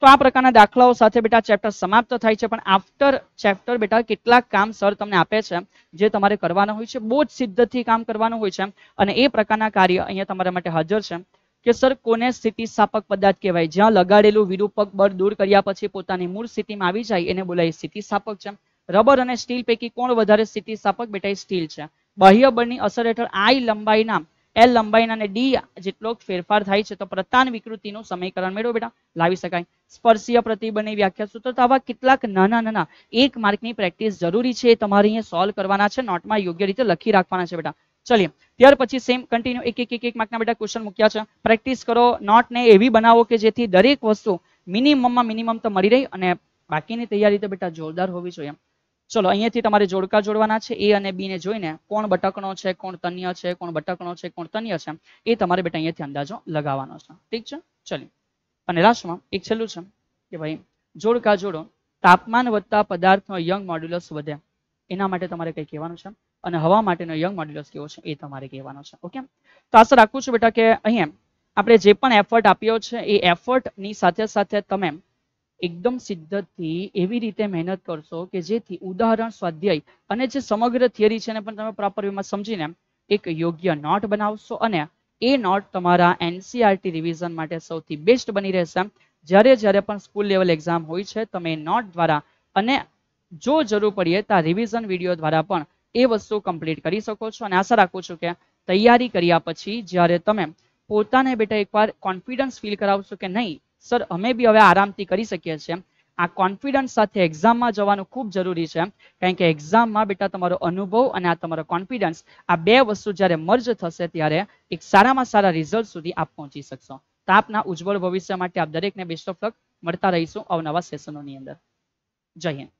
તો આ પ્રકારના દાખલાઓ સાથે બેટા ચેપ્ટર સમાપ્ત થાય છે પણ આફ્ટર ચેપ્ટર બેટા કેટલાક કામ સર તમને આપે છે જે તમારે કરવાનું હોય છે બહુ જ સિદ્ધથી કામ કરવાનું હોય છે અને એ પ્રકારના કાર્ય અહીંયા તમારા માટે હાજર છે કે સર કોને સ્થિતિસ્થાપક પદાર્થ કહેવાય જ્યાં લગાડેલું વિરૂપક બળ દૂર કર્યા પછી પોતાની મૂળ સ્થિતિમાં આવી જાય એને બોલાય સ્થિતિસ્થાપક છે રબર અને સ્ટીલ પૈકી કોણ વધારે સ્થિતિસ્થાપક બેટા એ સ્ટીલ છે બાહ્ય બળની અસર હેઠળ આઈ લંબાઈના એલ લંબાઈના અને ડી જેટલો ફેરફાર થાય છે તો પ્રતાન વિકૃતિનું સમીકરણ મેળવો બેટા લાવી શકાય સ્પર્શીય પ્રતિબંધની વ્યાખ્યા સૂત્ર તો આવા કેટલાક નાના નાના એક માર્કની પ્રેક્ટિસ જરૂરી છે તમારે અહીંયા સોલ્વ કરવાના છે નોટમાં યોગ્ય રીતે લખી રાખવાના છે બેટા ચલીએ ત્યાર પછી સેમ કન્ટિન્યુ એક એક એક એક માર્કના બેટા ક્વેશ્ચન મૂક્યા છે પ્રેક્ટિસ કરો નોટને એવી બનાવો કે જેથી દરેક વસ્તુ મિનિમમમાં મિનિમમ તો મળી રહી અને બાકીની તૈયારી તો બેટા જોરદાર હોવી જોઈએ ચલો અહીંયાથી તમારે જોડકા જોડવાના છે એ અને બી ને જોઈને કોણ બટકણો છે કોણ તન્ય છે કોણ બટકણો છે કોણ તન્ય છે એ તમારે બેટા અહીંયાથી અંદાજો લગાવવાનો છે ઠીક છે ચલી અને લાસ્ટમાં એક છેલ્લું છે કે ભાઈ જોડકા જોડો તાપમાન વધતા પદાર્થનો યંગ મોડ્યુલસ વધે એના માટે તમારે કંઈ કહેવાનું છે અને હવા માટેનો યંગ મોડ્યુલસ કેવો છે એ તમારે કહેવાનો છે ઓકે તો આશા રાખવું છું બેટા કે અહીંયા આપણે જે પણ એફર્ટ આપ્યો છે એ એફર્ટની સાથે સાથે તમે એકદમ સિદ્ધતથી એવી રીતે મહેનત કરશો કે જેથી ઉદાહરણ સ્વાધ્યાય અને જે સમગ્ર થિયરી છે પણ તમે પ્રોપર સમજીને એક યોગ્ય નોટ બનાવશો અને એ નોટ તમારા એનસીઆરટી રિવિઝન e માટે સૌથી બેસ્ટ બની રહેશે જ્યારે જ્યારે પણ સ્કૂલ લેવલ એક્ઝામ હોય છે તમે નોટ દ્વારા અને જો જરૂર પડીએ તો રિવિઝન વિડીયો દ્વારા પણ એ વસ્તુ કમ્પ્લીટ કરી શકો છો અને આશા રાખું છું કે તૈયારી કર્યા પછી જ્યારે તમે પોતાને બેટા એકવાર કોન્ફિડન્સ ફીલ કરાવશો કે નહીં સર અમે બી હવે આરામથી કરી શકીએ છીએ આ કોન્ફિડન્સ સાથે એક્ઝામમાં જવાનું ખૂબ જરૂરી છે કારણ કે એક્ઝામમાં બેટા તમારો અનુભવ અને આ તમારો કોન્ફિડન્સ આ બે વસ્તુ જ્યારે મર્જ થશે ત્યારે એક સારામાં સારા રિઝલ્ટ સુધી આપ પહોંચી શકશો તો આપના ઉજ્જવળ ભવિષ્ય માટે આપ દરેકને બેસ્ટ ઓફ લક મળતા રહીશું અવનવા સેશનોની અંદર જય હિન્દ